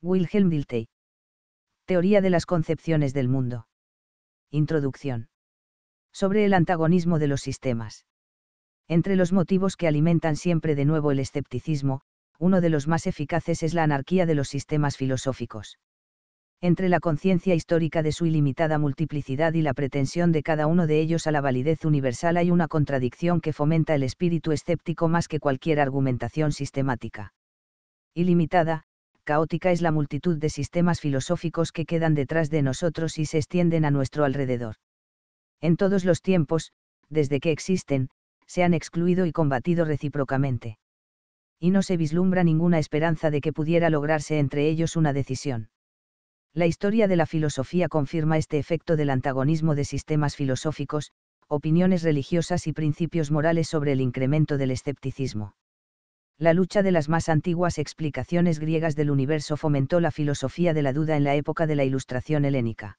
Wilhelm Dilthey. Teoría de las concepciones del mundo. Introducción. Sobre el antagonismo de los sistemas. Entre los motivos que alimentan siempre de nuevo el escepticismo, uno de los más eficaces es la anarquía de los sistemas filosóficos. Entre la conciencia histórica de su ilimitada multiplicidad y la pretensión de cada uno de ellos a la validez universal hay una contradicción que fomenta el espíritu escéptico más que cualquier argumentación sistemática. Ilimitada, caótica es la multitud de sistemas filosóficos que quedan detrás de nosotros y se extienden a nuestro alrededor. En todos los tiempos, desde que existen, se han excluido y combatido recíprocamente. Y no se vislumbra ninguna esperanza de que pudiera lograrse entre ellos una decisión. La historia de la filosofía confirma este efecto del antagonismo de sistemas filosóficos, opiniones religiosas y principios morales sobre el incremento del escepticismo. La lucha de las más antiguas explicaciones griegas del universo fomentó la filosofía de la duda en la época de la Ilustración helénica.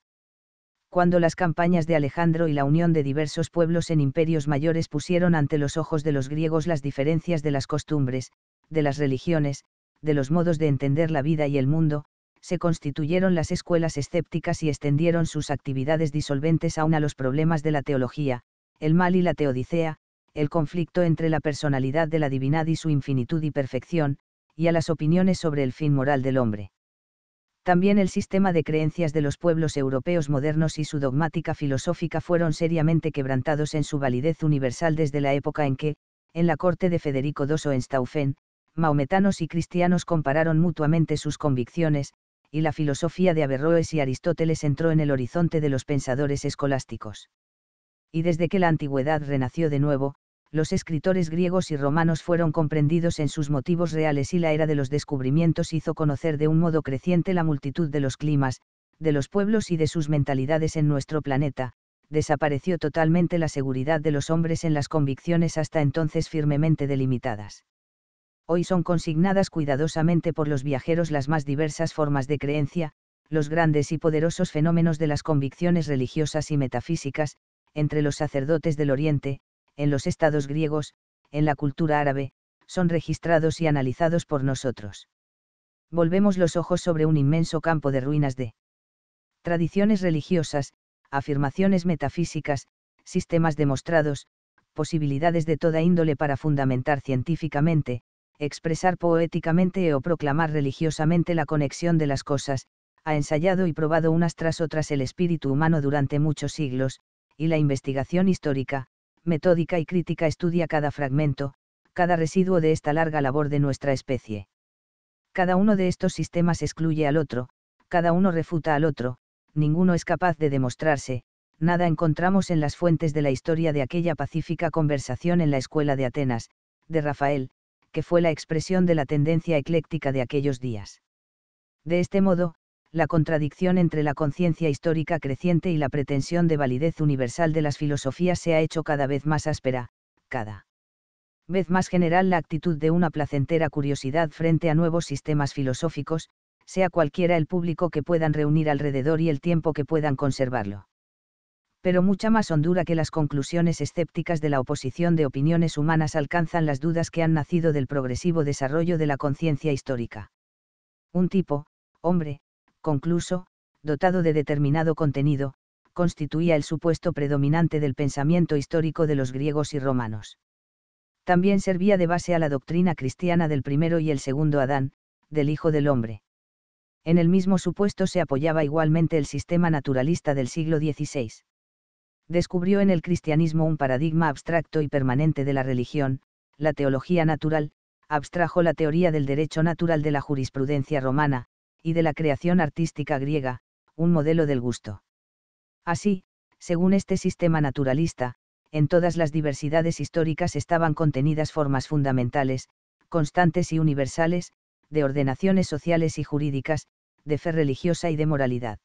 Cuando las campañas de Alejandro y la unión de diversos pueblos en imperios mayores pusieron ante los ojos de los griegos las diferencias de las costumbres, de las religiones, de los modos de entender la vida y el mundo, se constituyeron las escuelas escépticas y extendieron sus actividades disolventes aún a los problemas de la teología, el mal y la teodicea, el conflicto entre la personalidad de la divinidad y su infinitud y perfección, y a las opiniones sobre el fin moral del hombre. También el sistema de creencias de los pueblos europeos modernos y su dogmática filosófica fueron seriamente quebrantados en su validez universal desde la época en que, en la corte de Federico II Staufen, maometanos y cristianos compararon mutuamente sus convicciones, y la filosofía de Averroes y Aristóteles entró en el horizonte de los pensadores escolásticos. Y desde que la antigüedad renació de nuevo, los escritores griegos y romanos fueron comprendidos en sus motivos reales y la era de los descubrimientos hizo conocer de un modo creciente la multitud de los climas, de los pueblos y de sus mentalidades en nuestro planeta, desapareció totalmente la seguridad de los hombres en las convicciones hasta entonces firmemente delimitadas. Hoy son consignadas cuidadosamente por los viajeros las más diversas formas de creencia, los grandes y poderosos fenómenos de las convicciones religiosas y metafísicas, entre los sacerdotes del Oriente, en los estados griegos, en la cultura árabe, son registrados y analizados por nosotros. Volvemos los ojos sobre un inmenso campo de ruinas de tradiciones religiosas, afirmaciones metafísicas, sistemas demostrados, posibilidades de toda índole para fundamentar científicamente, expresar poéticamente o proclamar religiosamente la conexión de las cosas, ha ensayado y probado unas tras otras el espíritu humano durante muchos siglos, y la investigación histórica, metódica y crítica estudia cada fragmento, cada residuo de esta larga labor de nuestra especie. Cada uno de estos sistemas excluye al otro, cada uno refuta al otro, ninguno es capaz de demostrarse, nada encontramos en las fuentes de la historia de aquella pacífica conversación en la escuela de Atenas, de Rafael, que fue la expresión de la tendencia ecléctica de aquellos días. De este modo, la contradicción entre la conciencia histórica creciente y la pretensión de validez universal de las filosofías se ha hecho cada vez más áspera, cada vez más general la actitud de una placentera curiosidad frente a nuevos sistemas filosóficos, sea cualquiera el público que puedan reunir alrededor y el tiempo que puedan conservarlo. Pero mucha más hondura que las conclusiones escépticas de la oposición de opiniones humanas alcanzan las dudas que han nacido del progresivo desarrollo de la conciencia histórica. Un tipo, hombre, concluso, dotado de determinado contenido, constituía el supuesto predominante del pensamiento histórico de los griegos y romanos. También servía de base a la doctrina cristiana del primero y el segundo Adán, del Hijo del Hombre. En el mismo supuesto se apoyaba igualmente el sistema naturalista del siglo XVI. Descubrió en el cristianismo un paradigma abstracto y permanente de la religión, la teología natural, abstrajo la teoría del derecho natural de la jurisprudencia romana, y de la creación artística griega, un modelo del gusto. Así, según este sistema naturalista, en todas las diversidades históricas estaban contenidas formas fundamentales, constantes y universales, de ordenaciones sociales y jurídicas, de fe religiosa y de moralidad.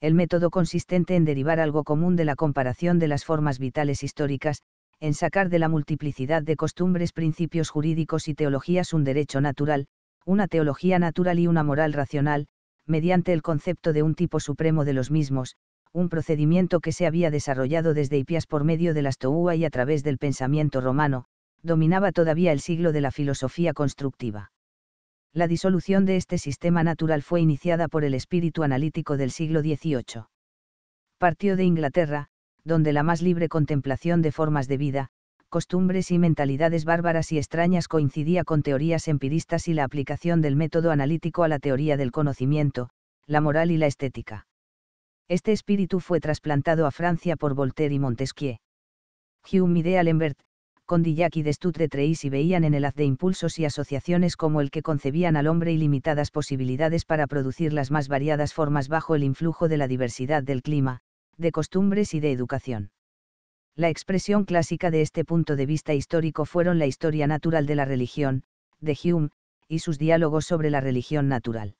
El método consistente en derivar algo común de la comparación de las formas vitales históricas, en sacar de la multiplicidad de costumbres principios jurídicos y teologías un derecho natural, una teología natural y una moral racional, mediante el concepto de un tipo supremo de los mismos, un procedimiento que se había desarrollado desde Ipias por medio de las toúa y a través del pensamiento romano, dominaba todavía el siglo de la filosofía constructiva. La disolución de este sistema natural fue iniciada por el espíritu analítico del siglo XVIII. Partió de Inglaterra, donde la más libre contemplación de formas de vida, costumbres y mentalidades bárbaras y extrañas coincidía con teorías empiristas y la aplicación del método analítico a la teoría del conocimiento, la moral y la estética. Este espíritu fue trasplantado a Francia por Voltaire y Montesquieu. Hume y d'Alembert, Condillac y de Stutte-Trey y veían en el haz de impulsos y asociaciones como el que concebían al hombre ilimitadas posibilidades para producir las más variadas formas bajo el influjo de la diversidad del clima, de costumbres y de educación. La expresión clásica de este punto de vista histórico fueron la historia natural de la religión, de Hume, y sus diálogos sobre la religión natural.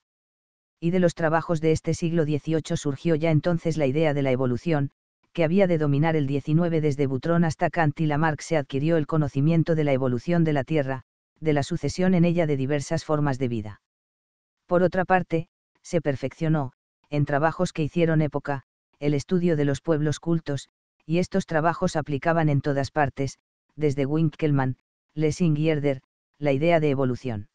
Y de los trabajos de este siglo XVIII surgió ya entonces la idea de la evolución, que había de dominar el XIX desde Butrón hasta Kant y Lamarck se adquirió el conocimiento de la evolución de la Tierra, de la sucesión en ella de diversas formas de vida. Por otra parte, se perfeccionó, en trabajos que hicieron época, el estudio de los pueblos cultos, y estos trabajos aplicaban en todas partes, desde Winkelmann, Lessing y Herder, la idea de evolución.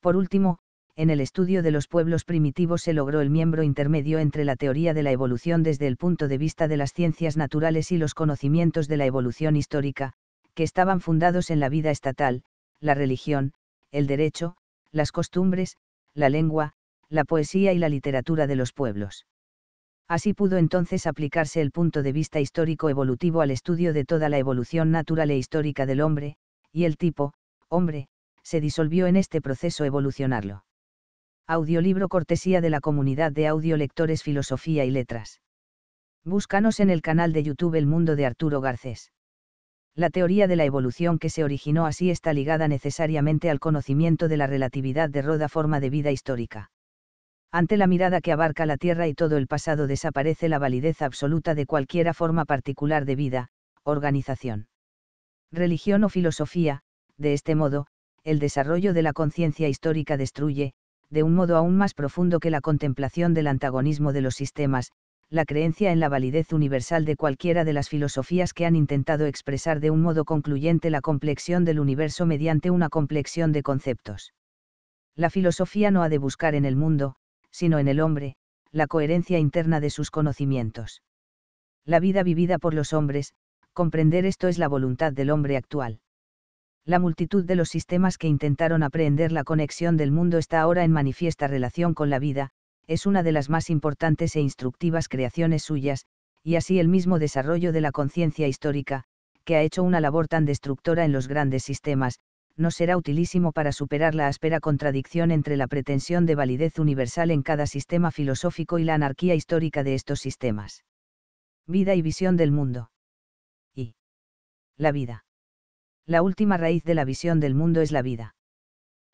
Por último, en el estudio de los pueblos primitivos se logró el miembro intermedio entre la teoría de la evolución desde el punto de vista de las ciencias naturales y los conocimientos de la evolución histórica, que estaban fundados en la vida estatal, la religión, el derecho, las costumbres, la lengua, la poesía y la literatura de los pueblos. Así pudo entonces aplicarse el punto de vista histórico evolutivo al estudio de toda la evolución natural e histórica del hombre, y el tipo, hombre, se disolvió en este proceso evolucionarlo. Audiolibro cortesía de la comunidad de audiolectores Filosofía y Letras. Búscanos en el canal de YouTube El Mundo de Arturo Garcés. La teoría de la evolución que se originó así está ligada necesariamente al conocimiento de la relatividad de Roda forma de vida histórica. Ante la mirada que abarca la tierra y todo el pasado desaparece la validez absoluta de cualquiera forma particular de vida, organización. Religión o filosofía, de este modo, el desarrollo de la conciencia histórica destruye, de un modo aún más profundo que la contemplación del antagonismo de los sistemas, la creencia en la validez universal de cualquiera de las filosofías que han intentado expresar de un modo concluyente la complexión del universo mediante una complexión de conceptos. La filosofía no ha de buscar en el mundo, sino en el hombre, la coherencia interna de sus conocimientos. La vida vivida por los hombres, comprender esto es la voluntad del hombre actual. La multitud de los sistemas que intentaron aprehender la conexión del mundo está ahora en manifiesta relación con la vida, es una de las más importantes e instructivas creaciones suyas, y así el mismo desarrollo de la conciencia histórica, que ha hecho una labor tan destructora en los grandes sistemas, no será utilísimo para superar la áspera contradicción entre la pretensión de validez universal en cada sistema filosófico y la anarquía histórica de estos sistemas. Vida y visión del mundo. Y. La vida. La última raíz de la visión del mundo es la vida.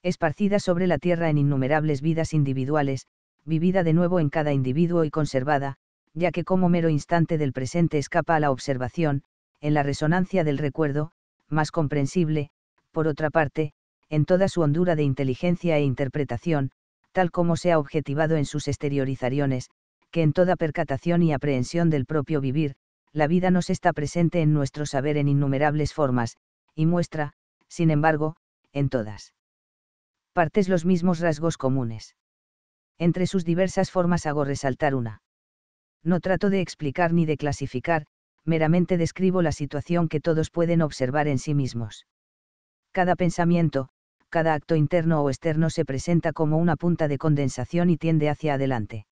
Esparcida sobre la tierra en innumerables vidas individuales, vivida de nuevo en cada individuo y conservada, ya que como mero instante del presente escapa a la observación, en la resonancia del recuerdo, más comprensible, por otra parte, en toda su hondura de inteligencia e interpretación, tal como se ha objetivado en sus exteriorizaciones, que en toda percatación y aprehensión del propio vivir, la vida nos está presente en nuestro saber en innumerables formas, y muestra, sin embargo, en todas partes los mismos rasgos comunes. Entre sus diversas formas hago resaltar una. No trato de explicar ni de clasificar, meramente describo la situación que todos pueden observar en sí mismos. Cada pensamiento, cada acto interno o externo se presenta como una punta de condensación y tiende hacia adelante.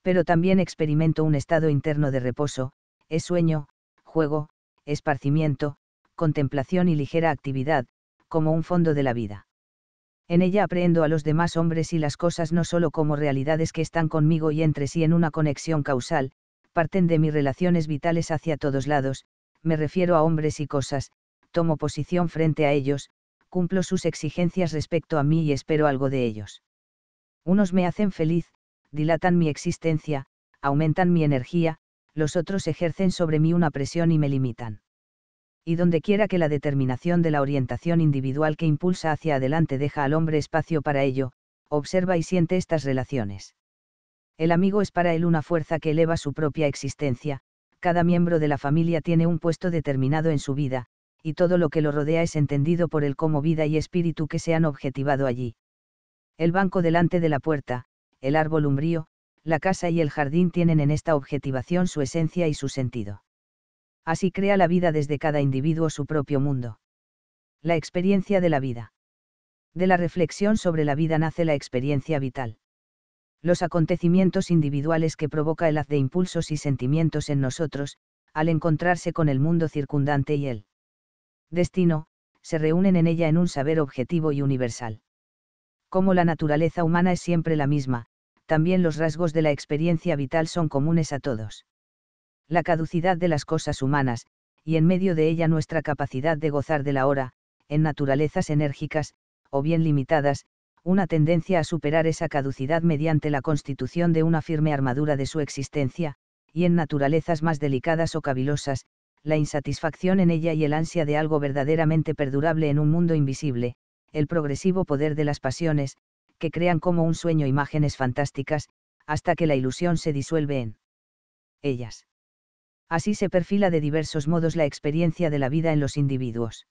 Pero también experimento un estado interno de reposo, es sueño, juego, esparcimiento, contemplación y ligera actividad, como un fondo de la vida. En ella aprendo a los demás hombres y las cosas no solo como realidades que están conmigo y entre sí en una conexión causal, parten de mis relaciones vitales hacia todos lados, me refiero a hombres y cosas, tomo posición frente a ellos, cumplo sus exigencias respecto a mí y espero algo de ellos. Unos me hacen feliz, dilatan mi existencia, aumentan mi energía, los otros ejercen sobre mí una presión y me limitan. Y donde quiera que la determinación de la orientación individual que impulsa hacia adelante deja al hombre espacio para ello, observa y siente estas relaciones. El amigo es para él una fuerza que eleva su propia existencia, cada miembro de la familia tiene un puesto determinado en su vida, y todo lo que lo rodea es entendido por el como vida y espíritu que se han objetivado allí. El banco delante de la puerta, el árbol umbrío, la casa y el jardín tienen en esta objetivación su esencia y su sentido. Así crea la vida desde cada individuo su propio mundo. La experiencia de la vida. De la reflexión sobre la vida nace la experiencia vital. Los acontecimientos individuales que provoca el haz de impulsos y sentimientos en nosotros, al encontrarse con el mundo circundante y él destino, se reúnen en ella en un saber objetivo y universal. Como la naturaleza humana es siempre la misma, también los rasgos de la experiencia vital son comunes a todos. La caducidad de las cosas humanas, y en medio de ella nuestra capacidad de gozar de la hora, en naturalezas enérgicas, o bien limitadas, una tendencia a superar esa caducidad mediante la constitución de una firme armadura de su existencia, y en naturalezas más delicadas o cavilosas, la insatisfacción en ella y el ansia de algo verdaderamente perdurable en un mundo invisible, el progresivo poder de las pasiones, que crean como un sueño imágenes fantásticas, hasta que la ilusión se disuelve en ellas. Así se perfila de diversos modos la experiencia de la vida en los individuos.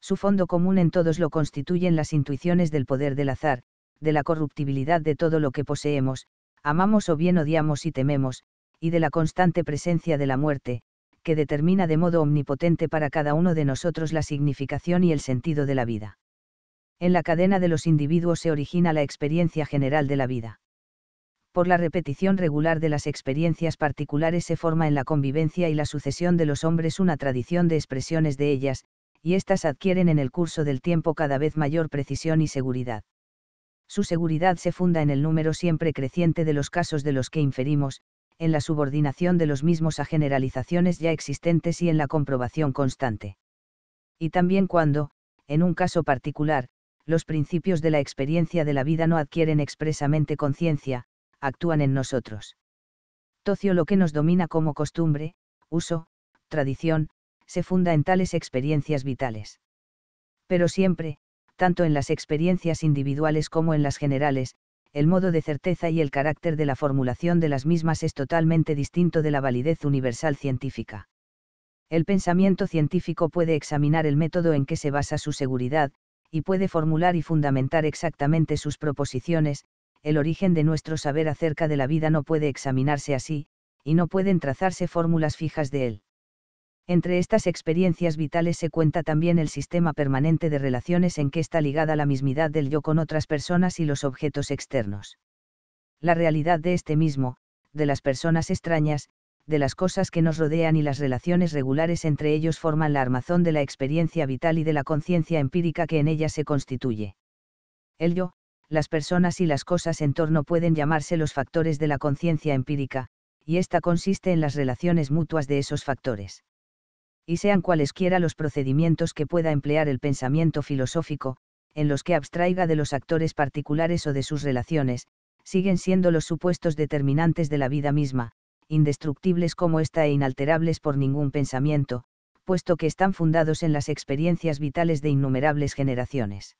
Su fondo común en todos lo constituyen las intuiciones del poder del azar, de la corruptibilidad de todo lo que poseemos, amamos o bien odiamos y tememos, y de la constante presencia de la muerte, que determina de modo omnipotente para cada uno de nosotros la significación y el sentido de la vida. En la cadena de los individuos se origina la experiencia general de la vida. Por la repetición regular de las experiencias particulares se forma en la convivencia y la sucesión de los hombres una tradición de expresiones de ellas, y éstas adquieren en el curso del tiempo cada vez mayor precisión y seguridad. Su seguridad se funda en el número siempre creciente de los casos de los que inferimos, en la subordinación de los mismos a generalizaciones ya existentes y en la comprobación constante. Y también cuando, en un caso particular, los principios de la experiencia de la vida no adquieren expresamente conciencia, actúan en nosotros. Tocio lo que nos domina como costumbre, uso, tradición, se funda en tales experiencias vitales. Pero siempre, tanto en las experiencias individuales como en las generales, el modo de certeza y el carácter de la formulación de las mismas es totalmente distinto de la validez universal científica. El pensamiento científico puede examinar el método en que se basa su seguridad, y puede formular y fundamentar exactamente sus proposiciones, el origen de nuestro saber acerca de la vida no puede examinarse así, y no pueden trazarse fórmulas fijas de él. Entre estas experiencias vitales se cuenta también el sistema permanente de relaciones en que está ligada la mismidad del yo con otras personas y los objetos externos. La realidad de este mismo, de las personas extrañas, de las cosas que nos rodean y las relaciones regulares entre ellos forman la armazón de la experiencia vital y de la conciencia empírica que en ella se constituye. El yo, las personas y las cosas en torno pueden llamarse los factores de la conciencia empírica, y esta consiste en las relaciones mutuas de esos factores y sean cualesquiera los procedimientos que pueda emplear el pensamiento filosófico, en los que abstraiga de los actores particulares o de sus relaciones, siguen siendo los supuestos determinantes de la vida misma, indestructibles como ésta e inalterables por ningún pensamiento, puesto que están fundados en las experiencias vitales de innumerables generaciones.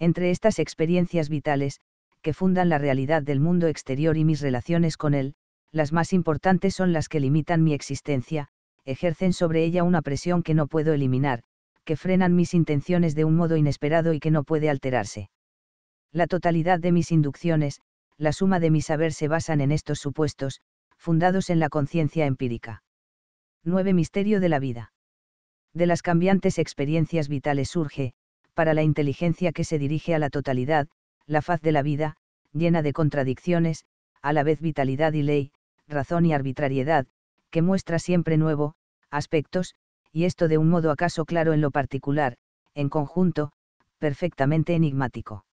Entre estas experiencias vitales, que fundan la realidad del mundo exterior y mis relaciones con él, las más importantes son las que limitan mi existencia, ejercen sobre ella una presión que no puedo eliminar, que frenan mis intenciones de un modo inesperado y que no puede alterarse. La totalidad de mis inducciones, la suma de mi saber se basan en estos supuestos, fundados en la conciencia empírica. 9. Misterio de la vida. De las cambiantes experiencias vitales surge, para la inteligencia que se dirige a la totalidad, la faz de la vida, llena de contradicciones, a la vez vitalidad y ley, razón y arbitrariedad, muestra siempre nuevo, aspectos, y esto de un modo acaso claro en lo particular, en conjunto, perfectamente enigmático.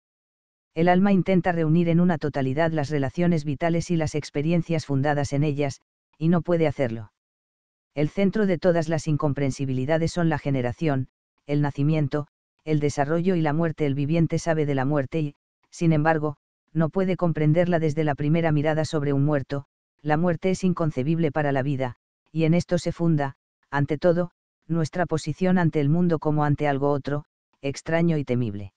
El alma intenta reunir en una totalidad las relaciones vitales y las experiencias fundadas en ellas, y no puede hacerlo. El centro de todas las incomprensibilidades son la generación, el nacimiento, el desarrollo y la muerte. El viviente sabe de la muerte y, sin embargo, no puede comprenderla desde la primera mirada sobre un muerto, la muerte es inconcebible para la vida, y en esto se funda, ante todo, nuestra posición ante el mundo como ante algo otro, extraño y temible.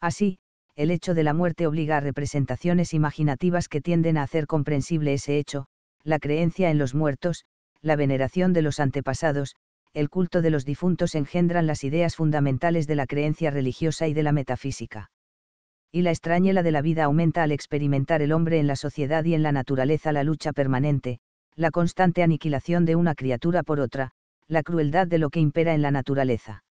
Así, el hecho de la muerte obliga a representaciones imaginativas que tienden a hacer comprensible ese hecho, la creencia en los muertos, la veneración de los antepasados, el culto de los difuntos engendran las ideas fundamentales de la creencia religiosa y de la metafísica y la extrañela de la vida aumenta al experimentar el hombre en la sociedad y en la naturaleza la lucha permanente, la constante aniquilación de una criatura por otra, la crueldad de lo que impera en la naturaleza.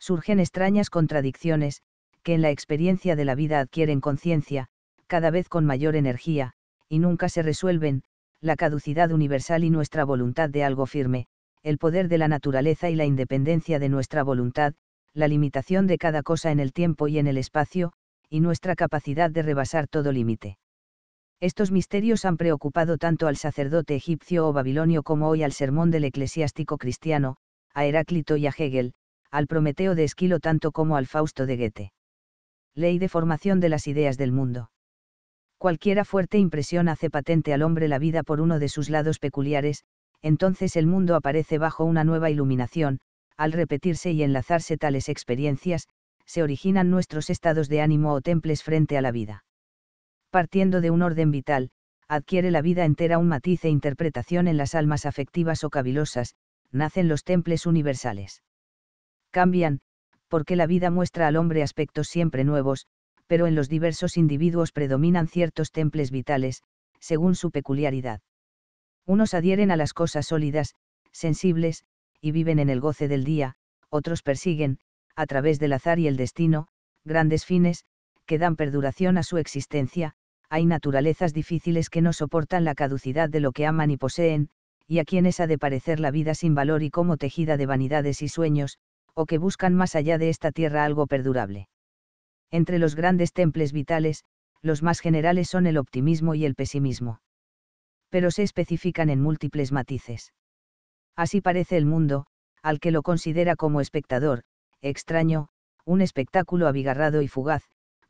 Surgen extrañas contradicciones, que en la experiencia de la vida adquieren conciencia, cada vez con mayor energía, y nunca se resuelven, la caducidad universal y nuestra voluntad de algo firme, el poder de la naturaleza y la independencia de nuestra voluntad, la limitación de cada cosa en el tiempo y en el espacio, y nuestra capacidad de rebasar todo límite. Estos misterios han preocupado tanto al sacerdote egipcio o babilonio como hoy al sermón del eclesiástico cristiano, a Heráclito y a Hegel, al Prometeo de Esquilo tanto como al Fausto de Goethe. Ley de formación de las ideas del mundo. Cualquiera fuerte impresión hace patente al hombre la vida por uno de sus lados peculiares, entonces el mundo aparece bajo una nueva iluminación, al repetirse y enlazarse tales experiencias, se originan nuestros estados de ánimo o temples frente a la vida. Partiendo de un orden vital, adquiere la vida entera un matiz e interpretación en las almas afectivas o cavilosas, nacen los temples universales. Cambian, porque la vida muestra al hombre aspectos siempre nuevos, pero en los diversos individuos predominan ciertos temples vitales, según su peculiaridad. Unos adhieren a las cosas sólidas, sensibles, y viven en el goce del día, otros persiguen, a través del azar y el destino, grandes fines, que dan perduración a su existencia, hay naturalezas difíciles que no soportan la caducidad de lo que aman y poseen, y a quienes ha de parecer la vida sin valor y como tejida de vanidades y sueños, o que buscan más allá de esta tierra algo perdurable. Entre los grandes temples vitales, los más generales son el optimismo y el pesimismo. Pero se especifican en múltiples matices. Así parece el mundo, al que lo considera como espectador, extraño, un espectáculo abigarrado y fugaz,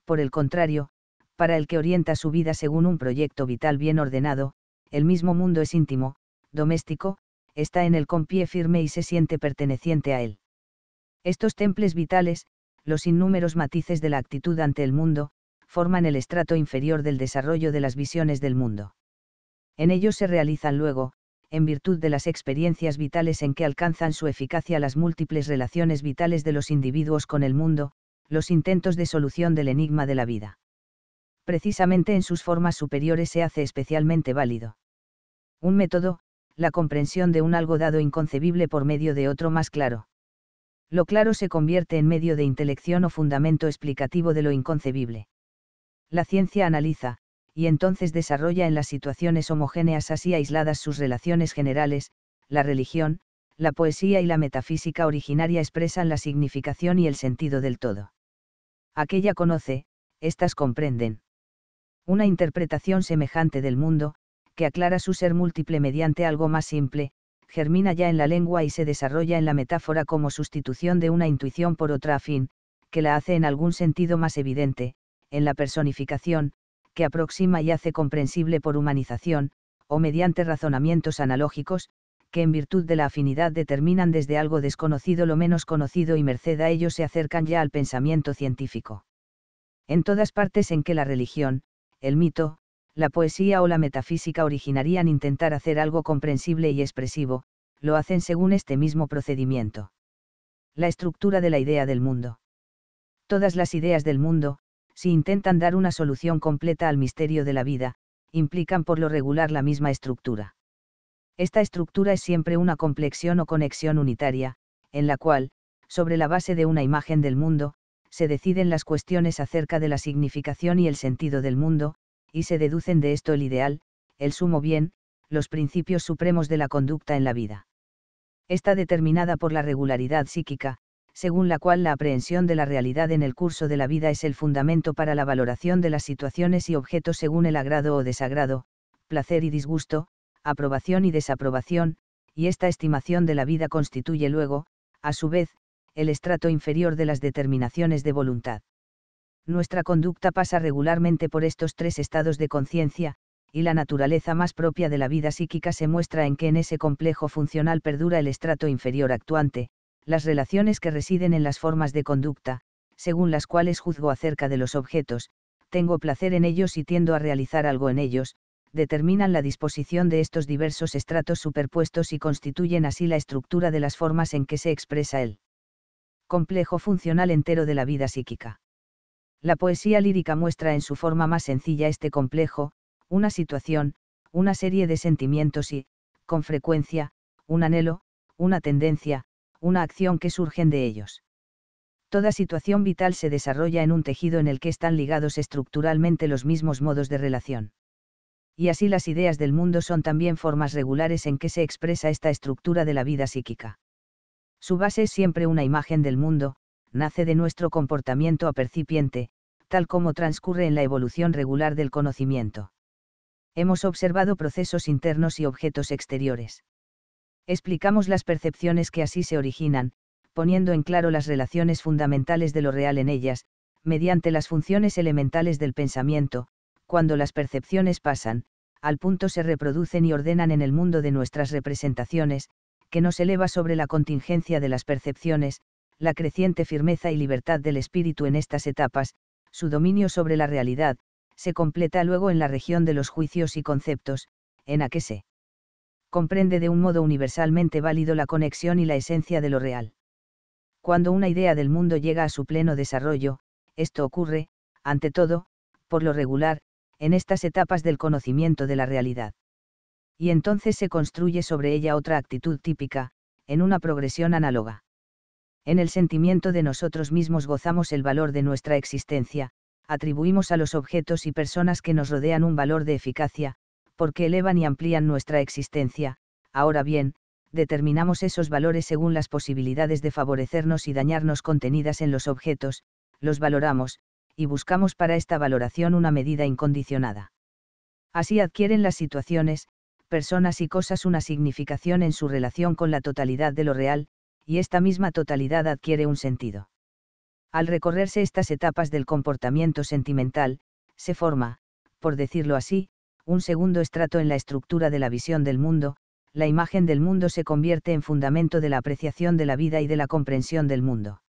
por el contrario, para el que orienta su vida según un proyecto vital bien ordenado, el mismo mundo es íntimo, doméstico, está en el con pie firme y se siente perteneciente a él. Estos temples vitales, los innúmeros matices de la actitud ante el mundo, forman el estrato inferior del desarrollo de las visiones del mundo. En ellos se realizan luego, en virtud de las experiencias vitales en que alcanzan su eficacia las múltiples relaciones vitales de los individuos con el mundo, los intentos de solución del enigma de la vida. Precisamente en sus formas superiores se hace especialmente válido. Un método, la comprensión de un algo dado inconcebible por medio de otro más claro. Lo claro se convierte en medio de intelección o fundamento explicativo de lo inconcebible. La ciencia analiza, y entonces desarrolla en las situaciones homogéneas así aisladas sus relaciones generales, la religión, la poesía y la metafísica originaria expresan la significación y el sentido del todo. Aquella conoce, éstas comprenden. Una interpretación semejante del mundo, que aclara su ser múltiple mediante algo más simple, germina ya en la lengua y se desarrolla en la metáfora como sustitución de una intuición por otra afín, que la hace en algún sentido más evidente, en la personificación, que aproxima y hace comprensible por humanización, o mediante razonamientos analógicos, que en virtud de la afinidad determinan desde algo desconocido lo menos conocido y merced a ello se acercan ya al pensamiento científico. En todas partes en que la religión, el mito, la poesía o la metafísica originarían intentar hacer algo comprensible y expresivo, lo hacen según este mismo procedimiento. La estructura de la idea del mundo. Todas las ideas del mundo, si intentan dar una solución completa al misterio de la vida, implican por lo regular la misma estructura. Esta estructura es siempre una complexión o conexión unitaria, en la cual, sobre la base de una imagen del mundo, se deciden las cuestiones acerca de la significación y el sentido del mundo, y se deducen de esto el ideal, el sumo bien, los principios supremos de la conducta en la vida. Está determinada por la regularidad psíquica, según la cual la aprehensión de la realidad en el curso de la vida es el fundamento para la valoración de las situaciones y objetos según el agrado o desagrado, placer y disgusto, aprobación y desaprobación, y esta estimación de la vida constituye luego, a su vez, el estrato inferior de las determinaciones de voluntad. Nuestra conducta pasa regularmente por estos tres estados de conciencia, y la naturaleza más propia de la vida psíquica se muestra en que en ese complejo funcional perdura el estrato inferior actuante, las relaciones que residen en las formas de conducta, según las cuales juzgo acerca de los objetos, tengo placer en ellos y tiendo a realizar algo en ellos, determinan la disposición de estos diversos estratos superpuestos y constituyen así la estructura de las formas en que se expresa el complejo funcional entero de la vida psíquica. La poesía lírica muestra en su forma más sencilla este complejo, una situación, una serie de sentimientos y, con frecuencia, un anhelo, una tendencia, una acción que surgen de ellos. Toda situación vital se desarrolla en un tejido en el que están ligados estructuralmente los mismos modos de relación. Y así las ideas del mundo son también formas regulares en que se expresa esta estructura de la vida psíquica. Su base es siempre una imagen del mundo, nace de nuestro comportamiento apercipiente, tal como transcurre en la evolución regular del conocimiento. Hemos observado procesos internos y objetos exteriores. Explicamos las percepciones que así se originan, poniendo en claro las relaciones fundamentales de lo real en ellas, mediante las funciones elementales del pensamiento, cuando las percepciones pasan, al punto se reproducen y ordenan en el mundo de nuestras representaciones, que nos eleva sobre la contingencia de las percepciones, la creciente firmeza y libertad del espíritu en estas etapas, su dominio sobre la realidad, se completa luego en la región de los juicios y conceptos, en a que se comprende de un modo universalmente válido la conexión y la esencia de lo real. Cuando una idea del mundo llega a su pleno desarrollo, esto ocurre, ante todo, por lo regular, en estas etapas del conocimiento de la realidad. Y entonces se construye sobre ella otra actitud típica, en una progresión análoga. En el sentimiento de nosotros mismos gozamos el valor de nuestra existencia, atribuimos a los objetos y personas que nos rodean un valor de eficacia, porque elevan y amplían nuestra existencia, ahora bien, determinamos esos valores según las posibilidades de favorecernos y dañarnos contenidas en los objetos, los valoramos, y buscamos para esta valoración una medida incondicionada. Así adquieren las situaciones, personas y cosas una significación en su relación con la totalidad de lo real, y esta misma totalidad adquiere un sentido. Al recorrerse estas etapas del comportamiento sentimental, se forma, por decirlo así, un segundo estrato en la estructura de la visión del mundo, la imagen del mundo se convierte en fundamento de la apreciación de la vida y de la comprensión del mundo.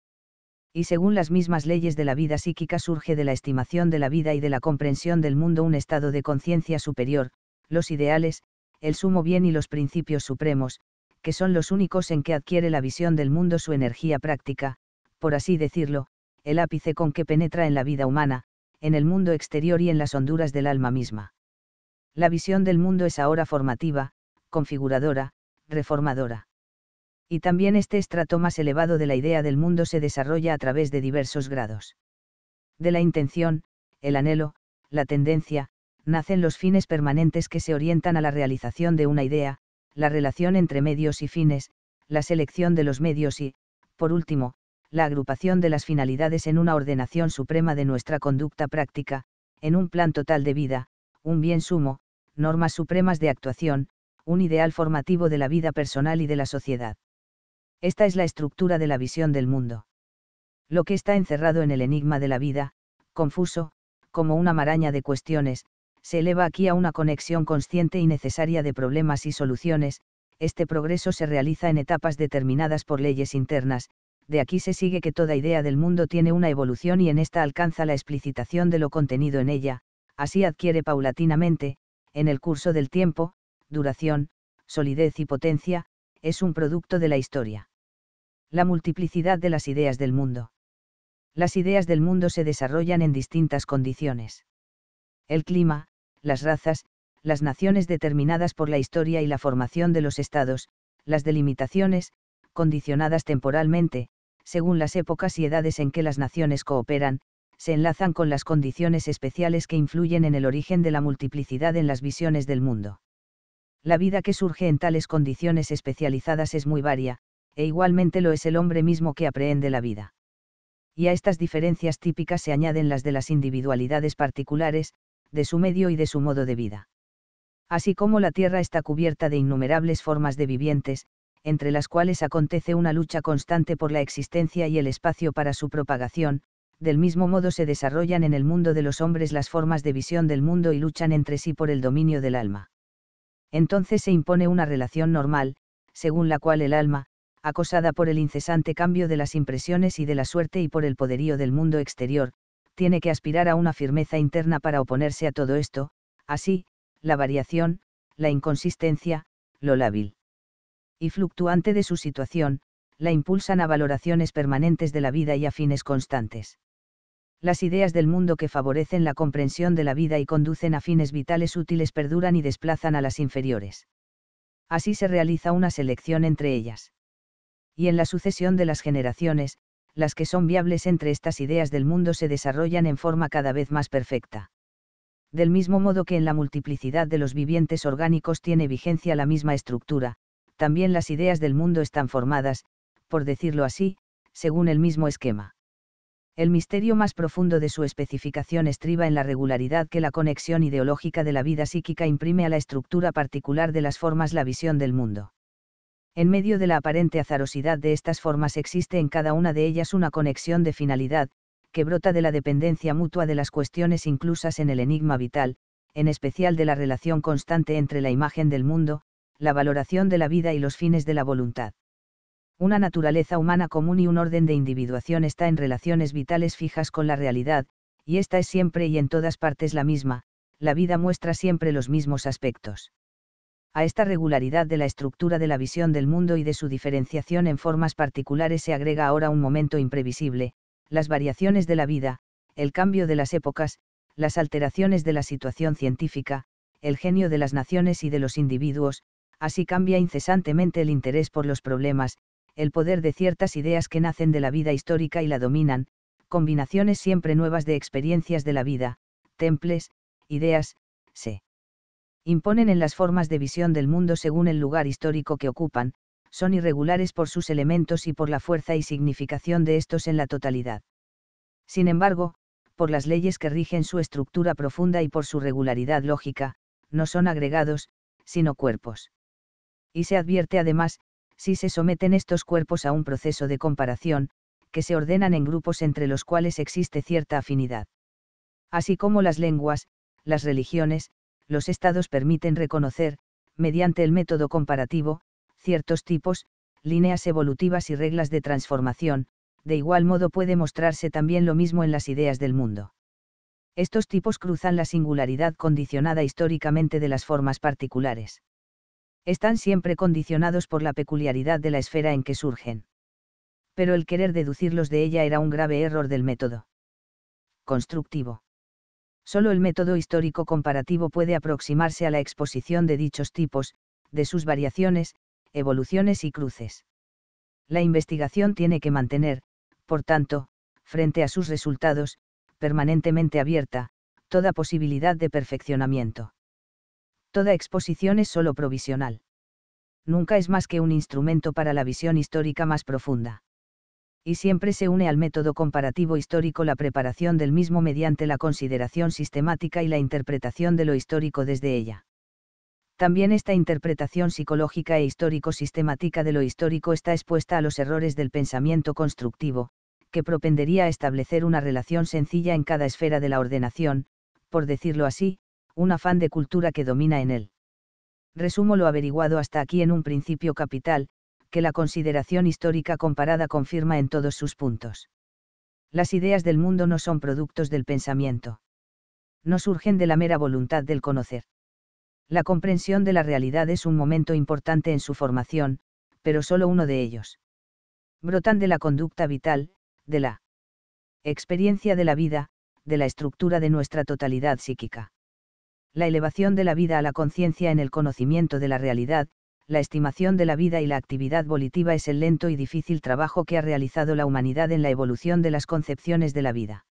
Y según las mismas leyes de la vida psíquica surge de la estimación de la vida y de la comprensión del mundo un estado de conciencia superior, los ideales, el sumo bien y los principios supremos, que son los únicos en que adquiere la visión del mundo su energía práctica, por así decirlo, el ápice con que penetra en la vida humana, en el mundo exterior y en las honduras del alma misma la visión del mundo es ahora formativa, configuradora, reformadora. Y también este estrato más elevado de la idea del mundo se desarrolla a través de diversos grados. De la intención, el anhelo, la tendencia, nacen los fines permanentes que se orientan a la realización de una idea, la relación entre medios y fines, la selección de los medios y, por último, la agrupación de las finalidades en una ordenación suprema de nuestra conducta práctica, en un plan total de vida, un bien sumo, normas supremas de actuación, un ideal formativo de la vida personal y de la sociedad. Esta es la estructura de la visión del mundo. Lo que está encerrado en el enigma de la vida, confuso, como una maraña de cuestiones, se eleva aquí a una conexión consciente y necesaria de problemas y soluciones, este progreso se realiza en etapas determinadas por leyes internas, de aquí se sigue que toda idea del mundo tiene una evolución y en esta alcanza la explicitación de lo contenido en ella, así adquiere paulatinamente, en el curso del tiempo, duración, solidez y potencia, es un producto de la historia. La multiplicidad de las ideas del mundo. Las ideas del mundo se desarrollan en distintas condiciones. El clima, las razas, las naciones determinadas por la historia y la formación de los estados, las delimitaciones, condicionadas temporalmente, según las épocas y edades en que las naciones cooperan, se enlazan con las condiciones especiales que influyen en el origen de la multiplicidad en las visiones del mundo. La vida que surge en tales condiciones especializadas es muy varia, e igualmente lo es el hombre mismo que aprehende la vida. Y a estas diferencias típicas se añaden las de las individualidades particulares, de su medio y de su modo de vida. Así como la Tierra está cubierta de innumerables formas de vivientes, entre las cuales acontece una lucha constante por la existencia y el espacio para su propagación, del mismo modo se desarrollan en el mundo de los hombres las formas de visión del mundo y luchan entre sí por el dominio del alma. Entonces se impone una relación normal, según la cual el alma, acosada por el incesante cambio de las impresiones y de la suerte y por el poderío del mundo exterior, tiene que aspirar a una firmeza interna para oponerse a todo esto, así, la variación, la inconsistencia, lo lábil y fluctuante de su situación, la impulsan a valoraciones permanentes de la vida y a fines constantes las ideas del mundo que favorecen la comprensión de la vida y conducen a fines vitales útiles perduran y desplazan a las inferiores. Así se realiza una selección entre ellas. Y en la sucesión de las generaciones, las que son viables entre estas ideas del mundo se desarrollan en forma cada vez más perfecta. Del mismo modo que en la multiplicidad de los vivientes orgánicos tiene vigencia la misma estructura, también las ideas del mundo están formadas, por decirlo así, según el mismo esquema. El misterio más profundo de su especificación estriba en la regularidad que la conexión ideológica de la vida psíquica imprime a la estructura particular de las formas la visión del mundo. En medio de la aparente azarosidad de estas formas existe en cada una de ellas una conexión de finalidad, que brota de la dependencia mutua de las cuestiones inclusas en el enigma vital, en especial de la relación constante entre la imagen del mundo, la valoración de la vida y los fines de la voluntad una naturaleza humana común y un orden de individuación está en relaciones vitales fijas con la realidad, y esta es siempre y en todas partes la misma, la vida muestra siempre los mismos aspectos. A esta regularidad de la estructura de la visión del mundo y de su diferenciación en formas particulares se agrega ahora un momento imprevisible, las variaciones de la vida, el cambio de las épocas, las alteraciones de la situación científica, el genio de las naciones y de los individuos, así cambia incesantemente el interés por los problemas, el poder de ciertas ideas que nacen de la vida histórica y la dominan, combinaciones siempre nuevas de experiencias de la vida, temples, ideas, se imponen en las formas de visión del mundo según el lugar histórico que ocupan, son irregulares por sus elementos y por la fuerza y significación de estos en la totalidad. Sin embargo, por las leyes que rigen su estructura profunda y por su regularidad lógica, no son agregados, sino cuerpos. Y se advierte además, si se someten estos cuerpos a un proceso de comparación, que se ordenan en grupos entre los cuales existe cierta afinidad. Así como las lenguas, las religiones, los estados permiten reconocer, mediante el método comparativo, ciertos tipos, líneas evolutivas y reglas de transformación, de igual modo puede mostrarse también lo mismo en las ideas del mundo. Estos tipos cruzan la singularidad condicionada históricamente de las formas particulares están siempre condicionados por la peculiaridad de la esfera en que surgen. Pero el querer deducirlos de ella era un grave error del método constructivo. Solo el método histórico comparativo puede aproximarse a la exposición de dichos tipos, de sus variaciones, evoluciones y cruces. La investigación tiene que mantener, por tanto, frente a sus resultados, permanentemente abierta, toda posibilidad de perfeccionamiento toda exposición es sólo provisional. Nunca es más que un instrumento para la visión histórica más profunda. Y siempre se une al método comparativo histórico la preparación del mismo mediante la consideración sistemática y la interpretación de lo histórico desde ella. También esta interpretación psicológica e histórico-sistemática de lo histórico está expuesta a los errores del pensamiento constructivo, que propendería a establecer una relación sencilla en cada esfera de la ordenación, por decirlo así, un afán de cultura que domina en él. Resumo lo averiguado hasta aquí en un principio capital, que la consideración histórica comparada confirma en todos sus puntos. Las ideas del mundo no son productos del pensamiento. No surgen de la mera voluntad del conocer. La comprensión de la realidad es un momento importante en su formación, pero solo uno de ellos. Brotan de la conducta vital, de la experiencia de la vida, de la estructura de nuestra totalidad psíquica la elevación de la vida a la conciencia en el conocimiento de la realidad, la estimación de la vida y la actividad volitiva es el lento y difícil trabajo que ha realizado la humanidad en la evolución de las concepciones de la vida.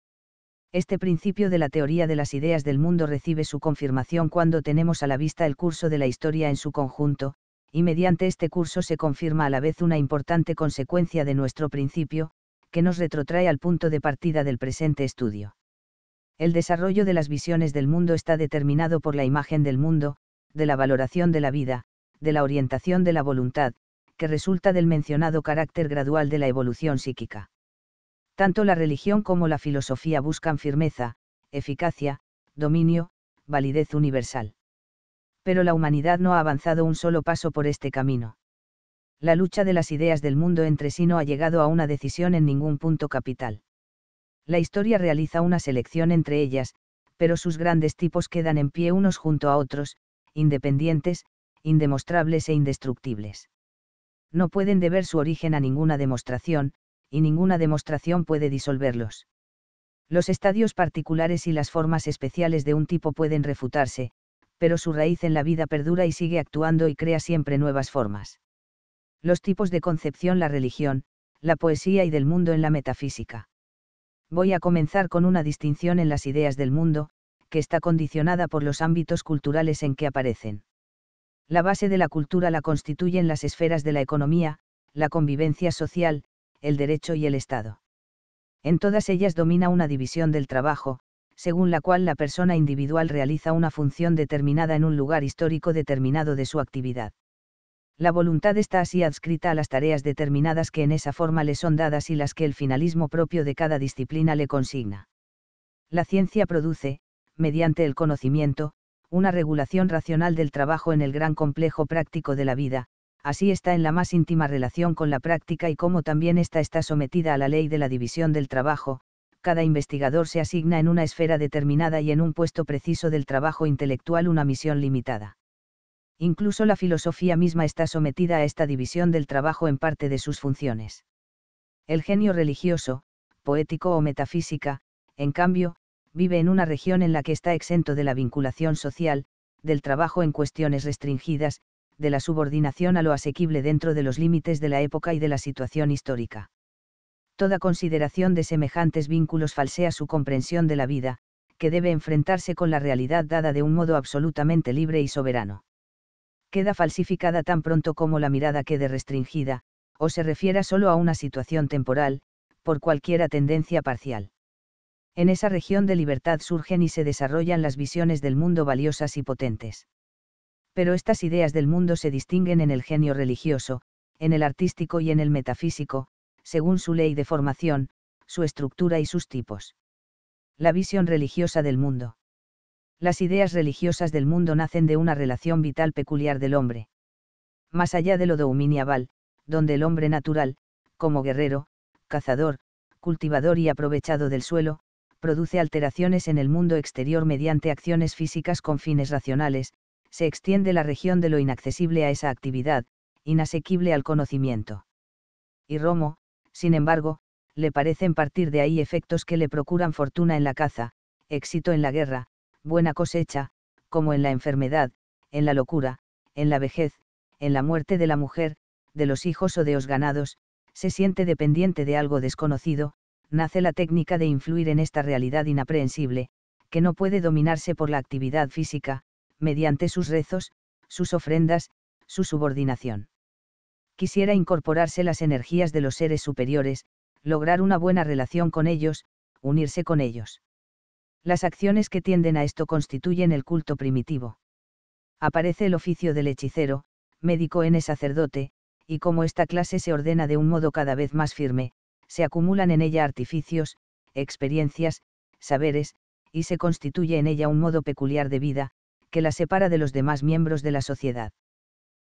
Este principio de la teoría de las ideas del mundo recibe su confirmación cuando tenemos a la vista el curso de la historia en su conjunto, y mediante este curso se confirma a la vez una importante consecuencia de nuestro principio, que nos retrotrae al punto de partida del presente estudio el desarrollo de las visiones del mundo está determinado por la imagen del mundo, de la valoración de la vida, de la orientación de la voluntad, que resulta del mencionado carácter gradual de la evolución psíquica. Tanto la religión como la filosofía buscan firmeza, eficacia, dominio, validez universal. Pero la humanidad no ha avanzado un solo paso por este camino. La lucha de las ideas del mundo entre sí no ha llegado a una decisión en ningún punto capital. La historia realiza una selección entre ellas, pero sus grandes tipos quedan en pie unos junto a otros, independientes, indemostrables e indestructibles. No pueden deber su origen a ninguna demostración, y ninguna demostración puede disolverlos. Los estadios particulares y las formas especiales de un tipo pueden refutarse, pero su raíz en la vida perdura y sigue actuando y crea siempre nuevas formas. Los tipos de concepción, la religión, la poesía y del mundo en la metafísica. Voy a comenzar con una distinción en las ideas del mundo, que está condicionada por los ámbitos culturales en que aparecen. La base de la cultura la constituyen las esferas de la economía, la convivencia social, el derecho y el Estado. En todas ellas domina una división del trabajo, según la cual la persona individual realiza una función determinada en un lugar histórico determinado de su actividad la voluntad está así adscrita a las tareas determinadas que en esa forma le son dadas y las que el finalismo propio de cada disciplina le consigna. La ciencia produce, mediante el conocimiento, una regulación racional del trabajo en el gran complejo práctico de la vida, así está en la más íntima relación con la práctica y como también ésta está sometida a la ley de la división del trabajo, cada investigador se asigna en una esfera determinada y en un puesto preciso del trabajo intelectual una misión limitada. Incluso la filosofía misma está sometida a esta división del trabajo en parte de sus funciones. El genio religioso, poético o metafísica, en cambio, vive en una región en la que está exento de la vinculación social, del trabajo en cuestiones restringidas, de la subordinación a lo asequible dentro de los límites de la época y de la situación histórica. Toda consideración de semejantes vínculos falsea su comprensión de la vida, que debe enfrentarse con la realidad dada de un modo absolutamente libre y soberano queda falsificada tan pronto como la mirada quede restringida, o se refiera solo a una situación temporal, por cualquiera tendencia parcial. En esa región de libertad surgen y se desarrollan las visiones del mundo valiosas y potentes. Pero estas ideas del mundo se distinguen en el genio religioso, en el artístico y en el metafísico, según su ley de formación, su estructura y sus tipos. La visión religiosa del mundo las ideas religiosas del mundo nacen de una relación vital peculiar del hombre. Más allá de lo dominiaval, donde el hombre natural, como guerrero, cazador, cultivador y aprovechado del suelo, produce alteraciones en el mundo exterior mediante acciones físicas con fines racionales, se extiende la región de lo inaccesible a esa actividad, inasequible al conocimiento. Y Romo, sin embargo, le parecen partir de ahí efectos que le procuran fortuna en la caza, éxito en la guerra, buena cosecha, como en la enfermedad, en la locura, en la vejez, en la muerte de la mujer, de los hijos o de los ganados, se siente dependiente de algo desconocido, nace la técnica de influir en esta realidad inaprehensible, que no puede dominarse por la actividad física, mediante sus rezos, sus ofrendas, su subordinación. Quisiera incorporarse las energías de los seres superiores, lograr una buena relación con ellos, unirse con ellos las acciones que tienden a esto constituyen el culto primitivo. Aparece el oficio del hechicero, médico en sacerdote, y como esta clase se ordena de un modo cada vez más firme, se acumulan en ella artificios, experiencias, saberes, y se constituye en ella un modo peculiar de vida, que la separa de los demás miembros de la sociedad.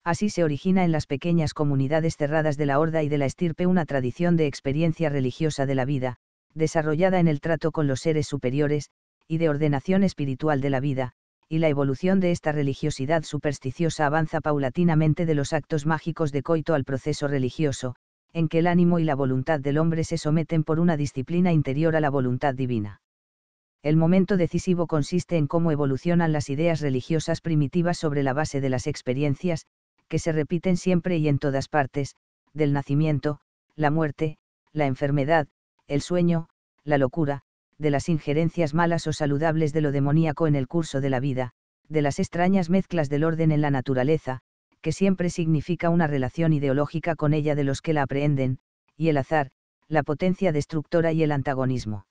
Así se origina en las pequeñas comunidades cerradas de la horda y de la estirpe una tradición de experiencia religiosa de la vida, desarrollada en el trato con los seres superiores, y de ordenación espiritual de la vida, y la evolución de esta religiosidad supersticiosa avanza paulatinamente de los actos mágicos de coito al proceso religioso, en que el ánimo y la voluntad del hombre se someten por una disciplina interior a la voluntad divina. El momento decisivo consiste en cómo evolucionan las ideas religiosas primitivas sobre la base de las experiencias, que se repiten siempre y en todas partes, del nacimiento, la muerte, la enfermedad, el sueño, la locura, de las injerencias malas o saludables de lo demoníaco en el curso de la vida, de las extrañas mezclas del orden en la naturaleza, que siempre significa una relación ideológica con ella de los que la aprehenden, y el azar, la potencia destructora y el antagonismo.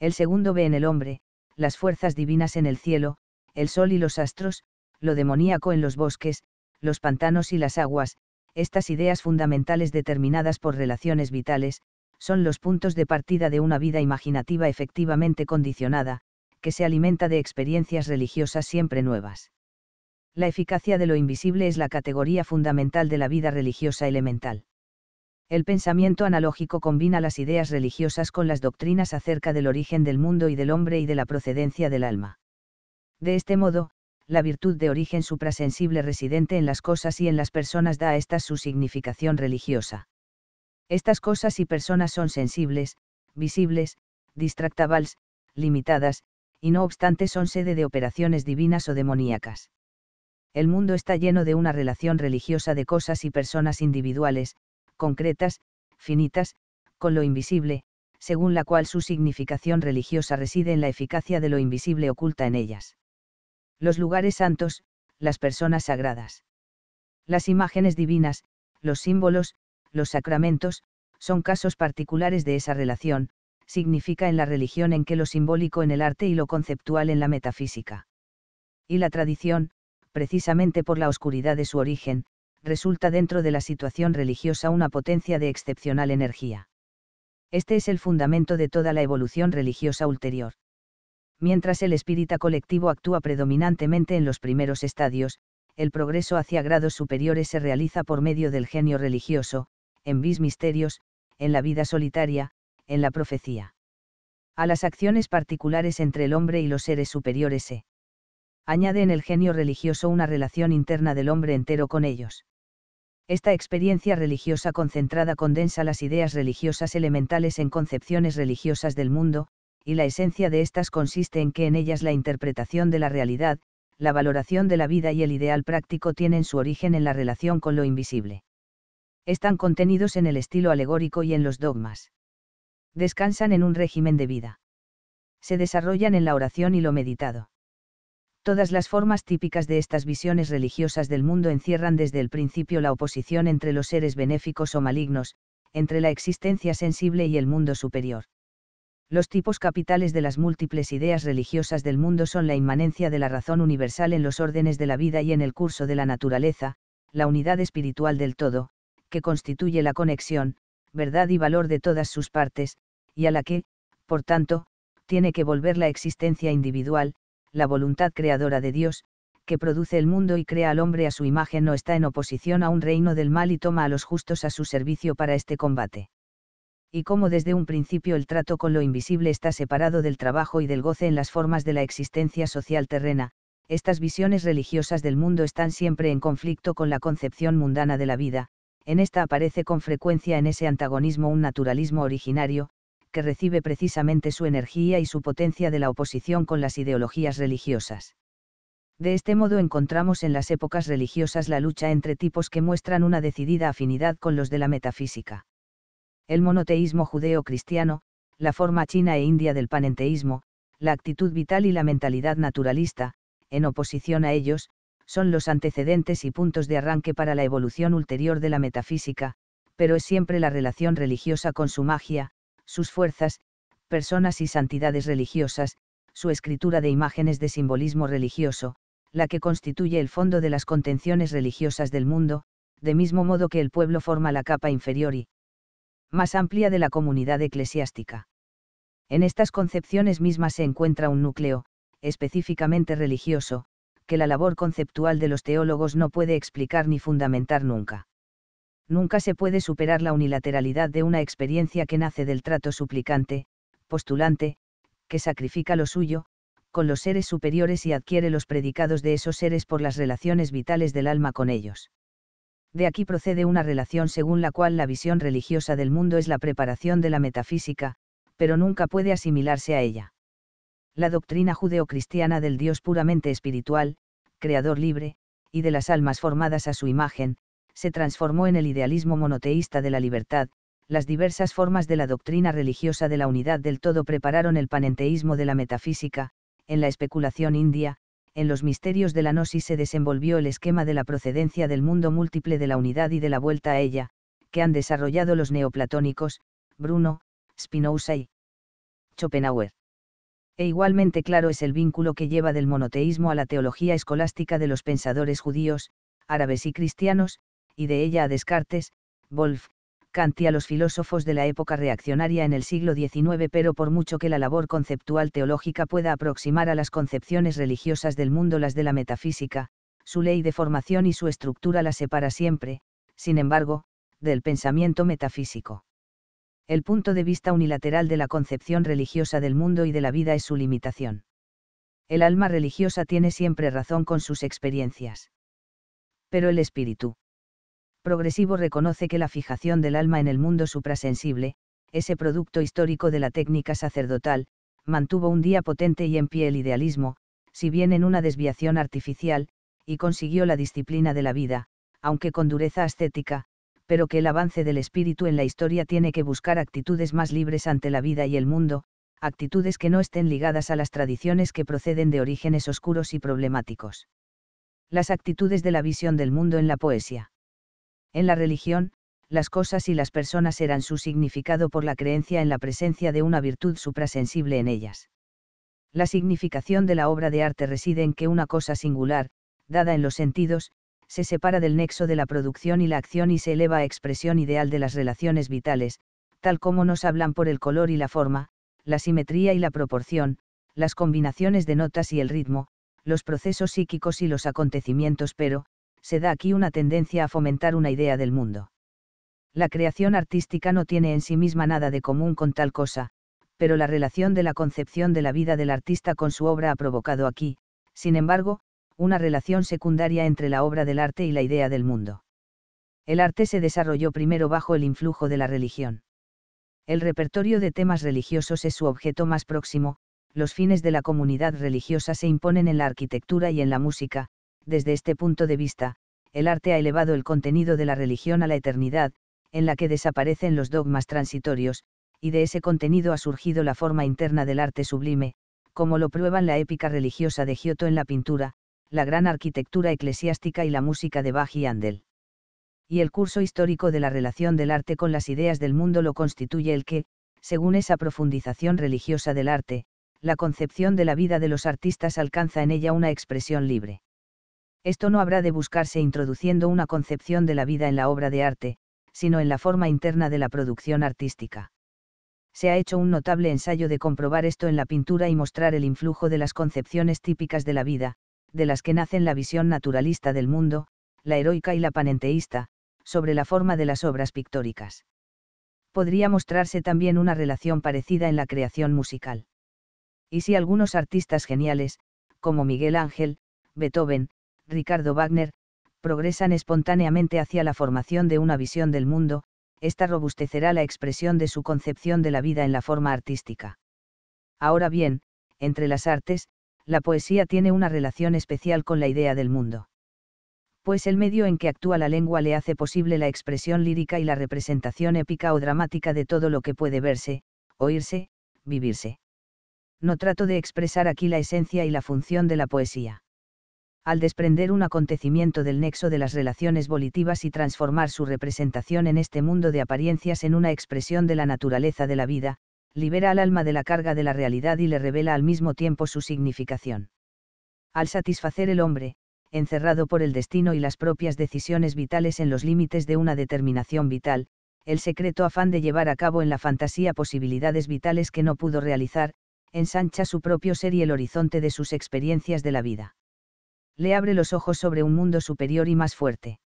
El segundo ve en el hombre, las fuerzas divinas en el cielo, el sol y los astros, lo demoníaco en los bosques, los pantanos y las aguas, estas ideas fundamentales determinadas por relaciones vitales, son los puntos de partida de una vida imaginativa efectivamente condicionada, que se alimenta de experiencias religiosas siempre nuevas. La eficacia de lo invisible es la categoría fundamental de la vida religiosa elemental. El pensamiento analógico combina las ideas religiosas con las doctrinas acerca del origen del mundo y del hombre y de la procedencia del alma. De este modo, la virtud de origen suprasensible residente en las cosas y en las personas da a estas su significación religiosa. Estas cosas y personas son sensibles, visibles, distractables, limitadas, y no obstante son sede de operaciones divinas o demoníacas. El mundo está lleno de una relación religiosa de cosas y personas individuales, concretas, finitas, con lo invisible, según la cual su significación religiosa reside en la eficacia de lo invisible oculta en ellas. Los lugares santos, las personas sagradas. Las imágenes divinas, los símbolos, los sacramentos, son casos particulares de esa relación, significa en la religión en que lo simbólico en el arte y lo conceptual en la metafísica. Y la tradición, precisamente por la oscuridad de su origen, resulta dentro de la situación religiosa una potencia de excepcional energía. Este es el fundamento de toda la evolución religiosa ulterior. Mientras el espírita colectivo actúa predominantemente en los primeros estadios, el progreso hacia grados superiores se realiza por medio del genio religioso, en bis misterios, en la vida solitaria, en la profecía. A las acciones particulares entre el hombre y los seres superiores se añade en el genio religioso una relación interna del hombre entero con ellos. Esta experiencia religiosa concentrada condensa las ideas religiosas elementales en concepciones religiosas del mundo, y la esencia de estas consiste en que en ellas la interpretación de la realidad, la valoración de la vida y el ideal práctico tienen su origen en la relación con lo invisible están contenidos en el estilo alegórico y en los dogmas. Descansan en un régimen de vida. Se desarrollan en la oración y lo meditado. Todas las formas típicas de estas visiones religiosas del mundo encierran desde el principio la oposición entre los seres benéficos o malignos, entre la existencia sensible y el mundo superior. Los tipos capitales de las múltiples ideas religiosas del mundo son la inmanencia de la razón universal en los órdenes de la vida y en el curso de la naturaleza, la unidad espiritual del todo, que constituye la conexión, verdad y valor de todas sus partes, y a la que, por tanto, tiene que volver la existencia individual, la voluntad creadora de Dios, que produce el mundo y crea al hombre a su imagen no está en oposición a un reino del mal y toma a los justos a su servicio para este combate. Y como desde un principio el trato con lo invisible está separado del trabajo y del goce en las formas de la existencia social terrena, estas visiones religiosas del mundo están siempre en conflicto con la concepción mundana de la vida, en esta aparece con frecuencia en ese antagonismo un naturalismo originario, que recibe precisamente su energía y su potencia de la oposición con las ideologías religiosas. De este modo encontramos en las épocas religiosas la lucha entre tipos que muestran una decidida afinidad con los de la metafísica. El monoteísmo judeo-cristiano, la forma china e india del panenteísmo, la actitud vital y la mentalidad naturalista, en oposición a ellos, son los antecedentes y puntos de arranque para la evolución ulterior de la metafísica, pero es siempre la relación religiosa con su magia, sus fuerzas, personas y santidades religiosas, su escritura de imágenes de simbolismo religioso, la que constituye el fondo de las contenciones religiosas del mundo, de mismo modo que el pueblo forma la capa inferior y más amplia de la comunidad eclesiástica. En estas concepciones mismas se encuentra un núcleo, específicamente religioso, que la labor conceptual de los teólogos no puede explicar ni fundamentar nunca. Nunca se puede superar la unilateralidad de una experiencia que nace del trato suplicante, postulante, que sacrifica lo suyo, con los seres superiores y adquiere los predicados de esos seres por las relaciones vitales del alma con ellos. De aquí procede una relación según la cual la visión religiosa del mundo es la preparación de la metafísica, pero nunca puede asimilarse a ella la doctrina judeocristiana del Dios puramente espiritual, creador libre, y de las almas formadas a su imagen, se transformó en el idealismo monoteísta de la libertad, las diversas formas de la doctrina religiosa de la unidad del todo prepararon el panenteísmo de la metafísica, en la especulación india, en los misterios de la gnosis se desenvolvió el esquema de la procedencia del mundo múltiple de la unidad y de la vuelta a ella, que han desarrollado los neoplatónicos, Bruno, Spinoza y Schopenhauer e igualmente claro es el vínculo que lleva del monoteísmo a la teología escolástica de los pensadores judíos, árabes y cristianos, y de ella a Descartes, Wolf, Kant y a los filósofos de la época reaccionaria en el siglo XIX, pero por mucho que la labor conceptual teológica pueda aproximar a las concepciones religiosas del mundo las de la metafísica, su ley de formación y su estructura la separa siempre, sin embargo, del pensamiento metafísico. El punto de vista unilateral de la concepción religiosa del mundo y de la vida es su limitación. El alma religiosa tiene siempre razón con sus experiencias. Pero el espíritu progresivo reconoce que la fijación del alma en el mundo suprasensible, ese producto histórico de la técnica sacerdotal, mantuvo un día potente y en pie el idealismo, si bien en una desviación artificial, y consiguió la disciplina de la vida, aunque con dureza ascética, pero que el avance del espíritu en la historia tiene que buscar actitudes más libres ante la vida y el mundo, actitudes que no estén ligadas a las tradiciones que proceden de orígenes oscuros y problemáticos. Las actitudes de la visión del mundo en la poesía. En la religión, las cosas y las personas eran su significado por la creencia en la presencia de una virtud suprasensible en ellas. La significación de la obra de arte reside en que una cosa singular, dada en los sentidos, se separa del nexo de la producción y la acción y se eleva a expresión ideal de las relaciones vitales, tal como nos hablan por el color y la forma, la simetría y la proporción, las combinaciones de notas y el ritmo, los procesos psíquicos y los acontecimientos, pero, se da aquí una tendencia a fomentar una idea del mundo. La creación artística no tiene en sí misma nada de común con tal cosa, pero la relación de la concepción de la vida del artista con su obra ha provocado aquí, sin embargo, una relación secundaria entre la obra del arte y la idea del mundo. El arte se desarrolló primero bajo el influjo de la religión. El repertorio de temas religiosos es su objeto más próximo, los fines de la comunidad religiosa se imponen en la arquitectura y en la música, desde este punto de vista, el arte ha elevado el contenido de la religión a la eternidad, en la que desaparecen los dogmas transitorios, y de ese contenido ha surgido la forma interna del arte sublime, como lo prueban la épica religiosa de Giotto en la pintura, la gran arquitectura eclesiástica y la música de Bach y Handel. Y el curso histórico de la relación del arte con las ideas del mundo lo constituye el que, según esa profundización religiosa del arte, la concepción de la vida de los artistas alcanza en ella una expresión libre. Esto no habrá de buscarse introduciendo una concepción de la vida en la obra de arte, sino en la forma interna de la producción artística. Se ha hecho un notable ensayo de comprobar esto en la pintura y mostrar el influjo de las concepciones típicas de la vida, de las que nacen la visión naturalista del mundo, la heroica y la panenteísta, sobre la forma de las obras pictóricas. Podría mostrarse también una relación parecida en la creación musical. Y si algunos artistas geniales, como Miguel Ángel, Beethoven, Ricardo Wagner, progresan espontáneamente hacia la formación de una visión del mundo, esta robustecerá la expresión de su concepción de la vida en la forma artística. Ahora bien, entre las artes, la poesía tiene una relación especial con la idea del mundo. Pues el medio en que actúa la lengua le hace posible la expresión lírica y la representación épica o dramática de todo lo que puede verse, oírse, vivirse. No trato de expresar aquí la esencia y la función de la poesía. Al desprender un acontecimiento del nexo de las relaciones volitivas y transformar su representación en este mundo de apariencias en una expresión de la naturaleza de la vida, libera al alma de la carga de la realidad y le revela al mismo tiempo su significación. Al satisfacer el hombre, encerrado por el destino y las propias decisiones vitales en los límites de una determinación vital, el secreto afán de llevar a cabo en la fantasía posibilidades vitales que no pudo realizar, ensancha su propio ser y el horizonte de sus experiencias de la vida. Le abre los ojos sobre un mundo superior y más fuerte.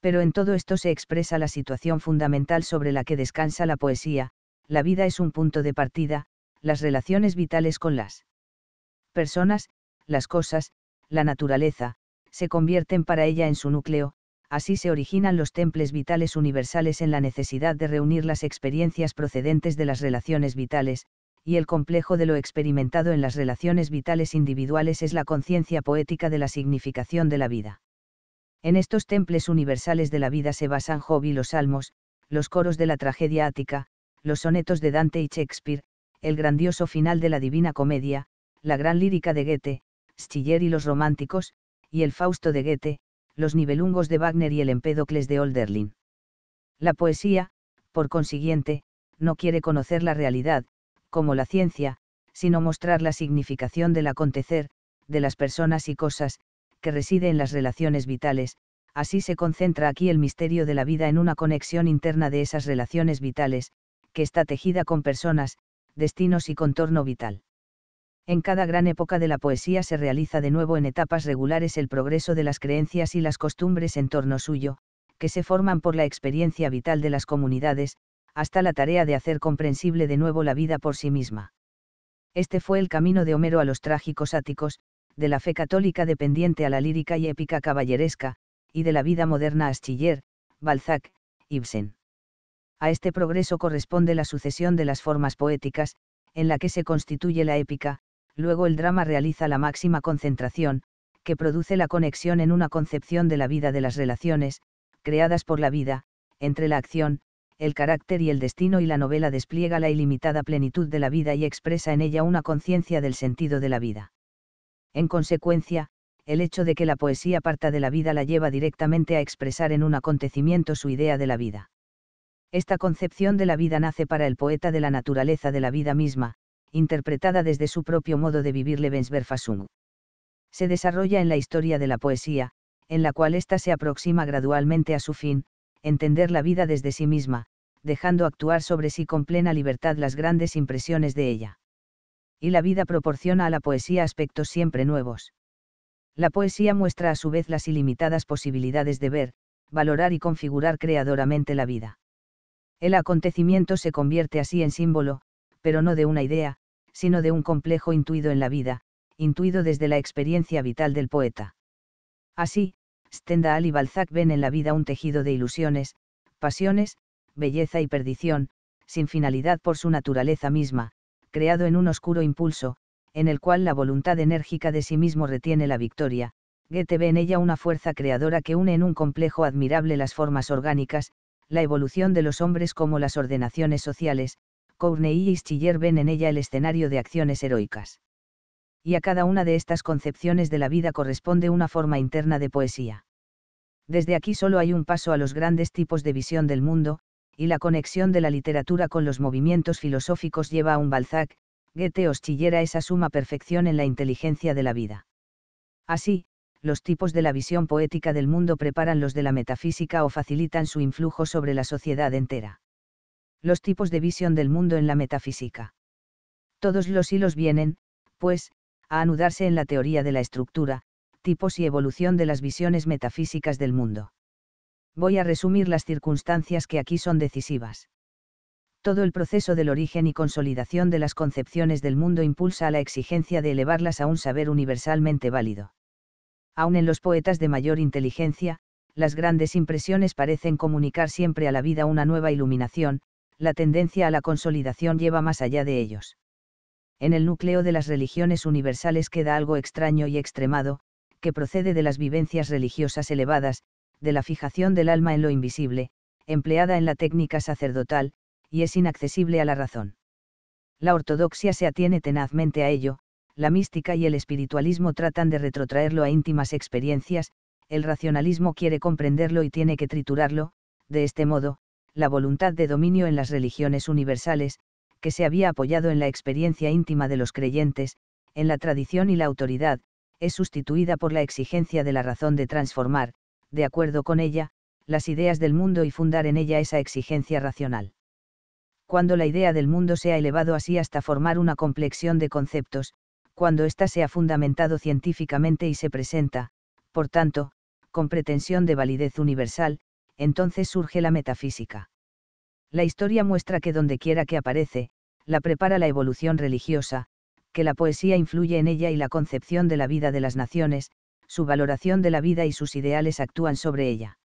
Pero en todo esto se expresa la situación fundamental sobre la que descansa la poesía, la vida es un punto de partida, las relaciones vitales con las personas, las cosas, la naturaleza, se convierten para ella en su núcleo, así se originan los temples vitales universales en la necesidad de reunir las experiencias procedentes de las relaciones vitales, y el complejo de lo experimentado en las relaciones vitales individuales es la conciencia poética de la significación de la vida. En estos temples universales de la vida se basan Job y los salmos, los coros de la tragedia ática, los sonetos de Dante y Shakespeare, el grandioso final de la Divina Comedia, la gran lírica de Goethe, Schiller y los románticos, y el Fausto de Goethe, los Nibelungos de Wagner y el Empédocles de Olderlin. La poesía, por consiguiente, no quiere conocer la realidad, como la ciencia, sino mostrar la significación del acontecer, de las personas y cosas, que reside en las relaciones vitales, así se concentra aquí el misterio de la vida en una conexión interna de esas relaciones vitales, que está tejida con personas, destinos y contorno vital. En cada gran época de la poesía se realiza de nuevo en etapas regulares el progreso de las creencias y las costumbres en torno suyo, que se forman por la experiencia vital de las comunidades, hasta la tarea de hacer comprensible de nuevo la vida por sí misma. Este fue el camino de Homero a los trágicos áticos, de la fe católica dependiente a la lírica y épica caballeresca, y de la vida moderna a Schiller, Balzac, Ibsen. A este progreso corresponde la sucesión de las formas poéticas, en la que se constituye la épica, luego el drama realiza la máxima concentración, que produce la conexión en una concepción de la vida de las relaciones, creadas por la vida, entre la acción, el carácter y el destino y la novela despliega la ilimitada plenitud de la vida y expresa en ella una conciencia del sentido de la vida. En consecuencia, el hecho de que la poesía parta de la vida la lleva directamente a expresar en un acontecimiento su idea de la vida. Esta concepción de la vida nace para el poeta de la naturaleza de la vida misma, interpretada desde su propio modo de vivir Lebensberfassung. Se desarrolla en la historia de la poesía, en la cual ésta se aproxima gradualmente a su fin, entender la vida desde sí misma, dejando actuar sobre sí con plena libertad las grandes impresiones de ella. Y la vida proporciona a la poesía aspectos siempre nuevos. La poesía muestra a su vez las ilimitadas posibilidades de ver, valorar y configurar creadoramente la vida. El acontecimiento se convierte así en símbolo, pero no de una idea, sino de un complejo intuido en la vida, intuido desde la experiencia vital del poeta. Así, Stendhal y Balzac ven en la vida un tejido de ilusiones, pasiones, belleza y perdición, sin finalidad por su naturaleza misma, creado en un oscuro impulso, en el cual la voluntad enérgica de sí mismo retiene la victoria. Goethe ve en ella una fuerza creadora que une en un complejo admirable las formas orgánicas, la evolución de los hombres como las ordenaciones sociales, Courney y Schiller ven en ella el escenario de acciones heroicas. Y a cada una de estas concepciones de la vida corresponde una forma interna de poesía. Desde aquí solo hay un paso a los grandes tipos de visión del mundo, y la conexión de la literatura con los movimientos filosóficos lleva a un Balzac, Goethe o Schiller a esa suma perfección en la inteligencia de la vida. Así, los tipos de la visión poética del mundo preparan los de la metafísica o facilitan su influjo sobre la sociedad entera. Los tipos de visión del mundo en la metafísica. Todos los hilos vienen, pues, a anudarse en la teoría de la estructura, tipos y evolución de las visiones metafísicas del mundo. Voy a resumir las circunstancias que aquí son decisivas. Todo el proceso del origen y consolidación de las concepciones del mundo impulsa a la exigencia de elevarlas a un saber universalmente válido aun en los poetas de mayor inteligencia, las grandes impresiones parecen comunicar siempre a la vida una nueva iluminación, la tendencia a la consolidación lleva más allá de ellos. En el núcleo de las religiones universales queda algo extraño y extremado, que procede de las vivencias religiosas elevadas, de la fijación del alma en lo invisible, empleada en la técnica sacerdotal, y es inaccesible a la razón. La ortodoxia se atiene tenazmente a ello, la mística y el espiritualismo tratan de retrotraerlo a íntimas experiencias, el racionalismo quiere comprenderlo y tiene que triturarlo, de este modo, la voluntad de dominio en las religiones universales, que se había apoyado en la experiencia íntima de los creyentes, en la tradición y la autoridad, es sustituida por la exigencia de la razón de transformar, de acuerdo con ella, las ideas del mundo y fundar en ella esa exigencia racional. Cuando la idea del mundo se ha elevado así hasta formar una complexión de conceptos, cuando ésta se ha fundamentado científicamente y se presenta, por tanto, con pretensión de validez universal, entonces surge la metafísica. La historia muestra que dondequiera que aparece, la prepara la evolución religiosa, que la poesía influye en ella y la concepción de la vida de las naciones, su valoración de la vida y sus ideales actúan sobre ella.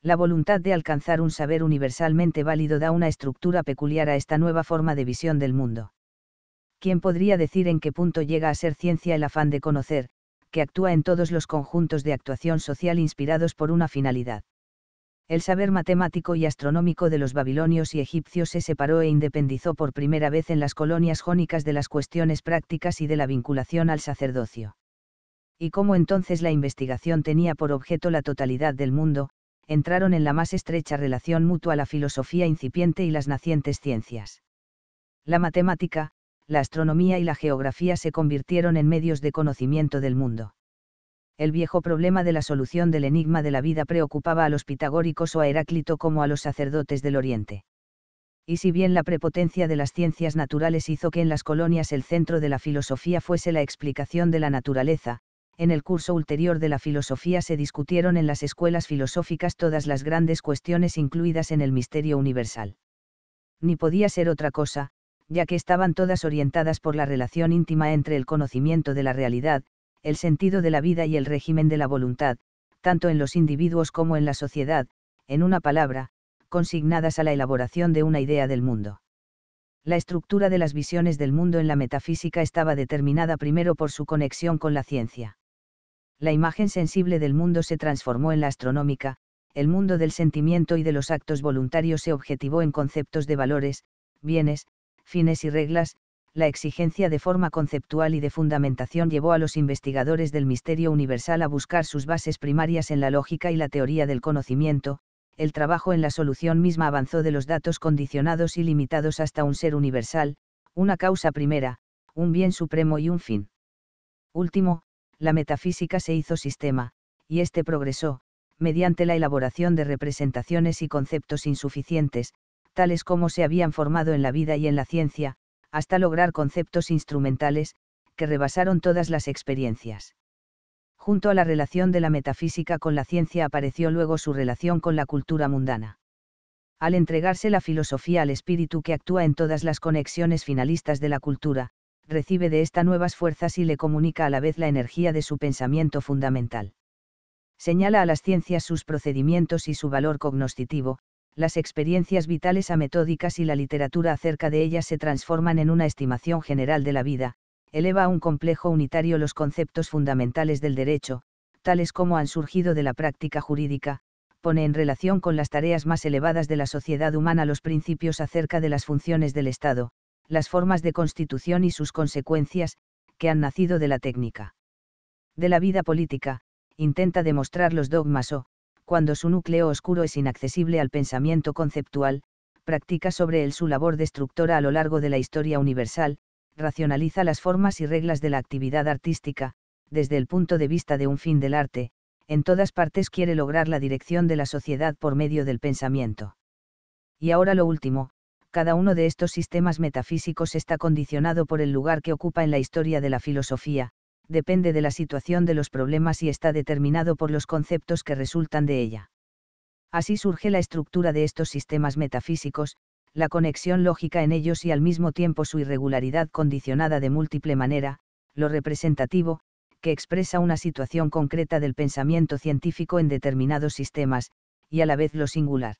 La voluntad de alcanzar un saber universalmente válido da una estructura peculiar a esta nueva forma de visión del mundo. ¿quién podría decir en qué punto llega a ser ciencia el afán de conocer, que actúa en todos los conjuntos de actuación social inspirados por una finalidad? El saber matemático y astronómico de los babilonios y egipcios se separó e independizó por primera vez en las colonias jónicas de las cuestiones prácticas y de la vinculación al sacerdocio. Y como entonces la investigación tenía por objeto la totalidad del mundo, entraron en la más estrecha relación mutua la filosofía incipiente y las nacientes ciencias. La matemática, la astronomía y la geografía se convirtieron en medios de conocimiento del mundo. El viejo problema de la solución del enigma de la vida preocupaba a los pitagóricos o a Heráclito como a los sacerdotes del Oriente. Y si bien la prepotencia de las ciencias naturales hizo que en las colonias el centro de la filosofía fuese la explicación de la naturaleza, en el curso ulterior de la filosofía se discutieron en las escuelas filosóficas todas las grandes cuestiones incluidas en el misterio universal. Ni podía ser otra cosa, ya que estaban todas orientadas por la relación íntima entre el conocimiento de la realidad, el sentido de la vida y el régimen de la voluntad, tanto en los individuos como en la sociedad, en una palabra, consignadas a la elaboración de una idea del mundo. La estructura de las visiones del mundo en la metafísica estaba determinada primero por su conexión con la ciencia. La imagen sensible del mundo se transformó en la astronómica, el mundo del sentimiento y de los actos voluntarios se objetivó en conceptos de valores, bienes, fines y reglas, la exigencia de forma conceptual y de fundamentación llevó a los investigadores del misterio universal a buscar sus bases primarias en la lógica y la teoría del conocimiento, el trabajo en la solución misma avanzó de los datos condicionados y limitados hasta un ser universal, una causa primera, un bien supremo y un fin. Último, la metafísica se hizo sistema, y este progresó, mediante la elaboración de representaciones y conceptos insuficientes, tales como se habían formado en la vida y en la ciencia, hasta lograr conceptos instrumentales, que rebasaron todas las experiencias. Junto a la relación de la metafísica con la ciencia apareció luego su relación con la cultura mundana. Al entregarse la filosofía al espíritu que actúa en todas las conexiones finalistas de la cultura, recibe de esta nuevas fuerzas y le comunica a la vez la energía de su pensamiento fundamental. Señala a las ciencias sus procedimientos y su valor cognoscitivo, las experiencias vitales a metódicas y la literatura acerca de ellas se transforman en una estimación general de la vida, eleva a un complejo unitario los conceptos fundamentales del derecho, tales como han surgido de la práctica jurídica, pone en relación con las tareas más elevadas de la sociedad humana los principios acerca de las funciones del Estado, las formas de constitución y sus consecuencias, que han nacido de la técnica. De la vida política, intenta demostrar los dogmas o, cuando su núcleo oscuro es inaccesible al pensamiento conceptual, practica sobre él su labor destructora a lo largo de la historia universal, racionaliza las formas y reglas de la actividad artística, desde el punto de vista de un fin del arte, en todas partes quiere lograr la dirección de la sociedad por medio del pensamiento. Y ahora lo último, cada uno de estos sistemas metafísicos está condicionado por el lugar que ocupa en la historia de la filosofía, depende de la situación de los problemas y está determinado por los conceptos que resultan de ella. Así surge la estructura de estos sistemas metafísicos, la conexión lógica en ellos y al mismo tiempo su irregularidad condicionada de múltiple manera, lo representativo, que expresa una situación concreta del pensamiento científico en determinados sistemas, y a la vez lo singular.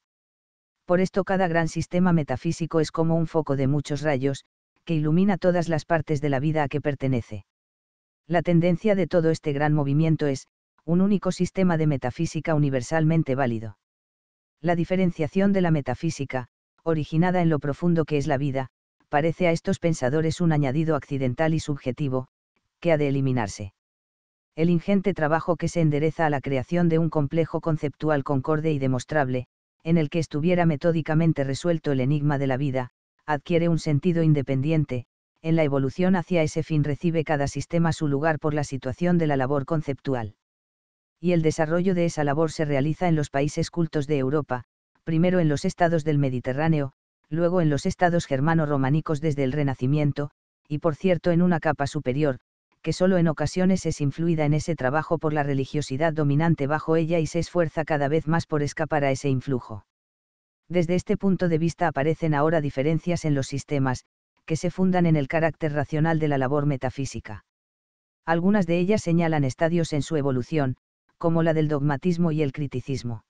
Por esto cada gran sistema metafísico es como un foco de muchos rayos, que ilumina todas las partes de la vida a que pertenece. La tendencia de todo este gran movimiento es, un único sistema de metafísica universalmente válido. La diferenciación de la metafísica, originada en lo profundo que es la vida, parece a estos pensadores un añadido accidental y subjetivo, que ha de eliminarse. El ingente trabajo que se endereza a la creación de un complejo conceptual concorde y demostrable, en el que estuviera metódicamente resuelto el enigma de la vida, adquiere un sentido independiente, en la evolución hacia ese fin recibe cada sistema su lugar por la situación de la labor conceptual. Y el desarrollo de esa labor se realiza en los países cultos de Europa, primero en los estados del Mediterráneo, luego en los estados germano-románicos desde el Renacimiento, y por cierto en una capa superior, que solo en ocasiones es influida en ese trabajo por la religiosidad dominante bajo ella y se esfuerza cada vez más por escapar a ese influjo. Desde este punto de vista aparecen ahora diferencias en los sistemas, que se fundan en el carácter racional de la labor metafísica. Algunas de ellas señalan estadios en su evolución, como la del dogmatismo y el criticismo.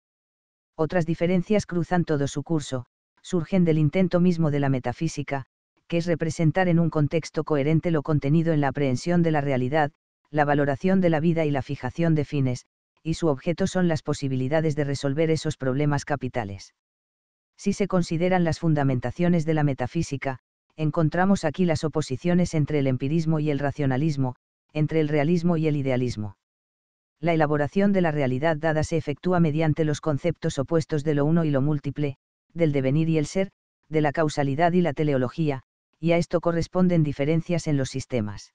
Otras diferencias cruzan todo su curso, surgen del intento mismo de la metafísica, que es representar en un contexto coherente lo contenido en la aprehensión de la realidad, la valoración de la vida y la fijación de fines, y su objeto son las posibilidades de resolver esos problemas capitales. Si se consideran las fundamentaciones de la metafísica, encontramos aquí las oposiciones entre el empirismo y el racionalismo, entre el realismo y el idealismo. La elaboración de la realidad dada se efectúa mediante los conceptos opuestos de lo uno y lo múltiple, del devenir y el ser, de la causalidad y la teleología, y a esto corresponden diferencias en los sistemas.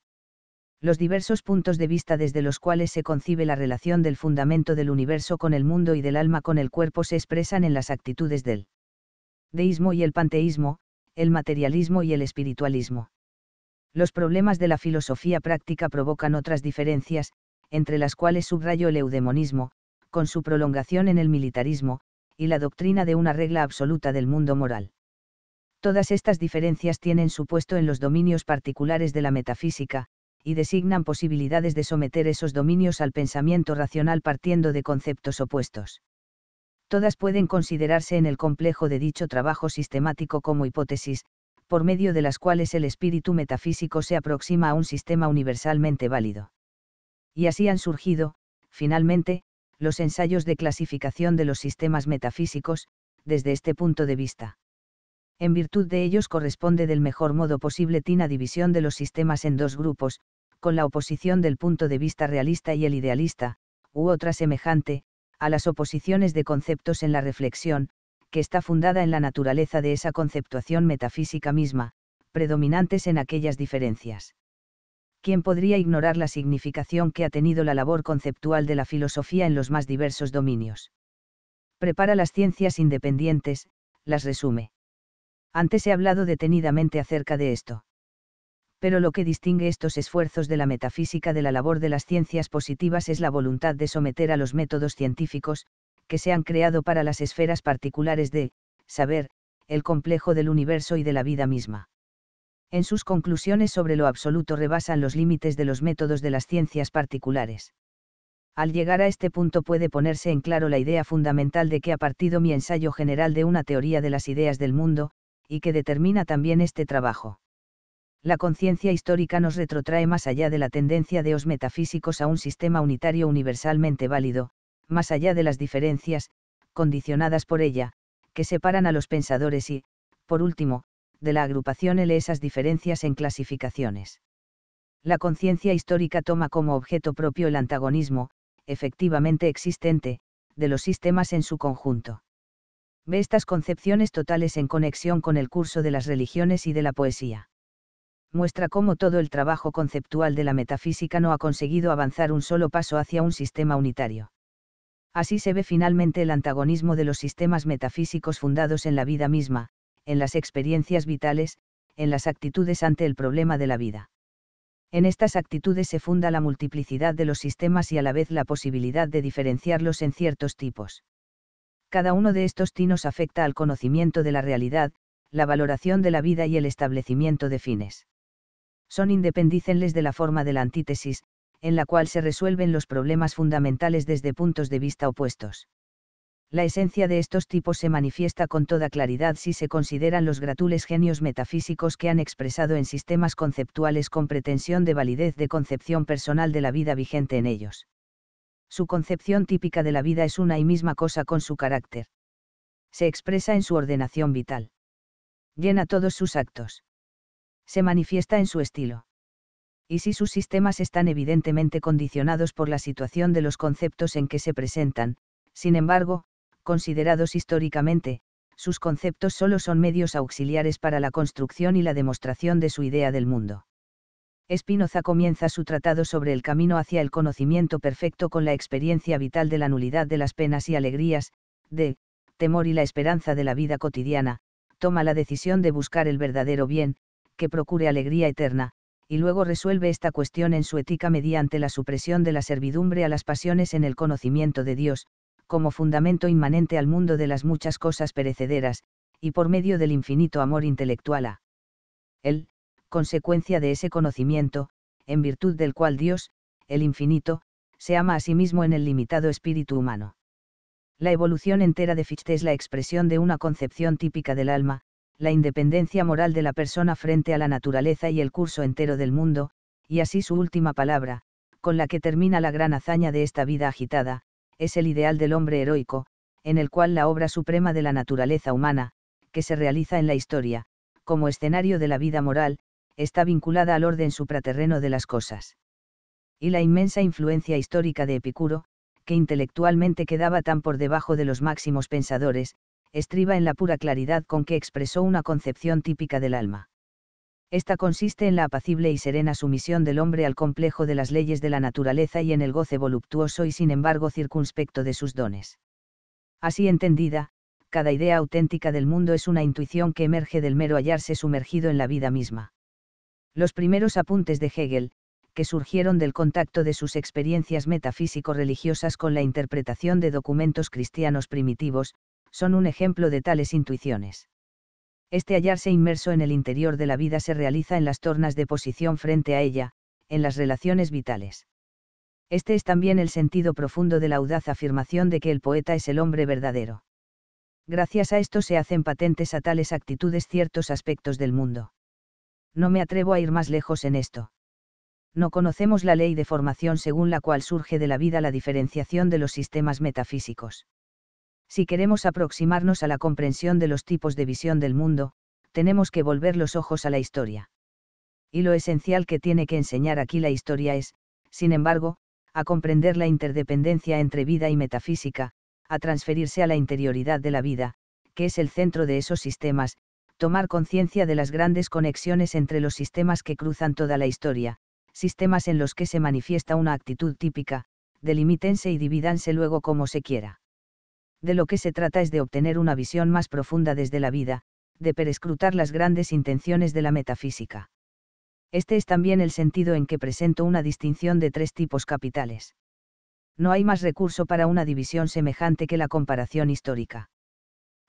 Los diversos puntos de vista desde los cuales se concibe la relación del fundamento del universo con el mundo y del alma con el cuerpo se expresan en las actitudes del deísmo y el panteísmo, el materialismo y el espiritualismo. Los problemas de la filosofía práctica provocan otras diferencias, entre las cuales subrayo el eudemonismo, con su prolongación en el militarismo, y la doctrina de una regla absoluta del mundo moral. Todas estas diferencias tienen su puesto en los dominios particulares de la metafísica, y designan posibilidades de someter esos dominios al pensamiento racional partiendo de conceptos opuestos todas pueden considerarse en el complejo de dicho trabajo sistemático como hipótesis, por medio de las cuales el espíritu metafísico se aproxima a un sistema universalmente válido. Y así han surgido, finalmente, los ensayos de clasificación de los sistemas metafísicos, desde este punto de vista. En virtud de ellos corresponde del mejor modo posible Tina división de los sistemas en dos grupos, con la oposición del punto de vista realista y el idealista, u otra semejante, a las oposiciones de conceptos en la reflexión, que está fundada en la naturaleza de esa conceptuación metafísica misma, predominantes en aquellas diferencias. ¿Quién podría ignorar la significación que ha tenido la labor conceptual de la filosofía en los más diversos dominios? Prepara las ciencias independientes, las resume. Antes he hablado detenidamente acerca de esto pero lo que distingue estos esfuerzos de la metafísica de la labor de las ciencias positivas es la voluntad de someter a los métodos científicos, que se han creado para las esferas particulares de, saber, el complejo del universo y de la vida misma. En sus conclusiones sobre lo absoluto rebasan los límites de los métodos de las ciencias particulares. Al llegar a este punto puede ponerse en claro la idea fundamental de que ha partido mi ensayo general de una teoría de las ideas del mundo, y que determina también este trabajo la conciencia histórica nos retrotrae más allá de la tendencia de os metafísicos a un sistema unitario universalmente válido, más allá de las diferencias, condicionadas por ella, que separan a los pensadores y, por último, de la agrupación L esas diferencias en clasificaciones. La conciencia histórica toma como objeto propio el antagonismo, efectivamente existente, de los sistemas en su conjunto. Ve estas concepciones totales en conexión con el curso de las religiones y de la poesía muestra cómo todo el trabajo conceptual de la metafísica no ha conseguido avanzar un solo paso hacia un sistema unitario. Así se ve finalmente el antagonismo de los sistemas metafísicos fundados en la vida misma, en las experiencias vitales, en las actitudes ante el problema de la vida. En estas actitudes se funda la multiplicidad de los sistemas y a la vez la posibilidad de diferenciarlos en ciertos tipos. Cada uno de estos tinos afecta al conocimiento de la realidad, la valoración de la vida y el establecimiento de fines son independícenles de la forma de la antítesis, en la cual se resuelven los problemas fundamentales desde puntos de vista opuestos. La esencia de estos tipos se manifiesta con toda claridad si se consideran los gratules genios metafísicos que han expresado en sistemas conceptuales con pretensión de validez de concepción personal de la vida vigente en ellos. Su concepción típica de la vida es una y misma cosa con su carácter. Se expresa en su ordenación vital. Llena todos sus actos se manifiesta en su estilo. Y si sus sistemas están evidentemente condicionados por la situación de los conceptos en que se presentan, sin embargo, considerados históricamente, sus conceptos solo son medios auxiliares para la construcción y la demostración de su idea del mundo. Espinoza comienza su tratado sobre el camino hacia el conocimiento perfecto con la experiencia vital de la nulidad de las penas y alegrías, de temor y la esperanza de la vida cotidiana, toma la decisión de buscar el verdadero bien, que procure alegría eterna, y luego resuelve esta cuestión en su ética mediante la supresión de la servidumbre a las pasiones en el conocimiento de Dios, como fundamento inmanente al mundo de las muchas cosas perecederas, y por medio del infinito amor intelectual a el, consecuencia de ese conocimiento, en virtud del cual Dios, el infinito, se ama a sí mismo en el limitado espíritu humano. La evolución entera de Fichte es la expresión de una concepción típica del alma, la independencia moral de la persona frente a la naturaleza y el curso entero del mundo, y así su última palabra, con la que termina la gran hazaña de esta vida agitada, es el ideal del hombre heroico, en el cual la obra suprema de la naturaleza humana, que se realiza en la historia, como escenario de la vida moral, está vinculada al orden supraterreno de las cosas. Y la inmensa influencia histórica de Epicuro, que intelectualmente quedaba tan por debajo de los máximos pensadores, estriba en la pura claridad con que expresó una concepción típica del alma. Esta consiste en la apacible y serena sumisión del hombre al complejo de las leyes de la naturaleza y en el goce voluptuoso y sin embargo circunspecto de sus dones. Así entendida, cada idea auténtica del mundo es una intuición que emerge del mero hallarse sumergido en la vida misma. Los primeros apuntes de Hegel, que surgieron del contacto de sus experiencias metafísico-religiosas con la interpretación de documentos cristianos primitivos, son un ejemplo de tales intuiciones. Este hallarse inmerso en el interior de la vida se realiza en las tornas de posición frente a ella, en las relaciones vitales. Este es también el sentido profundo de la audaz afirmación de que el poeta es el hombre verdadero. Gracias a esto se hacen patentes a tales actitudes ciertos aspectos del mundo. No me atrevo a ir más lejos en esto. No conocemos la ley de formación según la cual surge de la vida la diferenciación de los sistemas metafísicos. Si queremos aproximarnos a la comprensión de los tipos de visión del mundo, tenemos que volver los ojos a la historia. Y lo esencial que tiene que enseñar aquí la historia es, sin embargo, a comprender la interdependencia entre vida y metafísica, a transferirse a la interioridad de la vida, que es el centro de esos sistemas, tomar conciencia de las grandes conexiones entre los sistemas que cruzan toda la historia, sistemas en los que se manifiesta una actitud típica, delimítense y divídanse luego como se quiera de lo que se trata es de obtener una visión más profunda desde la vida, de perescrutar las grandes intenciones de la metafísica. Este es también el sentido en que presento una distinción de tres tipos capitales. No hay más recurso para una división semejante que la comparación histórica.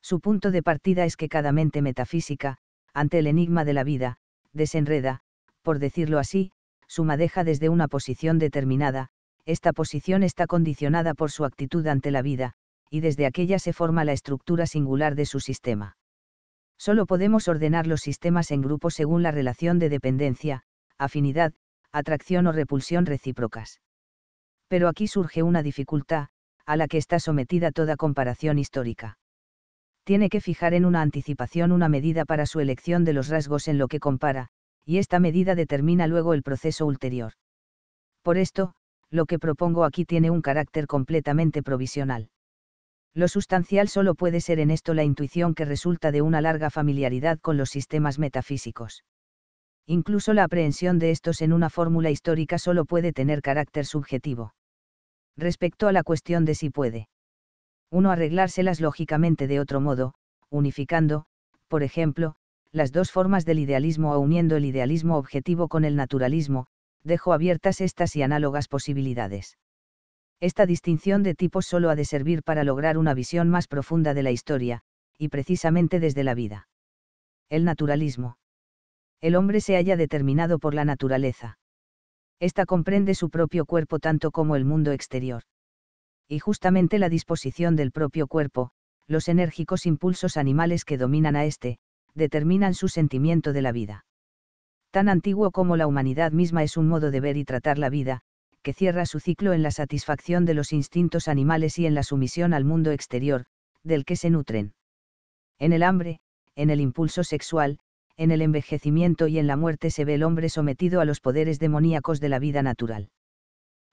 Su punto de partida es que cada mente metafísica, ante el enigma de la vida, desenreda, por decirlo así, su madeja desde una posición determinada, esta posición está condicionada por su actitud ante la vida, y desde aquella se forma la estructura singular de su sistema. Solo podemos ordenar los sistemas en grupos según la relación de dependencia, afinidad, atracción o repulsión recíprocas. Pero aquí surge una dificultad, a la que está sometida toda comparación histórica. Tiene que fijar en una anticipación una medida para su elección de los rasgos en lo que compara, y esta medida determina luego el proceso ulterior. Por esto, lo que propongo aquí tiene un carácter completamente provisional. Lo sustancial solo puede ser en esto la intuición que resulta de una larga familiaridad con los sistemas metafísicos. Incluso la aprehensión de estos en una fórmula histórica solo puede tener carácter subjetivo. Respecto a la cuestión de si puede uno arreglárselas lógicamente de otro modo, unificando, por ejemplo, las dos formas del idealismo o uniendo el idealismo objetivo con el naturalismo, dejo abiertas estas y análogas posibilidades. Esta distinción de tipos solo ha de servir para lograr una visión más profunda de la historia, y precisamente desde la vida. El naturalismo. El hombre se halla determinado por la naturaleza. Esta comprende su propio cuerpo tanto como el mundo exterior. Y justamente la disposición del propio cuerpo, los enérgicos impulsos animales que dominan a éste, determinan su sentimiento de la vida. Tan antiguo como la humanidad misma es un modo de ver y tratar la vida, que cierra su ciclo en la satisfacción de los instintos animales y en la sumisión al mundo exterior, del que se nutren. En el hambre, en el impulso sexual, en el envejecimiento y en la muerte se ve el hombre sometido a los poderes demoníacos de la vida natural.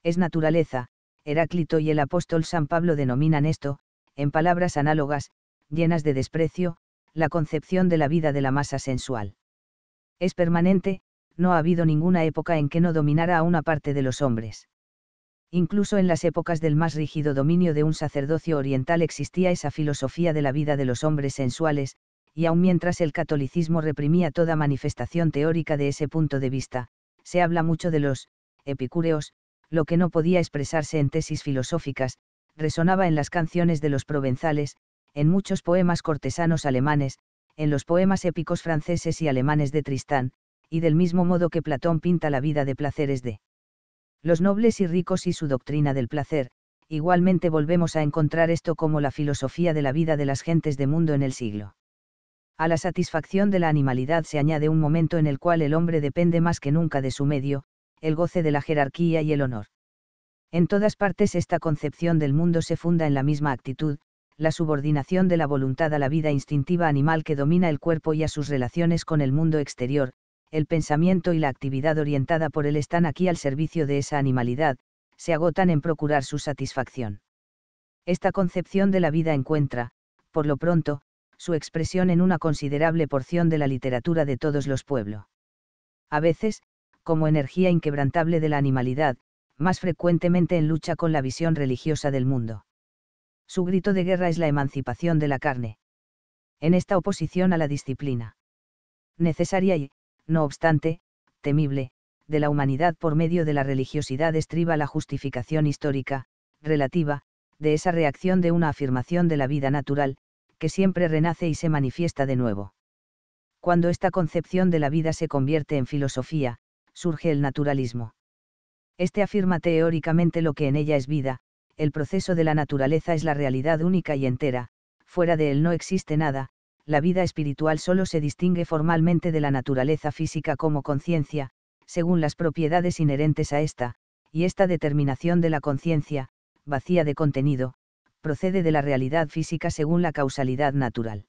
Es naturaleza, Heráclito y el apóstol San Pablo denominan esto, en palabras análogas, llenas de desprecio, la concepción de la vida de la masa sensual. Es permanente, no ha habido ninguna época en que no dominara a una parte de los hombres. Incluso en las épocas del más rígido dominio de un sacerdocio oriental existía esa filosofía de la vida de los hombres sensuales, y aun mientras el catolicismo reprimía toda manifestación teórica de ese punto de vista, se habla mucho de los epicúreos, lo que no podía expresarse en tesis filosóficas, resonaba en las canciones de los provenzales, en muchos poemas cortesanos alemanes, en los poemas épicos franceses y alemanes de Tristán, y del mismo modo que Platón pinta la vida de placeres de los nobles y ricos y su doctrina del placer, igualmente volvemos a encontrar esto como la filosofía de la vida de las gentes de mundo en el siglo. A la satisfacción de la animalidad se añade un momento en el cual el hombre depende más que nunca de su medio, el goce de la jerarquía y el honor. En todas partes esta concepción del mundo se funda en la misma actitud, la subordinación de la voluntad a la vida instintiva animal que domina el cuerpo y a sus relaciones con el mundo exterior, el pensamiento y la actividad orientada por él están aquí al servicio de esa animalidad, se agotan en procurar su satisfacción. Esta concepción de la vida encuentra, por lo pronto, su expresión en una considerable porción de la literatura de todos los pueblos. A veces, como energía inquebrantable de la animalidad, más frecuentemente en lucha con la visión religiosa del mundo. Su grito de guerra es la emancipación de la carne. En esta oposición a la disciplina necesaria y, no obstante, temible, de la humanidad por medio de la religiosidad estriba la justificación histórica, relativa, de esa reacción de una afirmación de la vida natural, que siempre renace y se manifiesta de nuevo. Cuando esta concepción de la vida se convierte en filosofía, surge el naturalismo. Este afirma teóricamente lo que en ella es vida, el proceso de la naturaleza es la realidad única y entera, fuera de él no existe nada, la vida espiritual solo se distingue formalmente de la naturaleza física como conciencia, según las propiedades inherentes a ésta, y esta determinación de la conciencia, vacía de contenido, procede de la realidad física según la causalidad natural.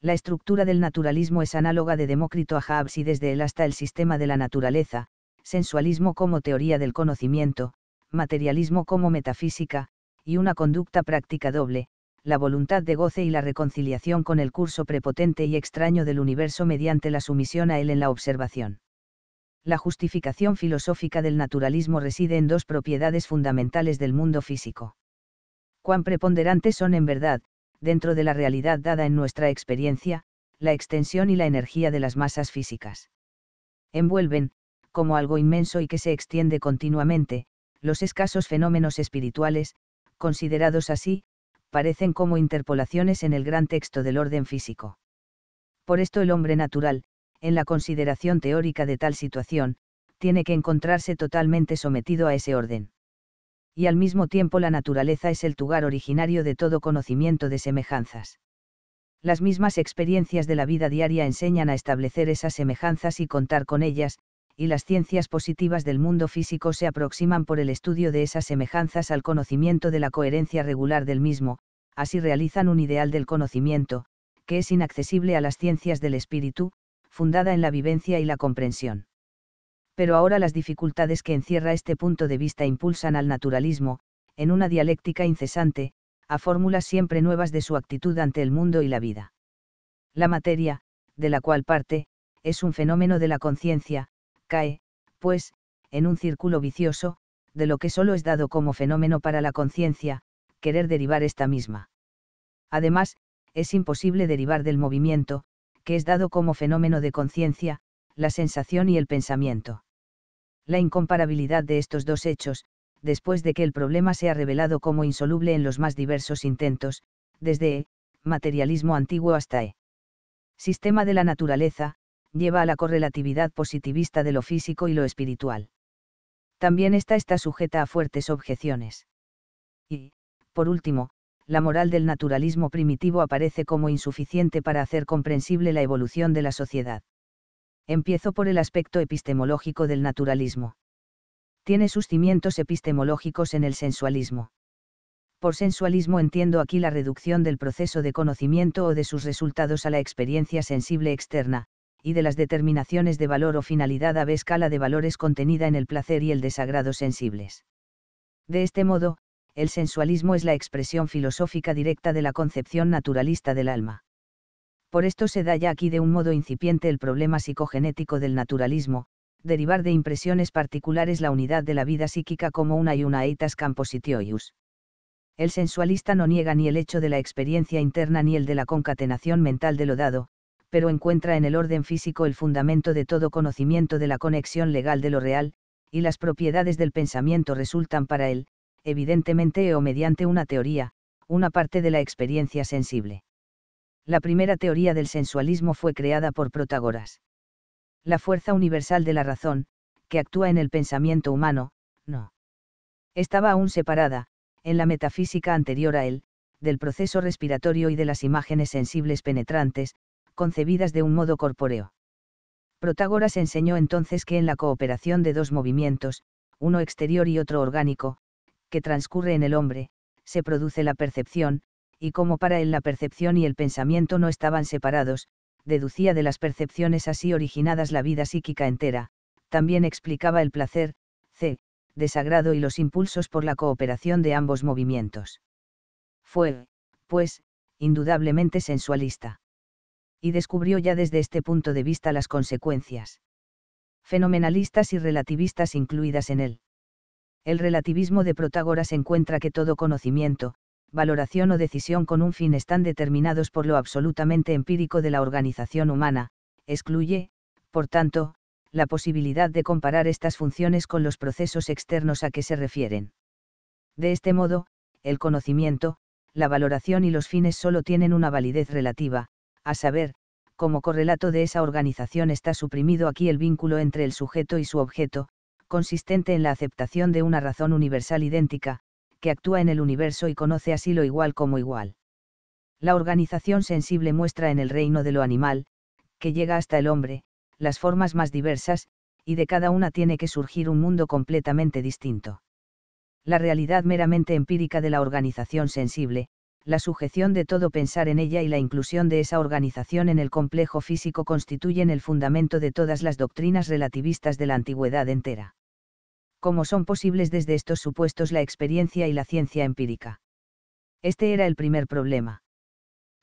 La estructura del naturalismo es análoga de Demócrito a Habs, y desde él hasta el sistema de la naturaleza, sensualismo como teoría del conocimiento, materialismo como metafísica, y una conducta práctica doble, la voluntad de goce y la reconciliación con el curso prepotente y extraño del universo mediante la sumisión a él en la observación. La justificación filosófica del naturalismo reside en dos propiedades fundamentales del mundo físico. Cuán preponderantes son en verdad, dentro de la realidad dada en nuestra experiencia, la extensión y la energía de las masas físicas. Envuelven, como algo inmenso y que se extiende continuamente, los escasos fenómenos espirituales, considerados así, parecen como interpolaciones en el gran texto del orden físico. Por esto el hombre natural, en la consideración teórica de tal situación, tiene que encontrarse totalmente sometido a ese orden. Y al mismo tiempo la naturaleza es el lugar originario de todo conocimiento de semejanzas. Las mismas experiencias de la vida diaria enseñan a establecer esas semejanzas y contar con ellas, y las ciencias positivas del mundo físico se aproximan por el estudio de esas semejanzas al conocimiento de la coherencia regular del mismo, así realizan un ideal del conocimiento, que es inaccesible a las ciencias del espíritu, fundada en la vivencia y la comprensión. Pero ahora las dificultades que encierra este punto de vista impulsan al naturalismo, en una dialéctica incesante, a fórmulas siempre nuevas de su actitud ante el mundo y la vida. La materia, de la cual parte, es un fenómeno de la conciencia, cae, pues, en un círculo vicioso, de lo que solo es dado como fenómeno para la conciencia, querer derivar esta misma. Además, es imposible derivar del movimiento, que es dado como fenómeno de conciencia, la sensación y el pensamiento. La incomparabilidad de estos dos hechos, después de que el problema sea revelado como insoluble en los más diversos intentos, desde e, materialismo antiguo hasta e. Sistema de la naturaleza, lleva a la correlatividad positivista de lo físico y lo espiritual. También esta está sujeta a fuertes objeciones. Y, por último, la moral del naturalismo primitivo aparece como insuficiente para hacer comprensible la evolución de la sociedad. Empiezo por el aspecto epistemológico del naturalismo. Tiene sus cimientos epistemológicos en el sensualismo. Por sensualismo entiendo aquí la reducción del proceso de conocimiento o de sus resultados a la experiencia sensible externa, y de las determinaciones de valor o finalidad a escala de valores contenida en el placer y el desagrado sensibles. De este modo, el sensualismo es la expresión filosófica directa de la concepción naturalista del alma. Por esto se da ya aquí de un modo incipiente el problema psicogenético del naturalismo, derivar de impresiones particulares la unidad de la vida psíquica como una y una eitas campositioius. El sensualista no niega ni el hecho de la experiencia interna ni el de la concatenación mental de lo dado, pero encuentra en el orden físico el fundamento de todo conocimiento de la conexión legal de lo real, y las propiedades del pensamiento resultan para él, evidentemente o mediante una teoría, una parte de la experiencia sensible. La primera teoría del sensualismo fue creada por Protágoras. La fuerza universal de la razón, que actúa en el pensamiento humano, no. Estaba aún separada, en la metafísica anterior a él, del proceso respiratorio y de las imágenes sensibles penetrantes, concebidas de un modo corpóreo. Protágoras enseñó entonces que en la cooperación de dos movimientos, uno exterior y otro orgánico, que transcurre en el hombre, se produce la percepción, y como para él la percepción y el pensamiento no estaban separados, deducía de las percepciones así originadas la vida psíquica entera, también explicaba el placer, c, desagrado y los impulsos por la cooperación de ambos movimientos. Fue, pues, indudablemente sensualista y descubrió ya desde este punto de vista las consecuencias. Fenomenalistas y relativistas incluidas en él. El relativismo de Protágoras encuentra que todo conocimiento, valoración o decisión con un fin están determinados por lo absolutamente empírico de la organización humana, excluye, por tanto, la posibilidad de comparar estas funciones con los procesos externos a que se refieren. De este modo, el conocimiento, la valoración y los fines solo tienen una validez relativa, a saber, como correlato de esa organización está suprimido aquí el vínculo entre el sujeto y su objeto, consistente en la aceptación de una razón universal idéntica, que actúa en el universo y conoce así lo igual como igual. La organización sensible muestra en el reino de lo animal, que llega hasta el hombre, las formas más diversas, y de cada una tiene que surgir un mundo completamente distinto. La realidad meramente empírica de la organización sensible, la sujeción de todo pensar en ella y la inclusión de esa organización en el complejo físico constituyen el fundamento de todas las doctrinas relativistas de la antigüedad entera. ¿Cómo son posibles desde estos supuestos la experiencia y la ciencia empírica? Este era el primer problema.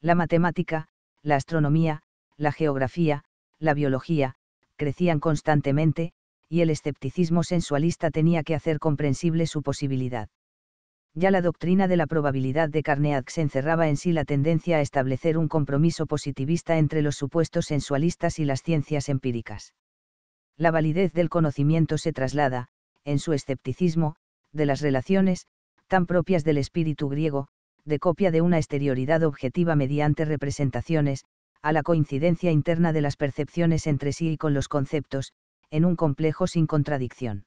La matemática, la astronomía, la geografía, la biología, crecían constantemente, y el escepticismo sensualista tenía que hacer comprensible su posibilidad ya la doctrina de la probabilidad de se encerraba en sí la tendencia a establecer un compromiso positivista entre los supuestos sensualistas y las ciencias empíricas. La validez del conocimiento se traslada, en su escepticismo, de las relaciones, tan propias del espíritu griego, de copia de una exterioridad objetiva mediante representaciones, a la coincidencia interna de las percepciones entre sí y con los conceptos, en un complejo sin contradicción.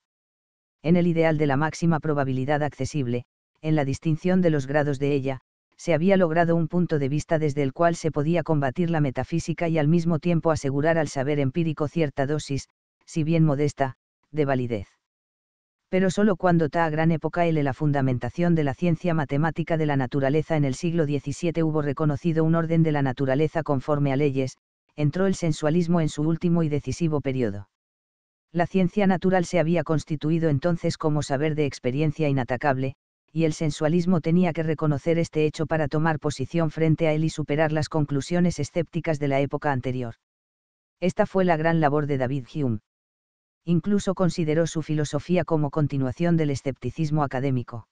En el ideal de la máxima probabilidad accesible, en la distinción de los grados de ella, se había logrado un punto de vista desde el cual se podía combatir la metafísica y al mismo tiempo asegurar al saber empírico cierta dosis, si bien modesta, de validez. Pero sólo cuando ta a gran época L la fundamentación de la ciencia matemática de la naturaleza en el siglo XVII hubo reconocido un orden de la naturaleza conforme a leyes, entró el sensualismo en su último y decisivo periodo. La ciencia natural se había constituido entonces como saber de experiencia inatacable, y el sensualismo tenía que reconocer este hecho para tomar posición frente a él y superar las conclusiones escépticas de la época anterior. Esta fue la gran labor de David Hume. Incluso consideró su filosofía como continuación del escepticismo académico.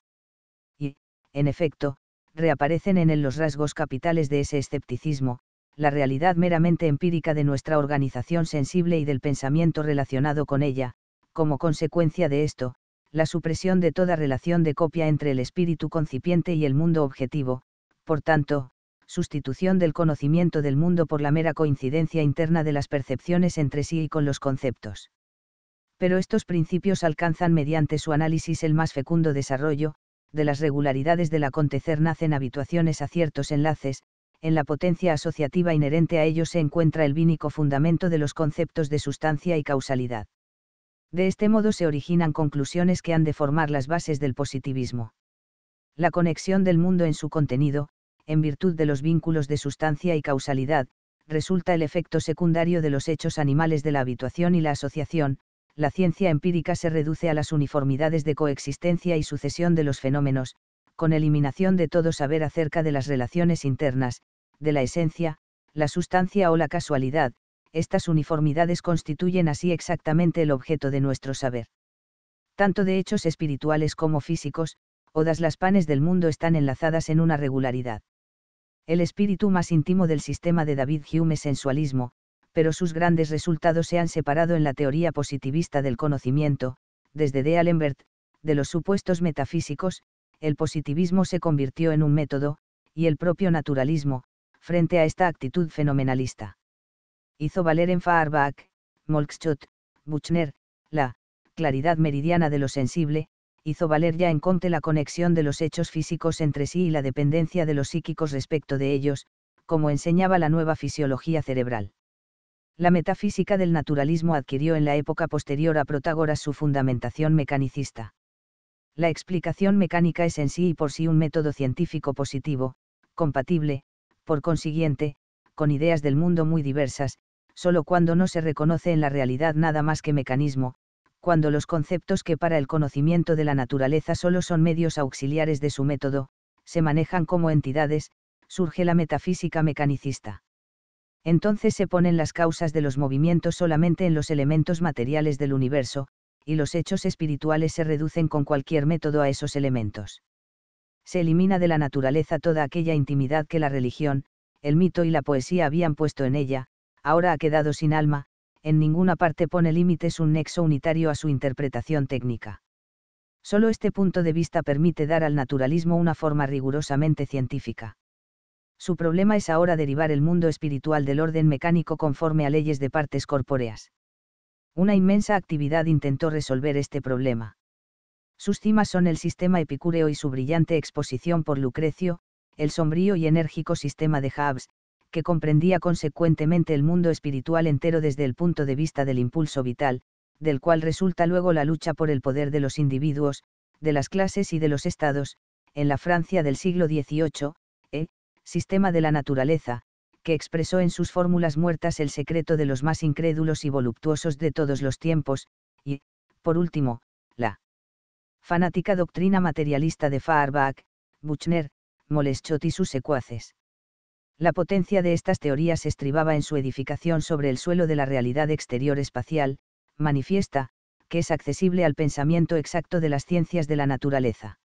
Y, en efecto, reaparecen en él los rasgos capitales de ese escepticismo, la realidad meramente empírica de nuestra organización sensible y del pensamiento relacionado con ella, como consecuencia de esto, la supresión de toda relación de copia entre el espíritu concipiente y el mundo objetivo, por tanto, sustitución del conocimiento del mundo por la mera coincidencia interna de las percepciones entre sí y con los conceptos. Pero estos principios alcanzan mediante su análisis el más fecundo desarrollo, de las regularidades del acontecer nacen habituaciones a ciertos enlaces, en la potencia asociativa inherente a ellos se encuentra el vínico fundamento de los conceptos de sustancia y causalidad. De este modo se originan conclusiones que han de formar las bases del positivismo. La conexión del mundo en su contenido, en virtud de los vínculos de sustancia y causalidad, resulta el efecto secundario de los hechos animales de la habituación y la asociación, la ciencia empírica se reduce a las uniformidades de coexistencia y sucesión de los fenómenos, con eliminación de todo saber acerca de las relaciones internas, de la esencia, la sustancia o la casualidad, estas uniformidades constituyen así exactamente el objeto de nuestro saber. Tanto de hechos espirituales como físicos, todas las panes del mundo están enlazadas en una regularidad. El espíritu más íntimo del sistema de David Hume es sensualismo, pero sus grandes resultados se han separado en la teoría positivista del conocimiento, desde de Alembert, de los supuestos metafísicos, el positivismo se convirtió en un método, y el propio naturalismo, frente a esta actitud fenomenalista hizo valer en Fahrbach, Moltschut, Buchner, la claridad meridiana de lo sensible, hizo valer ya en Conte la conexión de los hechos físicos entre sí y la dependencia de los psíquicos respecto de ellos, como enseñaba la nueva fisiología cerebral. La metafísica del naturalismo adquirió en la época posterior a Protágoras su fundamentación mecanicista. La explicación mecánica es en sí y por sí un método científico positivo, compatible, por consiguiente, con ideas del mundo muy diversas, sólo cuando no se reconoce en la realidad nada más que mecanismo, cuando los conceptos que para el conocimiento de la naturaleza solo son medios auxiliares de su método, se manejan como entidades, surge la metafísica mecanicista. Entonces se ponen las causas de los movimientos solamente en los elementos materiales del universo, y los hechos espirituales se reducen con cualquier método a esos elementos. Se elimina de la naturaleza toda aquella intimidad que la religión, el mito y la poesía habían puesto en ella, ahora ha quedado sin alma, en ninguna parte pone límites un nexo unitario a su interpretación técnica. Solo este punto de vista permite dar al naturalismo una forma rigurosamente científica. Su problema es ahora derivar el mundo espiritual del orden mecánico conforme a leyes de partes corpóreas. Una inmensa actividad intentó resolver este problema. Sus cimas son el sistema epicúreo y su brillante exposición por Lucrecio, el sombrío y enérgico sistema de Hobbes, que comprendía consecuentemente el mundo espiritual entero desde el punto de vista del impulso vital, del cual resulta luego la lucha por el poder de los individuos, de las clases y de los estados, en la Francia del siglo XVIII, e, sistema de la naturaleza, que expresó en sus fórmulas muertas el secreto de los más incrédulos y voluptuosos de todos los tiempos, y, por último, la fanática doctrina materialista de Fahrbach, Buchner, Moleschott y sus secuaces. La potencia de estas teorías estribaba en su edificación sobre el suelo de la realidad exterior espacial, manifiesta, que es accesible al pensamiento exacto de las ciencias de la naturaleza.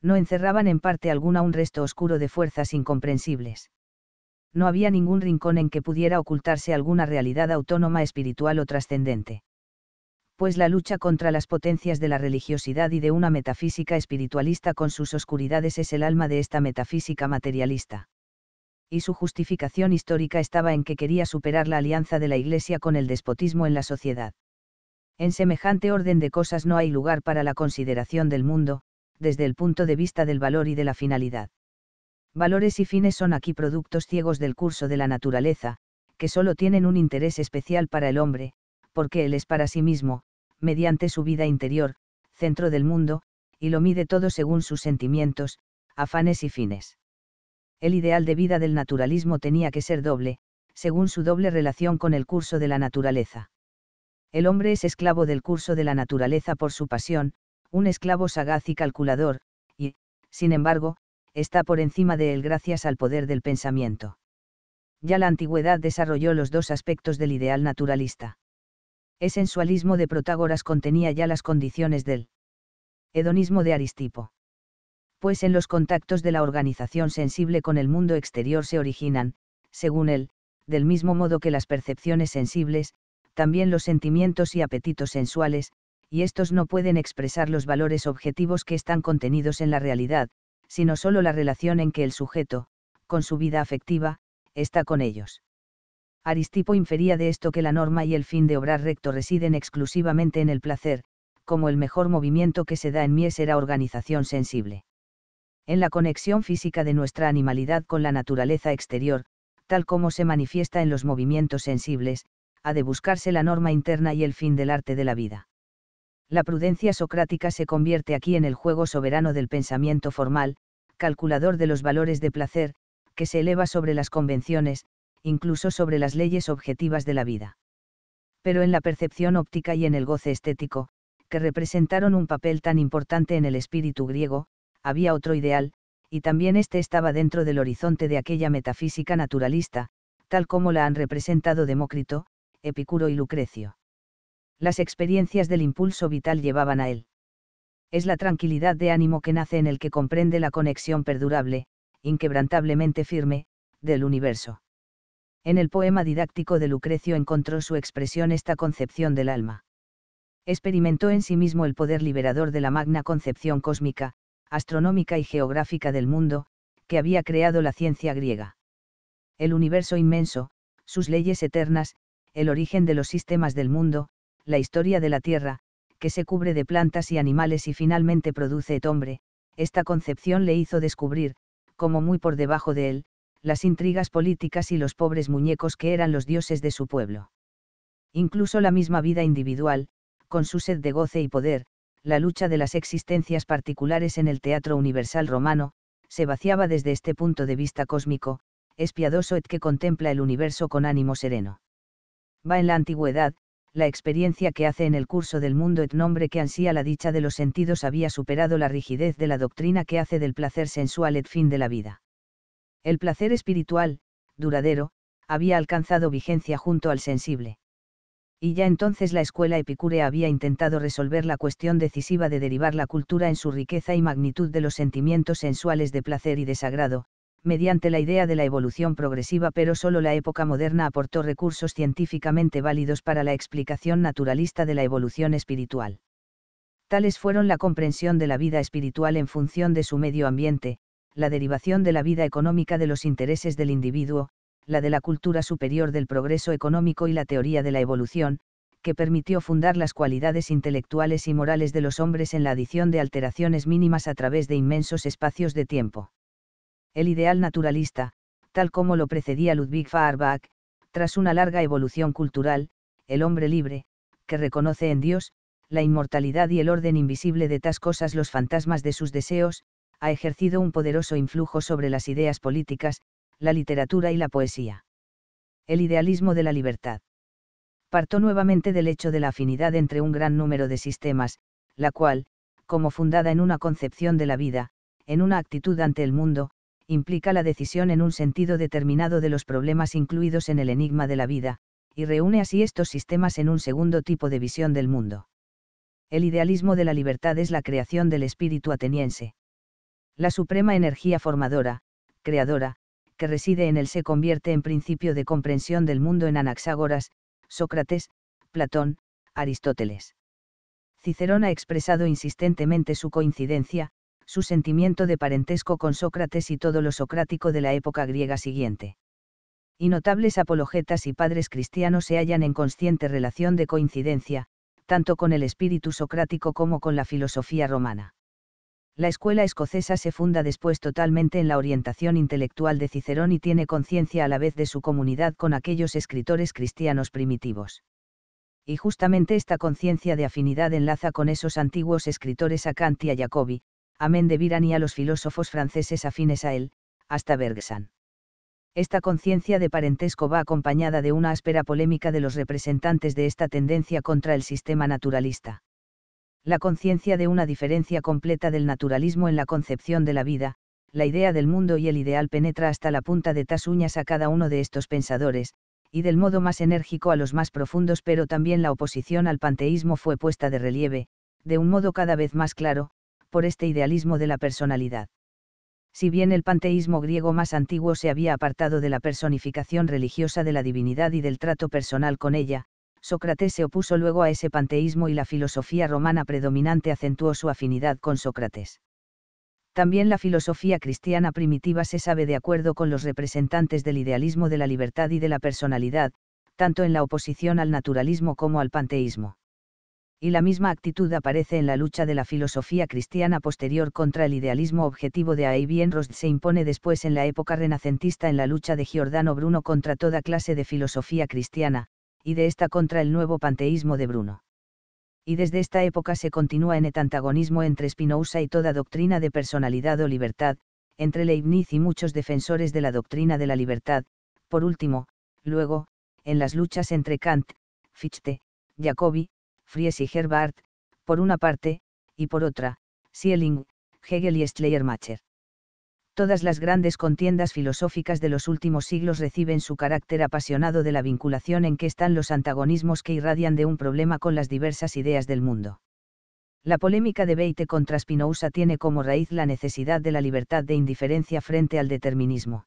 No encerraban en parte alguna un resto oscuro de fuerzas incomprensibles. No había ningún rincón en que pudiera ocultarse alguna realidad autónoma espiritual o trascendente. Pues la lucha contra las potencias de la religiosidad y de una metafísica espiritualista con sus oscuridades es el alma de esta metafísica materialista y su justificación histórica estaba en que quería superar la alianza de la Iglesia con el despotismo en la sociedad. En semejante orden de cosas no hay lugar para la consideración del mundo, desde el punto de vista del valor y de la finalidad. Valores y fines son aquí productos ciegos del curso de la naturaleza, que solo tienen un interés especial para el hombre, porque él es para sí mismo, mediante su vida interior, centro del mundo, y lo mide todo según sus sentimientos, afanes y fines el ideal de vida del naturalismo tenía que ser doble, según su doble relación con el curso de la naturaleza. El hombre es esclavo del curso de la naturaleza por su pasión, un esclavo sagaz y calculador, y, sin embargo, está por encima de él gracias al poder del pensamiento. Ya la antigüedad desarrolló los dos aspectos del ideal naturalista. El sensualismo de Protágoras contenía ya las condiciones del hedonismo de Aristipo pues en los contactos de la organización sensible con el mundo exterior se originan, según él, del mismo modo que las percepciones sensibles, también los sentimientos y apetitos sensuales, y estos no pueden expresar los valores objetivos que están contenidos en la realidad, sino solo la relación en que el sujeto, con su vida afectiva, está con ellos. Aristipo infería de esto que la norma y el fin de obrar recto residen exclusivamente en el placer, como el mejor movimiento que se da en mí es organización sensible en la conexión física de nuestra animalidad con la naturaleza exterior, tal como se manifiesta en los movimientos sensibles, ha de buscarse la norma interna y el fin del arte de la vida. La prudencia socrática se convierte aquí en el juego soberano del pensamiento formal, calculador de los valores de placer, que se eleva sobre las convenciones, incluso sobre las leyes objetivas de la vida. Pero en la percepción óptica y en el goce estético, que representaron un papel tan importante en el espíritu griego, había otro ideal, y también éste estaba dentro del horizonte de aquella metafísica naturalista, tal como la han representado Demócrito, Epicuro y Lucrecio. Las experiencias del impulso vital llevaban a él. Es la tranquilidad de ánimo que nace en el que comprende la conexión perdurable, inquebrantablemente firme, del universo. En el poema didáctico de Lucrecio encontró su expresión esta concepción del alma. Experimentó en sí mismo el poder liberador de la magna concepción cósmica, astronómica y geográfica del mundo, que había creado la ciencia griega. El universo inmenso, sus leyes eternas, el origen de los sistemas del mundo, la historia de la Tierra, que se cubre de plantas y animales y finalmente produce et hombre, esta concepción le hizo descubrir, como muy por debajo de él, las intrigas políticas y los pobres muñecos que eran los dioses de su pueblo. Incluso la misma vida individual, con su sed de goce y poder, la lucha de las existencias particulares en el teatro universal romano, se vaciaba desde este punto de vista cósmico, es piadoso et que contempla el universo con ánimo sereno. Va en la antigüedad, la experiencia que hace en el curso del mundo et nombre que ansía la dicha de los sentidos había superado la rigidez de la doctrina que hace del placer sensual et fin de la vida. El placer espiritual, duradero, había alcanzado vigencia junto al sensible y ya entonces la escuela epicúrea había intentado resolver la cuestión decisiva de derivar la cultura en su riqueza y magnitud de los sentimientos sensuales de placer y desagrado, mediante la idea de la evolución progresiva, pero solo la época moderna aportó recursos científicamente válidos para la explicación naturalista de la evolución espiritual. Tales fueron la comprensión de la vida espiritual en función de su medio ambiente, la derivación de la vida económica de los intereses del individuo, la de la cultura superior del progreso económico y la teoría de la evolución, que permitió fundar las cualidades intelectuales y morales de los hombres en la adición de alteraciones mínimas a través de inmensos espacios de tiempo. El ideal naturalista, tal como lo precedía Ludwig Feuerbach, tras una larga evolución cultural, el hombre libre, que reconoce en Dios, la inmortalidad y el orden invisible de tas cosas los fantasmas de sus deseos, ha ejercido un poderoso influjo sobre las ideas políticas, la literatura y la poesía. El idealismo de la libertad. Partó nuevamente del hecho de la afinidad entre un gran número de sistemas, la cual, como fundada en una concepción de la vida, en una actitud ante el mundo, implica la decisión en un sentido determinado de los problemas incluidos en el enigma de la vida, y reúne así estos sistemas en un segundo tipo de visión del mundo. El idealismo de la libertad es la creación del espíritu ateniense. La suprema energía formadora, creadora, que reside en él se convierte en principio de comprensión del mundo en Anaxágoras, Sócrates, Platón, Aristóteles. Cicerón ha expresado insistentemente su coincidencia, su sentimiento de parentesco con Sócrates y todo lo socrático de la época griega siguiente. Y notables apologetas y padres cristianos se hallan en consciente relación de coincidencia, tanto con el espíritu socrático como con la filosofía romana la escuela escocesa se funda después totalmente en la orientación intelectual de Cicerón y tiene conciencia a la vez de su comunidad con aquellos escritores cristianos primitivos. Y justamente esta conciencia de afinidad enlaza con esos antiguos escritores a Kant y a Jacobi, amén de y a los filósofos franceses afines a él, hasta Bergson. Esta conciencia de parentesco va acompañada de una áspera polémica de los representantes de esta tendencia contra el sistema naturalista la conciencia de una diferencia completa del naturalismo en la concepción de la vida, la idea del mundo y el ideal penetra hasta la punta de tas uñas a cada uno de estos pensadores, y del modo más enérgico a los más profundos, pero también la oposición al panteísmo fue puesta de relieve, de un modo cada vez más claro, por este idealismo de la personalidad. Si bien el panteísmo griego más antiguo se había apartado de la personificación religiosa de la divinidad y del trato personal con ella, Sócrates se opuso luego a ese panteísmo y la filosofía romana predominante acentuó su afinidad con Sócrates. También la filosofía cristiana primitiva se sabe de acuerdo con los representantes del idealismo de la libertad y de la personalidad, tanto en la oposición al naturalismo como al panteísmo. Y la misma actitud aparece en la lucha de la filosofía cristiana posterior contra el idealismo objetivo de bien rost se impone después en la época renacentista en la lucha de Giordano Bruno contra toda clase de filosofía cristiana, y de esta contra el nuevo panteísmo de Bruno. Y desde esta época se continúa en el antagonismo entre Spinoza y toda doctrina de personalidad o libertad, entre Leibniz y muchos defensores de la doctrina de la libertad, por último, luego, en las luchas entre Kant, Fichte, Jacobi, Fries y Herbart, por una parte, y por otra, Schelling, Hegel y Schleiermacher todas las grandes contiendas filosóficas de los últimos siglos reciben su carácter apasionado de la vinculación en que están los antagonismos que irradian de un problema con las diversas ideas del mundo. La polémica de Beite contra Spinoza tiene como raíz la necesidad de la libertad de indiferencia frente al determinismo.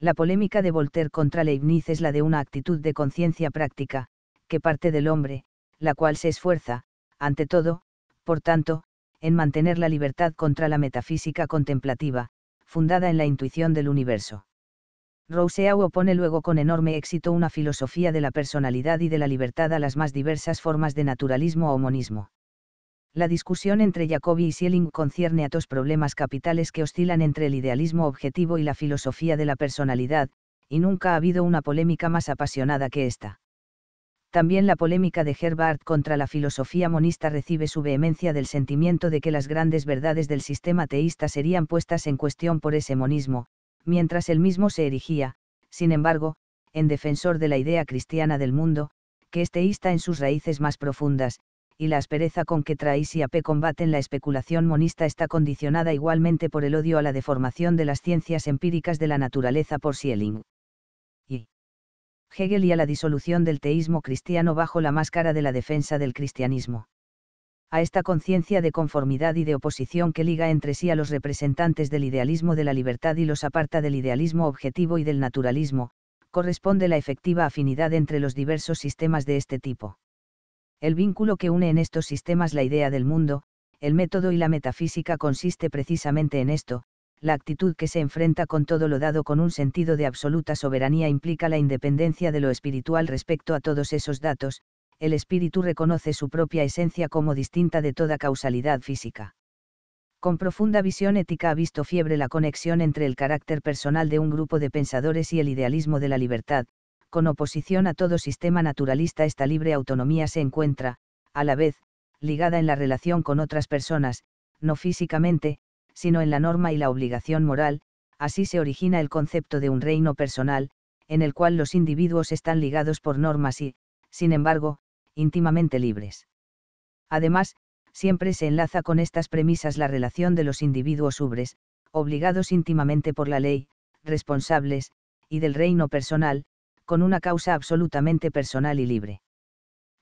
La polémica de Voltaire contra Leibniz es la de una actitud de conciencia práctica, que parte del hombre, la cual se esfuerza, ante todo, por tanto, en mantener la libertad contra la metafísica contemplativa, fundada en la intuición del universo. Rousseau opone luego con enorme éxito una filosofía de la personalidad y de la libertad a las más diversas formas de naturalismo o monismo. La discusión entre Jacobi y Schelling concierne a dos problemas capitales que oscilan entre el idealismo objetivo y la filosofía de la personalidad, y nunca ha habido una polémica más apasionada que esta también la polémica de Herbart contra la filosofía monista recibe su vehemencia del sentimiento de que las grandes verdades del sistema teísta serían puestas en cuestión por ese monismo, mientras él mismo se erigía, sin embargo, en defensor de la idea cristiana del mundo, que es teísta en sus raíces más profundas, y la aspereza con que Traís y Ape combaten la especulación monista está condicionada igualmente por el odio a la deformación de las ciencias empíricas de la naturaleza por Schelling. Hegel y a la disolución del teísmo cristiano bajo la máscara de la defensa del cristianismo. A esta conciencia de conformidad y de oposición que liga entre sí a los representantes del idealismo de la libertad y los aparta del idealismo objetivo y del naturalismo, corresponde la efectiva afinidad entre los diversos sistemas de este tipo. El vínculo que une en estos sistemas la idea del mundo, el método y la metafísica consiste precisamente en esto, la actitud que se enfrenta con todo lo dado con un sentido de absoluta soberanía implica la independencia de lo espiritual respecto a todos esos datos, el espíritu reconoce su propia esencia como distinta de toda causalidad física. Con profunda visión ética ha visto Fiebre la conexión entre el carácter personal de un grupo de pensadores y el idealismo de la libertad, con oposición a todo sistema naturalista esta libre autonomía se encuentra, a la vez, ligada en la relación con otras personas, no físicamente, sino en la norma y la obligación moral, así se origina el concepto de un reino personal, en el cual los individuos están ligados por normas y, sin embargo, íntimamente libres. Además, siempre se enlaza con estas premisas la relación de los individuos ubres, obligados íntimamente por la ley, responsables, y del reino personal, con una causa absolutamente personal y libre.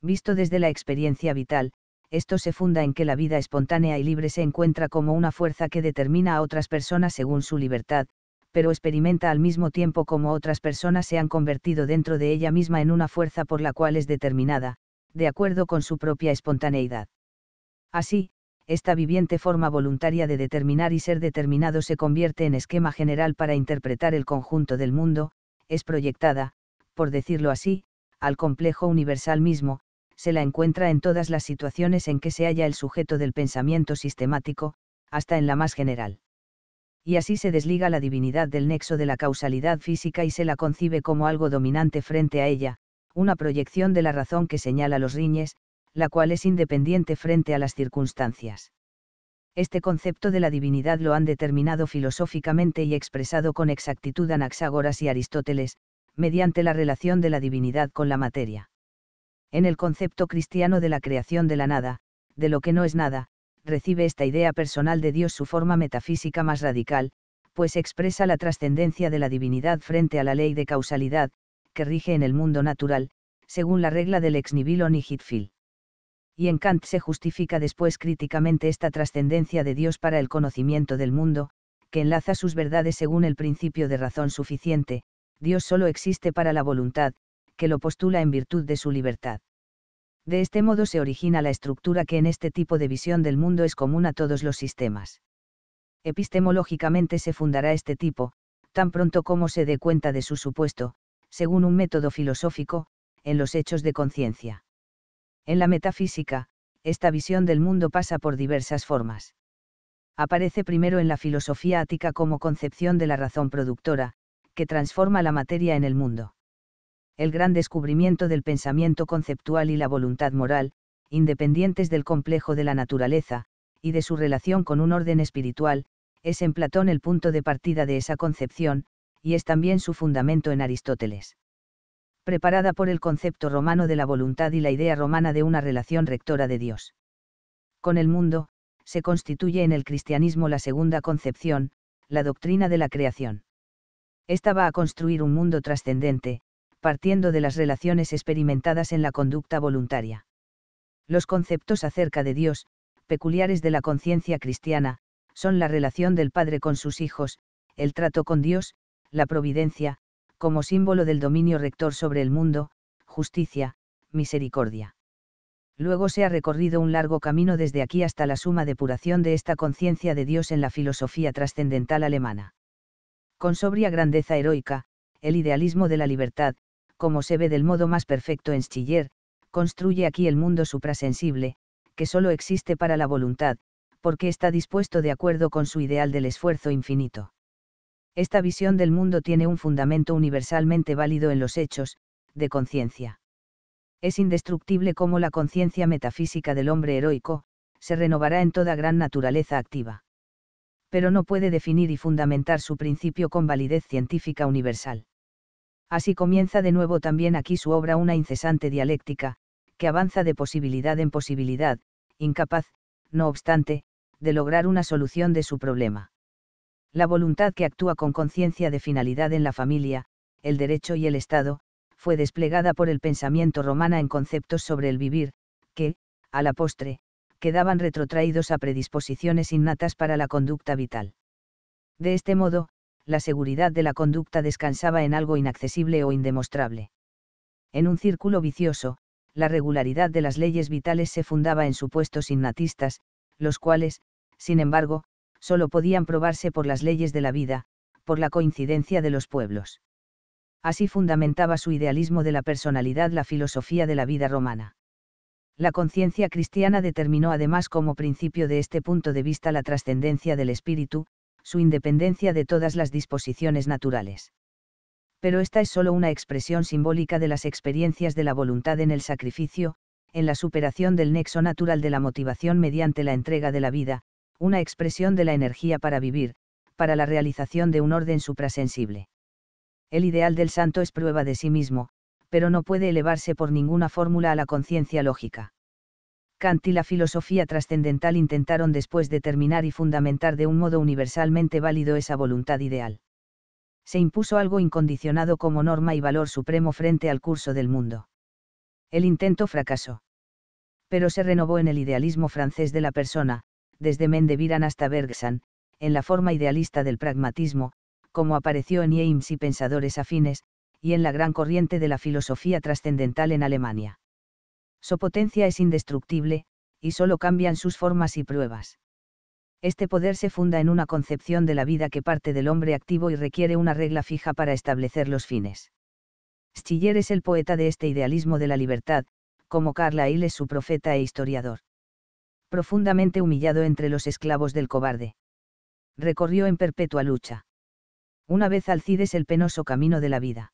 Visto desde la experiencia vital, esto se funda en que la vida espontánea y libre se encuentra como una fuerza que determina a otras personas según su libertad, pero experimenta al mismo tiempo como otras personas se han convertido dentro de ella misma en una fuerza por la cual es determinada, de acuerdo con su propia espontaneidad. Así, esta viviente forma voluntaria de determinar y ser determinado se convierte en esquema general para interpretar el conjunto del mundo, es proyectada, por decirlo así, al complejo universal mismo, se la encuentra en todas las situaciones en que se halla el sujeto del pensamiento sistemático, hasta en la más general. Y así se desliga la divinidad del nexo de la causalidad física y se la concibe como algo dominante frente a ella, una proyección de la razón que señala los riñes, la cual es independiente frente a las circunstancias. Este concepto de la divinidad lo han determinado filosóficamente y expresado con exactitud Anaxágoras y Aristóteles, mediante la relación de la divinidad con la materia en el concepto cristiano de la creación de la nada, de lo que no es nada, recibe esta idea personal de Dios su forma metafísica más radical, pues expresa la trascendencia de la divinidad frente a la ley de causalidad, que rige en el mundo natural, según la regla del ex nihilo nihitfil. Y en Kant se justifica después críticamente esta trascendencia de Dios para el conocimiento del mundo, que enlaza sus verdades según el principio de razón suficiente, Dios solo existe para la voluntad, que lo postula en virtud de su libertad. De este modo se origina la estructura que en este tipo de visión del mundo es común a todos los sistemas. Epistemológicamente se fundará este tipo, tan pronto como se dé cuenta de su supuesto, según un método filosófico, en los hechos de conciencia. En la metafísica, esta visión del mundo pasa por diversas formas. Aparece primero en la filosofía ática como concepción de la razón productora, que transforma la materia en el mundo el gran descubrimiento del pensamiento conceptual y la voluntad moral, independientes del complejo de la naturaleza, y de su relación con un orden espiritual, es en Platón el punto de partida de esa concepción, y es también su fundamento en Aristóteles. Preparada por el concepto romano de la voluntad y la idea romana de una relación rectora de Dios. Con el mundo, se constituye en el cristianismo la segunda concepción, la doctrina de la creación. Esta va a construir un mundo trascendente, partiendo de las relaciones experimentadas en la conducta voluntaria. Los conceptos acerca de Dios, peculiares de la conciencia cristiana, son la relación del Padre con sus hijos, el trato con Dios, la providencia, como símbolo del dominio rector sobre el mundo, justicia, misericordia. Luego se ha recorrido un largo camino desde aquí hasta la suma depuración de esta conciencia de Dios en la filosofía trascendental alemana. Con sobria grandeza heroica, el idealismo de la libertad, como se ve del modo más perfecto en Schiller, construye aquí el mundo suprasensible, que solo existe para la voluntad, porque está dispuesto de acuerdo con su ideal del esfuerzo infinito. Esta visión del mundo tiene un fundamento universalmente válido en los hechos, de conciencia. Es indestructible como la conciencia metafísica del hombre heroico, se renovará en toda gran naturaleza activa. Pero no puede definir y fundamentar su principio con validez científica universal. Así comienza de nuevo también aquí su obra una incesante dialéctica, que avanza de posibilidad en posibilidad, incapaz, no obstante, de lograr una solución de su problema. La voluntad que actúa con conciencia de finalidad en la familia, el derecho y el Estado, fue desplegada por el pensamiento romana en conceptos sobre el vivir, que, a la postre, quedaban retrotraídos a predisposiciones innatas para la conducta vital. De este modo, la seguridad de la conducta descansaba en algo inaccesible o indemostrable. En un círculo vicioso, la regularidad de las leyes vitales se fundaba en supuestos innatistas, los cuales, sin embargo, solo podían probarse por las leyes de la vida, por la coincidencia de los pueblos. Así fundamentaba su idealismo de la personalidad la filosofía de la vida romana. La conciencia cristiana determinó además como principio de este punto de vista la trascendencia del espíritu, su independencia de todas las disposiciones naturales. Pero esta es solo una expresión simbólica de las experiencias de la voluntad en el sacrificio, en la superación del nexo natural de la motivación mediante la entrega de la vida, una expresión de la energía para vivir, para la realización de un orden suprasensible. El ideal del santo es prueba de sí mismo, pero no puede elevarse por ninguna fórmula a la conciencia lógica. Kant y la filosofía trascendental intentaron después determinar y fundamentar de un modo universalmente válido esa voluntad ideal. Se impuso algo incondicionado como norma y valor supremo frente al curso del mundo. El intento fracasó. Pero se renovó en el idealismo francés de la persona, desde Mendeviran hasta Bergson, en la forma idealista del pragmatismo, como apareció en James y pensadores afines, y en la gran corriente de la filosofía trascendental en Alemania. Su potencia es indestructible, y solo cambian sus formas y pruebas. Este poder se funda en una concepción de la vida que parte del hombre activo y requiere una regla fija para establecer los fines. Schiller es el poeta de este idealismo de la libertad, como Carlyle es su profeta e historiador. Profundamente humillado entre los esclavos del cobarde. Recorrió en perpetua lucha. Una vez Alcides el penoso camino de la vida.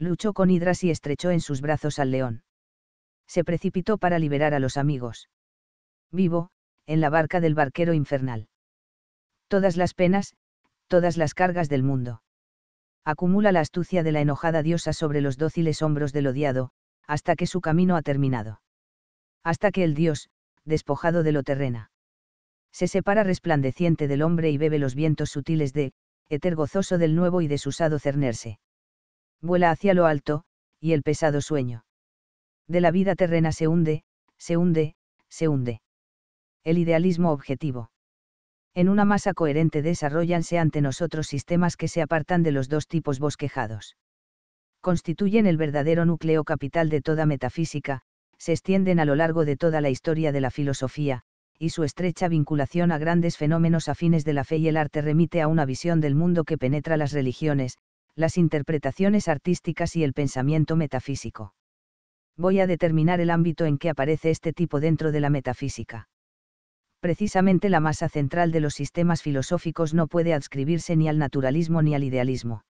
Luchó con hidras y estrechó en sus brazos al león se precipitó para liberar a los amigos. Vivo, en la barca del barquero infernal. Todas las penas, todas las cargas del mundo. Acumula la astucia de la enojada diosa sobre los dóciles hombros del odiado, hasta que su camino ha terminado. Hasta que el dios, despojado de lo terrena, se separa resplandeciente del hombre y bebe los vientos sutiles de, éter gozoso del nuevo y desusado cernerse. Vuela hacia lo alto, y el pesado sueño de la vida terrena se hunde, se hunde, se hunde. El idealismo objetivo. En una masa coherente desarrollanse ante nosotros sistemas que se apartan de los dos tipos bosquejados. Constituyen el verdadero núcleo capital de toda metafísica, se extienden a lo largo de toda la historia de la filosofía, y su estrecha vinculación a grandes fenómenos afines de la fe y el arte remite a una visión del mundo que penetra las religiones, las interpretaciones artísticas y el pensamiento metafísico voy a determinar el ámbito en que aparece este tipo dentro de la metafísica. Precisamente la masa central de los sistemas filosóficos no puede adscribirse ni al naturalismo ni al idealismo.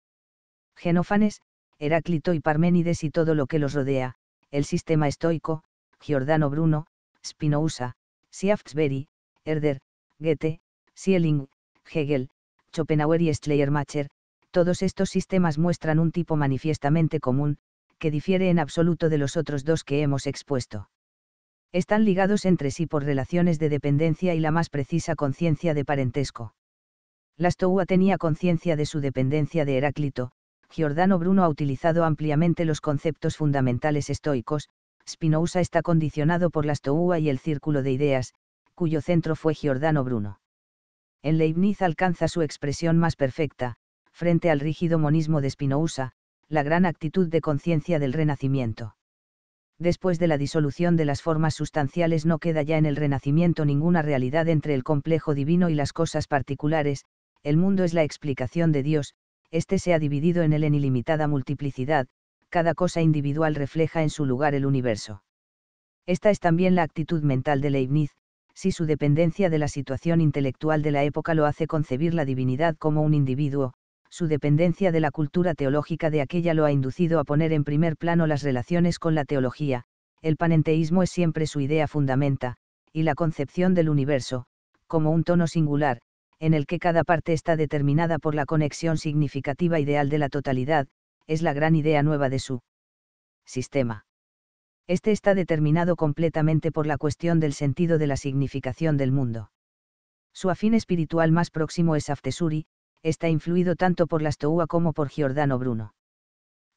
Genófanes, Heráclito y Parménides y todo lo que los rodea, el sistema estoico, Giordano Bruno, Spinoza, Shaftesbury, Herder, Goethe, Schelling, Hegel, Schopenhauer y Schleiermacher, todos estos sistemas muestran un tipo manifiestamente común, que difiere en absoluto de los otros dos que hemos expuesto. Están ligados entre sí por relaciones de dependencia y la más precisa conciencia de parentesco. Toúa tenía conciencia de su dependencia de Heráclito, Giordano Bruno ha utilizado ampliamente los conceptos fundamentales estoicos, Spinoza está condicionado por Toúa y el círculo de ideas, cuyo centro fue Giordano Bruno. En Leibniz alcanza su expresión más perfecta, frente al rígido monismo de Spinoza, la gran actitud de conciencia del Renacimiento. Después de la disolución de las formas sustanciales no queda ya en el Renacimiento ninguna realidad entre el complejo divino y las cosas particulares, el mundo es la explicación de Dios, éste se ha dividido en él en ilimitada multiplicidad, cada cosa individual refleja en su lugar el universo. Esta es también la actitud mental de Leibniz, si su dependencia de la situación intelectual de la época lo hace concebir la divinidad como un individuo, su dependencia de la cultura teológica de aquella lo ha inducido a poner en primer plano las relaciones con la teología, el panenteísmo es siempre su idea fundamenta, y la concepción del universo, como un tono singular, en el que cada parte está determinada por la conexión significativa ideal de la totalidad, es la gran idea nueva de su sistema. Este está determinado completamente por la cuestión del sentido de la significación del mundo. Su afín espiritual más próximo es Aftesuri, está influido tanto por las Stoa como por Giordano Bruno.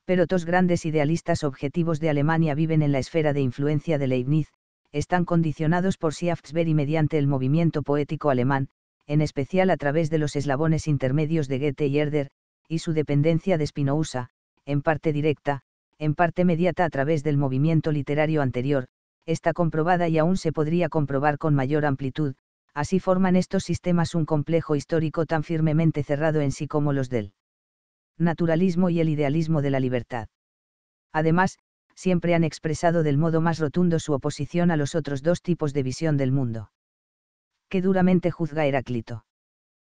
Pero dos grandes idealistas objetivos de Alemania viven en la esfera de influencia de Leibniz, están condicionados por y mediante el movimiento poético alemán, en especial a través de los eslabones intermedios de Goethe y Herder, y su dependencia de Spinoza, en parte directa, en parte mediata a través del movimiento literario anterior, está comprobada y aún se podría comprobar con mayor amplitud, así forman estos sistemas un complejo histórico tan firmemente cerrado en sí como los del naturalismo y el idealismo de la libertad. Además, siempre han expresado del modo más rotundo su oposición a los otros dos tipos de visión del mundo. ¿Qué duramente juzga Heráclito.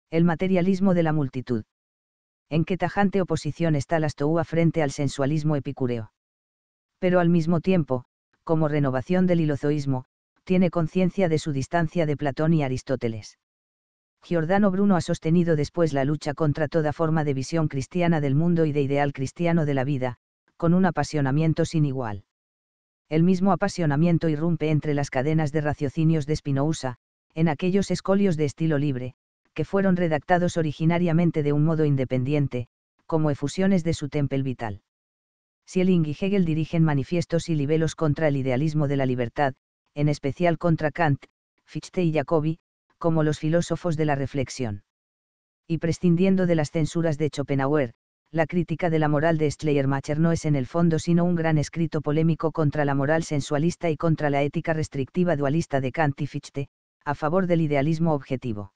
El materialismo de la multitud. En qué tajante oposición está la toúa frente al sensualismo epicúreo. Pero al mismo tiempo, como renovación del ilozoísmo, tiene conciencia de su distancia de Platón y Aristóteles. Giordano Bruno ha sostenido después la lucha contra toda forma de visión cristiana del mundo y de ideal cristiano de la vida, con un apasionamiento sin igual. El mismo apasionamiento irrumpe entre las cadenas de raciocinios de Spinoza, en aquellos escolios de estilo libre, que fueron redactados originariamente de un modo independiente, como efusiones de su tempel vital. Si el y Hegel dirigen manifiestos y libelos contra el idealismo de la libertad, en especial contra Kant, Fichte y Jacobi, como los filósofos de la reflexión. Y prescindiendo de las censuras de Schopenhauer, la crítica de la moral de Schleiermacher no es en el fondo sino un gran escrito polémico contra la moral sensualista y contra la ética restrictiva dualista de Kant y Fichte, a favor del idealismo objetivo.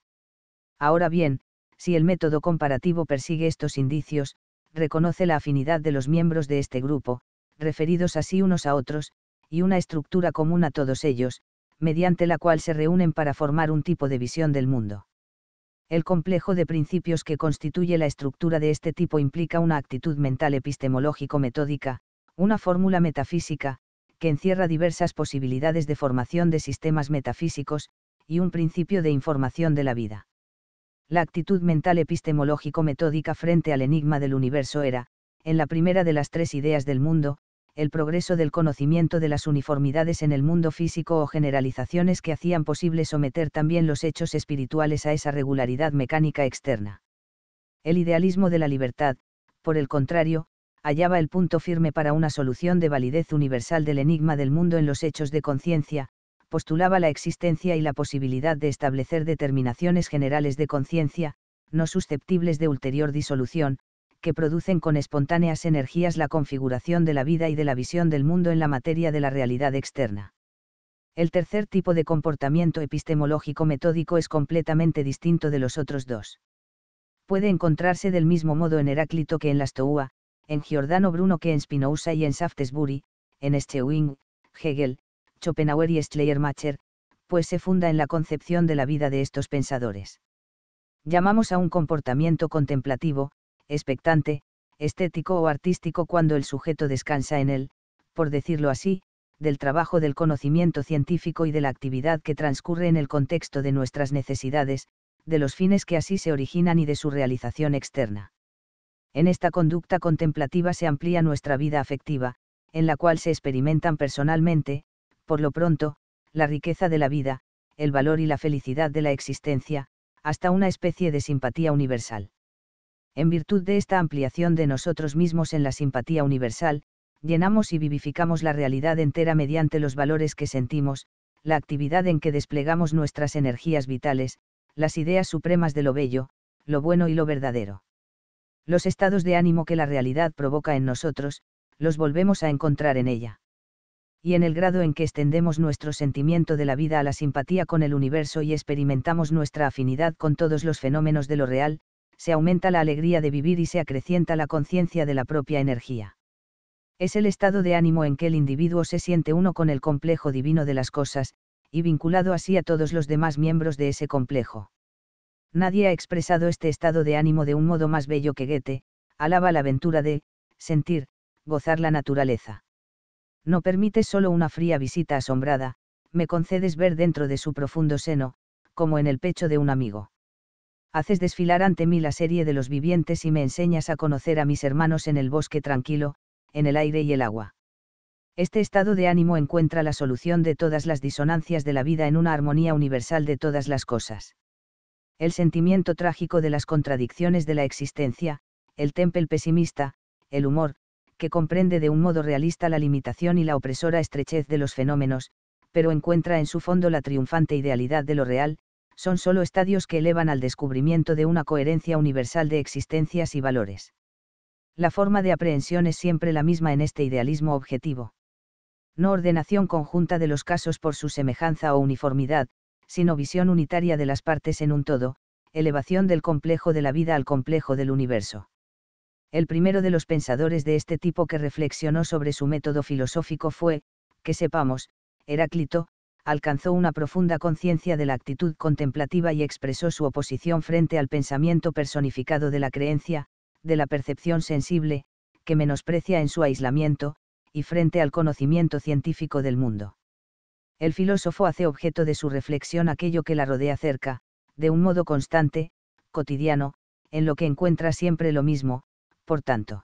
Ahora bien, si el método comparativo persigue estos indicios, reconoce la afinidad de los miembros de este grupo, referidos así unos a otros, y una estructura común a todos ellos, mediante la cual se reúnen para formar un tipo de visión del mundo. El complejo de principios que constituye la estructura de este tipo implica una actitud mental epistemológico-metódica, una fórmula metafísica, que encierra diversas posibilidades de formación de sistemas metafísicos, y un principio de información de la vida. La actitud mental epistemológico-metódica frente al enigma del universo era, en la primera de las tres ideas del mundo, el progreso del conocimiento de las uniformidades en el mundo físico o generalizaciones que hacían posible someter también los hechos espirituales a esa regularidad mecánica externa. El idealismo de la libertad, por el contrario, hallaba el punto firme para una solución de validez universal del enigma del mundo en los hechos de conciencia, postulaba la existencia y la posibilidad de establecer determinaciones generales de conciencia, no susceptibles de ulterior disolución, que producen con espontáneas energías la configuración de la vida y de la visión del mundo en la materia de la realidad externa. El tercer tipo de comportamiento epistemológico metódico es completamente distinto de los otros dos. Puede encontrarse del mismo modo en Heráclito que en la Stoa, en Giordano Bruno que en Spinoza y en Shaftesbury, en Schewing, Hegel, Schopenhauer y Schleiermacher, pues se funda en la concepción de la vida de estos pensadores. Llamamos a un comportamiento contemplativo, expectante, estético o artístico cuando el sujeto descansa en él, por decirlo así, del trabajo del conocimiento científico y de la actividad que transcurre en el contexto de nuestras necesidades, de los fines que así se originan y de su realización externa. En esta conducta contemplativa se amplía nuestra vida afectiva, en la cual se experimentan personalmente, por lo pronto, la riqueza de la vida, el valor y la felicidad de la existencia, hasta una especie de simpatía universal en virtud de esta ampliación de nosotros mismos en la simpatía universal, llenamos y vivificamos la realidad entera mediante los valores que sentimos, la actividad en que desplegamos nuestras energías vitales, las ideas supremas de lo bello, lo bueno y lo verdadero. Los estados de ánimo que la realidad provoca en nosotros, los volvemos a encontrar en ella. Y en el grado en que extendemos nuestro sentimiento de la vida a la simpatía con el universo y experimentamos nuestra afinidad con todos los fenómenos de lo real, se aumenta la alegría de vivir y se acrecienta la conciencia de la propia energía. Es el estado de ánimo en que el individuo se siente uno con el complejo divino de las cosas, y vinculado así a todos los demás miembros de ese complejo. Nadie ha expresado este estado de ánimo de un modo más bello que Goethe, alaba la aventura de, sentir, gozar la naturaleza. No permites solo una fría visita asombrada, me concedes ver dentro de su profundo seno, como en el pecho de un amigo haces desfilar ante mí la serie de los vivientes y me enseñas a conocer a mis hermanos en el bosque tranquilo, en el aire y el agua. Este estado de ánimo encuentra la solución de todas las disonancias de la vida en una armonía universal de todas las cosas. El sentimiento trágico de las contradicciones de la existencia, el temple pesimista, el humor, que comprende de un modo realista la limitación y la opresora estrechez de los fenómenos, pero encuentra en su fondo la triunfante idealidad de lo real, son solo estadios que elevan al descubrimiento de una coherencia universal de existencias y valores. La forma de aprehensión es siempre la misma en este idealismo objetivo. No ordenación conjunta de los casos por su semejanza o uniformidad, sino visión unitaria de las partes en un todo, elevación del complejo de la vida al complejo del universo. El primero de los pensadores de este tipo que reflexionó sobre su método filosófico fue, que sepamos, Heráclito, alcanzó una profunda conciencia de la actitud contemplativa y expresó su oposición frente al pensamiento personificado de la creencia, de la percepción sensible, que menosprecia en su aislamiento, y frente al conocimiento científico del mundo. El filósofo hace objeto de su reflexión aquello que la rodea cerca, de un modo constante, cotidiano, en lo que encuentra siempre lo mismo, por tanto.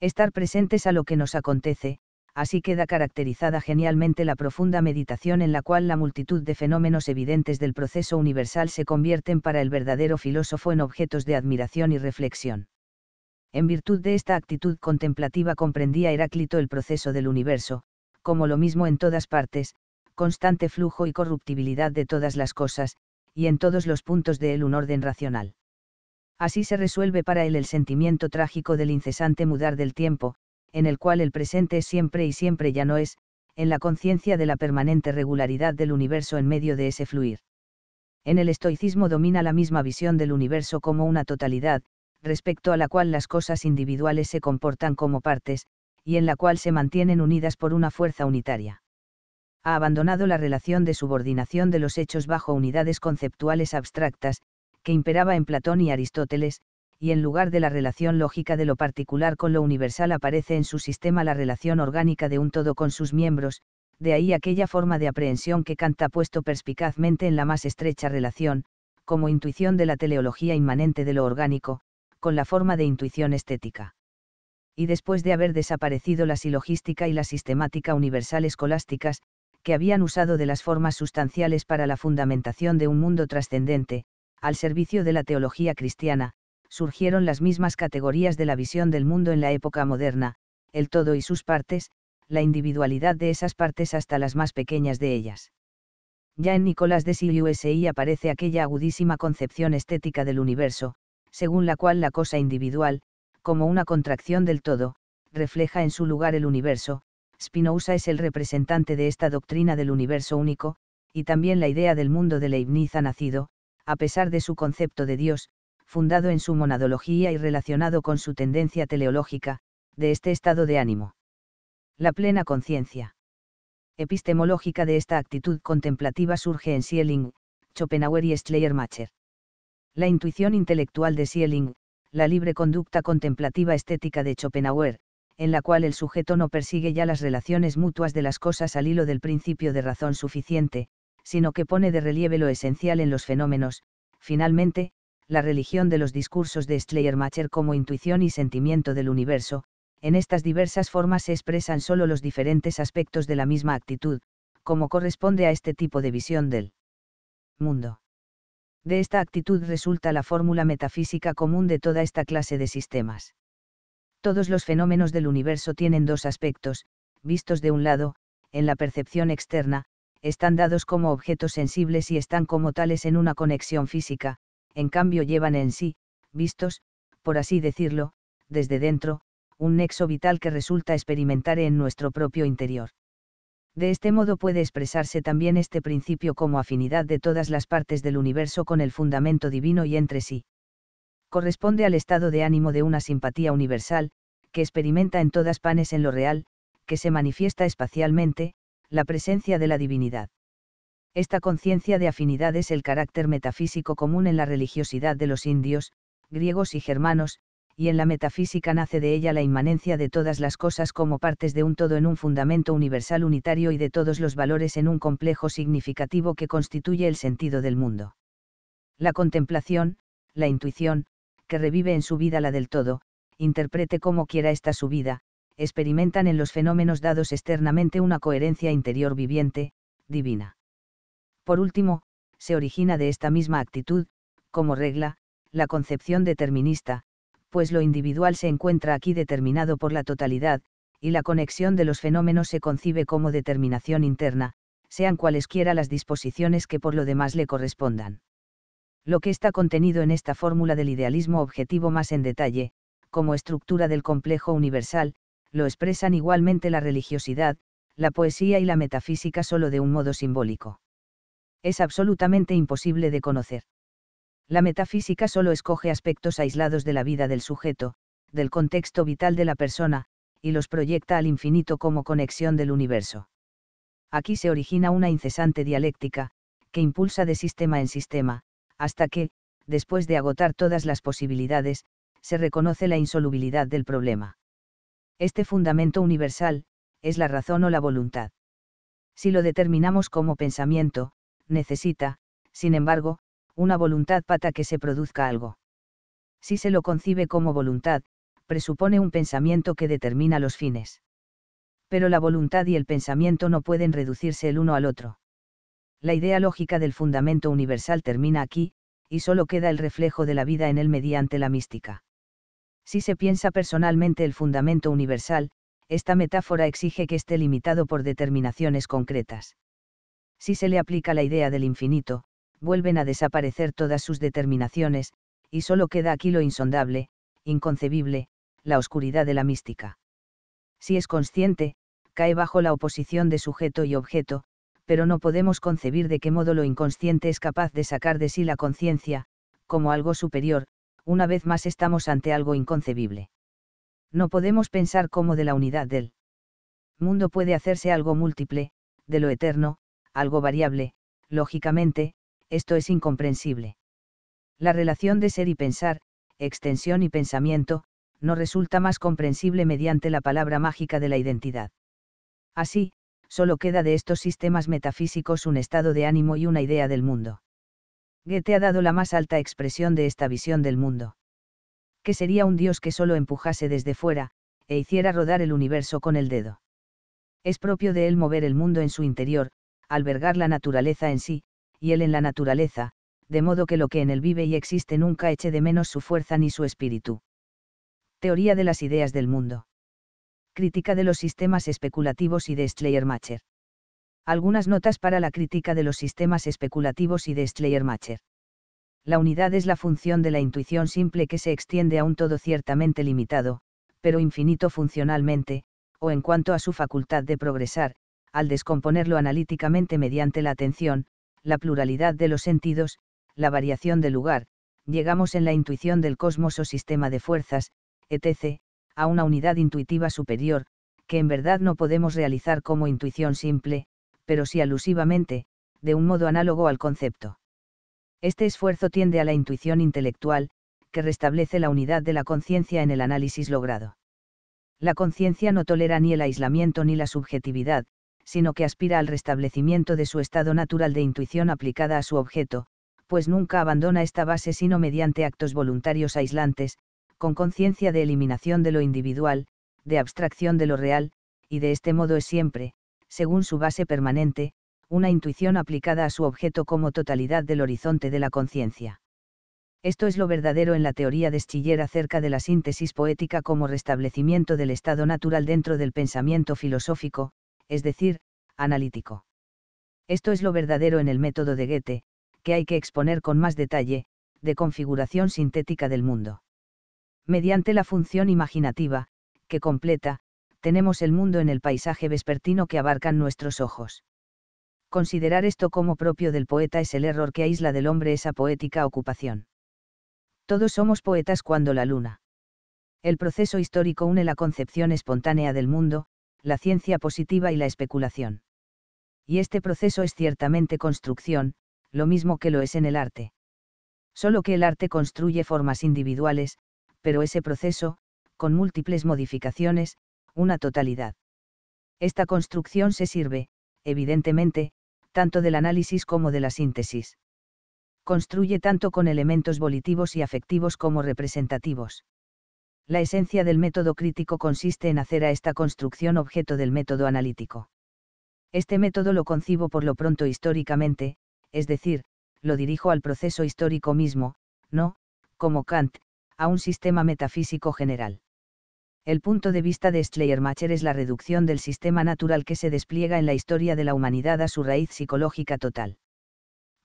Estar presentes a lo que nos acontece, así queda caracterizada genialmente la profunda meditación en la cual la multitud de fenómenos evidentes del proceso universal se convierten para el verdadero filósofo en objetos de admiración y reflexión. En virtud de esta actitud contemplativa comprendía Heráclito el proceso del universo, como lo mismo en todas partes, constante flujo y corruptibilidad de todas las cosas, y en todos los puntos de él un orden racional. Así se resuelve para él el sentimiento trágico del incesante mudar del tiempo, en el cual el presente es siempre y siempre ya no es, en la conciencia de la permanente regularidad del universo en medio de ese fluir. En el estoicismo domina la misma visión del universo como una totalidad, respecto a la cual las cosas individuales se comportan como partes, y en la cual se mantienen unidas por una fuerza unitaria. Ha abandonado la relación de subordinación de los hechos bajo unidades conceptuales abstractas, que imperaba en Platón y Aristóteles, y en lugar de la relación lógica de lo particular con lo universal aparece en su sistema la relación orgánica de un todo con sus miembros, de ahí aquella forma de aprehensión que Kant ha puesto perspicazmente en la más estrecha relación, como intuición de la teleología inmanente de lo orgánico, con la forma de intuición estética. Y después de haber desaparecido la silogística y la sistemática universal escolásticas, que habían usado de las formas sustanciales para la fundamentación de un mundo trascendente, al servicio de la teología cristiana, surgieron las mismas categorías de la visión del mundo en la época moderna, el todo y sus partes, la individualidad de esas partes hasta las más pequeñas de ellas. Ya en Nicolás de y aparece aquella agudísima concepción estética del universo, según la cual la cosa individual, como una contracción del todo, refleja en su lugar el universo, Spinoza es el representante de esta doctrina del universo único, y también la idea del mundo de Leibniz ha nacido, a pesar de su concepto de Dios, fundado en su monadología y relacionado con su tendencia teleológica, de este estado de ánimo. La plena conciencia epistemológica de esta actitud contemplativa surge en Schelling, Schopenhauer y Schleiermacher. La intuición intelectual de Schelling, la libre conducta contemplativa estética de Schopenhauer, en la cual el sujeto no persigue ya las relaciones mutuas de las cosas al hilo del principio de razón suficiente, sino que pone de relieve lo esencial en los fenómenos, finalmente, la religión de los discursos de Schleiermacher como intuición y sentimiento del universo, en estas diversas formas se expresan solo los diferentes aspectos de la misma actitud, como corresponde a este tipo de visión del mundo. De esta actitud resulta la fórmula metafísica común de toda esta clase de sistemas. Todos los fenómenos del universo tienen dos aspectos, vistos de un lado, en la percepción externa, están dados como objetos sensibles y están como tales en una conexión física, en cambio llevan en sí, vistos, por así decirlo, desde dentro, un nexo vital que resulta experimentar en nuestro propio interior. De este modo puede expresarse también este principio como afinidad de todas las partes del universo con el fundamento divino y entre sí. Corresponde al estado de ánimo de una simpatía universal, que experimenta en todas panes en lo real, que se manifiesta espacialmente, la presencia de la divinidad. Esta conciencia de afinidad es el carácter metafísico común en la religiosidad de los indios, griegos y germanos, y en la metafísica nace de ella la inmanencia de todas las cosas como partes de un todo en un fundamento universal unitario y de todos los valores en un complejo significativo que constituye el sentido del mundo. La contemplación, la intuición, que revive en su vida la del todo, interprete como quiera esta su vida, experimentan en los fenómenos dados externamente una coherencia interior viviente, divina. Por último, se origina de esta misma actitud, como regla, la concepción determinista, pues lo individual se encuentra aquí determinado por la totalidad, y la conexión de los fenómenos se concibe como determinación interna, sean cualesquiera las disposiciones que por lo demás le correspondan. Lo que está contenido en esta fórmula del idealismo objetivo más en detalle, como estructura del complejo universal, lo expresan igualmente la religiosidad, la poesía y la metafísica solo de un modo simbólico es absolutamente imposible de conocer. La metafísica solo escoge aspectos aislados de la vida del sujeto, del contexto vital de la persona, y los proyecta al infinito como conexión del universo. Aquí se origina una incesante dialéctica, que impulsa de sistema en sistema, hasta que, después de agotar todas las posibilidades, se reconoce la insolubilidad del problema. Este fundamento universal, es la razón o la voluntad. Si lo determinamos como pensamiento, necesita, sin embargo, una voluntad pata que se produzca algo. Si se lo concibe como voluntad, presupone un pensamiento que determina los fines. Pero la voluntad y el pensamiento no pueden reducirse el uno al otro. La idea lógica del fundamento universal termina aquí, y solo queda el reflejo de la vida en él mediante la mística. Si se piensa personalmente el fundamento universal, esta metáfora exige que esté limitado por determinaciones concretas si se le aplica la idea del infinito, vuelven a desaparecer todas sus determinaciones, y solo queda aquí lo insondable, inconcebible, la oscuridad de la mística. Si es consciente, cae bajo la oposición de sujeto y objeto, pero no podemos concebir de qué modo lo inconsciente es capaz de sacar de sí la conciencia, como algo superior, una vez más estamos ante algo inconcebible. No podemos pensar como de la unidad del mundo puede hacerse algo múltiple, de lo eterno, algo variable, lógicamente, esto es incomprensible. La relación de ser y pensar, extensión y pensamiento, no resulta más comprensible mediante la palabra mágica de la identidad. Así, solo queda de estos sistemas metafísicos un estado de ánimo y una idea del mundo. Goethe ha dado la más alta expresión de esta visión del mundo. Que sería un dios que solo empujase desde fuera, e hiciera rodar el universo con el dedo. Es propio de él mover el mundo en su interior, albergar la naturaleza en sí, y él en la naturaleza, de modo que lo que en él vive y existe nunca eche de menos su fuerza ni su espíritu. Teoría de las ideas del mundo. Crítica de los sistemas especulativos y de Schleiermacher. Algunas notas para la crítica de los sistemas especulativos y de Schleiermacher. La unidad es la función de la intuición simple que se extiende a un todo ciertamente limitado, pero infinito funcionalmente, o en cuanto a su facultad de progresar, al descomponerlo analíticamente mediante la atención, la pluralidad de los sentidos, la variación de lugar, llegamos en la intuición del cosmos o sistema de fuerzas, etc., a una unidad intuitiva superior, que en verdad no podemos realizar como intuición simple, pero sí alusivamente, de un modo análogo al concepto. Este esfuerzo tiende a la intuición intelectual, que restablece la unidad de la conciencia en el análisis logrado. La conciencia no tolera ni el aislamiento ni la subjetividad, sino que aspira al restablecimiento de su estado natural de intuición aplicada a su objeto, pues nunca abandona esta base sino mediante actos voluntarios aislantes, con conciencia de eliminación de lo individual, de abstracción de lo real, y de este modo es siempre, según su base permanente, una intuición aplicada a su objeto como totalidad del horizonte de la conciencia. Esto es lo verdadero en la teoría de Schiller acerca de la síntesis poética como restablecimiento del estado natural dentro del pensamiento filosófico, es decir, analítico. Esto es lo verdadero en el método de Goethe, que hay que exponer con más detalle, de configuración sintética del mundo. Mediante la función imaginativa, que completa, tenemos el mundo en el paisaje vespertino que abarcan nuestros ojos. Considerar esto como propio del poeta es el error que aísla del hombre esa poética ocupación. Todos somos poetas cuando la luna. El proceso histórico une la concepción espontánea del mundo, la ciencia positiva y la especulación. Y este proceso es ciertamente construcción, lo mismo que lo es en el arte. Solo que el arte construye formas individuales, pero ese proceso, con múltiples modificaciones, una totalidad. Esta construcción se sirve, evidentemente, tanto del análisis como de la síntesis. Construye tanto con elementos volitivos y afectivos como representativos la esencia del método crítico consiste en hacer a esta construcción objeto del método analítico. Este método lo concibo por lo pronto históricamente, es decir, lo dirijo al proceso histórico mismo, no, como Kant, a un sistema metafísico general. El punto de vista de Schleiermacher es la reducción del sistema natural que se despliega en la historia de la humanidad a su raíz psicológica total.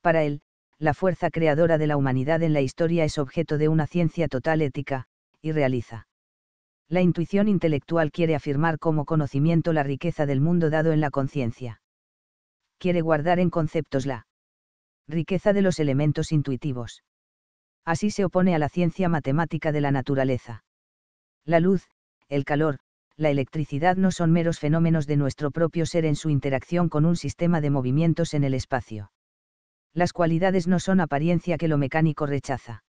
Para él, la fuerza creadora de la humanidad en la historia es objeto de una ciencia total ética, y realiza. La intuición intelectual quiere afirmar como conocimiento la riqueza del mundo dado en la conciencia. Quiere guardar en conceptos la riqueza de los elementos intuitivos. Así se opone a la ciencia matemática de la naturaleza. La luz, el calor, la electricidad no son meros fenómenos de nuestro propio ser en su interacción con un sistema de movimientos en el espacio. Las cualidades no son apariencia que lo mecánico rechaza.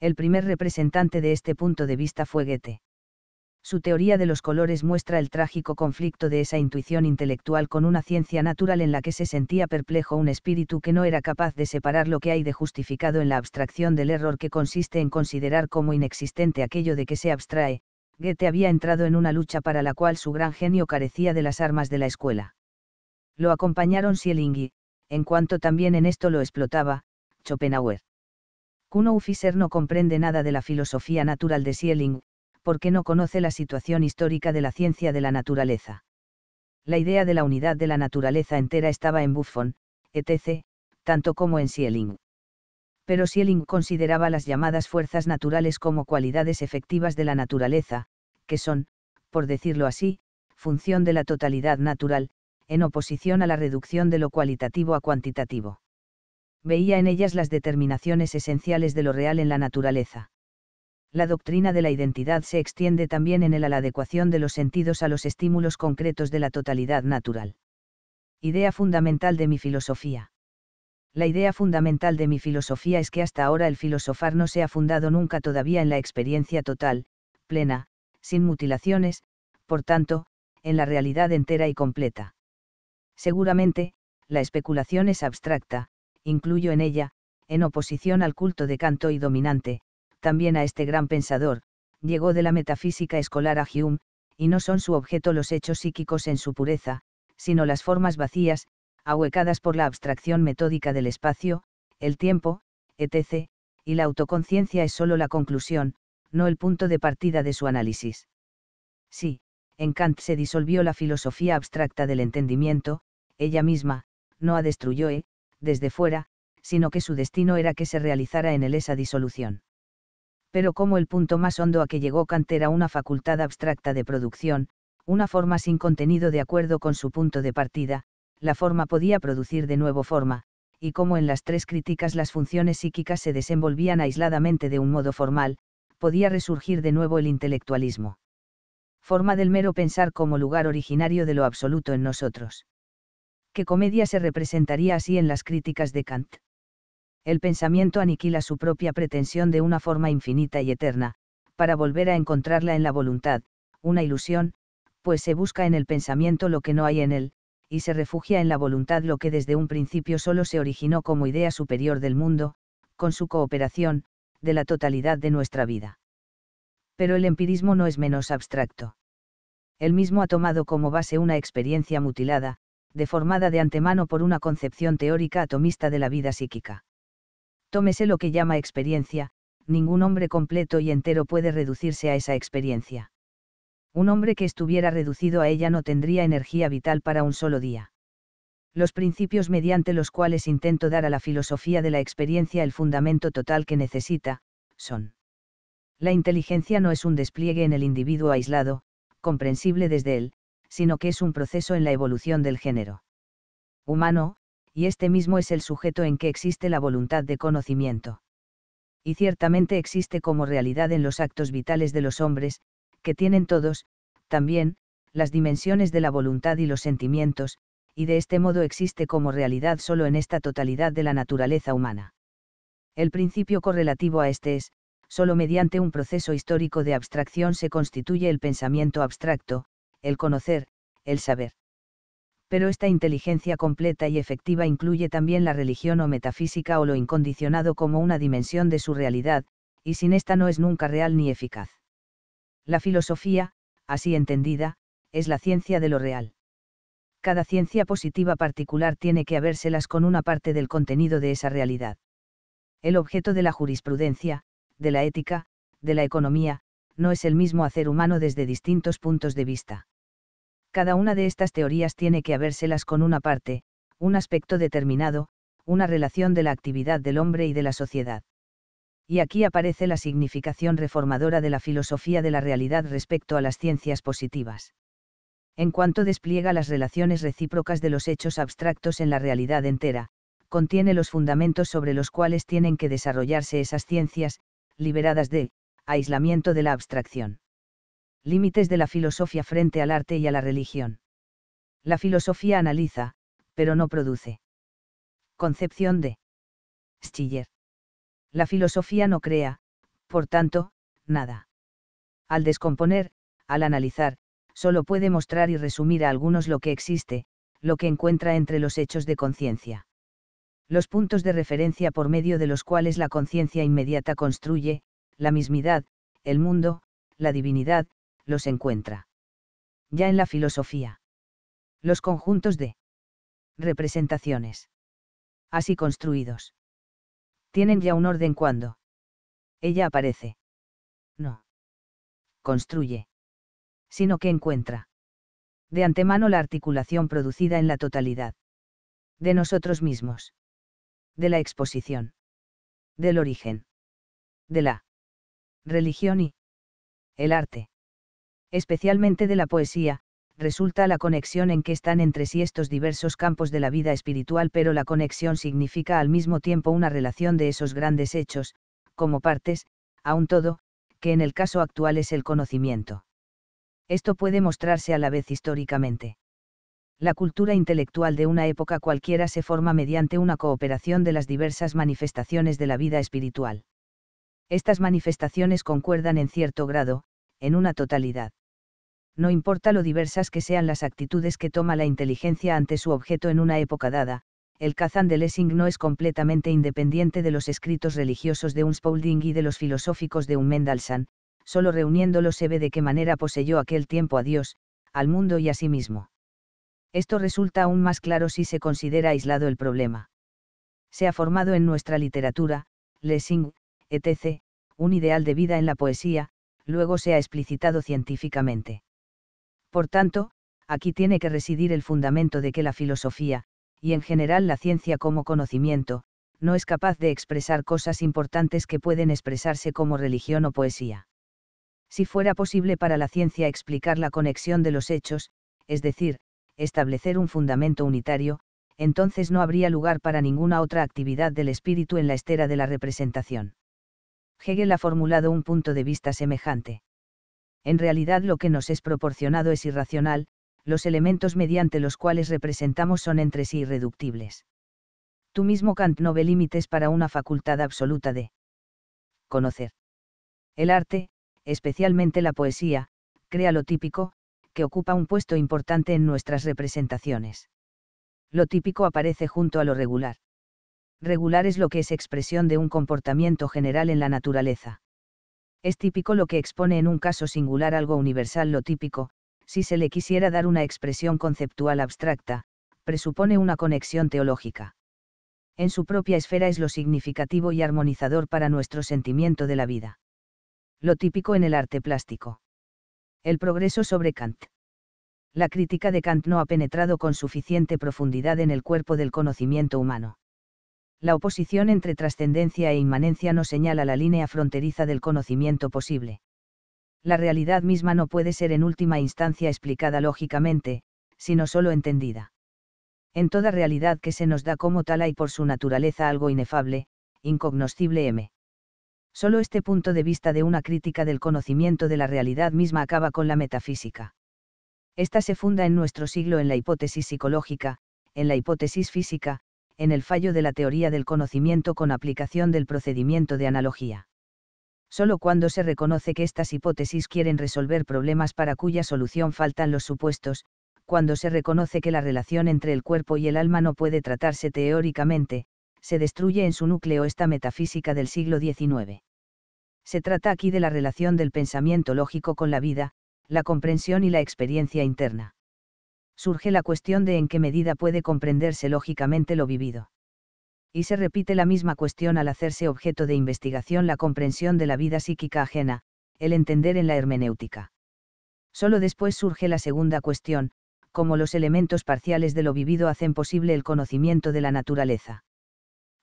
El primer representante de este punto de vista fue Goethe. Su teoría de los colores muestra el trágico conflicto de esa intuición intelectual con una ciencia natural en la que se sentía perplejo un espíritu que no era capaz de separar lo que hay de justificado en la abstracción del error que consiste en considerar como inexistente aquello de que se abstrae. Goethe había entrado en una lucha para la cual su gran genio carecía de las armas de la escuela. Lo acompañaron y, en cuanto también en esto lo explotaba, Schopenhauer. Kuno Uffiser no comprende nada de la filosofía natural de Schelling, porque no conoce la situación histórica de la ciencia de la naturaleza. La idea de la unidad de la naturaleza entera estaba en Buffon, etc., tanto como en Schelling. Pero Schelling consideraba las llamadas fuerzas naturales como cualidades efectivas de la naturaleza, que son, por decirlo así, función de la totalidad natural, en oposición a la reducción de lo cualitativo a cuantitativo veía en ellas las determinaciones esenciales de lo real en la naturaleza. La doctrina de la identidad se extiende también en el a la adecuación de los sentidos a los estímulos concretos de la totalidad natural. Idea fundamental de mi filosofía. La idea fundamental de mi filosofía es que hasta ahora el filosofar no se ha fundado nunca todavía en la experiencia total, plena, sin mutilaciones, por tanto, en la realidad entera y completa. Seguramente, la especulación es abstracta, incluyo en ella, en oposición al culto de Canto y dominante, también a este gran pensador, llegó de la metafísica escolar a Hume, y no son su objeto los hechos psíquicos en su pureza, sino las formas vacías, ahuecadas por la abstracción metódica del espacio, el tiempo, etc., y la autoconciencia es sólo la conclusión, no el punto de partida de su análisis. Sí, en Kant se disolvió la filosofía abstracta del entendimiento, ella misma, no ha destruyó e, desde fuera, sino que su destino era que se realizara en él esa disolución. Pero como el punto más hondo a que llegó Kant era una facultad abstracta de producción, una forma sin contenido de acuerdo con su punto de partida, la forma podía producir de nuevo forma, y como en las tres críticas las funciones psíquicas se desenvolvían aisladamente de un modo formal, podía resurgir de nuevo el intelectualismo. Forma del mero pensar como lugar originario de lo absoluto en nosotros qué comedia se representaría así en las críticas de Kant. El pensamiento aniquila su propia pretensión de una forma infinita y eterna, para volver a encontrarla en la voluntad, una ilusión, pues se busca en el pensamiento lo que no hay en él, y se refugia en la voluntad lo que desde un principio solo se originó como idea superior del mundo, con su cooperación, de la totalidad de nuestra vida. Pero el empirismo no es menos abstracto. Él mismo ha tomado como base una experiencia mutilada, deformada de antemano por una concepción teórica atomista de la vida psíquica. Tómese lo que llama experiencia, ningún hombre completo y entero puede reducirse a esa experiencia. Un hombre que estuviera reducido a ella no tendría energía vital para un solo día. Los principios mediante los cuales intento dar a la filosofía de la experiencia el fundamento total que necesita, son. La inteligencia no es un despliegue en el individuo aislado, comprensible desde él, sino que es un proceso en la evolución del género humano, y este mismo es el sujeto en que existe la voluntad de conocimiento. Y ciertamente existe como realidad en los actos vitales de los hombres, que tienen todos, también, las dimensiones de la voluntad y los sentimientos, y de este modo existe como realidad solo en esta totalidad de la naturaleza humana. El principio correlativo a este es, solo mediante un proceso histórico de abstracción se constituye el pensamiento abstracto, el conocer, el saber. Pero esta inteligencia completa y efectiva incluye también la religión o metafísica o lo incondicionado como una dimensión de su realidad, y sin esta no es nunca real ni eficaz. La filosofía, así entendida, es la ciencia de lo real. Cada ciencia positiva particular tiene que habérselas con una parte del contenido de esa realidad. El objeto de la jurisprudencia, de la ética, de la economía, no es el mismo hacer humano desde distintos puntos de vista. Cada una de estas teorías tiene que habérselas con una parte, un aspecto determinado, una relación de la actividad del hombre y de la sociedad. Y aquí aparece la significación reformadora de la filosofía de la realidad respecto a las ciencias positivas. En cuanto despliega las relaciones recíprocas de los hechos abstractos en la realidad entera, contiene los fundamentos sobre los cuales tienen que desarrollarse esas ciencias, liberadas del aislamiento de la abstracción. Límites de la filosofía frente al arte y a la religión. La filosofía analiza, pero no produce. Concepción de Schiller. La filosofía no crea, por tanto, nada. Al descomponer, al analizar, solo puede mostrar y resumir a algunos lo que existe, lo que encuentra entre los hechos de conciencia. Los puntos de referencia por medio de los cuales la conciencia inmediata construye, la mismidad, el mundo, la divinidad, los encuentra. Ya en la filosofía. Los conjuntos de representaciones. Así construidos. Tienen ya un orden cuando ella aparece. No. Construye. Sino que encuentra. De antemano la articulación producida en la totalidad. De nosotros mismos. De la exposición. Del origen. De la religión y el arte especialmente de la poesía, resulta la conexión en que están entre sí estos diversos campos de la vida espiritual, pero la conexión significa al mismo tiempo una relación de esos grandes hechos, como partes, a un todo, que en el caso actual es el conocimiento. Esto puede mostrarse a la vez históricamente. La cultura intelectual de una época cualquiera se forma mediante una cooperación de las diversas manifestaciones de la vida espiritual. Estas manifestaciones concuerdan en cierto grado, en una totalidad. No importa lo diversas que sean las actitudes que toma la inteligencia ante su objeto en una época dada, el Kazan de Lessing no es completamente independiente de los escritos religiosos de un Spaulding y de los filosóficos de un Mendelssohn, solo reuniéndolos se ve de qué manera poseyó aquel tiempo a Dios, al mundo y a sí mismo. Esto resulta aún más claro si se considera aislado el problema. Se ha formado en nuestra literatura, Lessing, etc., un ideal de vida en la poesía, luego se ha explicitado científicamente. Por tanto, aquí tiene que residir el fundamento de que la filosofía, y en general la ciencia como conocimiento, no es capaz de expresar cosas importantes que pueden expresarse como religión o poesía. Si fuera posible para la ciencia explicar la conexión de los hechos, es decir, establecer un fundamento unitario, entonces no habría lugar para ninguna otra actividad del espíritu en la estera de la representación. Hegel ha formulado un punto de vista semejante. En realidad lo que nos es proporcionado es irracional, los elementos mediante los cuales representamos son entre sí irreductibles. Tú mismo Kant no ve límites para una facultad absoluta de conocer. El arte, especialmente la poesía, crea lo típico, que ocupa un puesto importante en nuestras representaciones. Lo típico aparece junto a lo regular regular es lo que es expresión de un comportamiento general en la naturaleza. Es típico lo que expone en un caso singular algo universal lo típico, si se le quisiera dar una expresión conceptual abstracta, presupone una conexión teológica. En su propia esfera es lo significativo y armonizador para nuestro sentimiento de la vida. Lo típico en el arte plástico. El progreso sobre Kant. La crítica de Kant no ha penetrado con suficiente profundidad en el cuerpo del conocimiento humano la oposición entre trascendencia e inmanencia no señala la línea fronteriza del conocimiento posible. La realidad misma no puede ser en última instancia explicada lógicamente, sino solo entendida. En toda realidad que se nos da como tal hay por su naturaleza algo inefable, incognoscible M. Solo este punto de vista de una crítica del conocimiento de la realidad misma acaba con la metafísica. Esta se funda en nuestro siglo en la hipótesis psicológica, en la hipótesis física, en el fallo de la teoría del conocimiento con aplicación del procedimiento de analogía. Solo cuando se reconoce que estas hipótesis quieren resolver problemas para cuya solución faltan los supuestos, cuando se reconoce que la relación entre el cuerpo y el alma no puede tratarse teóricamente, se destruye en su núcleo esta metafísica del siglo XIX. Se trata aquí de la relación del pensamiento lógico con la vida, la comprensión y la experiencia interna surge la cuestión de en qué medida puede comprenderse lógicamente lo vivido. Y se repite la misma cuestión al hacerse objeto de investigación la comprensión de la vida psíquica ajena, el entender en la hermenéutica. Solo después surge la segunda cuestión, cómo los elementos parciales de lo vivido hacen posible el conocimiento de la naturaleza.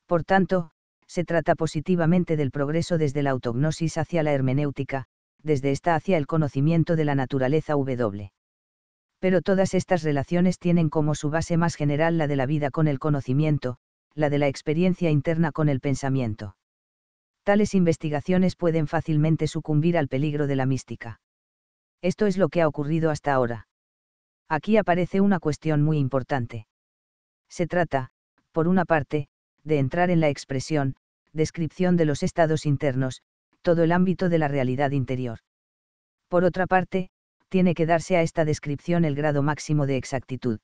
Por tanto, se trata positivamente del progreso desde la autognosis hacia la hermenéutica, desde esta hacia el conocimiento de la naturaleza W pero todas estas relaciones tienen como su base más general la de la vida con el conocimiento, la de la experiencia interna con el pensamiento. Tales investigaciones pueden fácilmente sucumbir al peligro de la mística. Esto es lo que ha ocurrido hasta ahora. Aquí aparece una cuestión muy importante. Se trata, por una parte, de entrar en la expresión, descripción de los estados internos, todo el ámbito de la realidad interior. Por otra parte, tiene que darse a esta descripción el grado máximo de exactitud.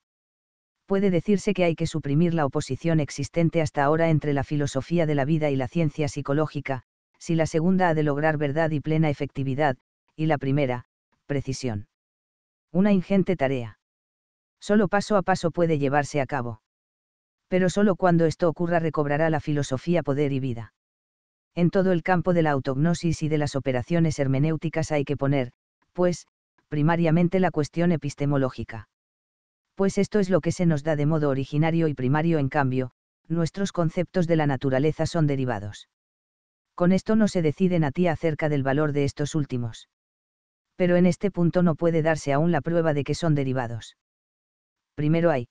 Puede decirse que hay que suprimir la oposición existente hasta ahora entre la filosofía de la vida y la ciencia psicológica, si la segunda ha de lograr verdad y plena efectividad, y la primera, precisión. Una ingente tarea. Solo paso a paso puede llevarse a cabo. Pero solo cuando esto ocurra recobrará la filosofía poder y vida. En todo el campo de la autognosis y de las operaciones hermenéuticas hay que poner, pues, primariamente la cuestión epistemológica. Pues esto es lo que se nos da de modo originario y primario en cambio, nuestros conceptos de la naturaleza son derivados. Con esto no se deciden a ti acerca del valor de estos últimos. Pero en este punto no puede darse aún la prueba de que son derivados. Primero hay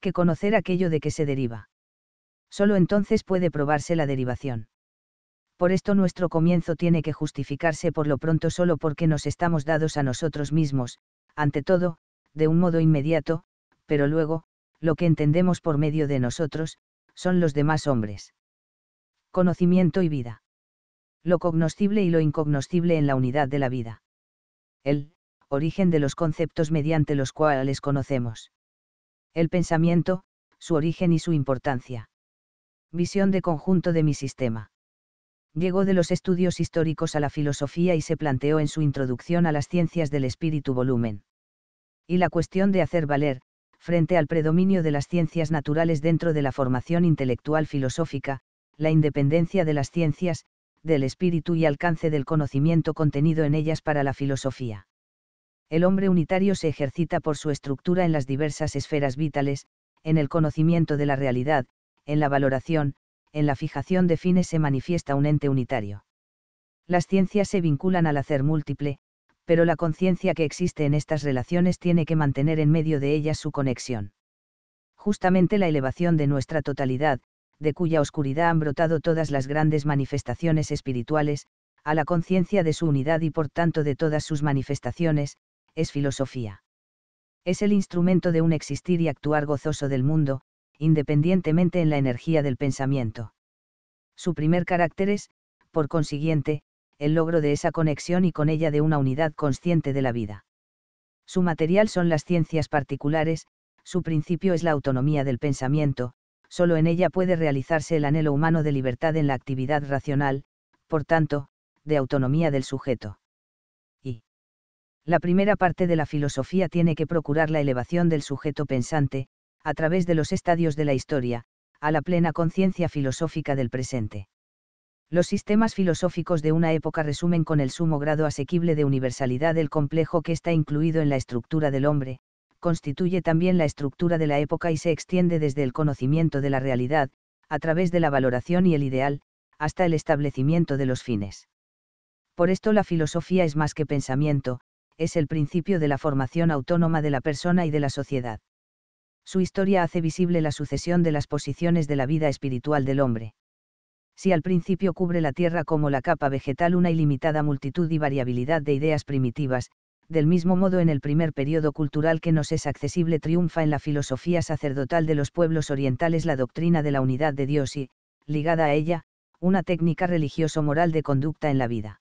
que conocer aquello de que se deriva. Solo entonces puede probarse la derivación por esto nuestro comienzo tiene que justificarse por lo pronto solo porque nos estamos dados a nosotros mismos, ante todo, de un modo inmediato, pero luego, lo que entendemos por medio de nosotros, son los demás hombres. Conocimiento y vida. Lo cognoscible y lo incognoscible en la unidad de la vida. El, origen de los conceptos mediante los cuales conocemos. El pensamiento, su origen y su importancia. Visión de conjunto de mi sistema llegó de los estudios históricos a la filosofía y se planteó en su introducción a las ciencias del espíritu volumen. Y la cuestión de hacer valer, frente al predominio de las ciencias naturales dentro de la formación intelectual filosófica, la independencia de las ciencias, del espíritu y alcance del conocimiento contenido en ellas para la filosofía. El hombre unitario se ejercita por su estructura en las diversas esferas vitales, en el conocimiento de la realidad, en la valoración, en la fijación de fines se manifiesta un ente unitario. Las ciencias se vinculan al hacer múltiple, pero la conciencia que existe en estas relaciones tiene que mantener en medio de ellas su conexión. Justamente la elevación de nuestra totalidad, de cuya oscuridad han brotado todas las grandes manifestaciones espirituales, a la conciencia de su unidad y por tanto de todas sus manifestaciones, es filosofía. Es el instrumento de un existir y actuar gozoso del mundo, independientemente en la energía del pensamiento. Su primer carácter es, por consiguiente, el logro de esa conexión y con ella de una unidad consciente de la vida. Su material son las ciencias particulares, su principio es la autonomía del pensamiento, solo en ella puede realizarse el anhelo humano de libertad en la actividad racional, por tanto, de autonomía del sujeto. Y la primera parte de la filosofía tiene que procurar la elevación del sujeto pensante, a través de los estadios de la historia, a la plena conciencia filosófica del presente. Los sistemas filosóficos de una época resumen con el sumo grado asequible de universalidad el complejo que está incluido en la estructura del hombre, constituye también la estructura de la época y se extiende desde el conocimiento de la realidad, a través de la valoración y el ideal, hasta el establecimiento de los fines. Por esto la filosofía es más que pensamiento, es el principio de la formación autónoma de la persona y de la sociedad. Su historia hace visible la sucesión de las posiciones de la vida espiritual del hombre. Si al principio cubre la tierra como la capa vegetal una ilimitada multitud y variabilidad de ideas primitivas, del mismo modo en el primer periodo cultural que nos es accesible triunfa en la filosofía sacerdotal de los pueblos orientales la doctrina de la unidad de Dios y, ligada a ella, una técnica religioso-moral de conducta en la vida.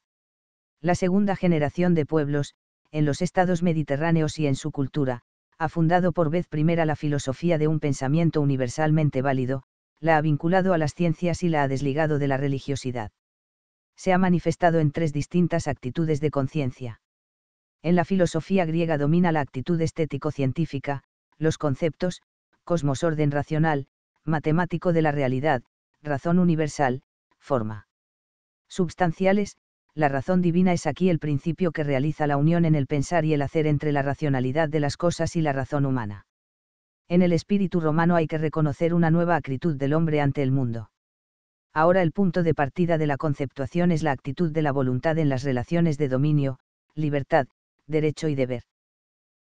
La segunda generación de pueblos, en los estados mediterráneos y en su cultura, ha fundado por vez primera la filosofía de un pensamiento universalmente válido, la ha vinculado a las ciencias y la ha desligado de la religiosidad. Se ha manifestado en tres distintas actitudes de conciencia. En la filosofía griega domina la actitud estético-científica, los conceptos, cosmos-orden racional, matemático de la realidad, razón universal, forma. Substanciales, la razón divina es aquí el principio que realiza la unión en el pensar y el hacer entre la racionalidad de las cosas y la razón humana. En el espíritu romano hay que reconocer una nueva actitud del hombre ante el mundo. Ahora el punto de partida de la conceptuación es la actitud de la voluntad en las relaciones de dominio, libertad, derecho y deber.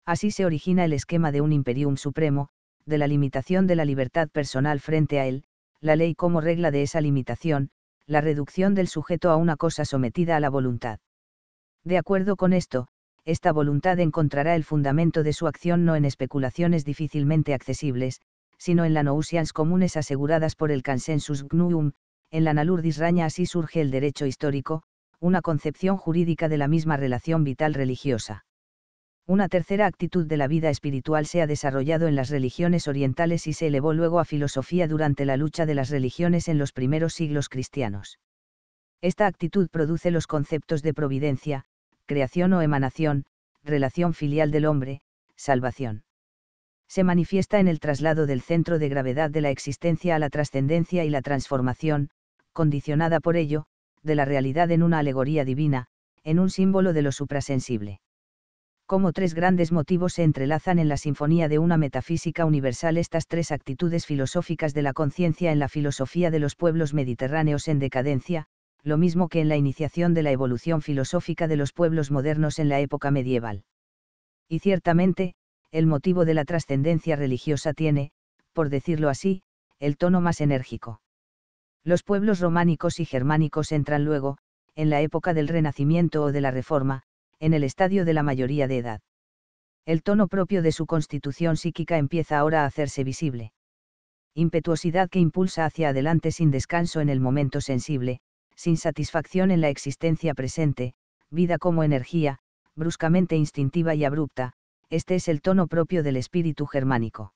Así se origina el esquema de un imperium supremo, de la limitación de la libertad personal frente a él, la ley como regla de esa limitación, la reducción del sujeto a una cosa sometida a la voluntad. De acuerdo con esto, esta voluntad encontrará el fundamento de su acción no en especulaciones difícilmente accesibles, sino en la nousians comunes aseguradas por el consensus gnuum, en la nalurdisraña así surge el derecho histórico, una concepción jurídica de la misma relación vital religiosa una tercera actitud de la vida espiritual se ha desarrollado en las religiones orientales y se elevó luego a filosofía durante la lucha de las religiones en los primeros siglos cristianos. Esta actitud produce los conceptos de providencia, creación o emanación, relación filial del hombre, salvación. Se manifiesta en el traslado del centro de gravedad de la existencia a la trascendencia y la transformación, condicionada por ello, de la realidad en una alegoría divina, en un símbolo de lo suprasensible como tres grandes motivos se entrelazan en la sinfonía de una metafísica universal estas tres actitudes filosóficas de la conciencia en la filosofía de los pueblos mediterráneos en decadencia, lo mismo que en la iniciación de la evolución filosófica de los pueblos modernos en la época medieval. Y ciertamente, el motivo de la trascendencia religiosa tiene, por decirlo así, el tono más enérgico. Los pueblos románicos y germánicos entran luego, en la época del Renacimiento o de la Reforma, en el estadio de la mayoría de edad. El tono propio de su constitución psíquica empieza ahora a hacerse visible. Impetuosidad que impulsa hacia adelante sin descanso en el momento sensible, sin satisfacción en la existencia presente, vida como energía, bruscamente instintiva y abrupta, este es el tono propio del espíritu germánico.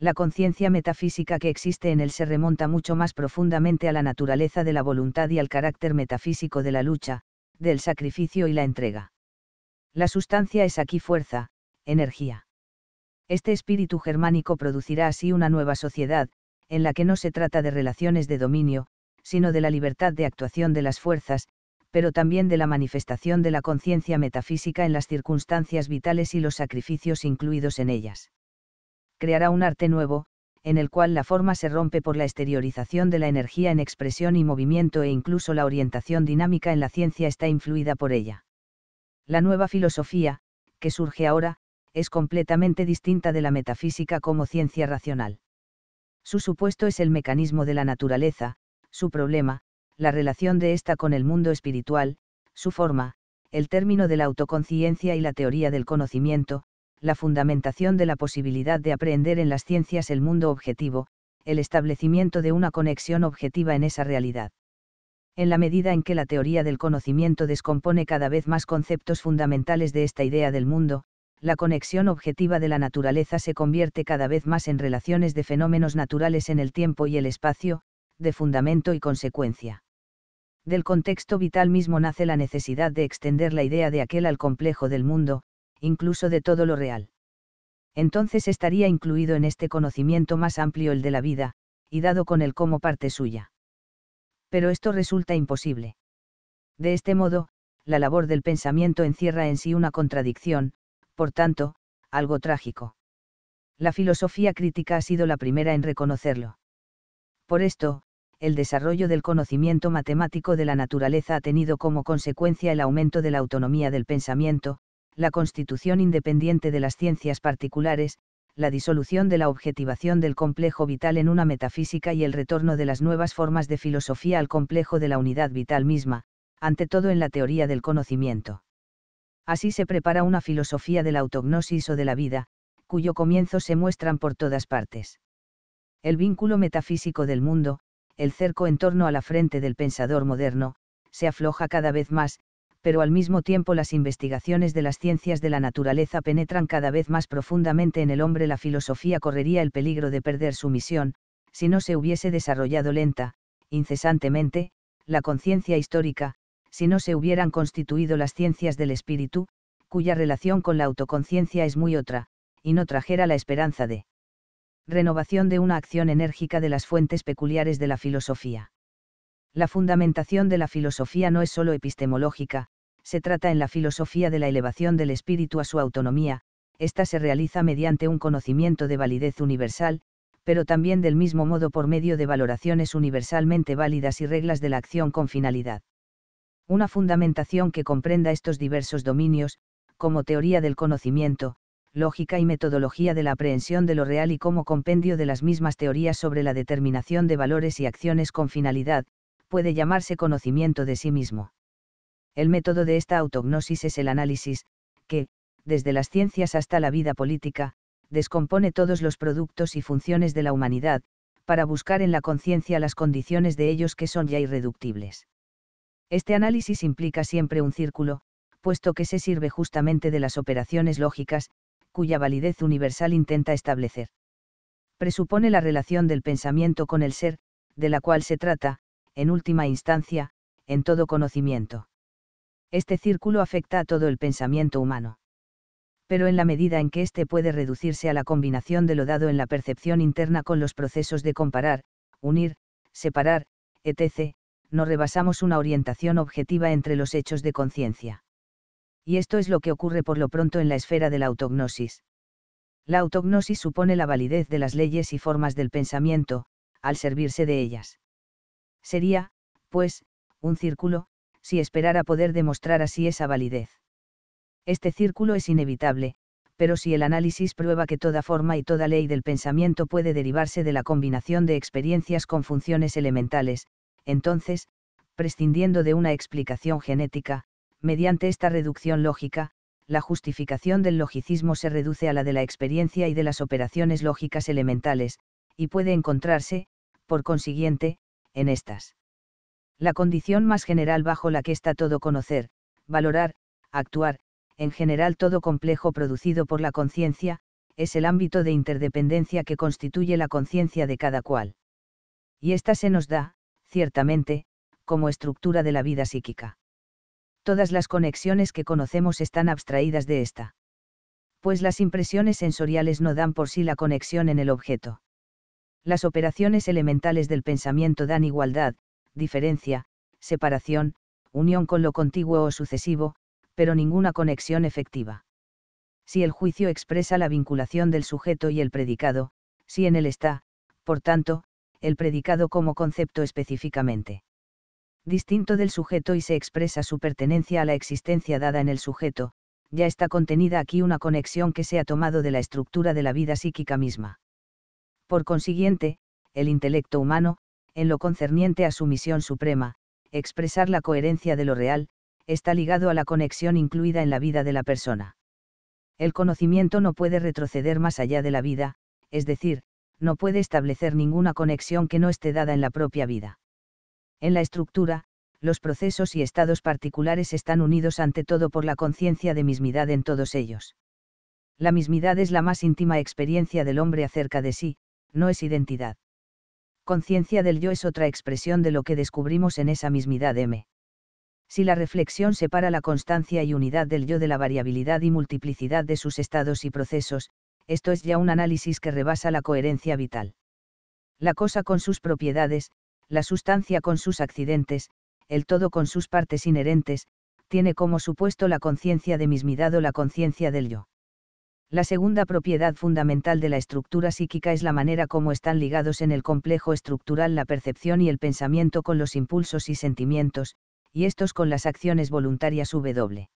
La conciencia metafísica que existe en él se remonta mucho más profundamente a la naturaleza de la voluntad y al carácter metafísico de la lucha, del sacrificio y la entrega. La sustancia es aquí fuerza, energía. Este espíritu germánico producirá así una nueva sociedad, en la que no se trata de relaciones de dominio, sino de la libertad de actuación de las fuerzas, pero también de la manifestación de la conciencia metafísica en las circunstancias vitales y los sacrificios incluidos en ellas. Creará un arte nuevo, en el cual la forma se rompe por la exteriorización de la energía en expresión y movimiento e incluso la orientación dinámica en la ciencia está influida por ella. La nueva filosofía, que surge ahora, es completamente distinta de la metafísica como ciencia racional. Su supuesto es el mecanismo de la naturaleza, su problema, la relación de ésta con el mundo espiritual, su forma, el término de la autoconciencia y la teoría del conocimiento, la fundamentación de la posibilidad de aprender en las ciencias el mundo objetivo, el establecimiento de una conexión objetiva en esa realidad en la medida en que la teoría del conocimiento descompone cada vez más conceptos fundamentales de esta idea del mundo, la conexión objetiva de la naturaleza se convierte cada vez más en relaciones de fenómenos naturales en el tiempo y el espacio, de fundamento y consecuencia. Del contexto vital mismo nace la necesidad de extender la idea de aquel al complejo del mundo, incluso de todo lo real. Entonces estaría incluido en este conocimiento más amplio el de la vida, y dado con él como parte suya pero esto resulta imposible. De este modo, la labor del pensamiento encierra en sí una contradicción, por tanto, algo trágico. La filosofía crítica ha sido la primera en reconocerlo. Por esto, el desarrollo del conocimiento matemático de la naturaleza ha tenido como consecuencia el aumento de la autonomía del pensamiento, la constitución independiente de las ciencias particulares, la disolución de la objetivación del complejo vital en una metafísica y el retorno de las nuevas formas de filosofía al complejo de la unidad vital misma, ante todo en la teoría del conocimiento. Así se prepara una filosofía de la autognosis o de la vida, cuyo comienzo se muestran por todas partes. El vínculo metafísico del mundo, el cerco en torno a la frente del pensador moderno, se afloja cada vez más, pero al mismo tiempo las investigaciones de las ciencias de la naturaleza penetran cada vez más profundamente en el hombre, la filosofía correría el peligro de perder su misión, si no se hubiese desarrollado lenta, incesantemente, la conciencia histórica, si no se hubieran constituido las ciencias del espíritu, cuya relación con la autoconciencia es muy otra, y no trajera la esperanza de renovación de una acción enérgica de las fuentes peculiares de la filosofía la fundamentación de la filosofía no es sólo epistemológica, se trata en la filosofía de la elevación del espíritu a su autonomía, Esta se realiza mediante un conocimiento de validez universal, pero también del mismo modo por medio de valoraciones universalmente válidas y reglas de la acción con finalidad. Una fundamentación que comprenda estos diversos dominios, como teoría del conocimiento, lógica y metodología de la aprehensión de lo real y como compendio de las mismas teorías sobre la determinación de valores y acciones con finalidad, puede llamarse conocimiento de sí mismo. El método de esta autognosis es el análisis, que, desde las ciencias hasta la vida política, descompone todos los productos y funciones de la humanidad, para buscar en la conciencia las condiciones de ellos que son ya irreductibles. Este análisis implica siempre un círculo, puesto que se sirve justamente de las operaciones lógicas, cuya validez universal intenta establecer. Presupone la relación del pensamiento con el ser, de la cual se trata, en última instancia, en todo conocimiento. Este círculo afecta a todo el pensamiento humano. Pero en la medida en que éste puede reducirse a la combinación de lo dado en la percepción interna con los procesos de comparar, unir, separar, etc., no rebasamos una orientación objetiva entre los hechos de conciencia. Y esto es lo que ocurre por lo pronto en la esfera de la autognosis. La autognosis supone la validez de las leyes y formas del pensamiento, al servirse de ellas. Sería, pues, un círculo, si esperara poder demostrar así esa validez. Este círculo es inevitable, pero si el análisis prueba que toda forma y toda ley del pensamiento puede derivarse de la combinación de experiencias con funciones elementales, entonces, prescindiendo de una explicación genética, mediante esta reducción lógica, la justificación del logicismo se reduce a la de la experiencia y de las operaciones lógicas elementales, y puede encontrarse, por consiguiente, en estas. La condición más general bajo la que está todo conocer, valorar, actuar, en general todo complejo producido por la conciencia, es el ámbito de interdependencia que constituye la conciencia de cada cual. Y esta se nos da, ciertamente, como estructura de la vida psíquica. Todas las conexiones que conocemos están abstraídas de esta, Pues las impresiones sensoriales no dan por sí la conexión en el objeto. Las operaciones elementales del pensamiento dan igualdad, diferencia, separación, unión con lo contiguo o sucesivo, pero ninguna conexión efectiva. Si el juicio expresa la vinculación del sujeto y el predicado, si en él está, por tanto, el predicado como concepto específicamente. Distinto del sujeto y se expresa su pertenencia a la existencia dada en el sujeto, ya está contenida aquí una conexión que se ha tomado de la estructura de la vida psíquica misma. Por consiguiente, el intelecto humano, en lo concerniente a su misión suprema, expresar la coherencia de lo real, está ligado a la conexión incluida en la vida de la persona. El conocimiento no puede retroceder más allá de la vida, es decir, no puede establecer ninguna conexión que no esté dada en la propia vida. En la estructura, los procesos y estados particulares están unidos ante todo por la conciencia de mismidad en todos ellos. La mismidad es la más íntima experiencia del hombre acerca de sí, no es identidad. Conciencia del yo es otra expresión de lo que descubrimos en esa mismidad M. Si la reflexión separa la constancia y unidad del yo de la variabilidad y multiplicidad de sus estados y procesos, esto es ya un análisis que rebasa la coherencia vital. La cosa con sus propiedades, la sustancia con sus accidentes, el todo con sus partes inherentes, tiene como supuesto la conciencia de mismidad o la conciencia del yo. La segunda propiedad fundamental de la estructura psíquica es la manera como están ligados en el complejo estructural la percepción y el pensamiento con los impulsos y sentimientos, y estos con las acciones voluntarias W.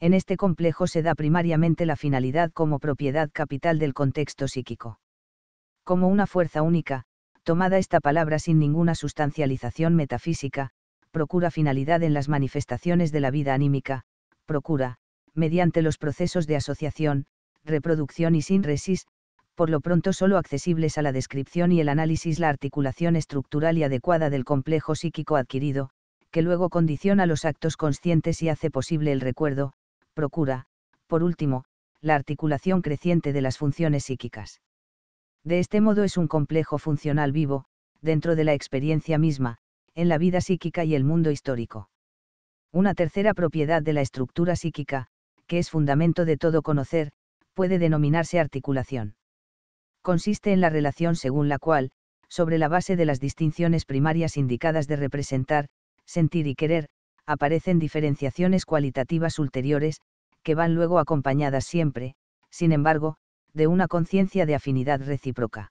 En este complejo se da primariamente la finalidad como propiedad capital del contexto psíquico. Como una fuerza única, tomada esta palabra sin ninguna sustancialización metafísica, procura finalidad en las manifestaciones de la vida anímica, procura, mediante los procesos de asociación, reproducción y sin resis, por lo pronto solo accesibles a la descripción y el análisis la articulación estructural y adecuada del complejo psíquico adquirido, que luego condiciona los actos conscientes y hace posible el recuerdo, procura, por último, la articulación creciente de las funciones psíquicas. De este modo es un complejo funcional vivo, dentro de la experiencia misma, en la vida psíquica y el mundo histórico. Una tercera propiedad de la estructura psíquica, que es fundamento de todo conocer, puede denominarse articulación. Consiste en la relación según la cual, sobre la base de las distinciones primarias indicadas de representar, sentir y querer, aparecen diferenciaciones cualitativas ulteriores, que van luego acompañadas siempre, sin embargo, de una conciencia de afinidad recíproca.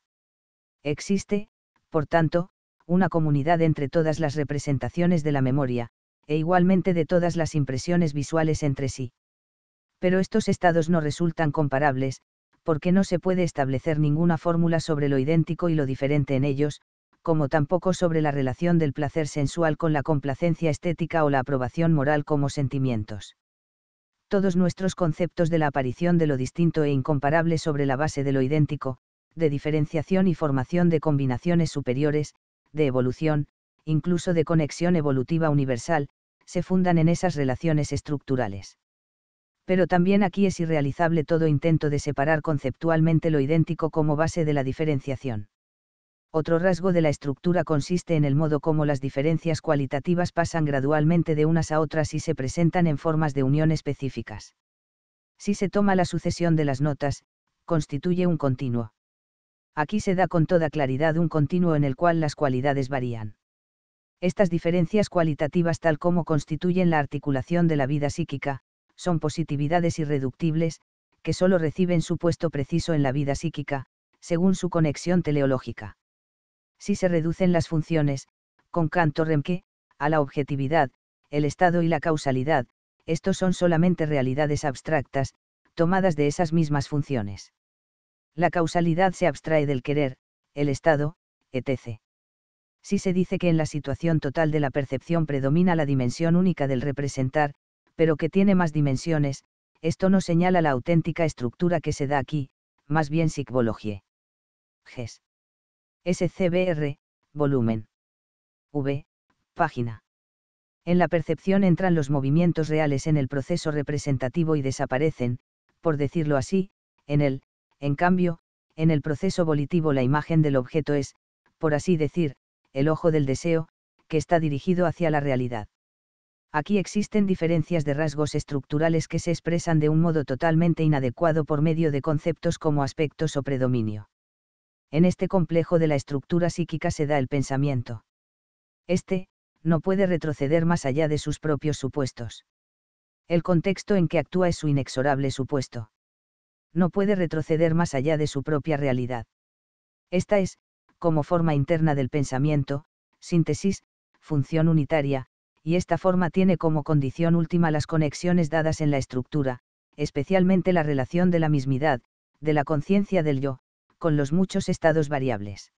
Existe, por tanto, una comunidad entre todas las representaciones de la memoria, e igualmente de todas las impresiones visuales entre sí pero estos estados no resultan comparables, porque no se puede establecer ninguna fórmula sobre lo idéntico y lo diferente en ellos, como tampoco sobre la relación del placer sensual con la complacencia estética o la aprobación moral como sentimientos. Todos nuestros conceptos de la aparición de lo distinto e incomparable sobre la base de lo idéntico, de diferenciación y formación de combinaciones superiores, de evolución, incluso de conexión evolutiva universal, se fundan en esas relaciones estructurales pero también aquí es irrealizable todo intento de separar conceptualmente lo idéntico como base de la diferenciación. Otro rasgo de la estructura consiste en el modo como las diferencias cualitativas pasan gradualmente de unas a otras y se presentan en formas de unión específicas. Si se toma la sucesión de las notas, constituye un continuo. Aquí se da con toda claridad un continuo en el cual las cualidades varían. Estas diferencias cualitativas tal como constituyen la articulación de la vida psíquica, son positividades irreductibles, que solo reciben su puesto preciso en la vida psíquica, según su conexión teleológica. Si se reducen las funciones, con o remke a la objetividad, el estado y la causalidad, estos son solamente realidades abstractas, tomadas de esas mismas funciones. La causalidad se abstrae del querer, el estado, etc. Si se dice que en la situación total de la percepción predomina la dimensión única del representar, pero que tiene más dimensiones, esto no señala la auténtica estructura que se da aquí, más bien psicología. GES. SCBR, volumen. V, página. En la percepción entran los movimientos reales en el proceso representativo y desaparecen, por decirlo así, en el, en cambio, en el proceso volitivo la imagen del objeto es, por así decir, el ojo del deseo, que está dirigido hacia la realidad aquí existen diferencias de rasgos estructurales que se expresan de un modo totalmente inadecuado por medio de conceptos como aspectos o predominio. En este complejo de la estructura psíquica se da el pensamiento. Este, no puede retroceder más allá de sus propios supuestos. El contexto en que actúa es su inexorable supuesto. No puede retroceder más allá de su propia realidad. Esta es, como forma interna del pensamiento, síntesis, función unitaria, y esta forma tiene como condición última las conexiones dadas en la estructura, especialmente la relación de la mismidad, de la conciencia del yo, con los muchos estados variables.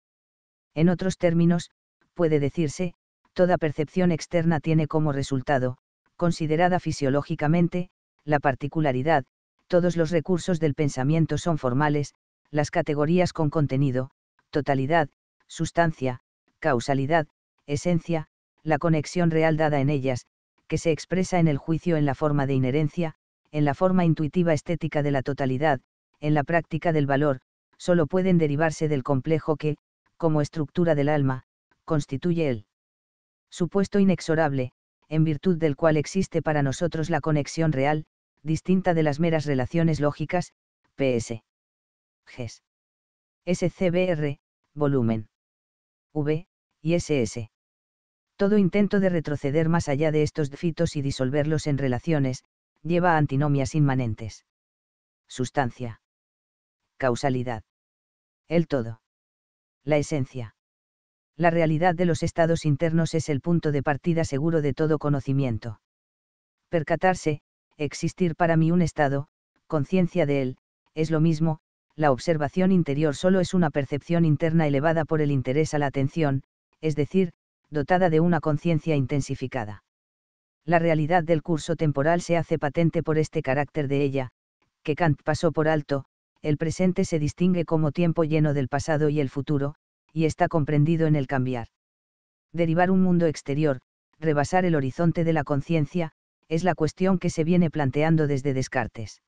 En otros términos, puede decirse, toda percepción externa tiene como resultado, considerada fisiológicamente, la particularidad, todos los recursos del pensamiento son formales, las categorías con contenido, totalidad, sustancia, causalidad, esencia, la conexión real dada en ellas, que se expresa en el juicio en la forma de inherencia, en la forma intuitiva estética de la totalidad, en la práctica del valor, solo pueden derivarse del complejo que, como estructura del alma, constituye el supuesto inexorable, en virtud del cual existe para nosotros la conexión real, distinta de las meras relaciones lógicas, PS. GES. SCBR, volumen. V, y SS. Todo intento de retroceder más allá de estos fitos y disolverlos en relaciones, lleva a antinomias inmanentes. Sustancia. Causalidad. El todo. La esencia. La realidad de los estados internos es el punto de partida seguro de todo conocimiento. Percatarse, existir para mí un estado, conciencia de él, es lo mismo, la observación interior solo es una percepción interna elevada por el interés a la atención, es decir, dotada de una conciencia intensificada. La realidad del curso temporal se hace patente por este carácter de ella, que Kant pasó por alto, el presente se distingue como tiempo lleno del pasado y el futuro, y está comprendido en el cambiar. Derivar un mundo exterior, rebasar el horizonte de la conciencia, es la cuestión que se viene planteando desde Descartes.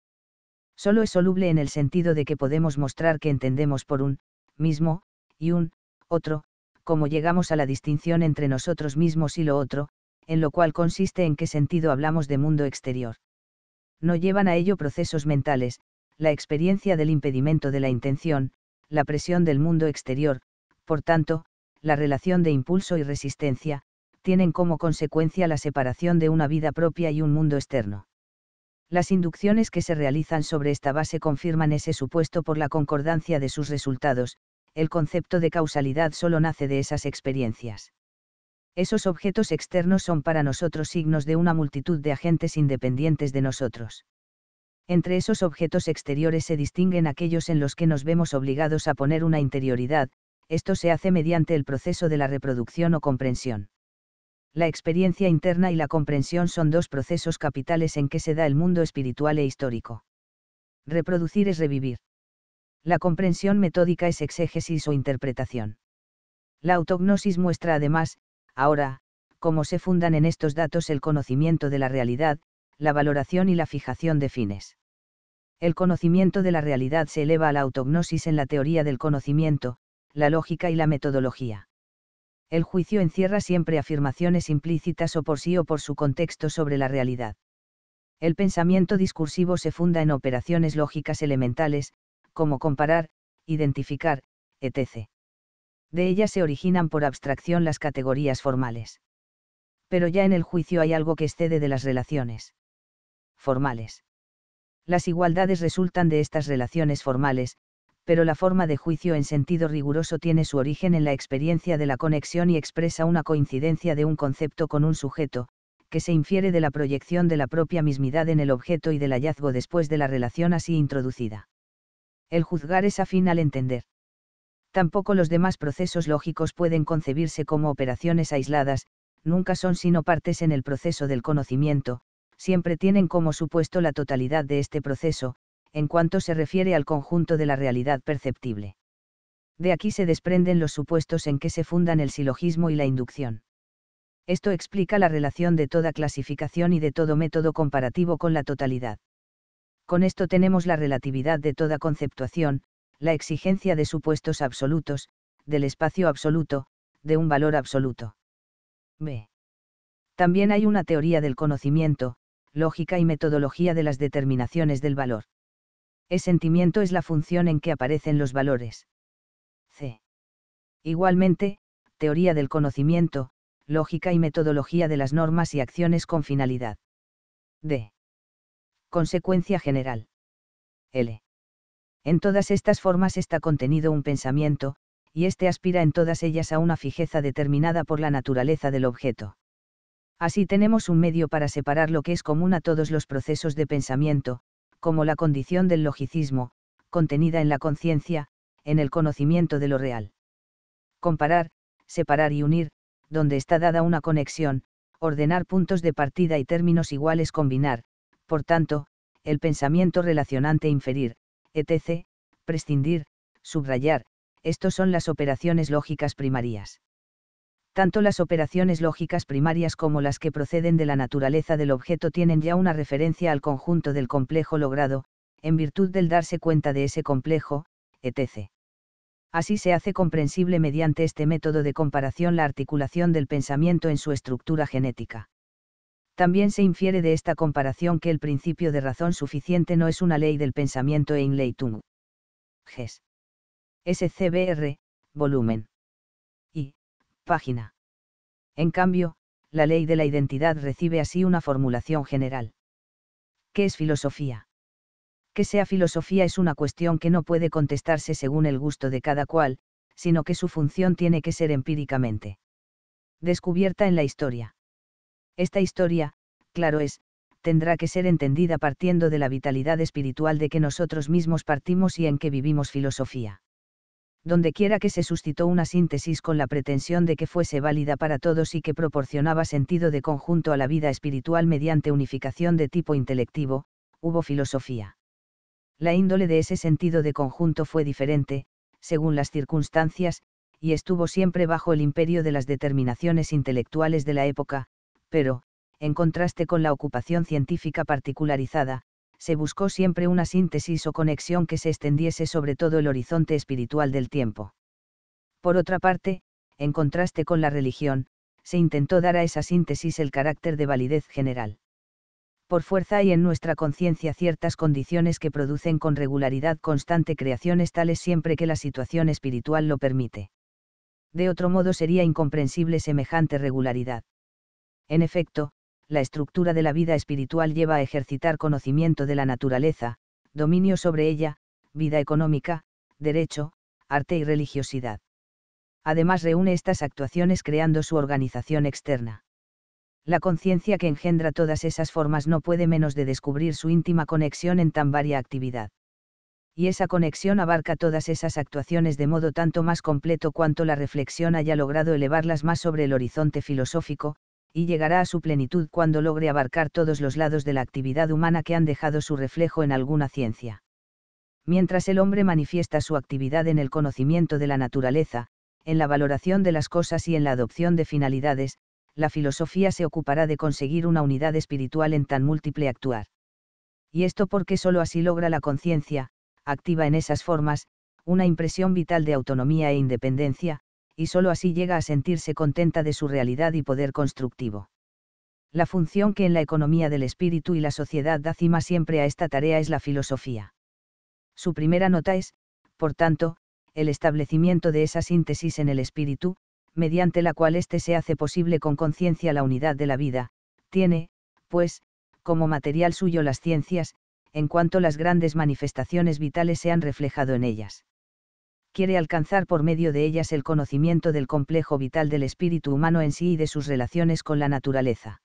Solo es soluble en el sentido de que podemos mostrar que entendemos por un, mismo, y un, otro, cómo llegamos a la distinción entre nosotros mismos y lo otro, en lo cual consiste en qué sentido hablamos de mundo exterior. No llevan a ello procesos mentales, la experiencia del impedimento de la intención, la presión del mundo exterior, por tanto, la relación de impulso y resistencia, tienen como consecuencia la separación de una vida propia y un mundo externo. Las inducciones que se realizan sobre esta base confirman ese supuesto por la concordancia de sus resultados, el concepto de causalidad solo nace de esas experiencias. Esos objetos externos son para nosotros signos de una multitud de agentes independientes de nosotros. Entre esos objetos exteriores se distinguen aquellos en los que nos vemos obligados a poner una interioridad, esto se hace mediante el proceso de la reproducción o comprensión. La experiencia interna y la comprensión son dos procesos capitales en que se da el mundo espiritual e histórico. Reproducir es revivir la comprensión metódica es exégesis o interpretación. La autognosis muestra además, ahora, cómo se fundan en estos datos el conocimiento de la realidad, la valoración y la fijación de fines. El conocimiento de la realidad se eleva a la autognosis en la teoría del conocimiento, la lógica y la metodología. El juicio encierra siempre afirmaciones implícitas o por sí o por su contexto sobre la realidad. El pensamiento discursivo se funda en operaciones lógicas elementales, como comparar, identificar, etc. De ellas se originan por abstracción las categorías formales. Pero ya en el juicio hay algo que excede de las relaciones formales. Las igualdades resultan de estas relaciones formales, pero la forma de juicio en sentido riguroso tiene su origen en la experiencia de la conexión y expresa una coincidencia de un concepto con un sujeto, que se infiere de la proyección de la propia mismidad en el objeto y del hallazgo después de la relación así introducida el juzgar es afín al entender. Tampoco los demás procesos lógicos pueden concebirse como operaciones aisladas, nunca son sino partes en el proceso del conocimiento, siempre tienen como supuesto la totalidad de este proceso, en cuanto se refiere al conjunto de la realidad perceptible. De aquí se desprenden los supuestos en que se fundan el silogismo y la inducción. Esto explica la relación de toda clasificación y de todo método comparativo con la totalidad con esto tenemos la relatividad de toda conceptuación, la exigencia de supuestos absolutos, del espacio absoluto, de un valor absoluto. B. También hay una teoría del conocimiento, lógica y metodología de las determinaciones del valor. El sentimiento es la función en que aparecen los valores. C. Igualmente, teoría del conocimiento, lógica y metodología de las normas y acciones con finalidad. D. Consecuencia general. L. En todas estas formas está contenido un pensamiento, y éste aspira en todas ellas a una fijeza determinada por la naturaleza del objeto. Así tenemos un medio para separar lo que es común a todos los procesos de pensamiento, como la condición del logicismo, contenida en la conciencia, en el conocimiento de lo real. Comparar, separar y unir, donde está dada una conexión, ordenar puntos de partida y términos iguales combinar, por tanto, el pensamiento relacionante inferir, etc., prescindir, subrayar, estos son las operaciones lógicas primarias. Tanto las operaciones lógicas primarias como las que proceden de la naturaleza del objeto tienen ya una referencia al conjunto del complejo logrado, en virtud del darse cuenta de ese complejo, etc. Así se hace comprensible mediante este método de comparación la articulación del pensamiento en su estructura genética. También se infiere de esta comparación que el principio de razón suficiente no es una ley del pensamiento leitung. GES. SCBR, volumen. Y, página. En cambio, la ley de la identidad recibe así una formulación general. ¿Qué es filosofía? Que sea filosofía es una cuestión que no puede contestarse según el gusto de cada cual, sino que su función tiene que ser empíricamente descubierta en la historia. Esta historia, claro es, tendrá que ser entendida partiendo de la vitalidad espiritual de que nosotros mismos partimos y en que vivimos filosofía. Donde quiera que se suscitó una síntesis con la pretensión de que fuese válida para todos y que proporcionaba sentido de conjunto a la vida espiritual mediante unificación de tipo intelectivo, hubo filosofía. La índole de ese sentido de conjunto fue diferente, según las circunstancias, y estuvo siempre bajo el imperio de las determinaciones intelectuales de la época, pero, en contraste con la ocupación científica particularizada, se buscó siempre una síntesis o conexión que se extendiese sobre todo el horizonte espiritual del tiempo. Por otra parte, en contraste con la religión, se intentó dar a esa síntesis el carácter de validez general. Por fuerza hay en nuestra conciencia ciertas condiciones que producen con regularidad constante creaciones tales siempre que la situación espiritual lo permite. De otro modo sería incomprensible semejante regularidad. En efecto, la estructura de la vida espiritual lleva a ejercitar conocimiento de la naturaleza, dominio sobre ella, vida económica, derecho, arte y religiosidad. Además reúne estas actuaciones creando su organización externa. La conciencia que engendra todas esas formas no puede menos de descubrir su íntima conexión en tan varia actividad. Y esa conexión abarca todas esas actuaciones de modo tanto más completo cuanto la reflexión haya logrado elevarlas más sobre el horizonte filosófico, y llegará a su plenitud cuando logre abarcar todos los lados de la actividad humana que han dejado su reflejo en alguna ciencia. Mientras el hombre manifiesta su actividad en el conocimiento de la naturaleza, en la valoración de las cosas y en la adopción de finalidades, la filosofía se ocupará de conseguir una unidad espiritual en tan múltiple actuar. Y esto porque sólo así logra la conciencia, activa en esas formas, una impresión vital de autonomía e independencia, y sólo así llega a sentirse contenta de su realidad y poder constructivo. La función que en la economía del espíritu y la sociedad da cima siempre a esta tarea es la filosofía. Su primera nota es, por tanto, el establecimiento de esa síntesis en el espíritu, mediante la cual éste se hace posible con conciencia la unidad de la vida, tiene, pues, como material suyo las ciencias, en cuanto las grandes manifestaciones vitales se han reflejado en ellas quiere alcanzar por medio de ellas el conocimiento del complejo vital del espíritu humano en sí y de sus relaciones con la naturaleza.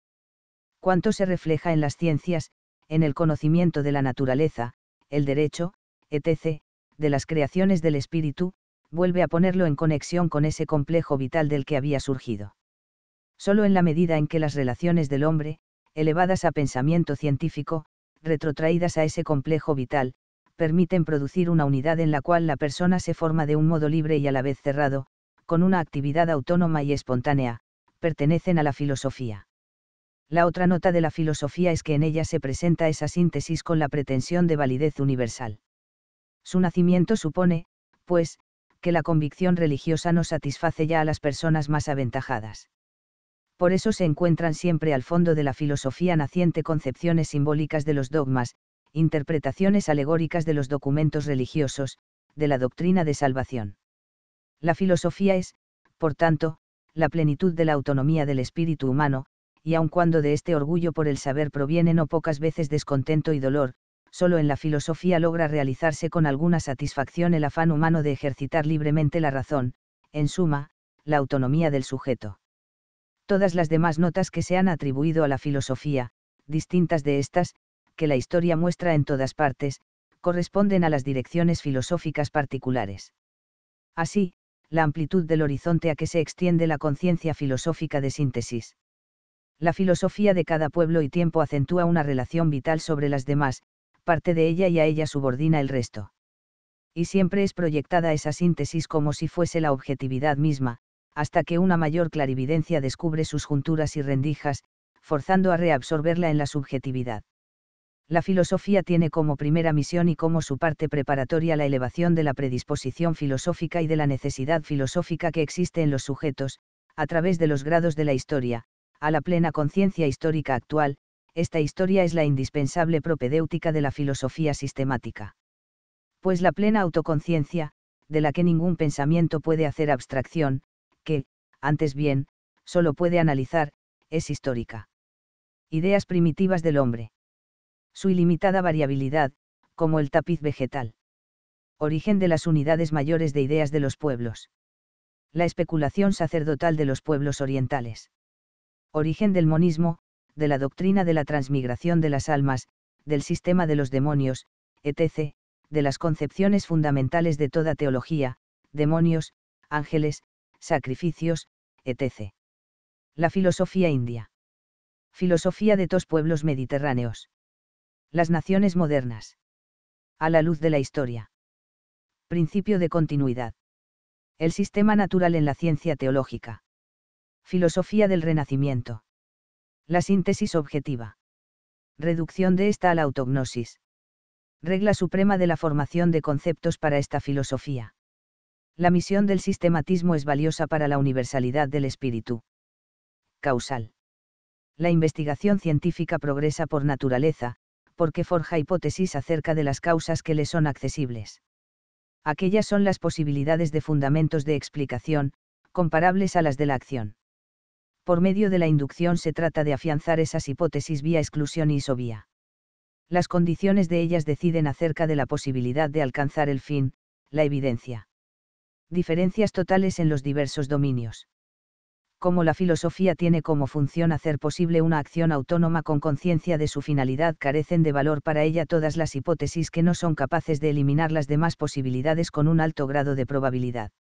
Cuanto se refleja en las ciencias, en el conocimiento de la naturaleza, el derecho, etc., de las creaciones del espíritu, vuelve a ponerlo en conexión con ese complejo vital del que había surgido. Solo en la medida en que las relaciones del hombre, elevadas a pensamiento científico, retrotraídas a ese complejo vital, permiten producir una unidad en la cual la persona se forma de un modo libre y a la vez cerrado, con una actividad autónoma y espontánea, pertenecen a la filosofía. La otra nota de la filosofía es que en ella se presenta esa síntesis con la pretensión de validez universal. Su nacimiento supone, pues, que la convicción religiosa no satisface ya a las personas más aventajadas. Por eso se encuentran siempre al fondo de la filosofía naciente concepciones simbólicas de los dogmas, interpretaciones alegóricas de los documentos religiosos, de la doctrina de salvación. La filosofía es, por tanto, la plenitud de la autonomía del espíritu humano, y aun cuando de este orgullo por el saber proviene no pocas veces descontento y dolor, solo en la filosofía logra realizarse con alguna satisfacción el afán humano de ejercitar libremente la razón, en suma, la autonomía del sujeto. Todas las demás notas que se han atribuido a la filosofía, distintas de estas, que la historia muestra en todas partes, corresponden a las direcciones filosóficas particulares. Así, la amplitud del horizonte a que se extiende la conciencia filosófica de síntesis. La filosofía de cada pueblo y tiempo acentúa una relación vital sobre las demás, parte de ella y a ella subordina el resto. Y siempre es proyectada esa síntesis como si fuese la objetividad misma, hasta que una mayor clarividencia descubre sus junturas y rendijas, forzando a reabsorberla en la subjetividad la filosofía tiene como primera misión y como su parte preparatoria la elevación de la predisposición filosófica y de la necesidad filosófica que existe en los sujetos, a través de los grados de la historia, a la plena conciencia histórica actual, esta historia es la indispensable propedéutica de la filosofía sistemática. Pues la plena autoconciencia, de la que ningún pensamiento puede hacer abstracción, que, antes bien, solo puede analizar, es histórica. Ideas primitivas del hombre su ilimitada variabilidad, como el tapiz vegetal. Origen de las unidades mayores de ideas de los pueblos. La especulación sacerdotal de los pueblos orientales. Origen del monismo, de la doctrina de la transmigración de las almas, del sistema de los demonios, etc., de las concepciones fundamentales de toda teología, demonios, ángeles, sacrificios, etc. La filosofía india. Filosofía de todos pueblos mediterráneos. Las naciones modernas. A la luz de la historia. Principio de continuidad. El sistema natural en la ciencia teológica. Filosofía del Renacimiento. La síntesis objetiva. Reducción de esta a la autognosis. Regla suprema de la formación de conceptos para esta filosofía. La misión del sistematismo es valiosa para la universalidad del espíritu. Causal. La investigación científica progresa por naturaleza, porque forja hipótesis acerca de las causas que le son accesibles. Aquellas son las posibilidades de fundamentos de explicación, comparables a las de la acción. Por medio de la inducción se trata de afianzar esas hipótesis vía exclusión y vía. Las condiciones de ellas deciden acerca de la posibilidad de alcanzar el fin, la evidencia. Diferencias totales en los diversos dominios como la filosofía tiene como función hacer posible una acción autónoma con conciencia de su finalidad carecen de valor para ella todas las hipótesis que no son capaces de eliminar las demás posibilidades con un alto grado de probabilidad.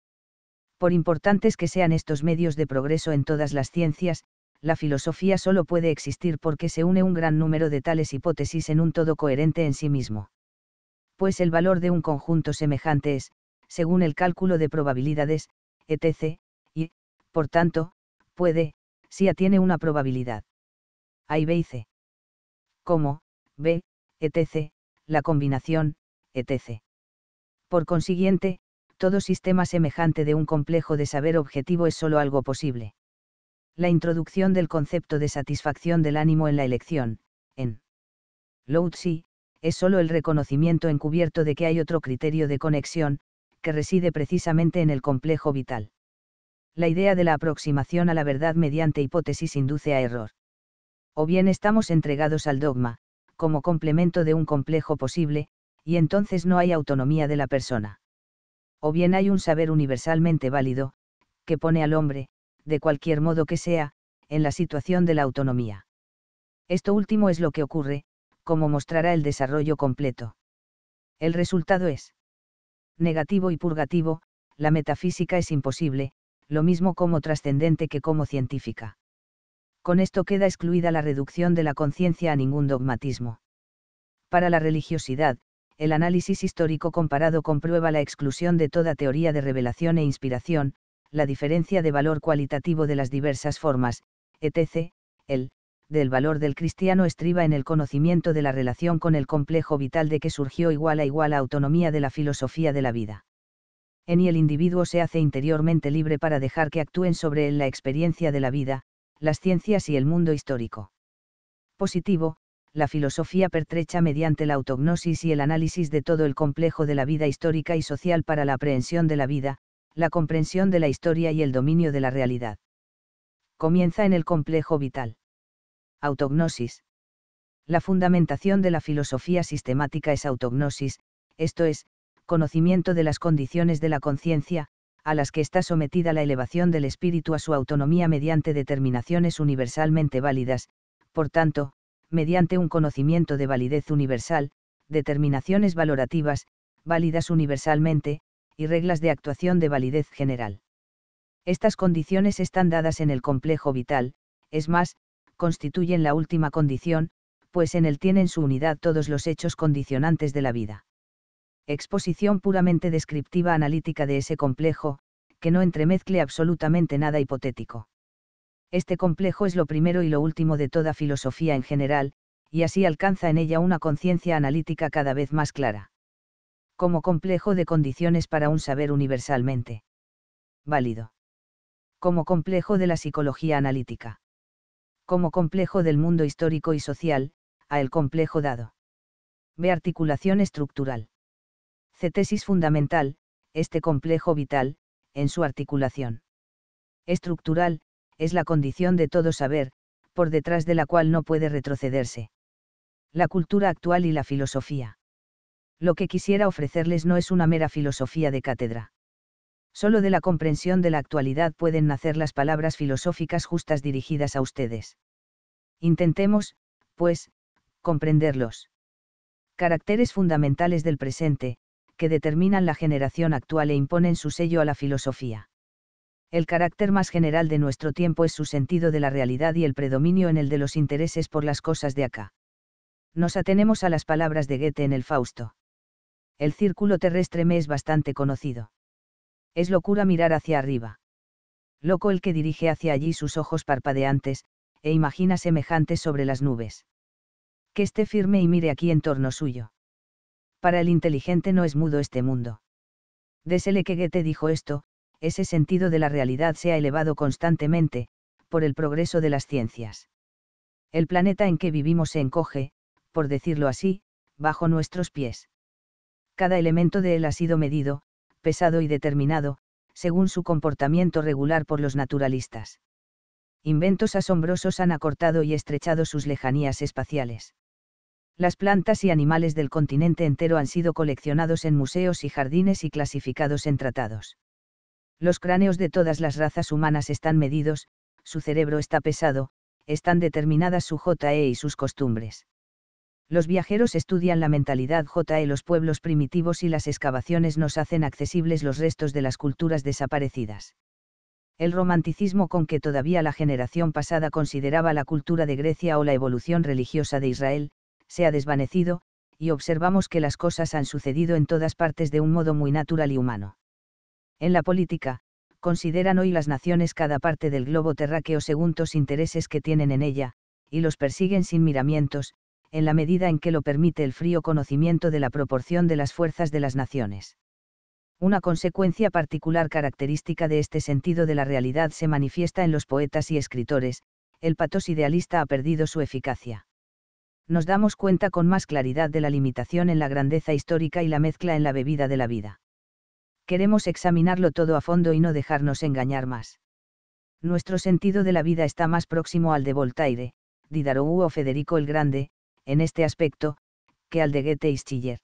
Por importantes que sean estos medios de progreso en todas las ciencias, la filosofía solo puede existir porque se une un gran número de tales hipótesis en un todo coherente en sí mismo. Pues el valor de un conjunto semejante es, según el cálculo de probabilidades, etc., y, por tanto, puede, si A tiene una probabilidad. A y B y C. Como, B, etc., la combinación, etc. Por consiguiente, todo sistema semejante de un complejo de saber objetivo es sólo algo posible. La introducción del concepto de satisfacción del ánimo en la elección, en Loutsi, es sólo el reconocimiento encubierto de que hay otro criterio de conexión, que reside precisamente en el complejo vital la idea de la aproximación a la verdad mediante hipótesis induce a error. O bien estamos entregados al dogma, como complemento de un complejo posible, y entonces no hay autonomía de la persona. O bien hay un saber universalmente válido, que pone al hombre, de cualquier modo que sea, en la situación de la autonomía. Esto último es lo que ocurre, como mostrará el desarrollo completo. El resultado es negativo y purgativo, la metafísica es imposible, lo mismo como trascendente que como científica. Con esto queda excluida la reducción de la conciencia a ningún dogmatismo. Para la religiosidad, el análisis histórico comparado comprueba la exclusión de toda teoría de revelación e inspiración, la diferencia de valor cualitativo de las diversas formas, etc., el, del valor del cristiano estriba en el conocimiento de la relación con el complejo vital de que surgió igual a igual a autonomía de la filosofía de la vida en y el individuo se hace interiormente libre para dejar que actúen sobre él la experiencia de la vida, las ciencias y el mundo histórico. Positivo, la filosofía pertrecha mediante la autognosis y el análisis de todo el complejo de la vida histórica y social para la aprehensión de la vida, la comprensión de la historia y el dominio de la realidad. Comienza en el complejo vital. Autognosis. La fundamentación de la filosofía sistemática es autognosis, esto es, conocimiento de las condiciones de la conciencia, a las que está sometida la elevación del espíritu a su autonomía mediante determinaciones universalmente válidas, por tanto, mediante un conocimiento de validez universal, determinaciones valorativas, válidas universalmente, y reglas de actuación de validez general. Estas condiciones están dadas en el complejo vital, es más, constituyen la última condición, pues en él tienen su unidad todos los hechos condicionantes de la vida exposición puramente descriptiva analítica de ese complejo, que no entremezcle absolutamente nada hipotético. Este complejo es lo primero y lo último de toda filosofía en general, y así alcanza en ella una conciencia analítica cada vez más clara. Como complejo de condiciones para un saber universalmente. Válido. Como complejo de la psicología analítica. Como complejo del mundo histórico y social, a el complejo dado. Ve articulación estructural. C. fundamental, este complejo vital, en su articulación. Estructural, es la condición de todo saber, por detrás de la cual no puede retrocederse. La cultura actual y la filosofía. Lo que quisiera ofrecerles no es una mera filosofía de cátedra. Solo de la comprensión de la actualidad pueden nacer las palabras filosóficas justas dirigidas a ustedes. Intentemos, pues, comprenderlos. Caracteres fundamentales del presente, que determinan la generación actual e imponen su sello a la filosofía. El carácter más general de nuestro tiempo es su sentido de la realidad y el predominio en el de los intereses por las cosas de acá. Nos atenemos a las palabras de Goethe en el Fausto. El círculo terrestre me es bastante conocido. Es locura mirar hacia arriba. Loco el que dirige hacia allí sus ojos parpadeantes, e imagina semejantes sobre las nubes. Que esté firme y mire aquí en torno suyo para el inteligente no es mudo este mundo. Desele que Goethe dijo esto, ese sentido de la realidad se ha elevado constantemente, por el progreso de las ciencias. El planeta en que vivimos se encoge, por decirlo así, bajo nuestros pies. Cada elemento de él ha sido medido, pesado y determinado, según su comportamiento regular por los naturalistas. Inventos asombrosos han acortado y estrechado sus lejanías espaciales las plantas y animales del continente entero han sido coleccionados en museos y jardines y clasificados en tratados. Los cráneos de todas las razas humanas están medidos, su cerebro está pesado, están determinadas su JE y sus costumbres. Los viajeros estudian la mentalidad JE, los pueblos primitivos y las excavaciones nos hacen accesibles los restos de las culturas desaparecidas. El romanticismo con que todavía la generación pasada consideraba la cultura de Grecia o la evolución religiosa de Israel, se ha desvanecido, y observamos que las cosas han sucedido en todas partes de un modo muy natural y humano. En la política, consideran hoy las naciones cada parte del globo terráqueo según los intereses que tienen en ella, y los persiguen sin miramientos, en la medida en que lo permite el frío conocimiento de la proporción de las fuerzas de las naciones. Una consecuencia particular característica de este sentido de la realidad se manifiesta en los poetas y escritores, el patos idealista ha perdido su eficacia nos damos cuenta con más claridad de la limitación en la grandeza histórica y la mezcla en la bebida de la vida. Queremos examinarlo todo a fondo y no dejarnos engañar más. Nuestro sentido de la vida está más próximo al de Voltaire, Diderot o Federico el Grande, en este aspecto, que al de Goethe y Schiller.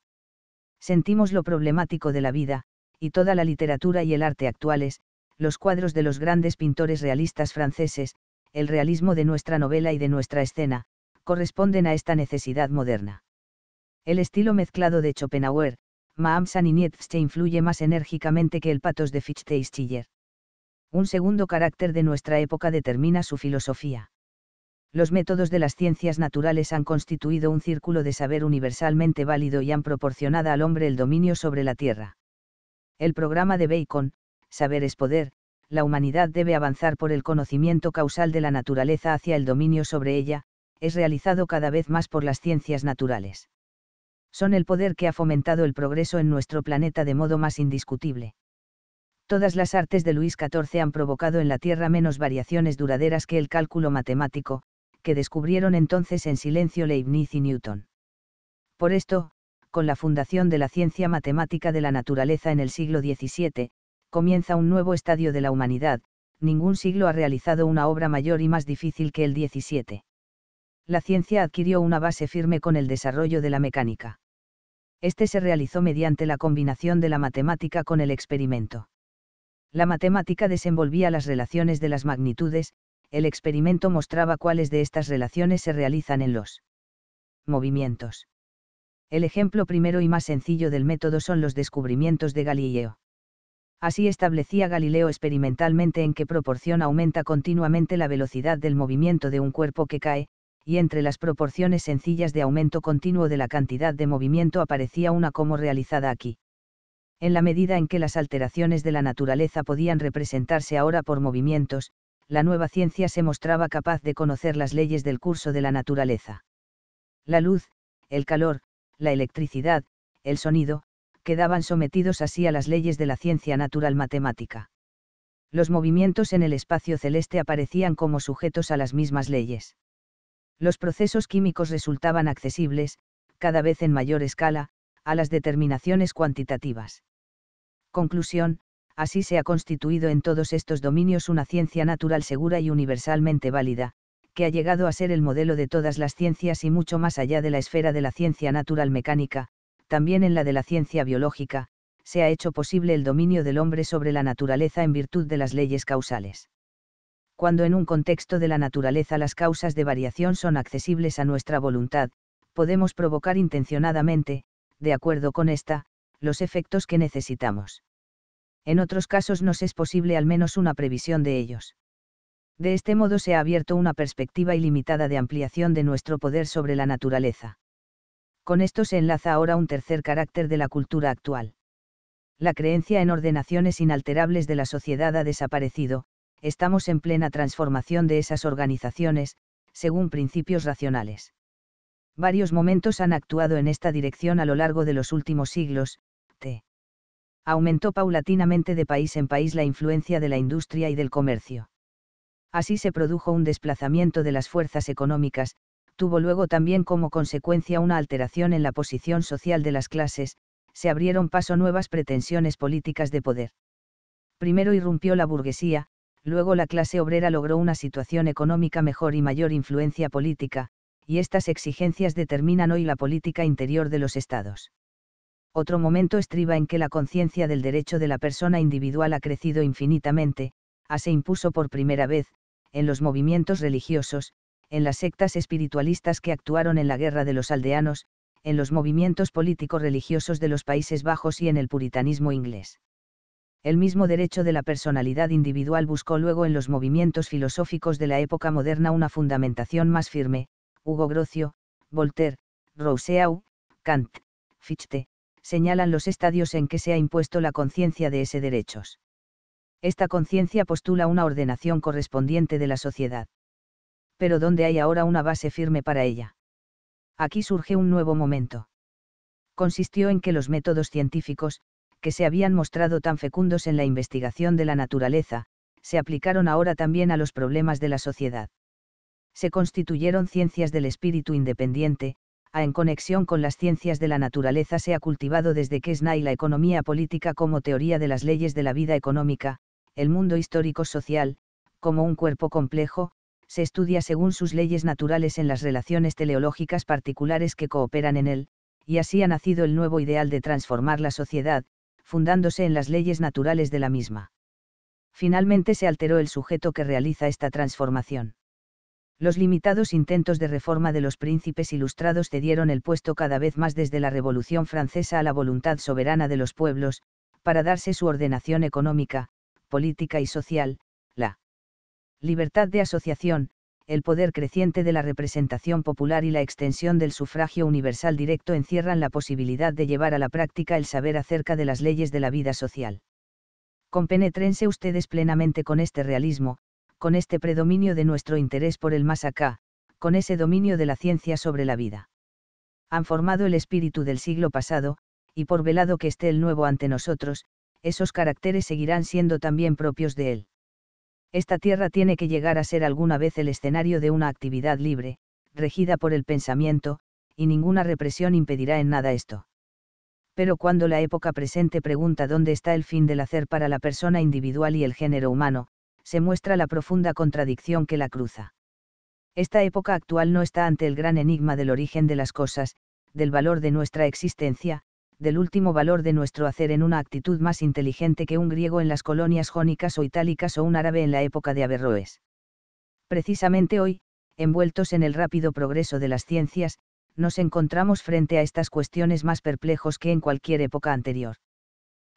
Sentimos lo problemático de la vida, y toda la literatura y el arte actuales, los cuadros de los grandes pintores realistas franceses, el realismo de nuestra novela y de nuestra escena, corresponden a esta necesidad moderna. El estilo mezclado de Schopenhauer, Mahamsan y Nietzsche influye más enérgicamente que el patos de Fichte y Schiller. Un segundo carácter de nuestra época determina su filosofía. Los métodos de las ciencias naturales han constituido un círculo de saber universalmente válido y han proporcionado al hombre el dominio sobre la Tierra. El programa de Bacon, Saber es Poder, la humanidad debe avanzar por el conocimiento causal de la naturaleza hacia el dominio sobre ella, es realizado cada vez más por las ciencias naturales. Son el poder que ha fomentado el progreso en nuestro planeta de modo más indiscutible. Todas las artes de Luis XIV han provocado en la Tierra menos variaciones duraderas que el cálculo matemático, que descubrieron entonces en silencio Leibniz y Newton. Por esto, con la fundación de la ciencia matemática de la naturaleza en el siglo XVII, comienza un nuevo estadio de la humanidad, ningún siglo ha realizado una obra mayor y más difícil que el XVII la ciencia adquirió una base firme con el desarrollo de la mecánica. Este se realizó mediante la combinación de la matemática con el experimento. La matemática desenvolvía las relaciones de las magnitudes, el experimento mostraba cuáles de estas relaciones se realizan en los movimientos. El ejemplo primero y más sencillo del método son los descubrimientos de Galileo. Así establecía Galileo experimentalmente en qué proporción aumenta continuamente la velocidad del movimiento de un cuerpo que cae, y entre las proporciones sencillas de aumento continuo de la cantidad de movimiento aparecía una como realizada aquí. En la medida en que las alteraciones de la naturaleza podían representarse ahora por movimientos, la nueva ciencia se mostraba capaz de conocer las leyes del curso de la naturaleza. La luz, el calor, la electricidad, el sonido, quedaban sometidos así a las leyes de la ciencia natural matemática. Los movimientos en el espacio celeste aparecían como sujetos a las mismas leyes. Los procesos químicos resultaban accesibles, cada vez en mayor escala, a las determinaciones cuantitativas. Conclusión, así se ha constituido en todos estos dominios una ciencia natural segura y universalmente válida, que ha llegado a ser el modelo de todas las ciencias y mucho más allá de la esfera de la ciencia natural mecánica, también en la de la ciencia biológica, se ha hecho posible el dominio del hombre sobre la naturaleza en virtud de las leyes causales cuando en un contexto de la naturaleza las causas de variación son accesibles a nuestra voluntad, podemos provocar intencionadamente, de acuerdo con esta, los efectos que necesitamos. En otros casos nos es posible al menos una previsión de ellos. De este modo se ha abierto una perspectiva ilimitada de ampliación de nuestro poder sobre la naturaleza. Con esto se enlaza ahora un tercer carácter de la cultura actual. La creencia en ordenaciones inalterables de la sociedad ha desaparecido, estamos en plena transformación de esas organizaciones, según principios racionales. Varios momentos han actuado en esta dirección a lo largo de los últimos siglos, t. Aumentó paulatinamente de país en país la influencia de la industria y del comercio. Así se produjo un desplazamiento de las fuerzas económicas, tuvo luego también como consecuencia una alteración en la posición social de las clases, se abrieron paso nuevas pretensiones políticas de poder. Primero irrumpió la burguesía, Luego la clase obrera logró una situación económica mejor y mayor influencia política, y estas exigencias determinan hoy la política interior de los estados. Otro momento estriba en que la conciencia del derecho de la persona individual ha crecido infinitamente, a ah, se impuso por primera vez, en los movimientos religiosos, en las sectas espiritualistas que actuaron en la guerra de los aldeanos, en los movimientos político-religiosos de los Países Bajos y en el puritanismo inglés el mismo derecho de la personalidad individual buscó luego en los movimientos filosóficos de la época moderna una fundamentación más firme, Hugo Grocio, Voltaire, Rousseau, Kant, Fichte, señalan los estadios en que se ha impuesto la conciencia de ese derechos. Esta conciencia postula una ordenación correspondiente de la sociedad. Pero ¿dónde hay ahora una base firme para ella? Aquí surge un nuevo momento. Consistió en que los métodos científicos, que se habían mostrado tan fecundos en la investigación de la naturaleza, se aplicaron ahora también a los problemas de la sociedad. Se constituyeron ciencias del espíritu independiente, a en conexión con las ciencias de la naturaleza se ha cultivado desde que Kesnay la economía política como teoría de las leyes de la vida económica, el mundo histórico-social, como un cuerpo complejo, se estudia según sus leyes naturales en las relaciones teleológicas particulares que cooperan en él, y así ha nacido el nuevo ideal de transformar la sociedad, fundándose en las leyes naturales de la misma. Finalmente se alteró el sujeto que realiza esta transformación. Los limitados intentos de reforma de los príncipes ilustrados cedieron el puesto cada vez más desde la Revolución Francesa a la voluntad soberana de los pueblos, para darse su ordenación económica, política y social, la libertad de asociación, el poder creciente de la representación popular y la extensión del sufragio universal directo encierran la posibilidad de llevar a la práctica el saber acerca de las leyes de la vida social. Compenetrense ustedes plenamente con este realismo, con este predominio de nuestro interés por el más acá, con ese dominio de la ciencia sobre la vida. Han formado el espíritu del siglo pasado, y por velado que esté el nuevo ante nosotros, esos caracteres seguirán siendo también propios de él. Esta tierra tiene que llegar a ser alguna vez el escenario de una actividad libre, regida por el pensamiento, y ninguna represión impedirá en nada esto. Pero cuando la época presente pregunta dónde está el fin del hacer para la persona individual y el género humano, se muestra la profunda contradicción que la cruza. Esta época actual no está ante el gran enigma del origen de las cosas, del valor de nuestra existencia, del último valor de nuestro hacer en una actitud más inteligente que un griego en las colonias jónicas o itálicas o un árabe en la época de Averroes. Precisamente hoy, envueltos en el rápido progreso de las ciencias, nos encontramos frente a estas cuestiones más perplejos que en cualquier época anterior.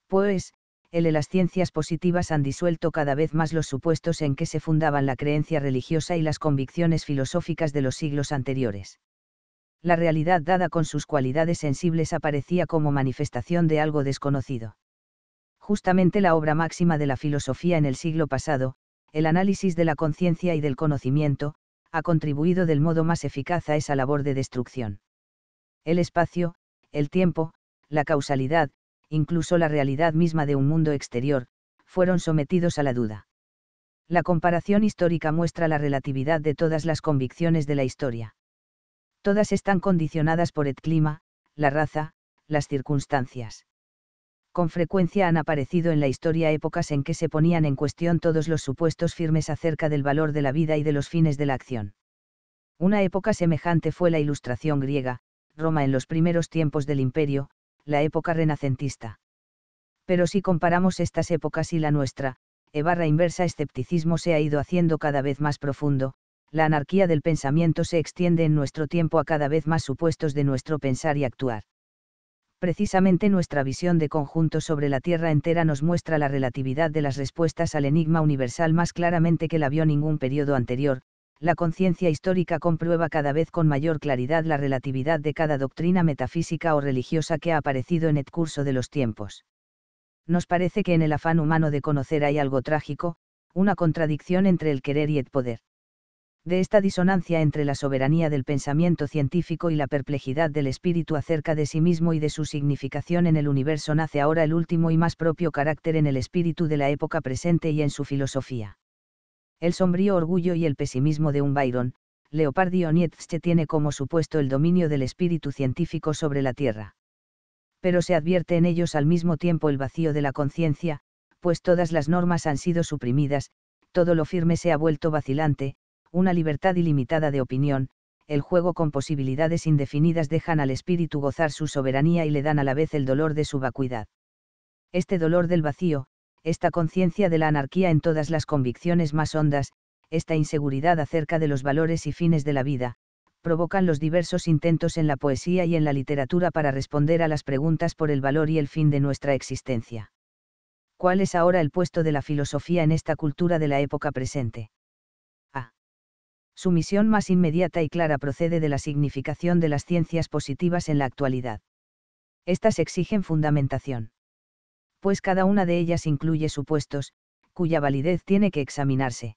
Pues, el de las ciencias positivas han disuelto cada vez más los supuestos en que se fundaban la creencia religiosa y las convicciones filosóficas de los siglos anteriores la realidad dada con sus cualidades sensibles aparecía como manifestación de algo desconocido. Justamente la obra máxima de la filosofía en el siglo pasado, el análisis de la conciencia y del conocimiento, ha contribuido del modo más eficaz a esa labor de destrucción. El espacio, el tiempo, la causalidad, incluso la realidad misma de un mundo exterior, fueron sometidos a la duda. La comparación histórica muestra la relatividad de todas las convicciones de la historia todas están condicionadas por el clima, la raza, las circunstancias. Con frecuencia han aparecido en la historia épocas en que se ponían en cuestión todos los supuestos firmes acerca del valor de la vida y de los fines de la acción. Una época semejante fue la Ilustración griega, Roma en los primeros tiempos del imperio, la época renacentista. Pero si comparamos estas épocas y la nuestra, e barra inversa escepticismo se ha ido haciendo cada vez más profundo, la anarquía del pensamiento se extiende en nuestro tiempo a cada vez más supuestos de nuestro pensar y actuar. Precisamente nuestra visión de conjunto sobre la Tierra entera nos muestra la relatividad de las respuestas al enigma universal más claramente que la vio ningún periodo anterior, la conciencia histórica comprueba cada vez con mayor claridad la relatividad de cada doctrina metafísica o religiosa que ha aparecido en el curso de los tiempos. Nos parece que en el afán humano de conocer hay algo trágico, una contradicción entre el querer y el poder de esta disonancia entre la soberanía del pensamiento científico y la perplejidad del espíritu acerca de sí mismo y de su significación en el universo nace ahora el último y más propio carácter en el espíritu de la época presente y en su filosofía. El sombrío orgullo y el pesimismo de un Byron, Leopardi o Nietzsche tiene como supuesto el dominio del espíritu científico sobre la Tierra. Pero se advierte en ellos al mismo tiempo el vacío de la conciencia, pues todas las normas han sido suprimidas, todo lo firme se ha vuelto vacilante, una libertad ilimitada de opinión, el juego con posibilidades indefinidas dejan al espíritu gozar su soberanía y le dan a la vez el dolor de su vacuidad. Este dolor del vacío, esta conciencia de la anarquía en todas las convicciones más hondas, esta inseguridad acerca de los valores y fines de la vida, provocan los diversos intentos en la poesía y en la literatura para responder a las preguntas por el valor y el fin de nuestra existencia. ¿Cuál es ahora el puesto de la filosofía en esta cultura de la época presente? Su misión más inmediata y clara procede de la significación de las ciencias positivas en la actualidad. Estas exigen fundamentación. Pues cada una de ellas incluye supuestos, cuya validez tiene que examinarse.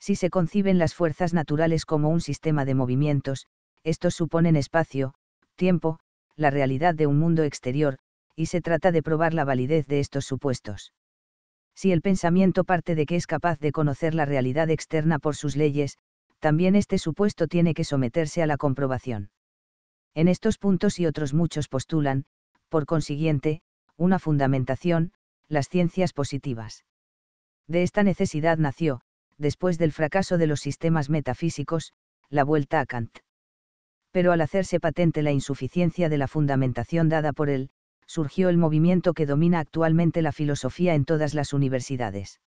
Si se conciben las fuerzas naturales como un sistema de movimientos, estos suponen espacio, tiempo, la realidad de un mundo exterior, y se trata de probar la validez de estos supuestos. Si el pensamiento parte de que es capaz de conocer la realidad externa por sus leyes, también este supuesto tiene que someterse a la comprobación. En estos puntos y otros muchos postulan, por consiguiente, una fundamentación, las ciencias positivas. De esta necesidad nació, después del fracaso de los sistemas metafísicos, la vuelta a Kant. Pero al hacerse patente la insuficiencia de la fundamentación dada por él, surgió el movimiento que domina actualmente la filosofía en todas las universidades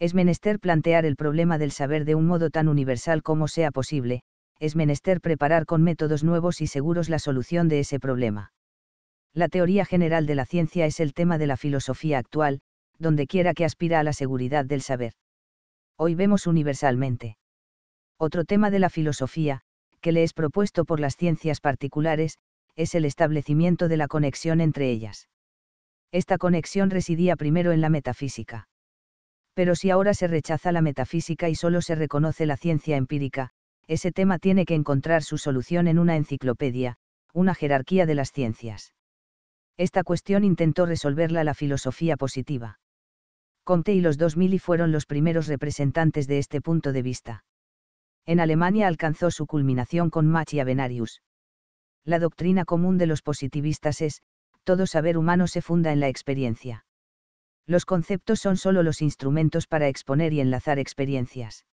es menester plantear el problema del saber de un modo tan universal como sea posible, es menester preparar con métodos nuevos y seguros la solución de ese problema. La teoría general de la ciencia es el tema de la filosofía actual, donde quiera que aspira a la seguridad del saber. Hoy vemos universalmente. Otro tema de la filosofía, que le es propuesto por las ciencias particulares, es el establecimiento de la conexión entre ellas. Esta conexión residía primero en la metafísica pero si ahora se rechaza la metafísica y solo se reconoce la ciencia empírica, ese tema tiene que encontrar su solución en una enciclopedia, una jerarquía de las ciencias. Esta cuestión intentó resolverla la filosofía positiva. Conte y los 2000 fueron los primeros representantes de este punto de vista. En Alemania alcanzó su culminación con Mach y Avenarius. La doctrina común de los positivistas es, todo saber humano se funda en la experiencia. Los conceptos son solo los instrumentos para exponer y enlazar experiencias.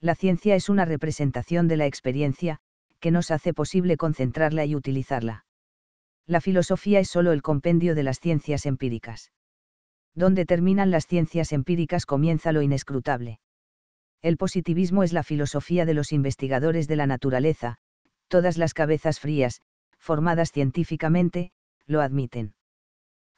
La ciencia es una representación de la experiencia, que nos hace posible concentrarla y utilizarla. La filosofía es sólo el compendio de las ciencias empíricas. Donde terminan las ciencias empíricas comienza lo inescrutable. El positivismo es la filosofía de los investigadores de la naturaleza, todas las cabezas frías, formadas científicamente, lo admiten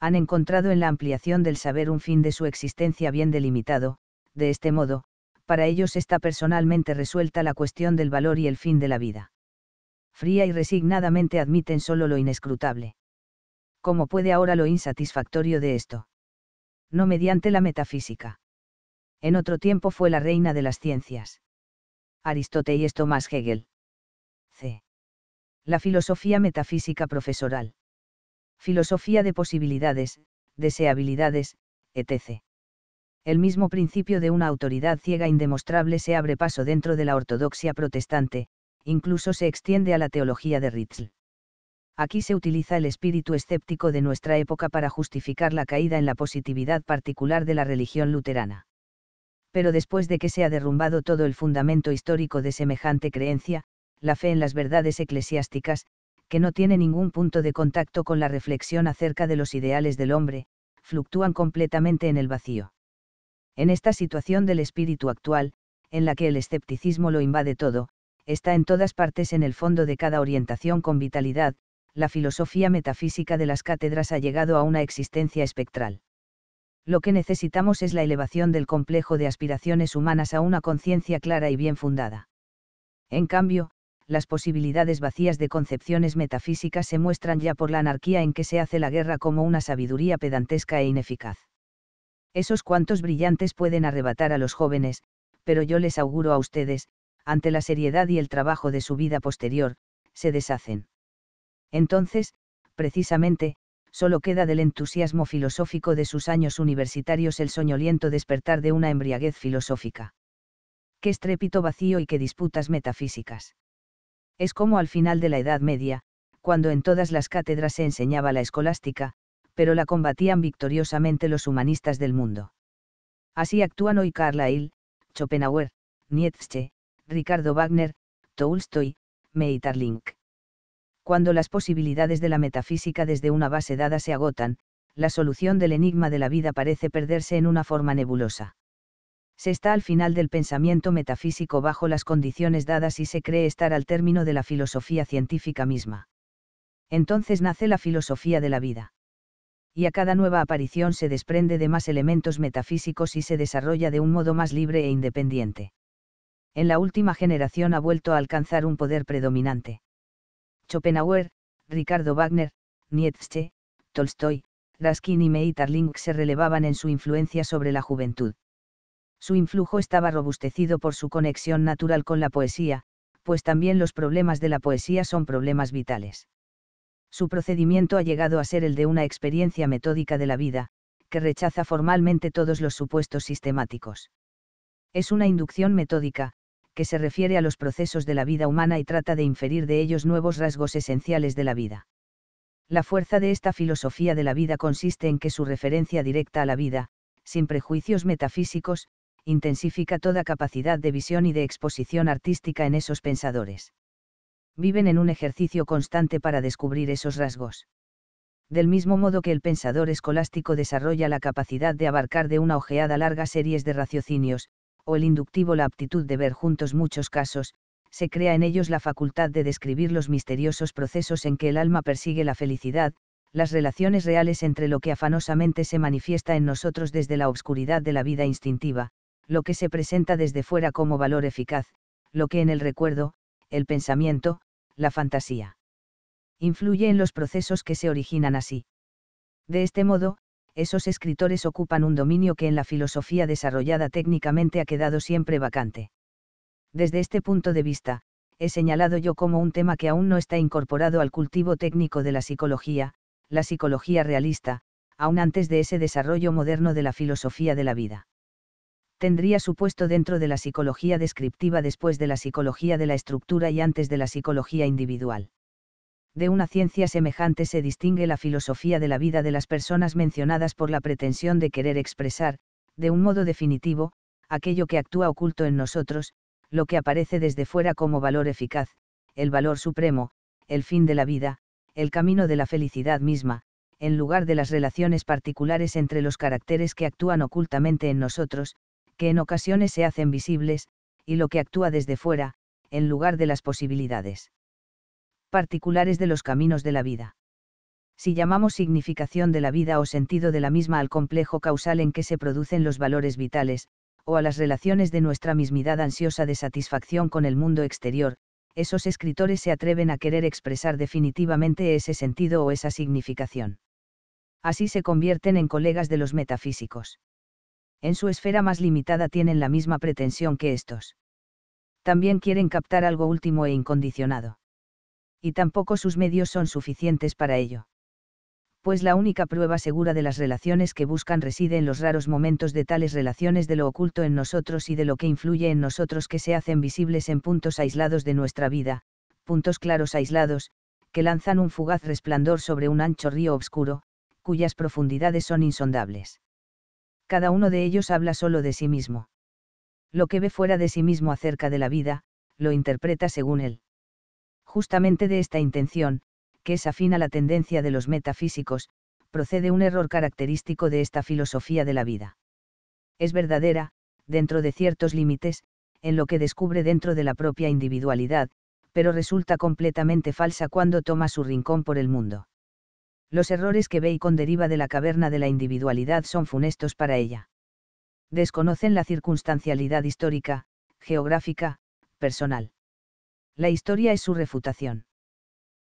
han encontrado en la ampliación del saber un fin de su existencia bien delimitado, de este modo, para ellos está personalmente resuelta la cuestión del valor y el fin de la vida. Fría y resignadamente admiten solo lo inescrutable. ¿Cómo puede ahora lo insatisfactorio de esto? No mediante la metafísica. En otro tiempo fue la reina de las ciencias. Aristóteles Tomás Hegel. C. La filosofía metafísica profesoral filosofía de posibilidades, deseabilidades, etc. El mismo principio de una autoridad ciega indemostrable se abre paso dentro de la ortodoxia protestante, incluso se extiende a la teología de Ritzel. Aquí se utiliza el espíritu escéptico de nuestra época para justificar la caída en la positividad particular de la religión luterana. Pero después de que se ha derrumbado todo el fundamento histórico de semejante creencia, la fe en las verdades eclesiásticas, que no tiene ningún punto de contacto con la reflexión acerca de los ideales del hombre, fluctúan completamente en el vacío. En esta situación del espíritu actual, en la que el escepticismo lo invade todo, está en todas partes en el fondo de cada orientación con vitalidad, la filosofía metafísica de las cátedras ha llegado a una existencia espectral. Lo que necesitamos es la elevación del complejo de aspiraciones humanas a una conciencia clara y bien fundada. En cambio, las posibilidades vacías de concepciones metafísicas se muestran ya por la anarquía en que se hace la guerra como una sabiduría pedantesca e ineficaz. Esos cuantos brillantes pueden arrebatar a los jóvenes, pero yo les auguro a ustedes, ante la seriedad y el trabajo de su vida posterior, se deshacen. Entonces, precisamente, solo queda del entusiasmo filosófico de sus años universitarios el soñoliento despertar de una embriaguez filosófica. Qué estrépito vacío y qué disputas metafísicas. Es como al final de la Edad Media, cuando en todas las cátedras se enseñaba la escolástica, pero la combatían victoriosamente los humanistas del mundo. Así actúan hoy Carlyle, Schopenhauer, Nietzsche, Ricardo Wagner, Tolstoy, Meitarlink. Cuando las posibilidades de la metafísica desde una base dada se agotan, la solución del enigma de la vida parece perderse en una forma nebulosa se está al final del pensamiento metafísico bajo las condiciones dadas y se cree estar al término de la filosofía científica misma. Entonces nace la filosofía de la vida. Y a cada nueva aparición se desprende de más elementos metafísicos y se desarrolla de un modo más libre e independiente. En la última generación ha vuelto a alcanzar un poder predominante. Schopenhauer, Ricardo Wagner, Nietzsche, Tolstoy, Raskin y Meitarling se relevaban en su influencia sobre la juventud. Su influjo estaba robustecido por su conexión natural con la poesía, pues también los problemas de la poesía son problemas vitales. Su procedimiento ha llegado a ser el de una experiencia metódica de la vida, que rechaza formalmente todos los supuestos sistemáticos. Es una inducción metódica, que se refiere a los procesos de la vida humana y trata de inferir de ellos nuevos rasgos esenciales de la vida. La fuerza de esta filosofía de la vida consiste en que su referencia directa a la vida, sin prejuicios metafísicos, intensifica toda capacidad de visión y de exposición artística en esos pensadores. Viven en un ejercicio constante para descubrir esos rasgos. Del mismo modo que el pensador escolástico desarrolla la capacidad de abarcar de una ojeada larga series de raciocinios, o el inductivo la aptitud de ver juntos muchos casos, se crea en ellos la facultad de describir los misteriosos procesos en que el alma persigue la felicidad, las relaciones reales entre lo que afanosamente se manifiesta en nosotros desde la obscuridad de la vida instintiva, lo que se presenta desde fuera como valor eficaz, lo que en el recuerdo, el pensamiento, la fantasía. Influye en los procesos que se originan así. De este modo, esos escritores ocupan un dominio que en la filosofía desarrollada técnicamente ha quedado siempre vacante. Desde este punto de vista, he señalado yo como un tema que aún no está incorporado al cultivo técnico de la psicología, la psicología realista, aún antes de ese desarrollo moderno de la filosofía de la vida tendría su puesto dentro de la psicología descriptiva después de la psicología de la estructura y antes de la psicología individual. De una ciencia semejante se distingue la filosofía de la vida de las personas mencionadas por la pretensión de querer expresar, de un modo definitivo, aquello que actúa oculto en nosotros, lo que aparece desde fuera como valor eficaz, el valor supremo, el fin de la vida, el camino de la felicidad misma, en lugar de las relaciones particulares entre los caracteres que actúan ocultamente en nosotros, que en ocasiones se hacen visibles, y lo que actúa desde fuera, en lugar de las posibilidades particulares de los caminos de la vida. Si llamamos significación de la vida o sentido de la misma al complejo causal en que se producen los valores vitales, o a las relaciones de nuestra mismidad ansiosa de satisfacción con el mundo exterior, esos escritores se atreven a querer expresar definitivamente ese sentido o esa significación. Así se convierten en colegas de los metafísicos en su esfera más limitada tienen la misma pretensión que estos. También quieren captar algo último e incondicionado. Y tampoco sus medios son suficientes para ello. Pues la única prueba segura de las relaciones que buscan reside en los raros momentos de tales relaciones de lo oculto en nosotros y de lo que influye en nosotros que se hacen visibles en puntos aislados de nuestra vida, puntos claros aislados, que lanzan un fugaz resplandor sobre un ancho río oscuro, cuyas profundidades son insondables cada uno de ellos habla solo de sí mismo. Lo que ve fuera de sí mismo acerca de la vida, lo interpreta según él. Justamente de esta intención, que es afín a la tendencia de los metafísicos, procede un error característico de esta filosofía de la vida. Es verdadera, dentro de ciertos límites, en lo que descubre dentro de la propia individualidad, pero resulta completamente falsa cuando toma su rincón por el mundo. Los errores que Bacon deriva de la caverna de la individualidad son funestos para ella. Desconocen la circunstancialidad histórica, geográfica, personal. La historia es su refutación.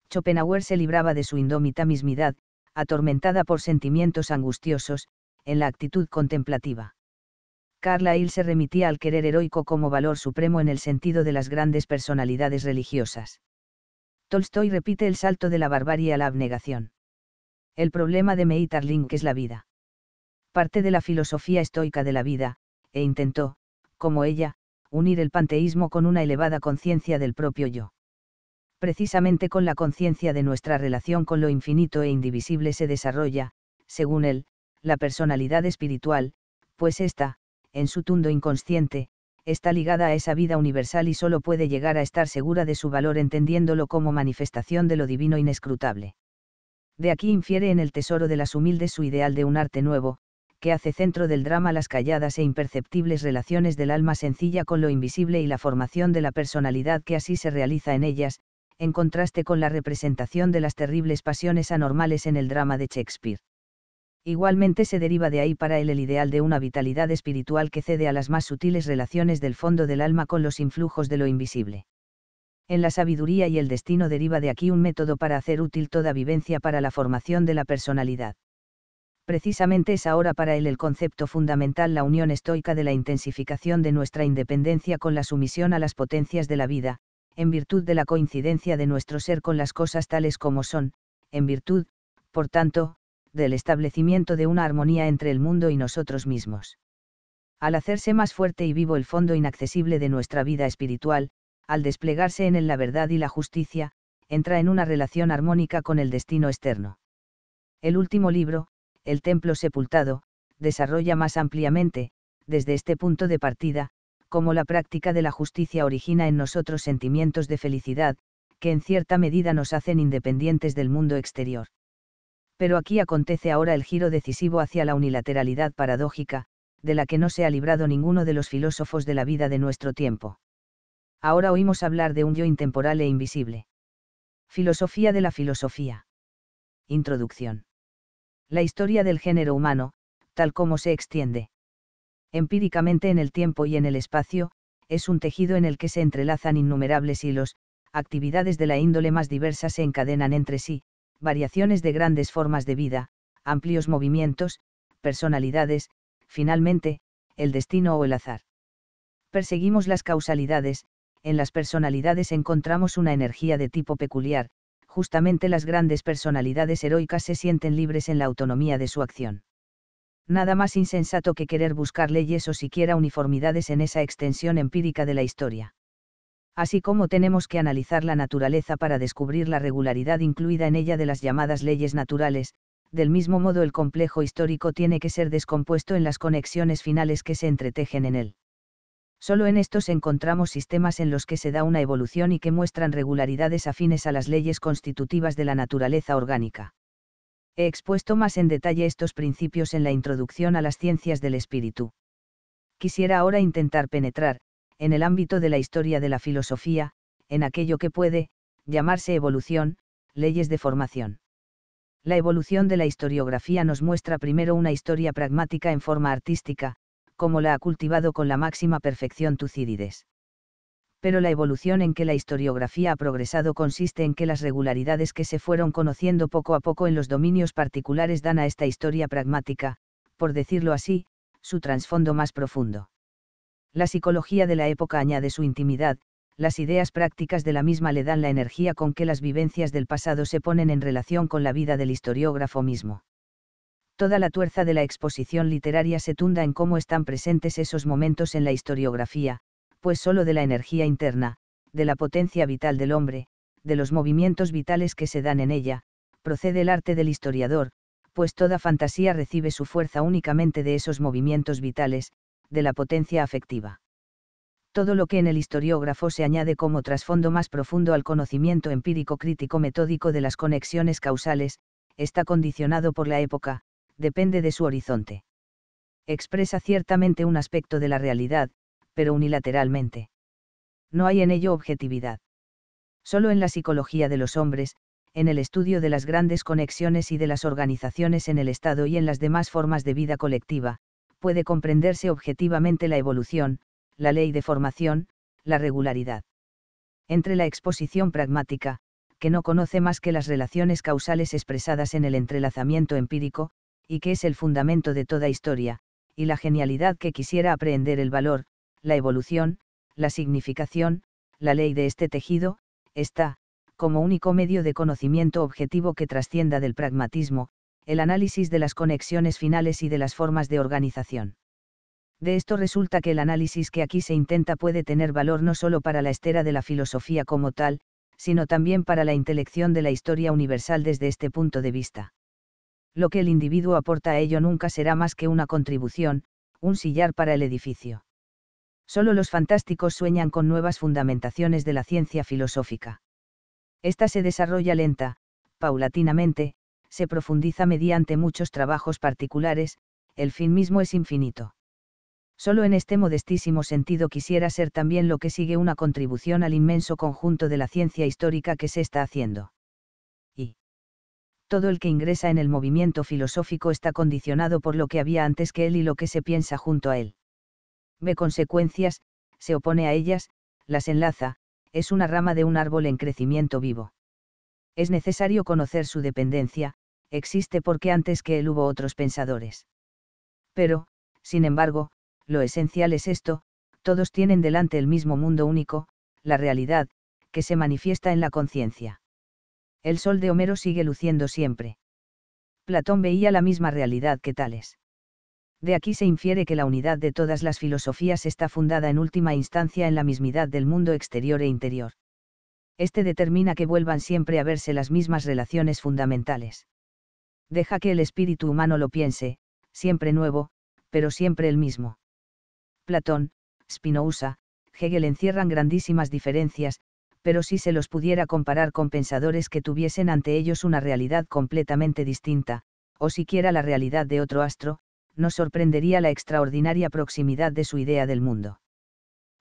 Schopenhauer se libraba de su indómita mismidad, atormentada por sentimientos angustiosos, en la actitud contemplativa. Carlyle se remitía al querer heroico como valor supremo en el sentido de las grandes personalidades religiosas. Tolstoy repite el salto de la barbarie a la abnegación. El problema de Meitar es la vida. Parte de la filosofía estoica de la vida, e intentó, como ella, unir el panteísmo con una elevada conciencia del propio yo. Precisamente con la conciencia de nuestra relación con lo infinito e indivisible se desarrolla, según él, la personalidad espiritual, pues ésta, en su tundo inconsciente, está ligada a esa vida universal y solo puede llegar a estar segura de su valor entendiéndolo como manifestación de lo divino inescrutable. De aquí infiere en el tesoro de las humildes su ideal de un arte nuevo, que hace centro del drama las calladas e imperceptibles relaciones del alma sencilla con lo invisible y la formación de la personalidad que así se realiza en ellas, en contraste con la representación de las terribles pasiones anormales en el drama de Shakespeare. Igualmente se deriva de ahí para él el ideal de una vitalidad espiritual que cede a las más sutiles relaciones del fondo del alma con los influjos de lo invisible. En la sabiduría y el destino deriva de aquí un método para hacer útil toda vivencia para la formación de la personalidad. Precisamente es ahora para él el concepto fundamental la unión estoica de la intensificación de nuestra independencia con la sumisión a las potencias de la vida, en virtud de la coincidencia de nuestro ser con las cosas tales como son, en virtud, por tanto, del establecimiento de una armonía entre el mundo y nosotros mismos. Al hacerse más fuerte y vivo el fondo inaccesible de nuestra vida espiritual, al desplegarse en él la verdad y la justicia, entra en una relación armónica con el destino externo. El último libro, El Templo Sepultado, desarrolla más ampliamente, desde este punto de partida, cómo la práctica de la justicia origina en nosotros sentimientos de felicidad, que en cierta medida nos hacen independientes del mundo exterior. Pero aquí acontece ahora el giro decisivo hacia la unilateralidad paradójica, de la que no se ha librado ninguno de los filósofos de la vida de nuestro tiempo ahora oímos hablar de un yo intemporal e invisible. Filosofía de la filosofía. Introducción. La historia del género humano, tal como se extiende empíricamente en el tiempo y en el espacio, es un tejido en el que se entrelazan innumerables hilos, actividades de la índole más diversa se encadenan entre sí, variaciones de grandes formas de vida, amplios movimientos, personalidades, finalmente, el destino o el azar. Perseguimos las causalidades, en las personalidades encontramos una energía de tipo peculiar, justamente las grandes personalidades heroicas se sienten libres en la autonomía de su acción. Nada más insensato que querer buscar leyes o siquiera uniformidades en esa extensión empírica de la historia. Así como tenemos que analizar la naturaleza para descubrir la regularidad incluida en ella de las llamadas leyes naturales, del mismo modo el complejo histórico tiene que ser descompuesto en las conexiones finales que se entretejen en él. Solo en estos encontramos sistemas en los que se da una evolución y que muestran regularidades afines a las leyes constitutivas de la naturaleza orgánica. He expuesto más en detalle estos principios en la introducción a las ciencias del espíritu. Quisiera ahora intentar penetrar, en el ámbito de la historia de la filosofía, en aquello que puede, llamarse evolución, leyes de formación. La evolución de la historiografía nos muestra primero una historia pragmática en forma artística, como la ha cultivado con la máxima perfección Tucídides. Pero la evolución en que la historiografía ha progresado consiste en que las regularidades que se fueron conociendo poco a poco en los dominios particulares dan a esta historia pragmática, por decirlo así, su trasfondo más profundo. La psicología de la época añade su intimidad, las ideas prácticas de la misma le dan la energía con que las vivencias del pasado se ponen en relación con la vida del historiógrafo mismo toda la tuerza de la exposición literaria se tunda en cómo están presentes esos momentos en la historiografía, pues solo de la energía interna, de la potencia vital del hombre, de los movimientos vitales que se dan en ella, procede el arte del historiador, pues toda fantasía recibe su fuerza únicamente de esos movimientos vitales, de la potencia afectiva. Todo lo que en el historiógrafo se añade como trasfondo más profundo al conocimiento empírico crítico metódico de las conexiones causales, está condicionado por la época, depende de su horizonte. Expresa ciertamente un aspecto de la realidad, pero unilateralmente. No hay en ello objetividad. Solo en la psicología de los hombres, en el estudio de las grandes conexiones y de las organizaciones en el Estado y en las demás formas de vida colectiva, puede comprenderse objetivamente la evolución, la ley de formación, la regularidad. Entre la exposición pragmática, que no conoce más que las relaciones causales expresadas en el entrelazamiento empírico, y que es el fundamento de toda historia, y la genialidad que quisiera aprender el valor, la evolución, la significación, la ley de este tejido, está, como único medio de conocimiento objetivo que trascienda del pragmatismo, el análisis de las conexiones finales y de las formas de organización. De esto resulta que el análisis que aquí se intenta puede tener valor no solo para la estera de la filosofía como tal, sino también para la intelección de la historia universal desde este punto de vista lo que el individuo aporta a ello nunca será más que una contribución, un sillar para el edificio. Solo los fantásticos sueñan con nuevas fundamentaciones de la ciencia filosófica. Esta se desarrolla lenta, paulatinamente, se profundiza mediante muchos trabajos particulares, el fin mismo es infinito. Solo en este modestísimo sentido quisiera ser también lo que sigue una contribución al inmenso conjunto de la ciencia histórica que se está haciendo todo el que ingresa en el movimiento filosófico está condicionado por lo que había antes que él y lo que se piensa junto a él. Ve consecuencias, se opone a ellas, las enlaza, es una rama de un árbol en crecimiento vivo. Es necesario conocer su dependencia, existe porque antes que él hubo otros pensadores. Pero, sin embargo, lo esencial es esto, todos tienen delante el mismo mundo único, la realidad, que se manifiesta en la conciencia el sol de Homero sigue luciendo siempre. Platón veía la misma realidad que Tales. De aquí se infiere que la unidad de todas las filosofías está fundada en última instancia en la mismidad del mundo exterior e interior. Este determina que vuelvan siempre a verse las mismas relaciones fundamentales. Deja que el espíritu humano lo piense, siempre nuevo, pero siempre el mismo. Platón, Spinoza, Hegel encierran grandísimas diferencias, pero si se los pudiera comparar con pensadores que tuviesen ante ellos una realidad completamente distinta, o siquiera la realidad de otro astro, nos sorprendería la extraordinaria proximidad de su idea del mundo.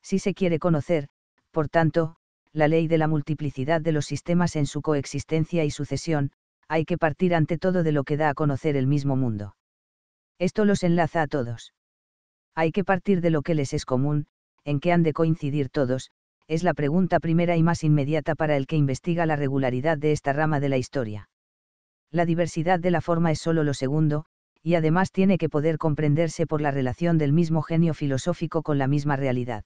Si se quiere conocer, por tanto, la ley de la multiplicidad de los sistemas en su coexistencia y sucesión, hay que partir ante todo de lo que da a conocer el mismo mundo. Esto los enlaza a todos. Hay que partir de lo que les es común, en que han de coincidir todos, es la pregunta primera y más inmediata para el que investiga la regularidad de esta rama de la historia. La diversidad de la forma es sólo lo segundo, y además tiene que poder comprenderse por la relación del mismo genio filosófico con la misma realidad.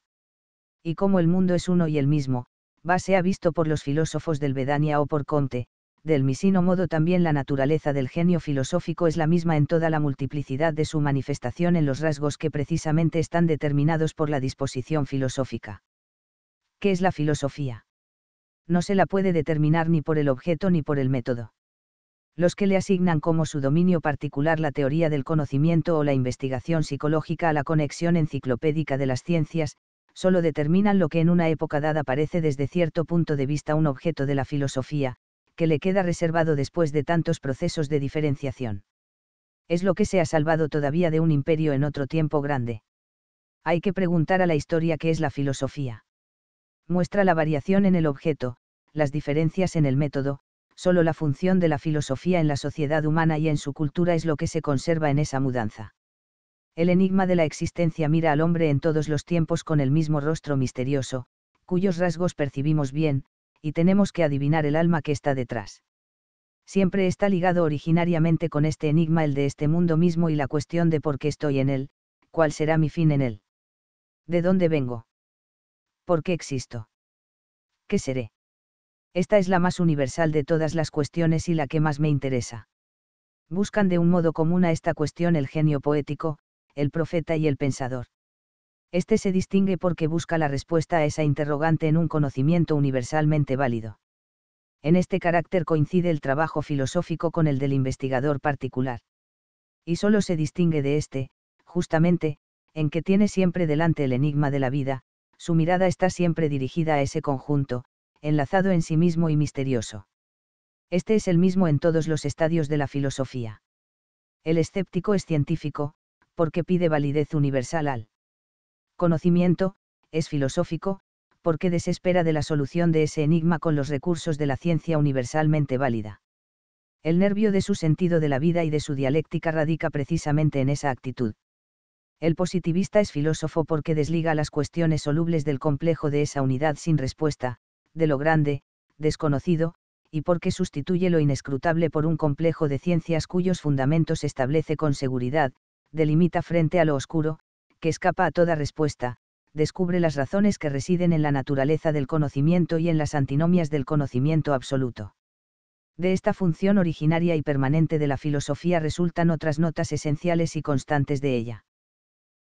Y como el mundo es uno y el mismo, va sea visto por los filósofos del Vedania o por Conte, del misino modo también la naturaleza del genio filosófico es la misma en toda la multiplicidad de su manifestación en los rasgos que precisamente están determinados por la disposición filosófica. ¿Qué es la filosofía? No se la puede determinar ni por el objeto ni por el método. Los que le asignan como su dominio particular la teoría del conocimiento o la investigación psicológica a la conexión enciclopédica de las ciencias, solo determinan lo que en una época dada parece desde cierto punto de vista un objeto de la filosofía, que le queda reservado después de tantos procesos de diferenciación. Es lo que se ha salvado todavía de un imperio en otro tiempo grande. Hay que preguntar a la historia qué es la filosofía muestra la variación en el objeto, las diferencias en el método, solo la función de la filosofía en la sociedad humana y en su cultura es lo que se conserva en esa mudanza. El enigma de la existencia mira al hombre en todos los tiempos con el mismo rostro misterioso, cuyos rasgos percibimos bien, y tenemos que adivinar el alma que está detrás. Siempre está ligado originariamente con este enigma el de este mundo mismo y la cuestión de por qué estoy en él, cuál será mi fin en él. ¿De dónde vengo? por qué existo. ¿Qué seré? Esta es la más universal de todas las cuestiones y la que más me interesa. Buscan de un modo común a esta cuestión el genio poético, el profeta y el pensador. Este se distingue porque busca la respuesta a esa interrogante en un conocimiento universalmente válido. En este carácter coincide el trabajo filosófico con el del investigador particular. Y solo se distingue de este, justamente, en que tiene siempre delante el enigma de la vida, su mirada está siempre dirigida a ese conjunto, enlazado en sí mismo y misterioso. Este es el mismo en todos los estadios de la filosofía. El escéptico es científico, porque pide validez universal al conocimiento, es filosófico, porque desespera de la solución de ese enigma con los recursos de la ciencia universalmente válida. El nervio de su sentido de la vida y de su dialéctica radica precisamente en esa actitud. El positivista es filósofo porque desliga las cuestiones solubles del complejo de esa unidad sin respuesta, de lo grande, desconocido, y porque sustituye lo inescrutable por un complejo de ciencias cuyos fundamentos establece con seguridad, delimita frente a lo oscuro, que escapa a toda respuesta, descubre las razones que residen en la naturaleza del conocimiento y en las antinomias del conocimiento absoluto. De esta función originaria y permanente de la filosofía resultan otras notas esenciales y constantes de ella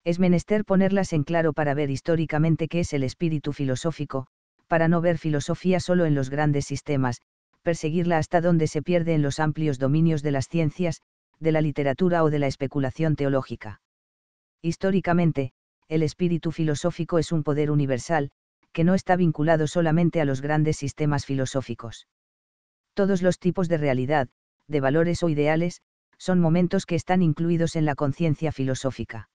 es menester ponerlas en claro para ver históricamente qué es el espíritu filosófico, para no ver filosofía solo en los grandes sistemas, perseguirla hasta donde se pierde en los amplios dominios de las ciencias, de la literatura o de la especulación teológica. Históricamente, el espíritu filosófico es un poder universal, que no está vinculado solamente a los grandes sistemas filosóficos. Todos los tipos de realidad, de valores o ideales, son momentos que están incluidos en la conciencia filosófica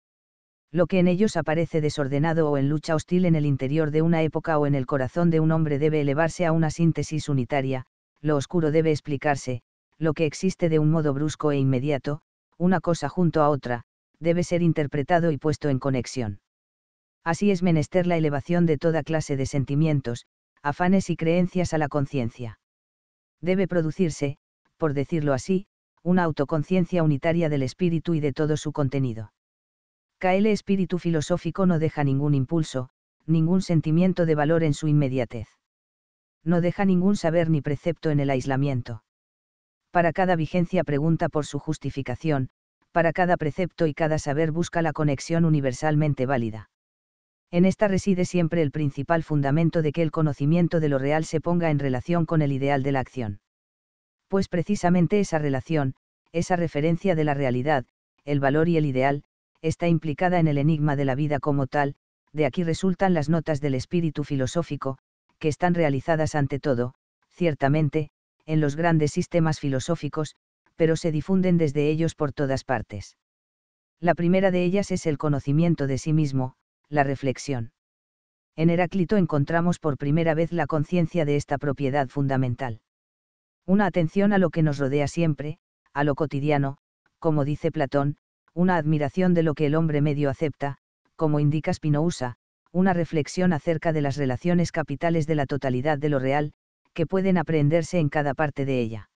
lo que en ellos aparece desordenado o en lucha hostil en el interior de una época o en el corazón de un hombre debe elevarse a una síntesis unitaria, lo oscuro debe explicarse, lo que existe de un modo brusco e inmediato, una cosa junto a otra, debe ser interpretado y puesto en conexión. Así es menester la elevación de toda clase de sentimientos, afanes y creencias a la conciencia. Debe producirse, por decirlo así, una autoconciencia unitaria del espíritu y de todo su contenido el espíritu filosófico no deja ningún impulso, ningún sentimiento de valor en su inmediatez. No deja ningún saber ni precepto en el aislamiento. Para cada vigencia pregunta por su justificación, para cada precepto y cada saber busca la conexión universalmente válida. En esta reside siempre el principal fundamento de que el conocimiento de lo real se ponga en relación con el ideal de la acción. Pues precisamente esa relación, esa referencia de la realidad, el valor y el ideal, está implicada en el enigma de la vida como tal, de aquí resultan las notas del espíritu filosófico, que están realizadas ante todo, ciertamente, en los grandes sistemas filosóficos, pero se difunden desde ellos por todas partes. La primera de ellas es el conocimiento de sí mismo, la reflexión. En Heráclito encontramos por primera vez la conciencia de esta propiedad fundamental. Una atención a lo que nos rodea siempre, a lo cotidiano, como dice Platón, una admiración de lo que el hombre medio acepta, como indica Spinoza, una reflexión acerca de las relaciones capitales de la totalidad de lo real, que pueden aprenderse en cada parte de ella.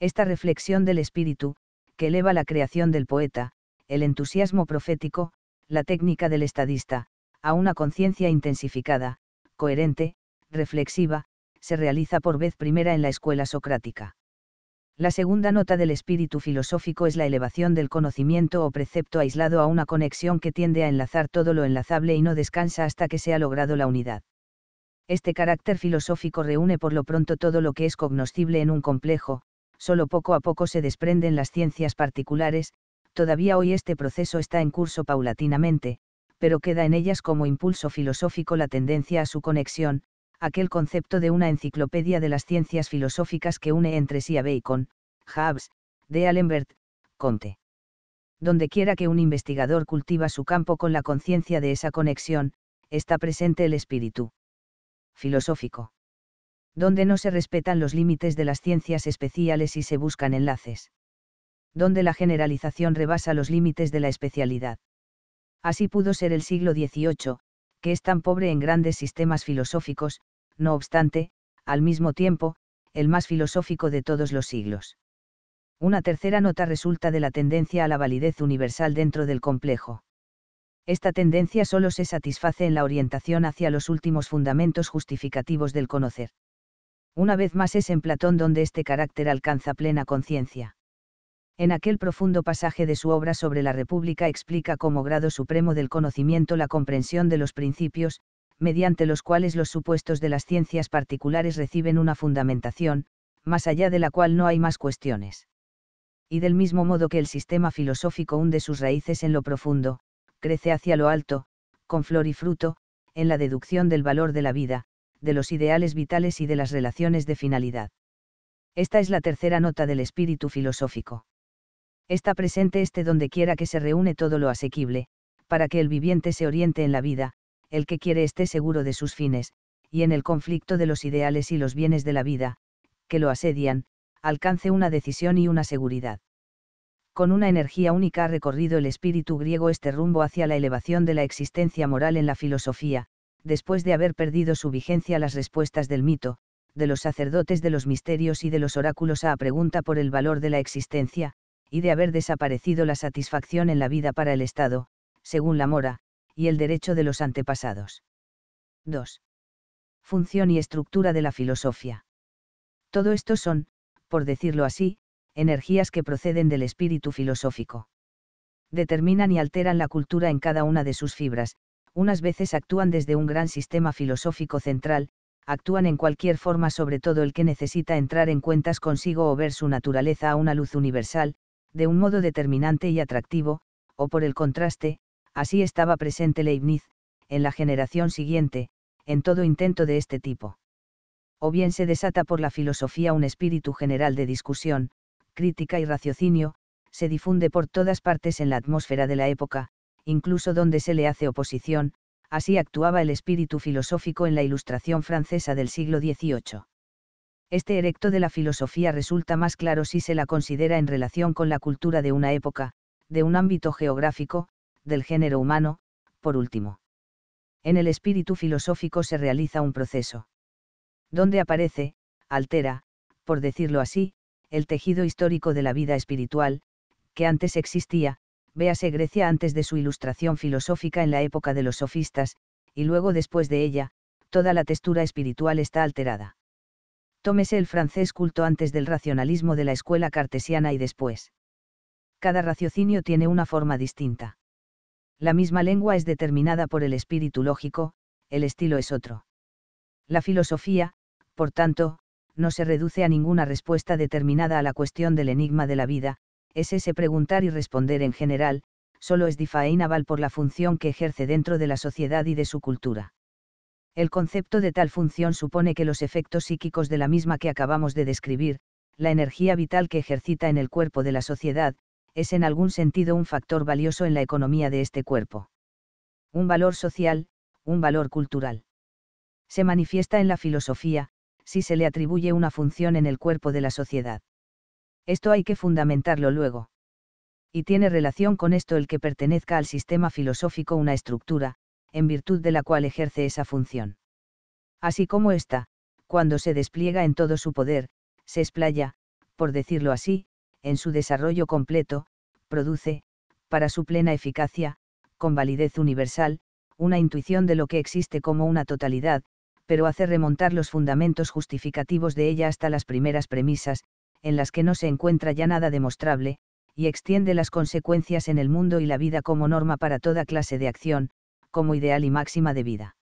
Esta reflexión del espíritu, que eleva la creación del poeta, el entusiasmo profético, la técnica del estadista, a una conciencia intensificada, coherente, reflexiva, se realiza por vez primera en la escuela socrática. La segunda nota del espíritu filosófico es la elevación del conocimiento o precepto aislado a una conexión que tiende a enlazar todo lo enlazable y no descansa hasta que se ha logrado la unidad. Este carácter filosófico reúne por lo pronto todo lo que es cognoscible en un complejo, solo poco a poco se desprenden las ciencias particulares, todavía hoy este proceso está en curso paulatinamente, pero queda en ellas como impulso filosófico la tendencia a su conexión, aquel concepto de una enciclopedia de las ciencias filosóficas que une entre sí a Bacon, Hobbes, de Allenbert, Conte. Donde quiera que un investigador cultiva su campo con la conciencia de esa conexión, está presente el espíritu filosófico. Donde no se respetan los límites de las ciencias especiales y se buscan enlaces. Donde la generalización rebasa los límites de la especialidad. Así pudo ser el siglo XVIII, que es tan pobre en grandes sistemas filosóficos, no obstante, al mismo tiempo, el más filosófico de todos los siglos. Una tercera nota resulta de la tendencia a la validez universal dentro del complejo. Esta tendencia solo se satisface en la orientación hacia los últimos fundamentos justificativos del conocer. Una vez más es en Platón donde este carácter alcanza plena conciencia en aquel profundo pasaje de su obra sobre la República explica como grado supremo del conocimiento la comprensión de los principios, mediante los cuales los supuestos de las ciencias particulares reciben una fundamentación, más allá de la cual no hay más cuestiones. Y del mismo modo que el sistema filosófico hunde sus raíces en lo profundo, crece hacia lo alto, con flor y fruto, en la deducción del valor de la vida, de los ideales vitales y de las relaciones de finalidad. Esta es la tercera nota del espíritu filosófico está presente este donde quiera que se reúne todo lo asequible, para que el viviente se oriente en la vida, el que quiere esté seguro de sus fines, y en el conflicto de los ideales y los bienes de la vida, que lo asedian, alcance una decisión y una seguridad. Con una energía única ha recorrido el espíritu griego este rumbo hacia la elevación de la existencia moral en la filosofía, después de haber perdido su vigencia las respuestas del mito, de los sacerdotes de los misterios y de los oráculos a pregunta por el valor de la existencia, y de haber desaparecido la satisfacción en la vida para el Estado, según la mora, y el derecho de los antepasados. 2. Función y estructura de la filosofía. Todo esto son, por decirlo así, energías que proceden del espíritu filosófico. Determinan y alteran la cultura en cada una de sus fibras, unas veces actúan desde un gran sistema filosófico central, actúan en cualquier forma sobre todo el que necesita entrar en cuentas consigo o ver su naturaleza a una luz universal, de un modo determinante y atractivo, o por el contraste, así estaba presente Leibniz, en la generación siguiente, en todo intento de este tipo. O bien se desata por la filosofía un espíritu general de discusión, crítica y raciocinio, se difunde por todas partes en la atmósfera de la época, incluso donde se le hace oposición, así actuaba el espíritu filosófico en la Ilustración francesa del siglo XVIII este erecto de la filosofía resulta más claro si se la considera en relación con la cultura de una época, de un ámbito geográfico, del género humano, por último. En el espíritu filosófico se realiza un proceso. Donde aparece, altera, por decirlo así, el tejido histórico de la vida espiritual, que antes existía, véase Grecia antes de su ilustración filosófica en la época de los sofistas, y luego después de ella, toda la textura espiritual está alterada. Tómese el francés culto antes del racionalismo de la escuela cartesiana y después. Cada raciocinio tiene una forma distinta. La misma lengua es determinada por el espíritu lógico, el estilo es otro. La filosofía, por tanto, no se reduce a ninguna respuesta determinada a la cuestión del enigma de la vida, es ese preguntar y responder en general, solo es naval por la función que ejerce dentro de la sociedad y de su cultura. El concepto de tal función supone que los efectos psíquicos de la misma que acabamos de describir, la energía vital que ejercita en el cuerpo de la sociedad, es en algún sentido un factor valioso en la economía de este cuerpo. Un valor social, un valor cultural. Se manifiesta en la filosofía, si se le atribuye una función en el cuerpo de la sociedad. Esto hay que fundamentarlo luego. Y tiene relación con esto el que pertenezca al sistema filosófico una estructura, en virtud de la cual ejerce esa función. Así como ésta, cuando se despliega en todo su poder, se explaya, por decirlo así, en su desarrollo completo, produce, para su plena eficacia, con validez universal, una intuición de lo que existe como una totalidad, pero hace remontar los fundamentos justificativos de ella hasta las primeras premisas, en las que no se encuentra ya nada demostrable, y extiende las consecuencias en el mundo y la vida como norma para toda clase de acción, como ideal y máxima de vida.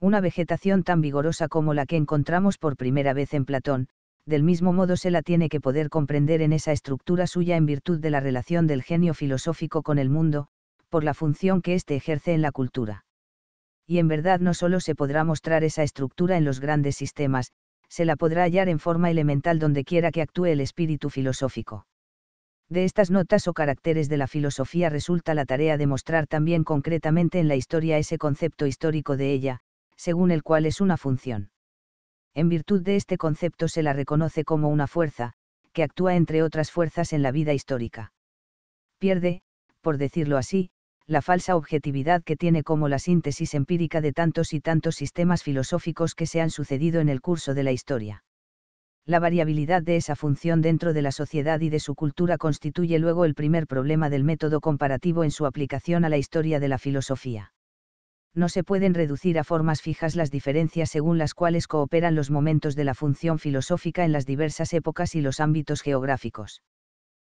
Una vegetación tan vigorosa como la que encontramos por primera vez en Platón, del mismo modo se la tiene que poder comprender en esa estructura suya en virtud de la relación del genio filosófico con el mundo, por la función que éste ejerce en la cultura. Y en verdad no solo se podrá mostrar esa estructura en los grandes sistemas, se la podrá hallar en forma elemental donde quiera que actúe el espíritu filosófico. De estas notas o caracteres de la filosofía resulta la tarea de mostrar también concretamente en la historia ese concepto histórico de ella, según el cual es una función. En virtud de este concepto se la reconoce como una fuerza, que actúa entre otras fuerzas en la vida histórica. Pierde, por decirlo así, la falsa objetividad que tiene como la síntesis empírica de tantos y tantos sistemas filosóficos que se han sucedido en el curso de la historia la variabilidad de esa función dentro de la sociedad y de su cultura constituye luego el primer problema del método comparativo en su aplicación a la historia de la filosofía. No se pueden reducir a formas fijas las diferencias según las cuales cooperan los momentos de la función filosófica en las diversas épocas y los ámbitos geográficos.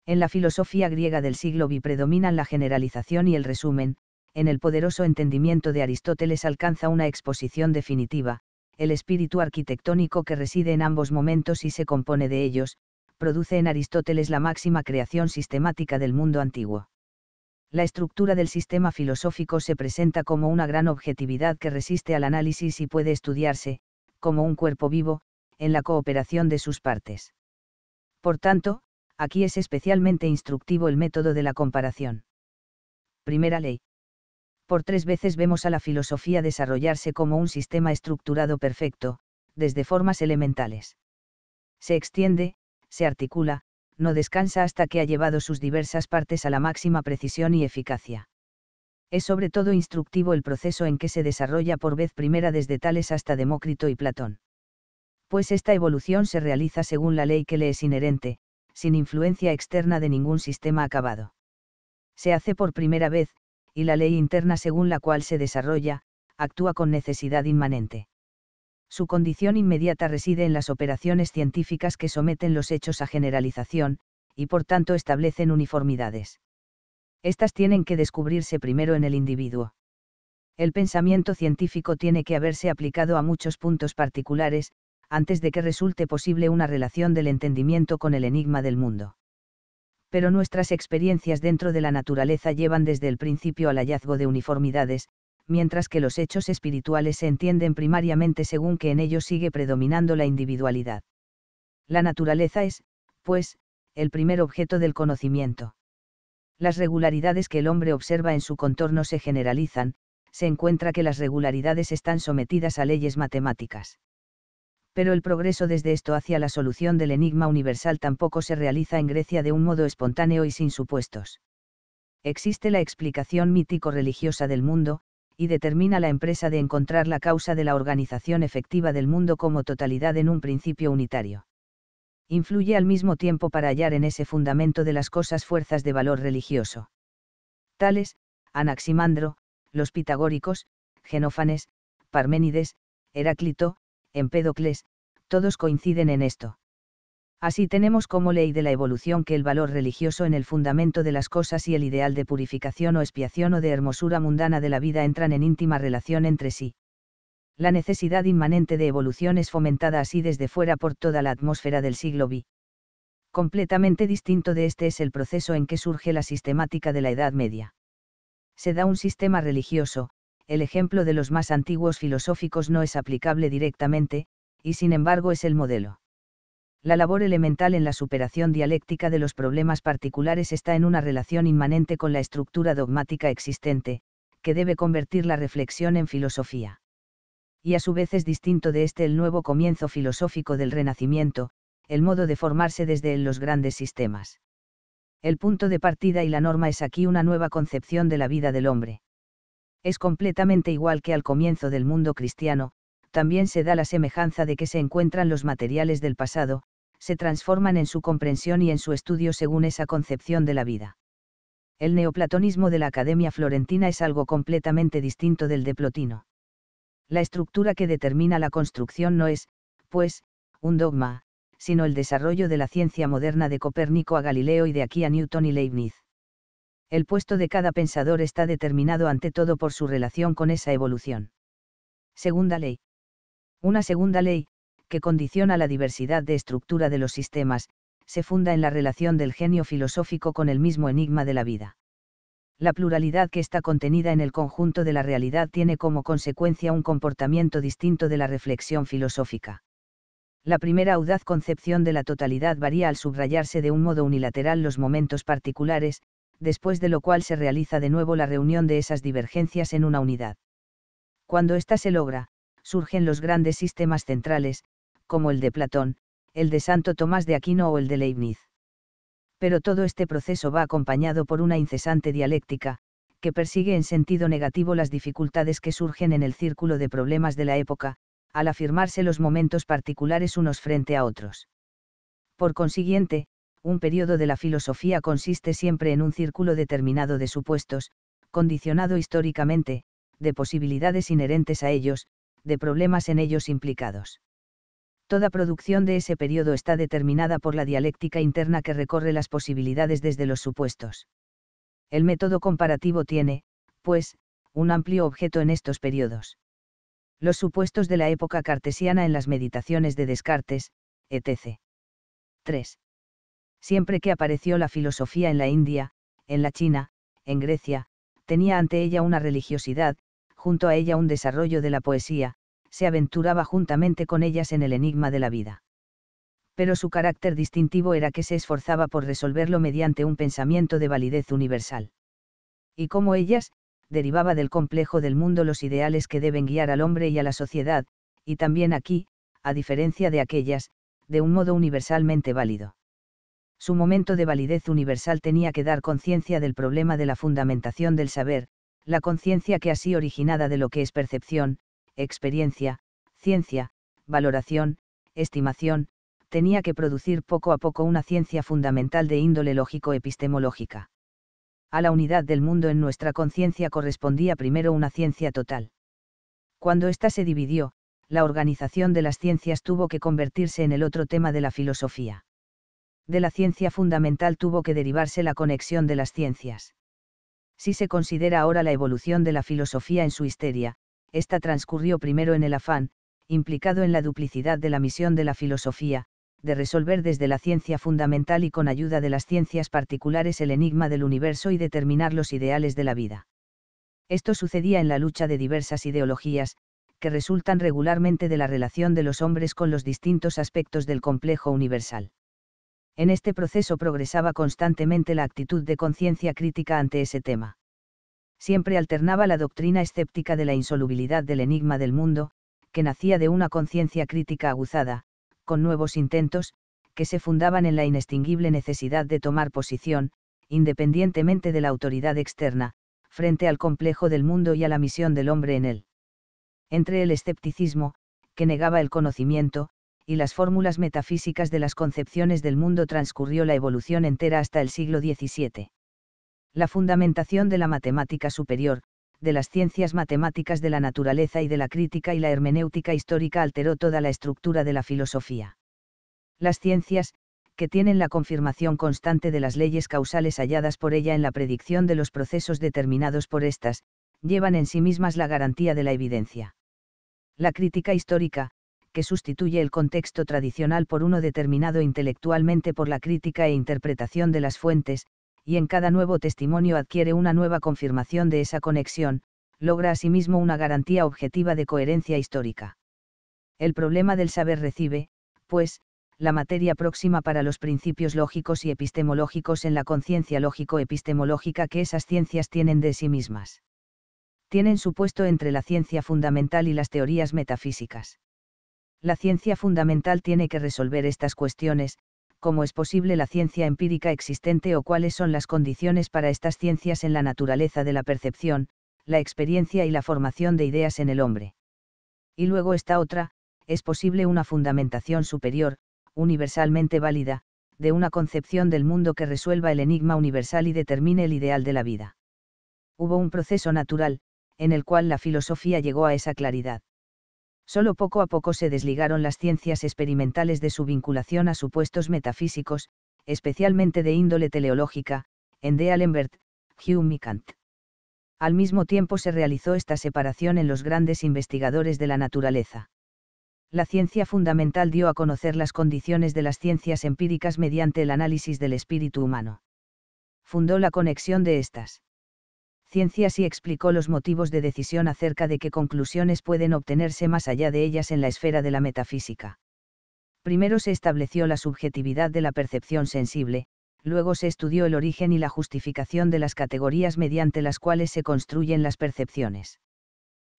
En la filosofía griega del siglo V predominan la generalización y el resumen, en el poderoso entendimiento de Aristóteles alcanza una exposición definitiva, el espíritu arquitectónico que reside en ambos momentos y se compone de ellos, produce en Aristóteles la máxima creación sistemática del mundo antiguo. La estructura del sistema filosófico se presenta como una gran objetividad que resiste al análisis y puede estudiarse, como un cuerpo vivo, en la cooperación de sus partes. Por tanto, aquí es especialmente instructivo el método de la comparación. Primera ley por tres veces vemos a la filosofía desarrollarse como un sistema estructurado perfecto, desde formas elementales. Se extiende, se articula, no descansa hasta que ha llevado sus diversas partes a la máxima precisión y eficacia. Es sobre todo instructivo el proceso en que se desarrolla por vez primera desde Tales hasta Demócrito y Platón. Pues esta evolución se realiza según la ley que le es inherente, sin influencia externa de ningún sistema acabado. Se hace por primera vez, y la ley interna según la cual se desarrolla, actúa con necesidad inmanente. Su condición inmediata reside en las operaciones científicas que someten los hechos a generalización, y por tanto establecen uniformidades. Estas tienen que descubrirse primero en el individuo. El pensamiento científico tiene que haberse aplicado a muchos puntos particulares, antes de que resulte posible una relación del entendimiento con el enigma del mundo pero nuestras experiencias dentro de la naturaleza llevan desde el principio al hallazgo de uniformidades, mientras que los hechos espirituales se entienden primariamente según que en ellos sigue predominando la individualidad. La naturaleza es, pues, el primer objeto del conocimiento. Las regularidades que el hombre observa en su contorno se generalizan, se encuentra que las regularidades están sometidas a leyes matemáticas pero el progreso desde esto hacia la solución del enigma universal tampoco se realiza en Grecia de un modo espontáneo y sin supuestos. Existe la explicación mítico-religiosa del mundo, y determina la empresa de encontrar la causa de la organización efectiva del mundo como totalidad en un principio unitario. Influye al mismo tiempo para hallar en ese fundamento de las cosas fuerzas de valor religioso. Tales, Anaximandro, los pitagóricos, Genófanes, Parménides, Heráclito, Empédocles, todos coinciden en esto. Así tenemos como ley de la evolución que el valor religioso en el fundamento de las cosas y el ideal de purificación o expiación o de hermosura mundana de la vida entran en íntima relación entre sí. La necesidad inmanente de evolución es fomentada así desde fuera por toda la atmósfera del siglo V. Completamente distinto de este es el proceso en que surge la sistemática de la Edad Media. Se da un sistema religioso, el ejemplo de los más antiguos filosóficos no es aplicable directamente, y sin embargo es el modelo. La labor elemental en la superación dialéctica de los problemas particulares está en una relación inmanente con la estructura dogmática existente, que debe convertir la reflexión en filosofía. Y a su vez es distinto de este el nuevo comienzo filosófico del Renacimiento, el modo de formarse desde él los grandes sistemas. El punto de partida y la norma es aquí una nueva concepción de la vida del hombre es completamente igual que al comienzo del mundo cristiano, también se da la semejanza de que se encuentran los materiales del pasado, se transforman en su comprensión y en su estudio según esa concepción de la vida. El neoplatonismo de la Academia Florentina es algo completamente distinto del de Plotino. La estructura que determina la construcción no es, pues, un dogma, sino el desarrollo de la ciencia moderna de Copérnico a Galileo y de aquí a Newton y Leibniz el puesto de cada pensador está determinado ante todo por su relación con esa evolución. Segunda ley. Una segunda ley, que condiciona la diversidad de estructura de los sistemas, se funda en la relación del genio filosófico con el mismo enigma de la vida. La pluralidad que está contenida en el conjunto de la realidad tiene como consecuencia un comportamiento distinto de la reflexión filosófica. La primera audaz concepción de la totalidad varía al subrayarse de un modo unilateral los momentos particulares, después de lo cual se realiza de nuevo la reunión de esas divergencias en una unidad. Cuando ésta se logra, surgen los grandes sistemas centrales, como el de Platón, el de Santo Tomás de Aquino o el de Leibniz. Pero todo este proceso va acompañado por una incesante dialéctica, que persigue en sentido negativo las dificultades que surgen en el círculo de problemas de la época, al afirmarse los momentos particulares unos frente a otros. Por consiguiente, un periodo de la filosofía consiste siempre en un círculo determinado de supuestos, condicionado históricamente, de posibilidades inherentes a ellos, de problemas en ellos implicados. Toda producción de ese periodo está determinada por la dialéctica interna que recorre las posibilidades desde los supuestos. El método comparativo tiene, pues, un amplio objeto en estos periodos. Los supuestos de la época cartesiana en las meditaciones de Descartes, etc. 3 siempre que apareció la filosofía en la India, en la China, en Grecia, tenía ante ella una religiosidad, junto a ella un desarrollo de la poesía, se aventuraba juntamente con ellas en el enigma de la vida. Pero su carácter distintivo era que se esforzaba por resolverlo mediante un pensamiento de validez universal. Y como ellas, derivaba del complejo del mundo los ideales que deben guiar al hombre y a la sociedad, y también aquí, a diferencia de aquellas, de un modo universalmente válido su momento de validez universal tenía que dar conciencia del problema de la fundamentación del saber, la conciencia que así originada de lo que es percepción, experiencia, ciencia, valoración, estimación, tenía que producir poco a poco una ciencia fundamental de índole lógico-epistemológica. A la unidad del mundo en nuestra conciencia correspondía primero una ciencia total. Cuando ésta se dividió, la organización de las ciencias tuvo que convertirse en el otro tema de la filosofía de la ciencia fundamental tuvo que derivarse la conexión de las ciencias. Si se considera ahora la evolución de la filosofía en su histeria, esta transcurrió primero en el afán, implicado en la duplicidad de la misión de la filosofía, de resolver desde la ciencia fundamental y con ayuda de las ciencias particulares el enigma del universo y determinar los ideales de la vida. Esto sucedía en la lucha de diversas ideologías, que resultan regularmente de la relación de los hombres con los distintos aspectos del complejo universal en este proceso progresaba constantemente la actitud de conciencia crítica ante ese tema. Siempre alternaba la doctrina escéptica de la insolubilidad del enigma del mundo, que nacía de una conciencia crítica aguzada, con nuevos intentos, que se fundaban en la inextinguible necesidad de tomar posición, independientemente de la autoridad externa, frente al complejo del mundo y a la misión del hombre en él. Entre el escepticismo, que negaba el conocimiento, y las fórmulas metafísicas de las concepciones del mundo transcurrió la evolución entera hasta el siglo XVII. La fundamentación de la matemática superior, de las ciencias matemáticas de la naturaleza y de la crítica y la hermenéutica histórica alteró toda la estructura de la filosofía. Las ciencias, que tienen la confirmación constante de las leyes causales halladas por ella en la predicción de los procesos determinados por éstas, llevan en sí mismas la garantía de la evidencia. La crítica histórica, que sustituye el contexto tradicional por uno determinado intelectualmente por la crítica e interpretación de las fuentes, y en cada nuevo testimonio adquiere una nueva confirmación de esa conexión, logra asimismo una garantía objetiva de coherencia histórica. El problema del saber recibe, pues, la materia próxima para los principios lógicos y epistemológicos en la conciencia lógico-epistemológica que esas ciencias tienen de sí mismas. Tienen su puesto entre la ciencia fundamental y las teorías metafísicas. La ciencia fundamental tiene que resolver estas cuestiones, como es posible la ciencia empírica existente o cuáles son las condiciones para estas ciencias en la naturaleza de la percepción, la experiencia y la formación de ideas en el hombre. Y luego está otra, es posible una fundamentación superior, universalmente válida, de una concepción del mundo que resuelva el enigma universal y determine el ideal de la vida. Hubo un proceso natural, en el cual la filosofía llegó a esa claridad. Solo poco a poco se desligaron las ciencias experimentales de su vinculación a supuestos metafísicos, especialmente de índole teleológica, en de Allenbert, Hume y Kant. Al mismo tiempo se realizó esta separación en los grandes investigadores de la naturaleza. La ciencia fundamental dio a conocer las condiciones de las ciencias empíricas mediante el análisis del espíritu humano. Fundó la conexión de estas ciencias y explicó los motivos de decisión acerca de qué conclusiones pueden obtenerse más allá de ellas en la esfera de la metafísica. Primero se estableció la subjetividad de la percepción sensible, luego se estudió el origen y la justificación de las categorías mediante las cuales se construyen las percepciones.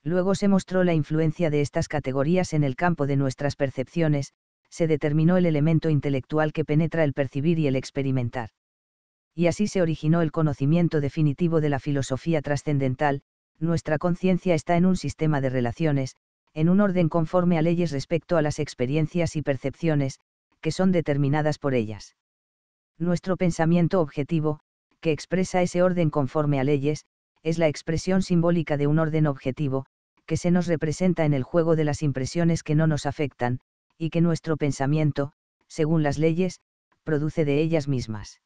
Luego se mostró la influencia de estas categorías en el campo de nuestras percepciones, se determinó el elemento intelectual que penetra el percibir y el experimentar y así se originó el conocimiento definitivo de la filosofía trascendental, nuestra conciencia está en un sistema de relaciones, en un orden conforme a leyes respecto a las experiencias y percepciones, que son determinadas por ellas. Nuestro pensamiento objetivo, que expresa ese orden conforme a leyes, es la expresión simbólica de un orden objetivo, que se nos representa en el juego de las impresiones que no nos afectan, y que nuestro pensamiento, según las leyes, produce de ellas mismas.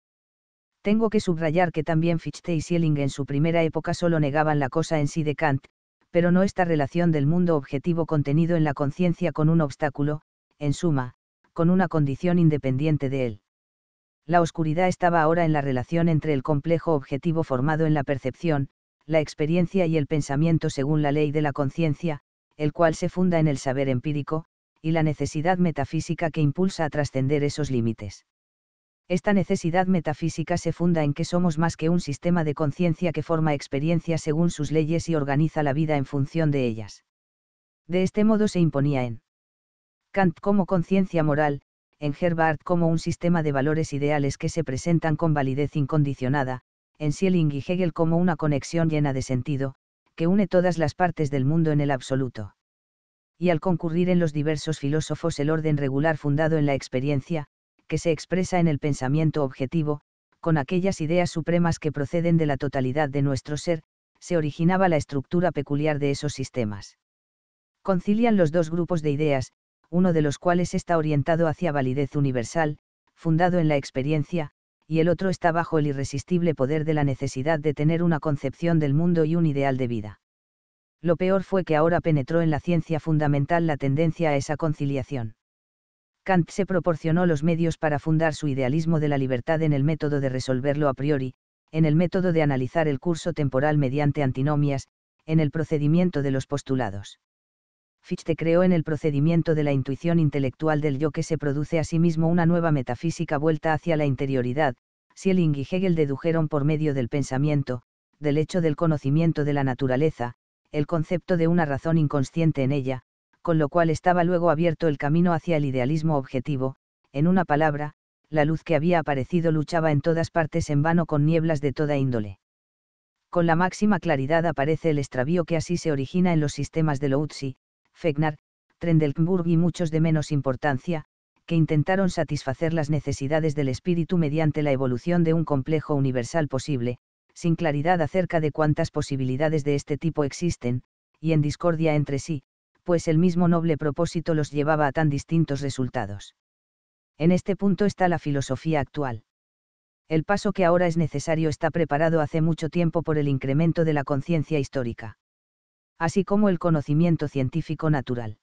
Tengo que subrayar que también Fichte y Schelling en su primera época solo negaban la cosa en sí de Kant, pero no esta relación del mundo objetivo contenido en la conciencia con un obstáculo, en suma, con una condición independiente de él. La oscuridad estaba ahora en la relación entre el complejo objetivo formado en la percepción, la experiencia y el pensamiento según la ley de la conciencia, el cual se funda en el saber empírico, y la necesidad metafísica que impulsa a trascender esos límites. Esta necesidad metafísica se funda en que somos más que un sistema de conciencia que forma experiencia según sus leyes y organiza la vida en función de ellas. De este modo se imponía en Kant como conciencia moral, en Herbart como un sistema de valores ideales que se presentan con validez incondicionada, en Schelling y Hegel como una conexión llena de sentido, que une todas las partes del mundo en el absoluto. Y al concurrir en los diversos filósofos el orden regular fundado en la experiencia, que se expresa en el pensamiento objetivo, con aquellas ideas supremas que proceden de la totalidad de nuestro ser, se originaba la estructura peculiar de esos sistemas. Concilian los dos grupos de ideas, uno de los cuales está orientado hacia validez universal, fundado en la experiencia, y el otro está bajo el irresistible poder de la necesidad de tener una concepción del mundo y un ideal de vida. Lo peor fue que ahora penetró en la ciencia fundamental la tendencia a esa conciliación. Kant se proporcionó los medios para fundar su idealismo de la libertad en el método de resolverlo a priori, en el método de analizar el curso temporal mediante antinomias, en el procedimiento de los postulados. Fichte creó en el procedimiento de la intuición intelectual del yo que se produce a sí mismo una nueva metafísica vuelta hacia la interioridad, Schelling y Hegel dedujeron por medio del pensamiento, del hecho del conocimiento de la naturaleza, el concepto de una razón inconsciente en ella, con lo cual estaba luego abierto el camino hacia el idealismo objetivo, en una palabra, la luz que había aparecido luchaba en todas partes en vano con nieblas de toda índole. Con la máxima claridad aparece el extravío que así se origina en los sistemas de Loutzi, Fechner, Trendelkburg y muchos de menos importancia, que intentaron satisfacer las necesidades del espíritu mediante la evolución de un complejo universal posible, sin claridad acerca de cuántas posibilidades de este tipo existen, y en discordia entre sí, pues el mismo noble propósito los llevaba a tan distintos resultados. En este punto está la filosofía actual. El paso que ahora es necesario está preparado hace mucho tiempo por el incremento de la conciencia histórica, así como el conocimiento científico natural.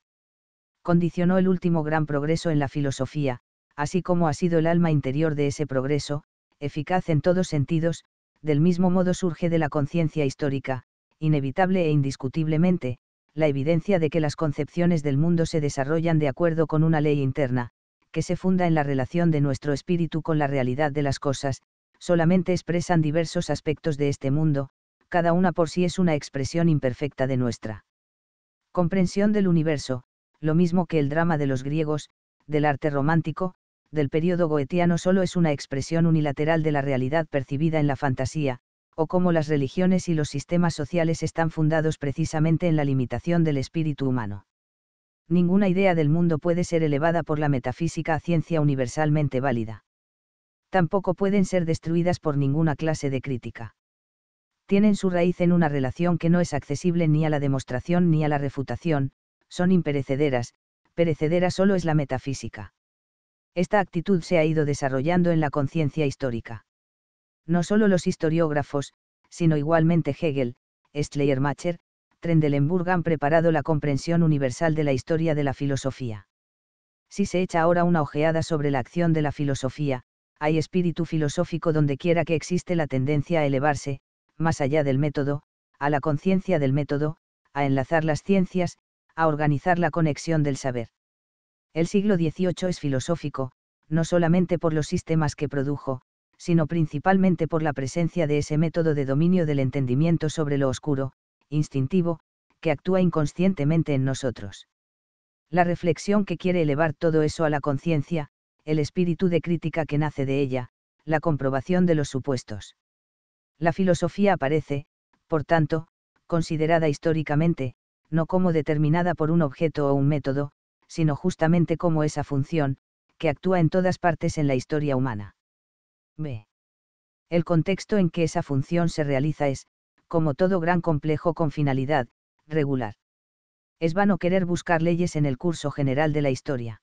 Condicionó el último gran progreso en la filosofía, así como ha sido el alma interior de ese progreso, eficaz en todos sentidos, del mismo modo surge de la conciencia histórica, inevitable e indiscutiblemente, la evidencia de que las concepciones del mundo se desarrollan de acuerdo con una ley interna, que se funda en la relación de nuestro espíritu con la realidad de las cosas, solamente expresan diversos aspectos de este mundo, cada una por sí es una expresión imperfecta de nuestra comprensión del universo, lo mismo que el drama de los griegos, del arte romántico, del periodo goetiano solo es una expresión unilateral de la realidad percibida en la fantasía, o cómo las religiones y los sistemas sociales están fundados precisamente en la limitación del espíritu humano. Ninguna idea del mundo puede ser elevada por la metafísica a ciencia universalmente válida. Tampoco pueden ser destruidas por ninguna clase de crítica. Tienen su raíz en una relación que no es accesible ni a la demostración ni a la refutación, son imperecederas, perecedera solo es la metafísica. Esta actitud se ha ido desarrollando en la conciencia histórica no solo los historiógrafos, sino igualmente Hegel, Schleiermacher, Trendelenburg han preparado la comprensión universal de la historia de la filosofía. Si se echa ahora una ojeada sobre la acción de la filosofía, hay espíritu filosófico donde quiera que existe la tendencia a elevarse, más allá del método, a la conciencia del método, a enlazar las ciencias, a organizar la conexión del saber. El siglo XVIII es filosófico, no solamente por los sistemas que produjo, sino principalmente por la presencia de ese método de dominio del entendimiento sobre lo oscuro, instintivo, que actúa inconscientemente en nosotros. La reflexión que quiere elevar todo eso a la conciencia, el espíritu de crítica que nace de ella, la comprobación de los supuestos. La filosofía aparece, por tanto, considerada históricamente, no como determinada por un objeto o un método, sino justamente como esa función, que actúa en todas partes en la historia humana. B. El contexto en que esa función se realiza es, como todo gran complejo con finalidad, regular. Es vano querer buscar leyes en el curso general de la historia.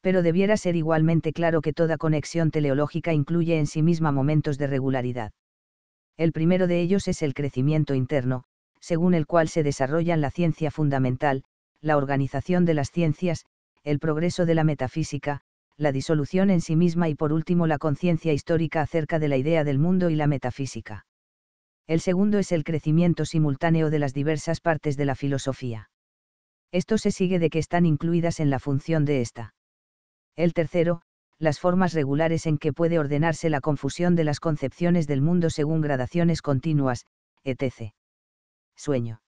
Pero debiera ser igualmente claro que toda conexión teleológica incluye en sí misma momentos de regularidad. El primero de ellos es el crecimiento interno, según el cual se desarrollan la ciencia fundamental, la organización de las ciencias, el progreso de la metafísica, la disolución en sí misma y por último la conciencia histórica acerca de la idea del mundo y la metafísica. El segundo es el crecimiento simultáneo de las diversas partes de la filosofía. Esto se sigue de que están incluidas en la función de esta. El tercero, las formas regulares en que puede ordenarse la confusión de las concepciones del mundo según gradaciones continuas, etc. Sueño.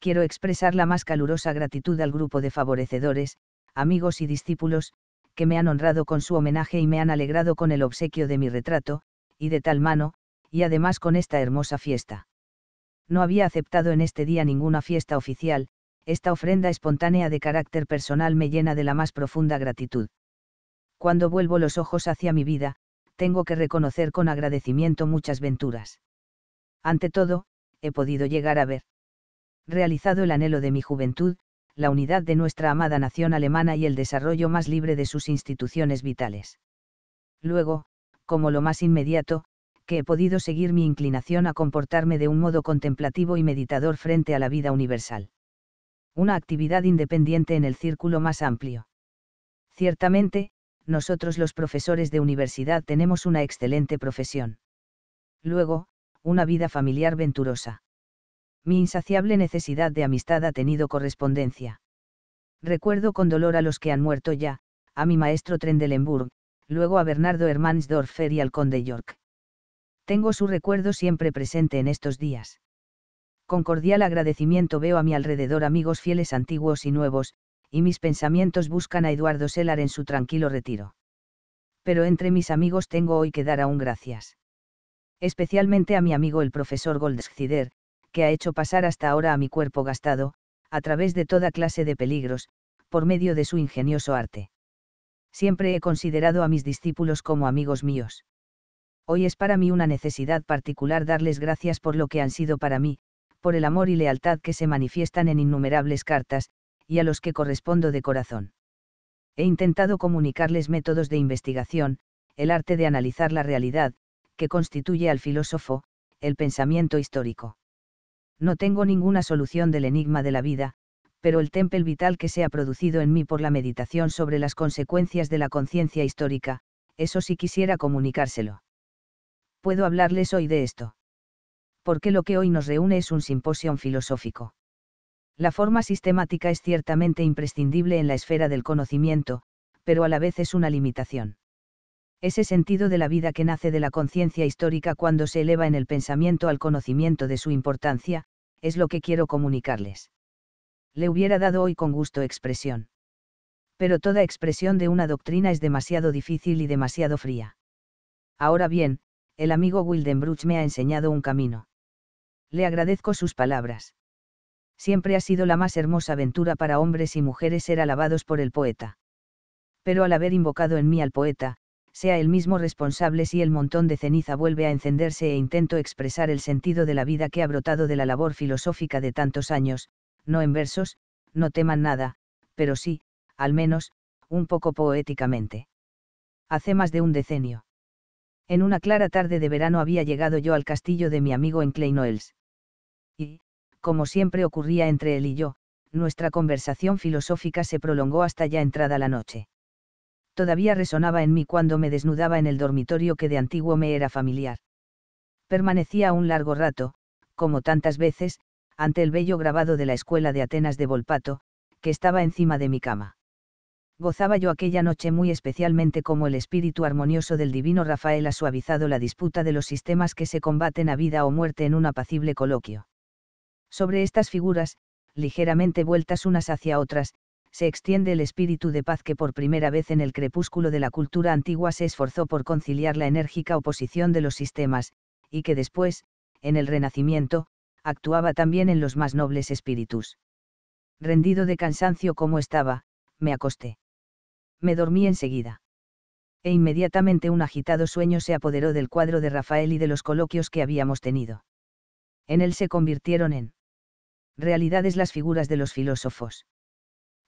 Quiero expresar la más calurosa gratitud al grupo de favorecedores, amigos y discípulos, que me han honrado con su homenaje y me han alegrado con el obsequio de mi retrato, y de tal mano, y además con esta hermosa fiesta. No había aceptado en este día ninguna fiesta oficial, esta ofrenda espontánea de carácter personal me llena de la más profunda gratitud. Cuando vuelvo los ojos hacia mi vida, tengo que reconocer con agradecimiento muchas venturas. Ante todo, he podido llegar a ver realizado el anhelo de mi juventud, la unidad de nuestra amada nación alemana y el desarrollo más libre de sus instituciones vitales. Luego, como lo más inmediato, que he podido seguir mi inclinación a comportarme de un modo contemplativo y meditador frente a la vida universal. Una actividad independiente en el círculo más amplio. Ciertamente, nosotros los profesores de universidad tenemos una excelente profesión. Luego, una vida familiar venturosa mi insaciable necesidad de amistad ha tenido correspondencia. Recuerdo con dolor a los que han muerto ya, a mi maestro Trendelenburg, luego a Bernardo Hermannsdorfer y al conde York. Tengo su recuerdo siempre presente en estos días. Con cordial agradecimiento veo a mi alrededor amigos fieles antiguos y nuevos, y mis pensamientos buscan a Eduardo Sellar en su tranquilo retiro. Pero entre mis amigos tengo hoy que dar aún gracias. Especialmente a mi amigo el profesor Goldschider, que ha hecho pasar hasta ahora a mi cuerpo gastado, a través de toda clase de peligros, por medio de su ingenioso arte. Siempre he considerado a mis discípulos como amigos míos. Hoy es para mí una necesidad particular darles gracias por lo que han sido para mí, por el amor y lealtad que se manifiestan en innumerables cartas, y a los que correspondo de corazón. He intentado comunicarles métodos de investigación, el arte de analizar la realidad, que constituye al filósofo, el pensamiento histórico. No tengo ninguna solución del enigma de la vida, pero el temple vital que se ha producido en mí por la meditación sobre las consecuencias de la conciencia histórica, eso sí quisiera comunicárselo. Puedo hablarles hoy de esto. Porque lo que hoy nos reúne es un simposio filosófico. La forma sistemática es ciertamente imprescindible en la esfera del conocimiento, pero a la vez es una limitación ese sentido de la vida que nace de la conciencia histórica cuando se eleva en el pensamiento al conocimiento de su importancia, es lo que quiero comunicarles. Le hubiera dado hoy con gusto expresión. Pero toda expresión de una doctrina es demasiado difícil y demasiado fría. Ahora bien, el amigo Wildenbruch me ha enseñado un camino. Le agradezco sus palabras. Siempre ha sido la más hermosa aventura para hombres y mujeres ser alabados por el poeta. Pero al haber invocado en mí al poeta, sea el mismo responsable si el montón de ceniza vuelve a encenderse e intento expresar el sentido de la vida que ha brotado de la labor filosófica de tantos años, no en versos, no teman nada, pero sí, al menos, un poco poéticamente. Hace más de un decenio. En una clara tarde de verano había llegado yo al castillo de mi amigo en Noels. Y, como siempre ocurría entre él y yo, nuestra conversación filosófica se prolongó hasta ya entrada la noche todavía resonaba en mí cuando me desnudaba en el dormitorio que de antiguo me era familiar. Permanecía un largo rato, como tantas veces, ante el bello grabado de la escuela de Atenas de Volpato, que estaba encima de mi cama. Gozaba yo aquella noche muy especialmente como el espíritu armonioso del divino Rafael ha suavizado la disputa de los sistemas que se combaten a vida o muerte en un apacible coloquio. Sobre estas figuras, ligeramente vueltas unas hacia otras, se extiende el espíritu de paz que por primera vez en el crepúsculo de la cultura antigua se esforzó por conciliar la enérgica oposición de los sistemas, y que después, en el Renacimiento, actuaba también en los más nobles espíritus. Rendido de cansancio como estaba, me acosté. Me dormí enseguida. E inmediatamente un agitado sueño se apoderó del cuadro de Rafael y de los coloquios que habíamos tenido. En él se convirtieron en realidades las figuras de los filósofos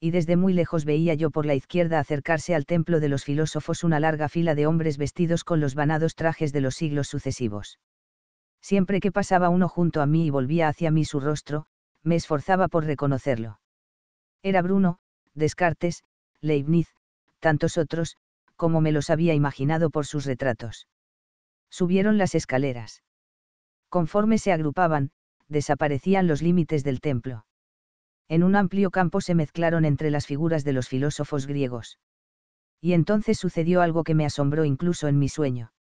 y desde muy lejos veía yo por la izquierda acercarse al templo de los filósofos una larga fila de hombres vestidos con los vanados trajes de los siglos sucesivos. Siempre que pasaba uno junto a mí y volvía hacia mí su rostro, me esforzaba por reconocerlo. Era Bruno, Descartes, Leibniz, tantos otros, como me los había imaginado por sus retratos. Subieron las escaleras. Conforme se agrupaban, desaparecían los límites del templo en un amplio campo se mezclaron entre las figuras de los filósofos griegos. Y entonces sucedió algo que me asombró incluso en mi sueño.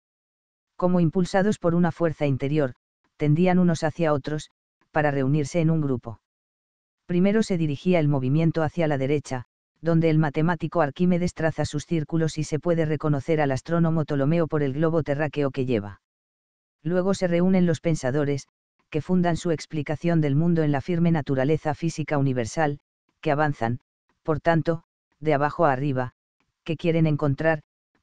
Como impulsados por una fuerza interior, tendían unos hacia otros, para reunirse en un grupo. Primero se dirigía el movimiento hacia la derecha, donde el matemático Arquímedes traza sus círculos y se puede reconocer al astrónomo Ptolomeo por el globo terráqueo que lleva. Luego se reúnen los pensadores, que fundan su explicación del mundo en la firme naturaleza física universal, que avanzan, por tanto, de abajo a arriba, que quieren encontrar,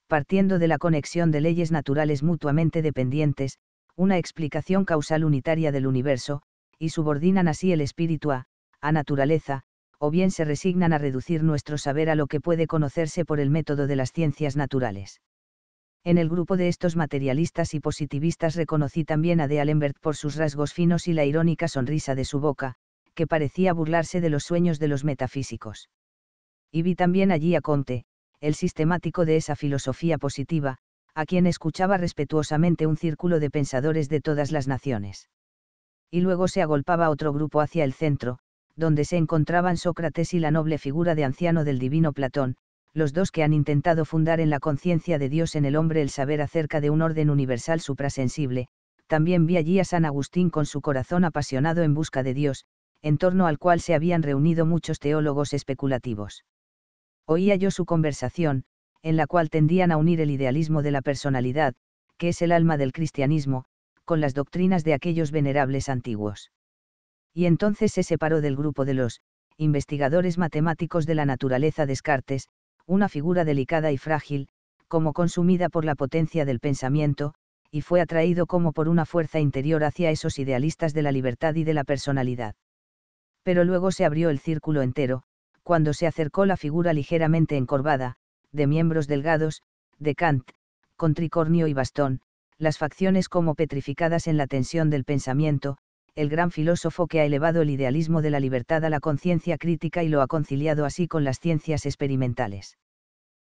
partiendo de la conexión de leyes naturales mutuamente dependientes, una explicación causal unitaria del universo, y subordinan así el espíritu a, a naturaleza, o bien se resignan a reducir nuestro saber a lo que puede conocerse por el método de las ciencias naturales. En el grupo de estos materialistas y positivistas reconocí también a de Alembert por sus rasgos finos y la irónica sonrisa de su boca, que parecía burlarse de los sueños de los metafísicos. Y vi también allí a Conte, el sistemático de esa filosofía positiva, a quien escuchaba respetuosamente un círculo de pensadores de todas las naciones. Y luego se agolpaba otro grupo hacia el centro, donde se encontraban Sócrates y la noble figura de anciano del divino Platón, los dos que han intentado fundar en la conciencia de Dios en el hombre el saber acerca de un orden universal suprasensible, también vi allí a San Agustín con su corazón apasionado en busca de Dios, en torno al cual se habían reunido muchos teólogos especulativos. Oía yo su conversación, en la cual tendían a unir el idealismo de la personalidad, que es el alma del cristianismo, con las doctrinas de aquellos venerables antiguos. Y entonces se separó del grupo de los investigadores matemáticos de la naturaleza Descartes, una figura delicada y frágil, como consumida por la potencia del pensamiento, y fue atraído como por una fuerza interior hacia esos idealistas de la libertad y de la personalidad. Pero luego se abrió el círculo entero, cuando se acercó la figura ligeramente encorvada, de miembros delgados, de Kant, con tricornio y bastón, las facciones como petrificadas en la tensión del pensamiento, el gran filósofo que ha elevado el idealismo de la libertad a la conciencia crítica y lo ha conciliado así con las ciencias experimentales.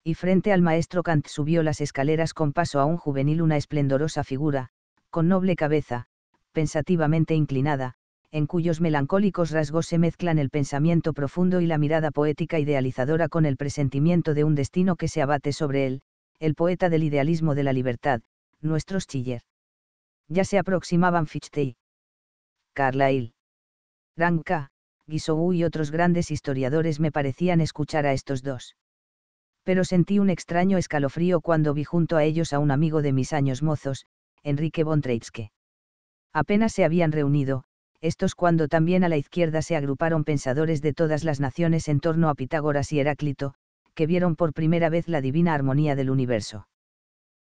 Y frente al maestro Kant subió las escaleras con paso a un juvenil una esplendorosa figura, con noble cabeza, pensativamente inclinada, en cuyos melancólicos rasgos se mezclan el pensamiento profundo y la mirada poética idealizadora con el presentimiento de un destino que se abate sobre él, el poeta del idealismo de la libertad, nuestros Chiller. Ya se aproximaban Fichte Carlyle. Rangka, Guizou y otros grandes historiadores me parecían escuchar a estos dos. Pero sentí un extraño escalofrío cuando vi junto a ellos a un amigo de mis años mozos, Enrique Bontreitske. Apenas se habían reunido, estos cuando también a la izquierda se agruparon pensadores de todas las naciones en torno a Pitágoras y Heráclito, que vieron por primera vez la divina armonía del universo.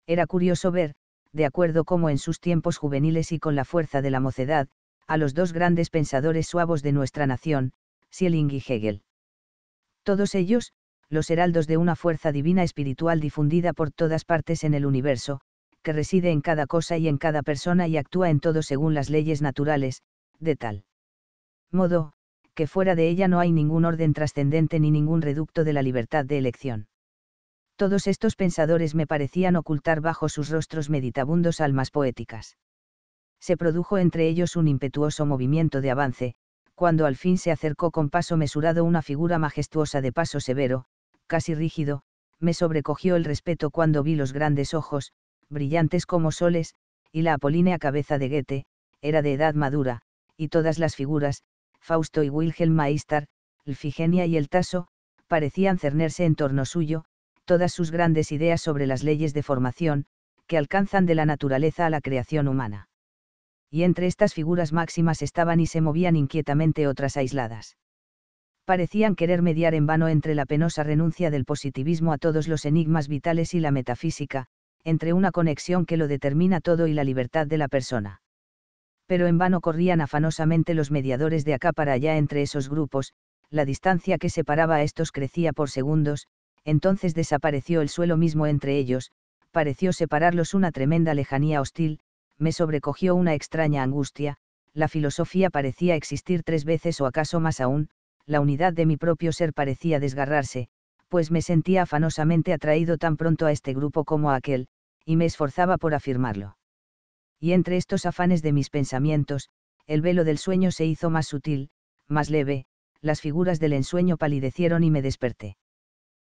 Era curioso ver, de acuerdo como en sus tiempos juveniles y con la fuerza de la mocedad, a los dos grandes pensadores suavos de nuestra nación, Schelling y Hegel. Todos ellos, los heraldos de una fuerza divina espiritual difundida por todas partes en el universo, que reside en cada cosa y en cada persona y actúa en todo según las leyes naturales, de tal modo, que fuera de ella no hay ningún orden trascendente ni ningún reducto de la libertad de elección. Todos estos pensadores me parecían ocultar bajo sus rostros meditabundos almas poéticas se produjo entre ellos un impetuoso movimiento de avance, cuando al fin se acercó con paso mesurado una figura majestuosa de paso severo, casi rígido, me sobrecogió el respeto cuando vi los grandes ojos, brillantes como soles, y la apolínea cabeza de Goethe, era de edad madura, y todas las figuras, Fausto y Wilhelm Meister, Lfigenia y el Tasso, parecían cernerse en torno suyo, todas sus grandes ideas sobre las leyes de formación, que alcanzan de la naturaleza a la creación humana y entre estas figuras máximas estaban y se movían inquietamente otras aisladas. Parecían querer mediar en vano entre la penosa renuncia del positivismo a todos los enigmas vitales y la metafísica, entre una conexión que lo determina todo y la libertad de la persona. Pero en vano corrían afanosamente los mediadores de acá para allá entre esos grupos, la distancia que separaba a estos crecía por segundos, entonces desapareció el suelo mismo entre ellos, pareció separarlos una tremenda lejanía hostil, me sobrecogió una extraña angustia, la filosofía parecía existir tres veces o acaso más aún, la unidad de mi propio ser parecía desgarrarse, pues me sentía afanosamente atraído tan pronto a este grupo como a aquel, y me esforzaba por afirmarlo. Y entre estos afanes de mis pensamientos, el velo del sueño se hizo más sutil, más leve, las figuras del ensueño palidecieron y me desperté.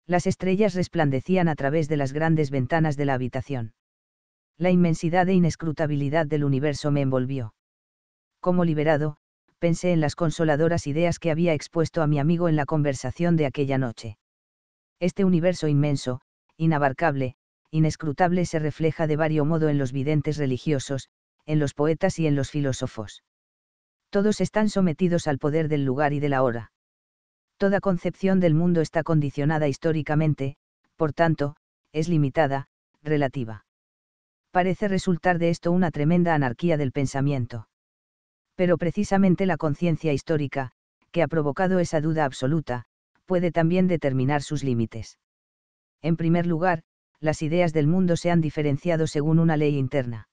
Las estrellas resplandecían a través de las grandes ventanas de la habitación la inmensidad e inescrutabilidad del universo me envolvió. Como liberado, pensé en las consoladoras ideas que había expuesto a mi amigo en la conversación de aquella noche. Este universo inmenso, inabarcable, inescrutable se refleja de vario modo en los videntes religiosos, en los poetas y en los filósofos. Todos están sometidos al poder del lugar y de la hora. Toda concepción del mundo está condicionada históricamente, por tanto, es limitada, relativa parece resultar de esto una tremenda anarquía del pensamiento. Pero precisamente la conciencia histórica, que ha provocado esa duda absoluta, puede también determinar sus límites. En primer lugar, las ideas del mundo se han diferenciado según una ley interna.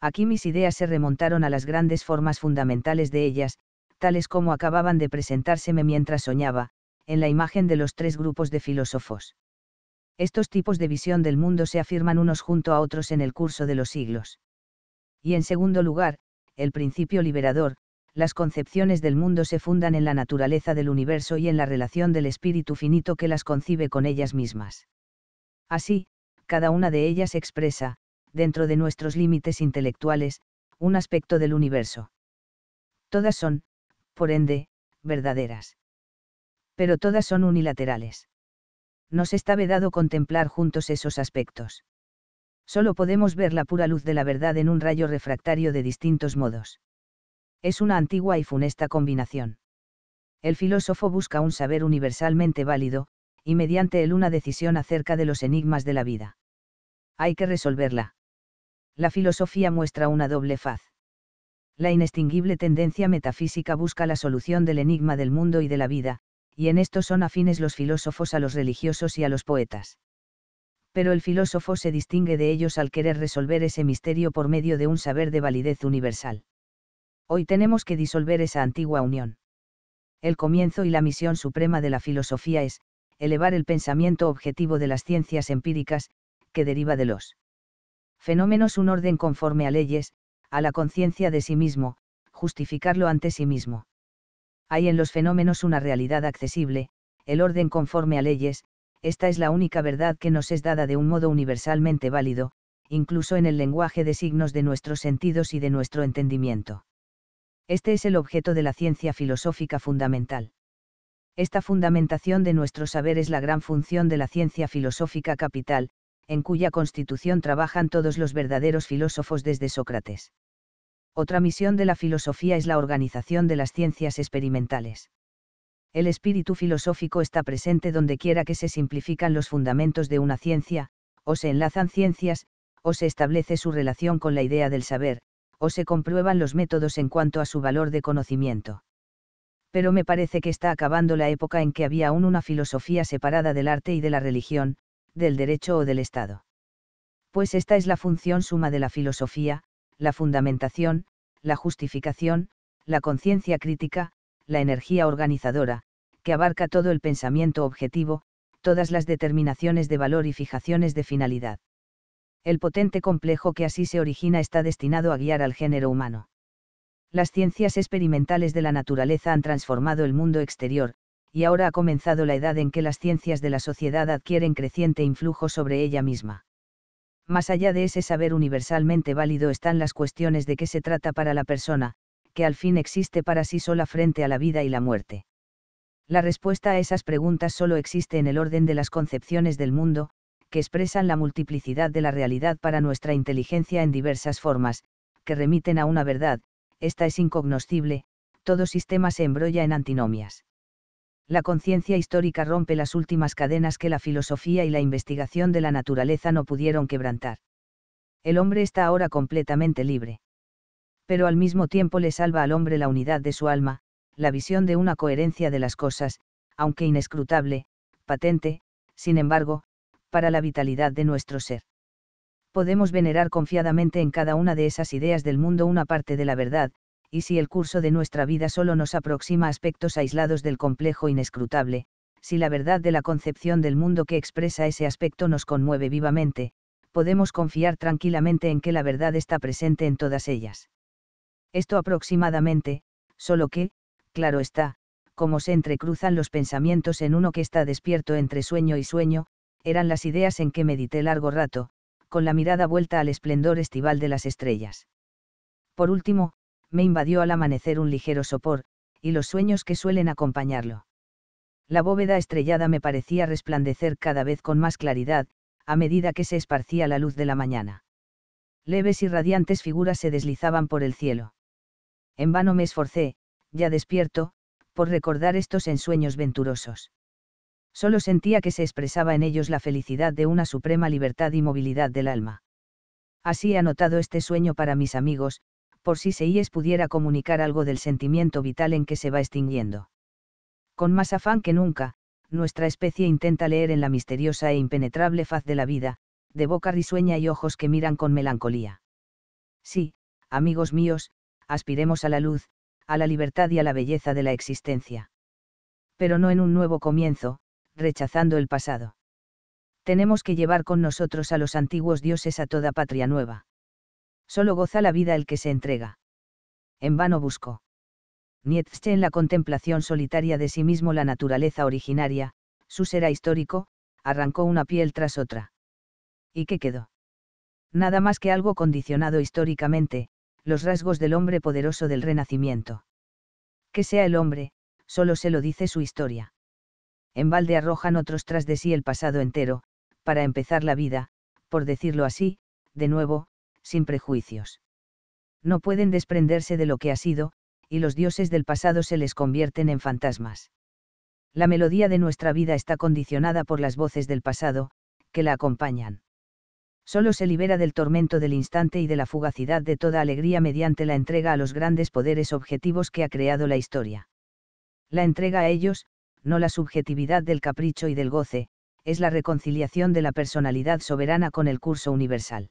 Aquí mis ideas se remontaron a las grandes formas fundamentales de ellas, tales como acababan de presentárseme mientras soñaba, en la imagen de los tres grupos de filósofos. Estos tipos de visión del mundo se afirman unos junto a otros en el curso de los siglos. Y en segundo lugar, el principio liberador, las concepciones del mundo se fundan en la naturaleza del universo y en la relación del espíritu finito que las concibe con ellas mismas. Así, cada una de ellas expresa, dentro de nuestros límites intelectuales, un aspecto del universo. Todas son, por ende, verdaderas. Pero todas son unilaterales nos está vedado contemplar juntos esos aspectos. Solo podemos ver la pura luz de la verdad en un rayo refractario de distintos modos. Es una antigua y funesta combinación. El filósofo busca un saber universalmente válido, y mediante él una decisión acerca de los enigmas de la vida. Hay que resolverla. La filosofía muestra una doble faz. La inextinguible tendencia metafísica busca la solución del enigma del mundo y de la vida, y en esto son afines los filósofos a los religiosos y a los poetas. Pero el filósofo se distingue de ellos al querer resolver ese misterio por medio de un saber de validez universal. Hoy tenemos que disolver esa antigua unión. El comienzo y la misión suprema de la filosofía es, elevar el pensamiento objetivo de las ciencias empíricas, que deriva de los fenómenos un orden conforme a leyes, a la conciencia de sí mismo, justificarlo ante sí mismo. Hay en los fenómenos una realidad accesible, el orden conforme a leyes, esta es la única verdad que nos es dada de un modo universalmente válido, incluso en el lenguaje de signos de nuestros sentidos y de nuestro entendimiento. Este es el objeto de la ciencia filosófica fundamental. Esta fundamentación de nuestro saber es la gran función de la ciencia filosófica capital, en cuya constitución trabajan todos los verdaderos filósofos desde Sócrates. Otra misión de la filosofía es la organización de las ciencias experimentales. El espíritu filosófico está presente donde quiera que se simplifican los fundamentos de una ciencia, o se enlazan ciencias, o se establece su relación con la idea del saber, o se comprueban los métodos en cuanto a su valor de conocimiento. Pero me parece que está acabando la época en que había aún una filosofía separada del arte y de la religión, del derecho o del Estado. Pues esta es la función suma de la filosofía, la fundamentación, la justificación, la conciencia crítica, la energía organizadora, que abarca todo el pensamiento objetivo, todas las determinaciones de valor y fijaciones de finalidad. El potente complejo que así se origina está destinado a guiar al género humano. Las ciencias experimentales de la naturaleza han transformado el mundo exterior, y ahora ha comenzado la edad en que las ciencias de la sociedad adquieren creciente influjo sobre ella misma. Más allá de ese saber universalmente válido están las cuestiones de qué se trata para la persona, que al fin existe para sí sola frente a la vida y la muerte. La respuesta a esas preguntas solo existe en el orden de las concepciones del mundo, que expresan la multiplicidad de la realidad para nuestra inteligencia en diversas formas, que remiten a una verdad, esta es incognoscible, todo sistema se embrolla en antinomias la conciencia histórica rompe las últimas cadenas que la filosofía y la investigación de la naturaleza no pudieron quebrantar. El hombre está ahora completamente libre. Pero al mismo tiempo le salva al hombre la unidad de su alma, la visión de una coherencia de las cosas, aunque inescrutable, patente, sin embargo, para la vitalidad de nuestro ser. Podemos venerar confiadamente en cada una de esas ideas del mundo una parte de la verdad, y si el curso de nuestra vida solo nos aproxima aspectos aislados del complejo inescrutable, si la verdad de la concepción del mundo que expresa ese aspecto nos conmueve vivamente, podemos confiar tranquilamente en que la verdad está presente en todas ellas. Esto aproximadamente, solo que, claro está, como se entrecruzan los pensamientos en uno que está despierto entre sueño y sueño, eran las ideas en que medité largo rato, con la mirada vuelta al esplendor estival de las estrellas. Por último, me invadió al amanecer un ligero sopor, y los sueños que suelen acompañarlo. La bóveda estrellada me parecía resplandecer cada vez con más claridad, a medida que se esparcía la luz de la mañana. Leves y radiantes figuras se deslizaban por el cielo. En vano me esforcé, ya despierto, por recordar estos ensueños venturosos. Solo sentía que se expresaba en ellos la felicidad de una suprema libertad y movilidad del alma. Así he anotado este sueño para mis amigos, por si Seíes pudiera comunicar algo del sentimiento vital en que se va extinguiendo. Con más afán que nunca, nuestra especie intenta leer en la misteriosa e impenetrable faz de la vida, de boca risueña y ojos que miran con melancolía. Sí, amigos míos, aspiremos a la luz, a la libertad y a la belleza de la existencia. Pero no en un nuevo comienzo, rechazando el pasado. Tenemos que llevar con nosotros a los antiguos dioses a toda patria nueva. Solo goza la vida el que se entrega. En vano busco. Nietzsche en la contemplación solitaria de sí mismo la naturaleza originaria, su será histórico, arrancó una piel tras otra. ¿Y qué quedó? Nada más que algo condicionado históricamente, los rasgos del hombre poderoso del Renacimiento. Que sea el hombre, solo se lo dice su historia. En balde arrojan otros tras de sí el pasado entero, para empezar la vida, por decirlo así, de nuevo, sin prejuicios. No pueden desprenderse de lo que ha sido, y los dioses del pasado se les convierten en fantasmas. La melodía de nuestra vida está condicionada por las voces del pasado, que la acompañan. Solo se libera del tormento del instante y de la fugacidad de toda alegría mediante la entrega a los grandes poderes objetivos que ha creado la historia. La entrega a ellos, no la subjetividad del capricho y del goce, es la reconciliación de la personalidad soberana con el curso universal.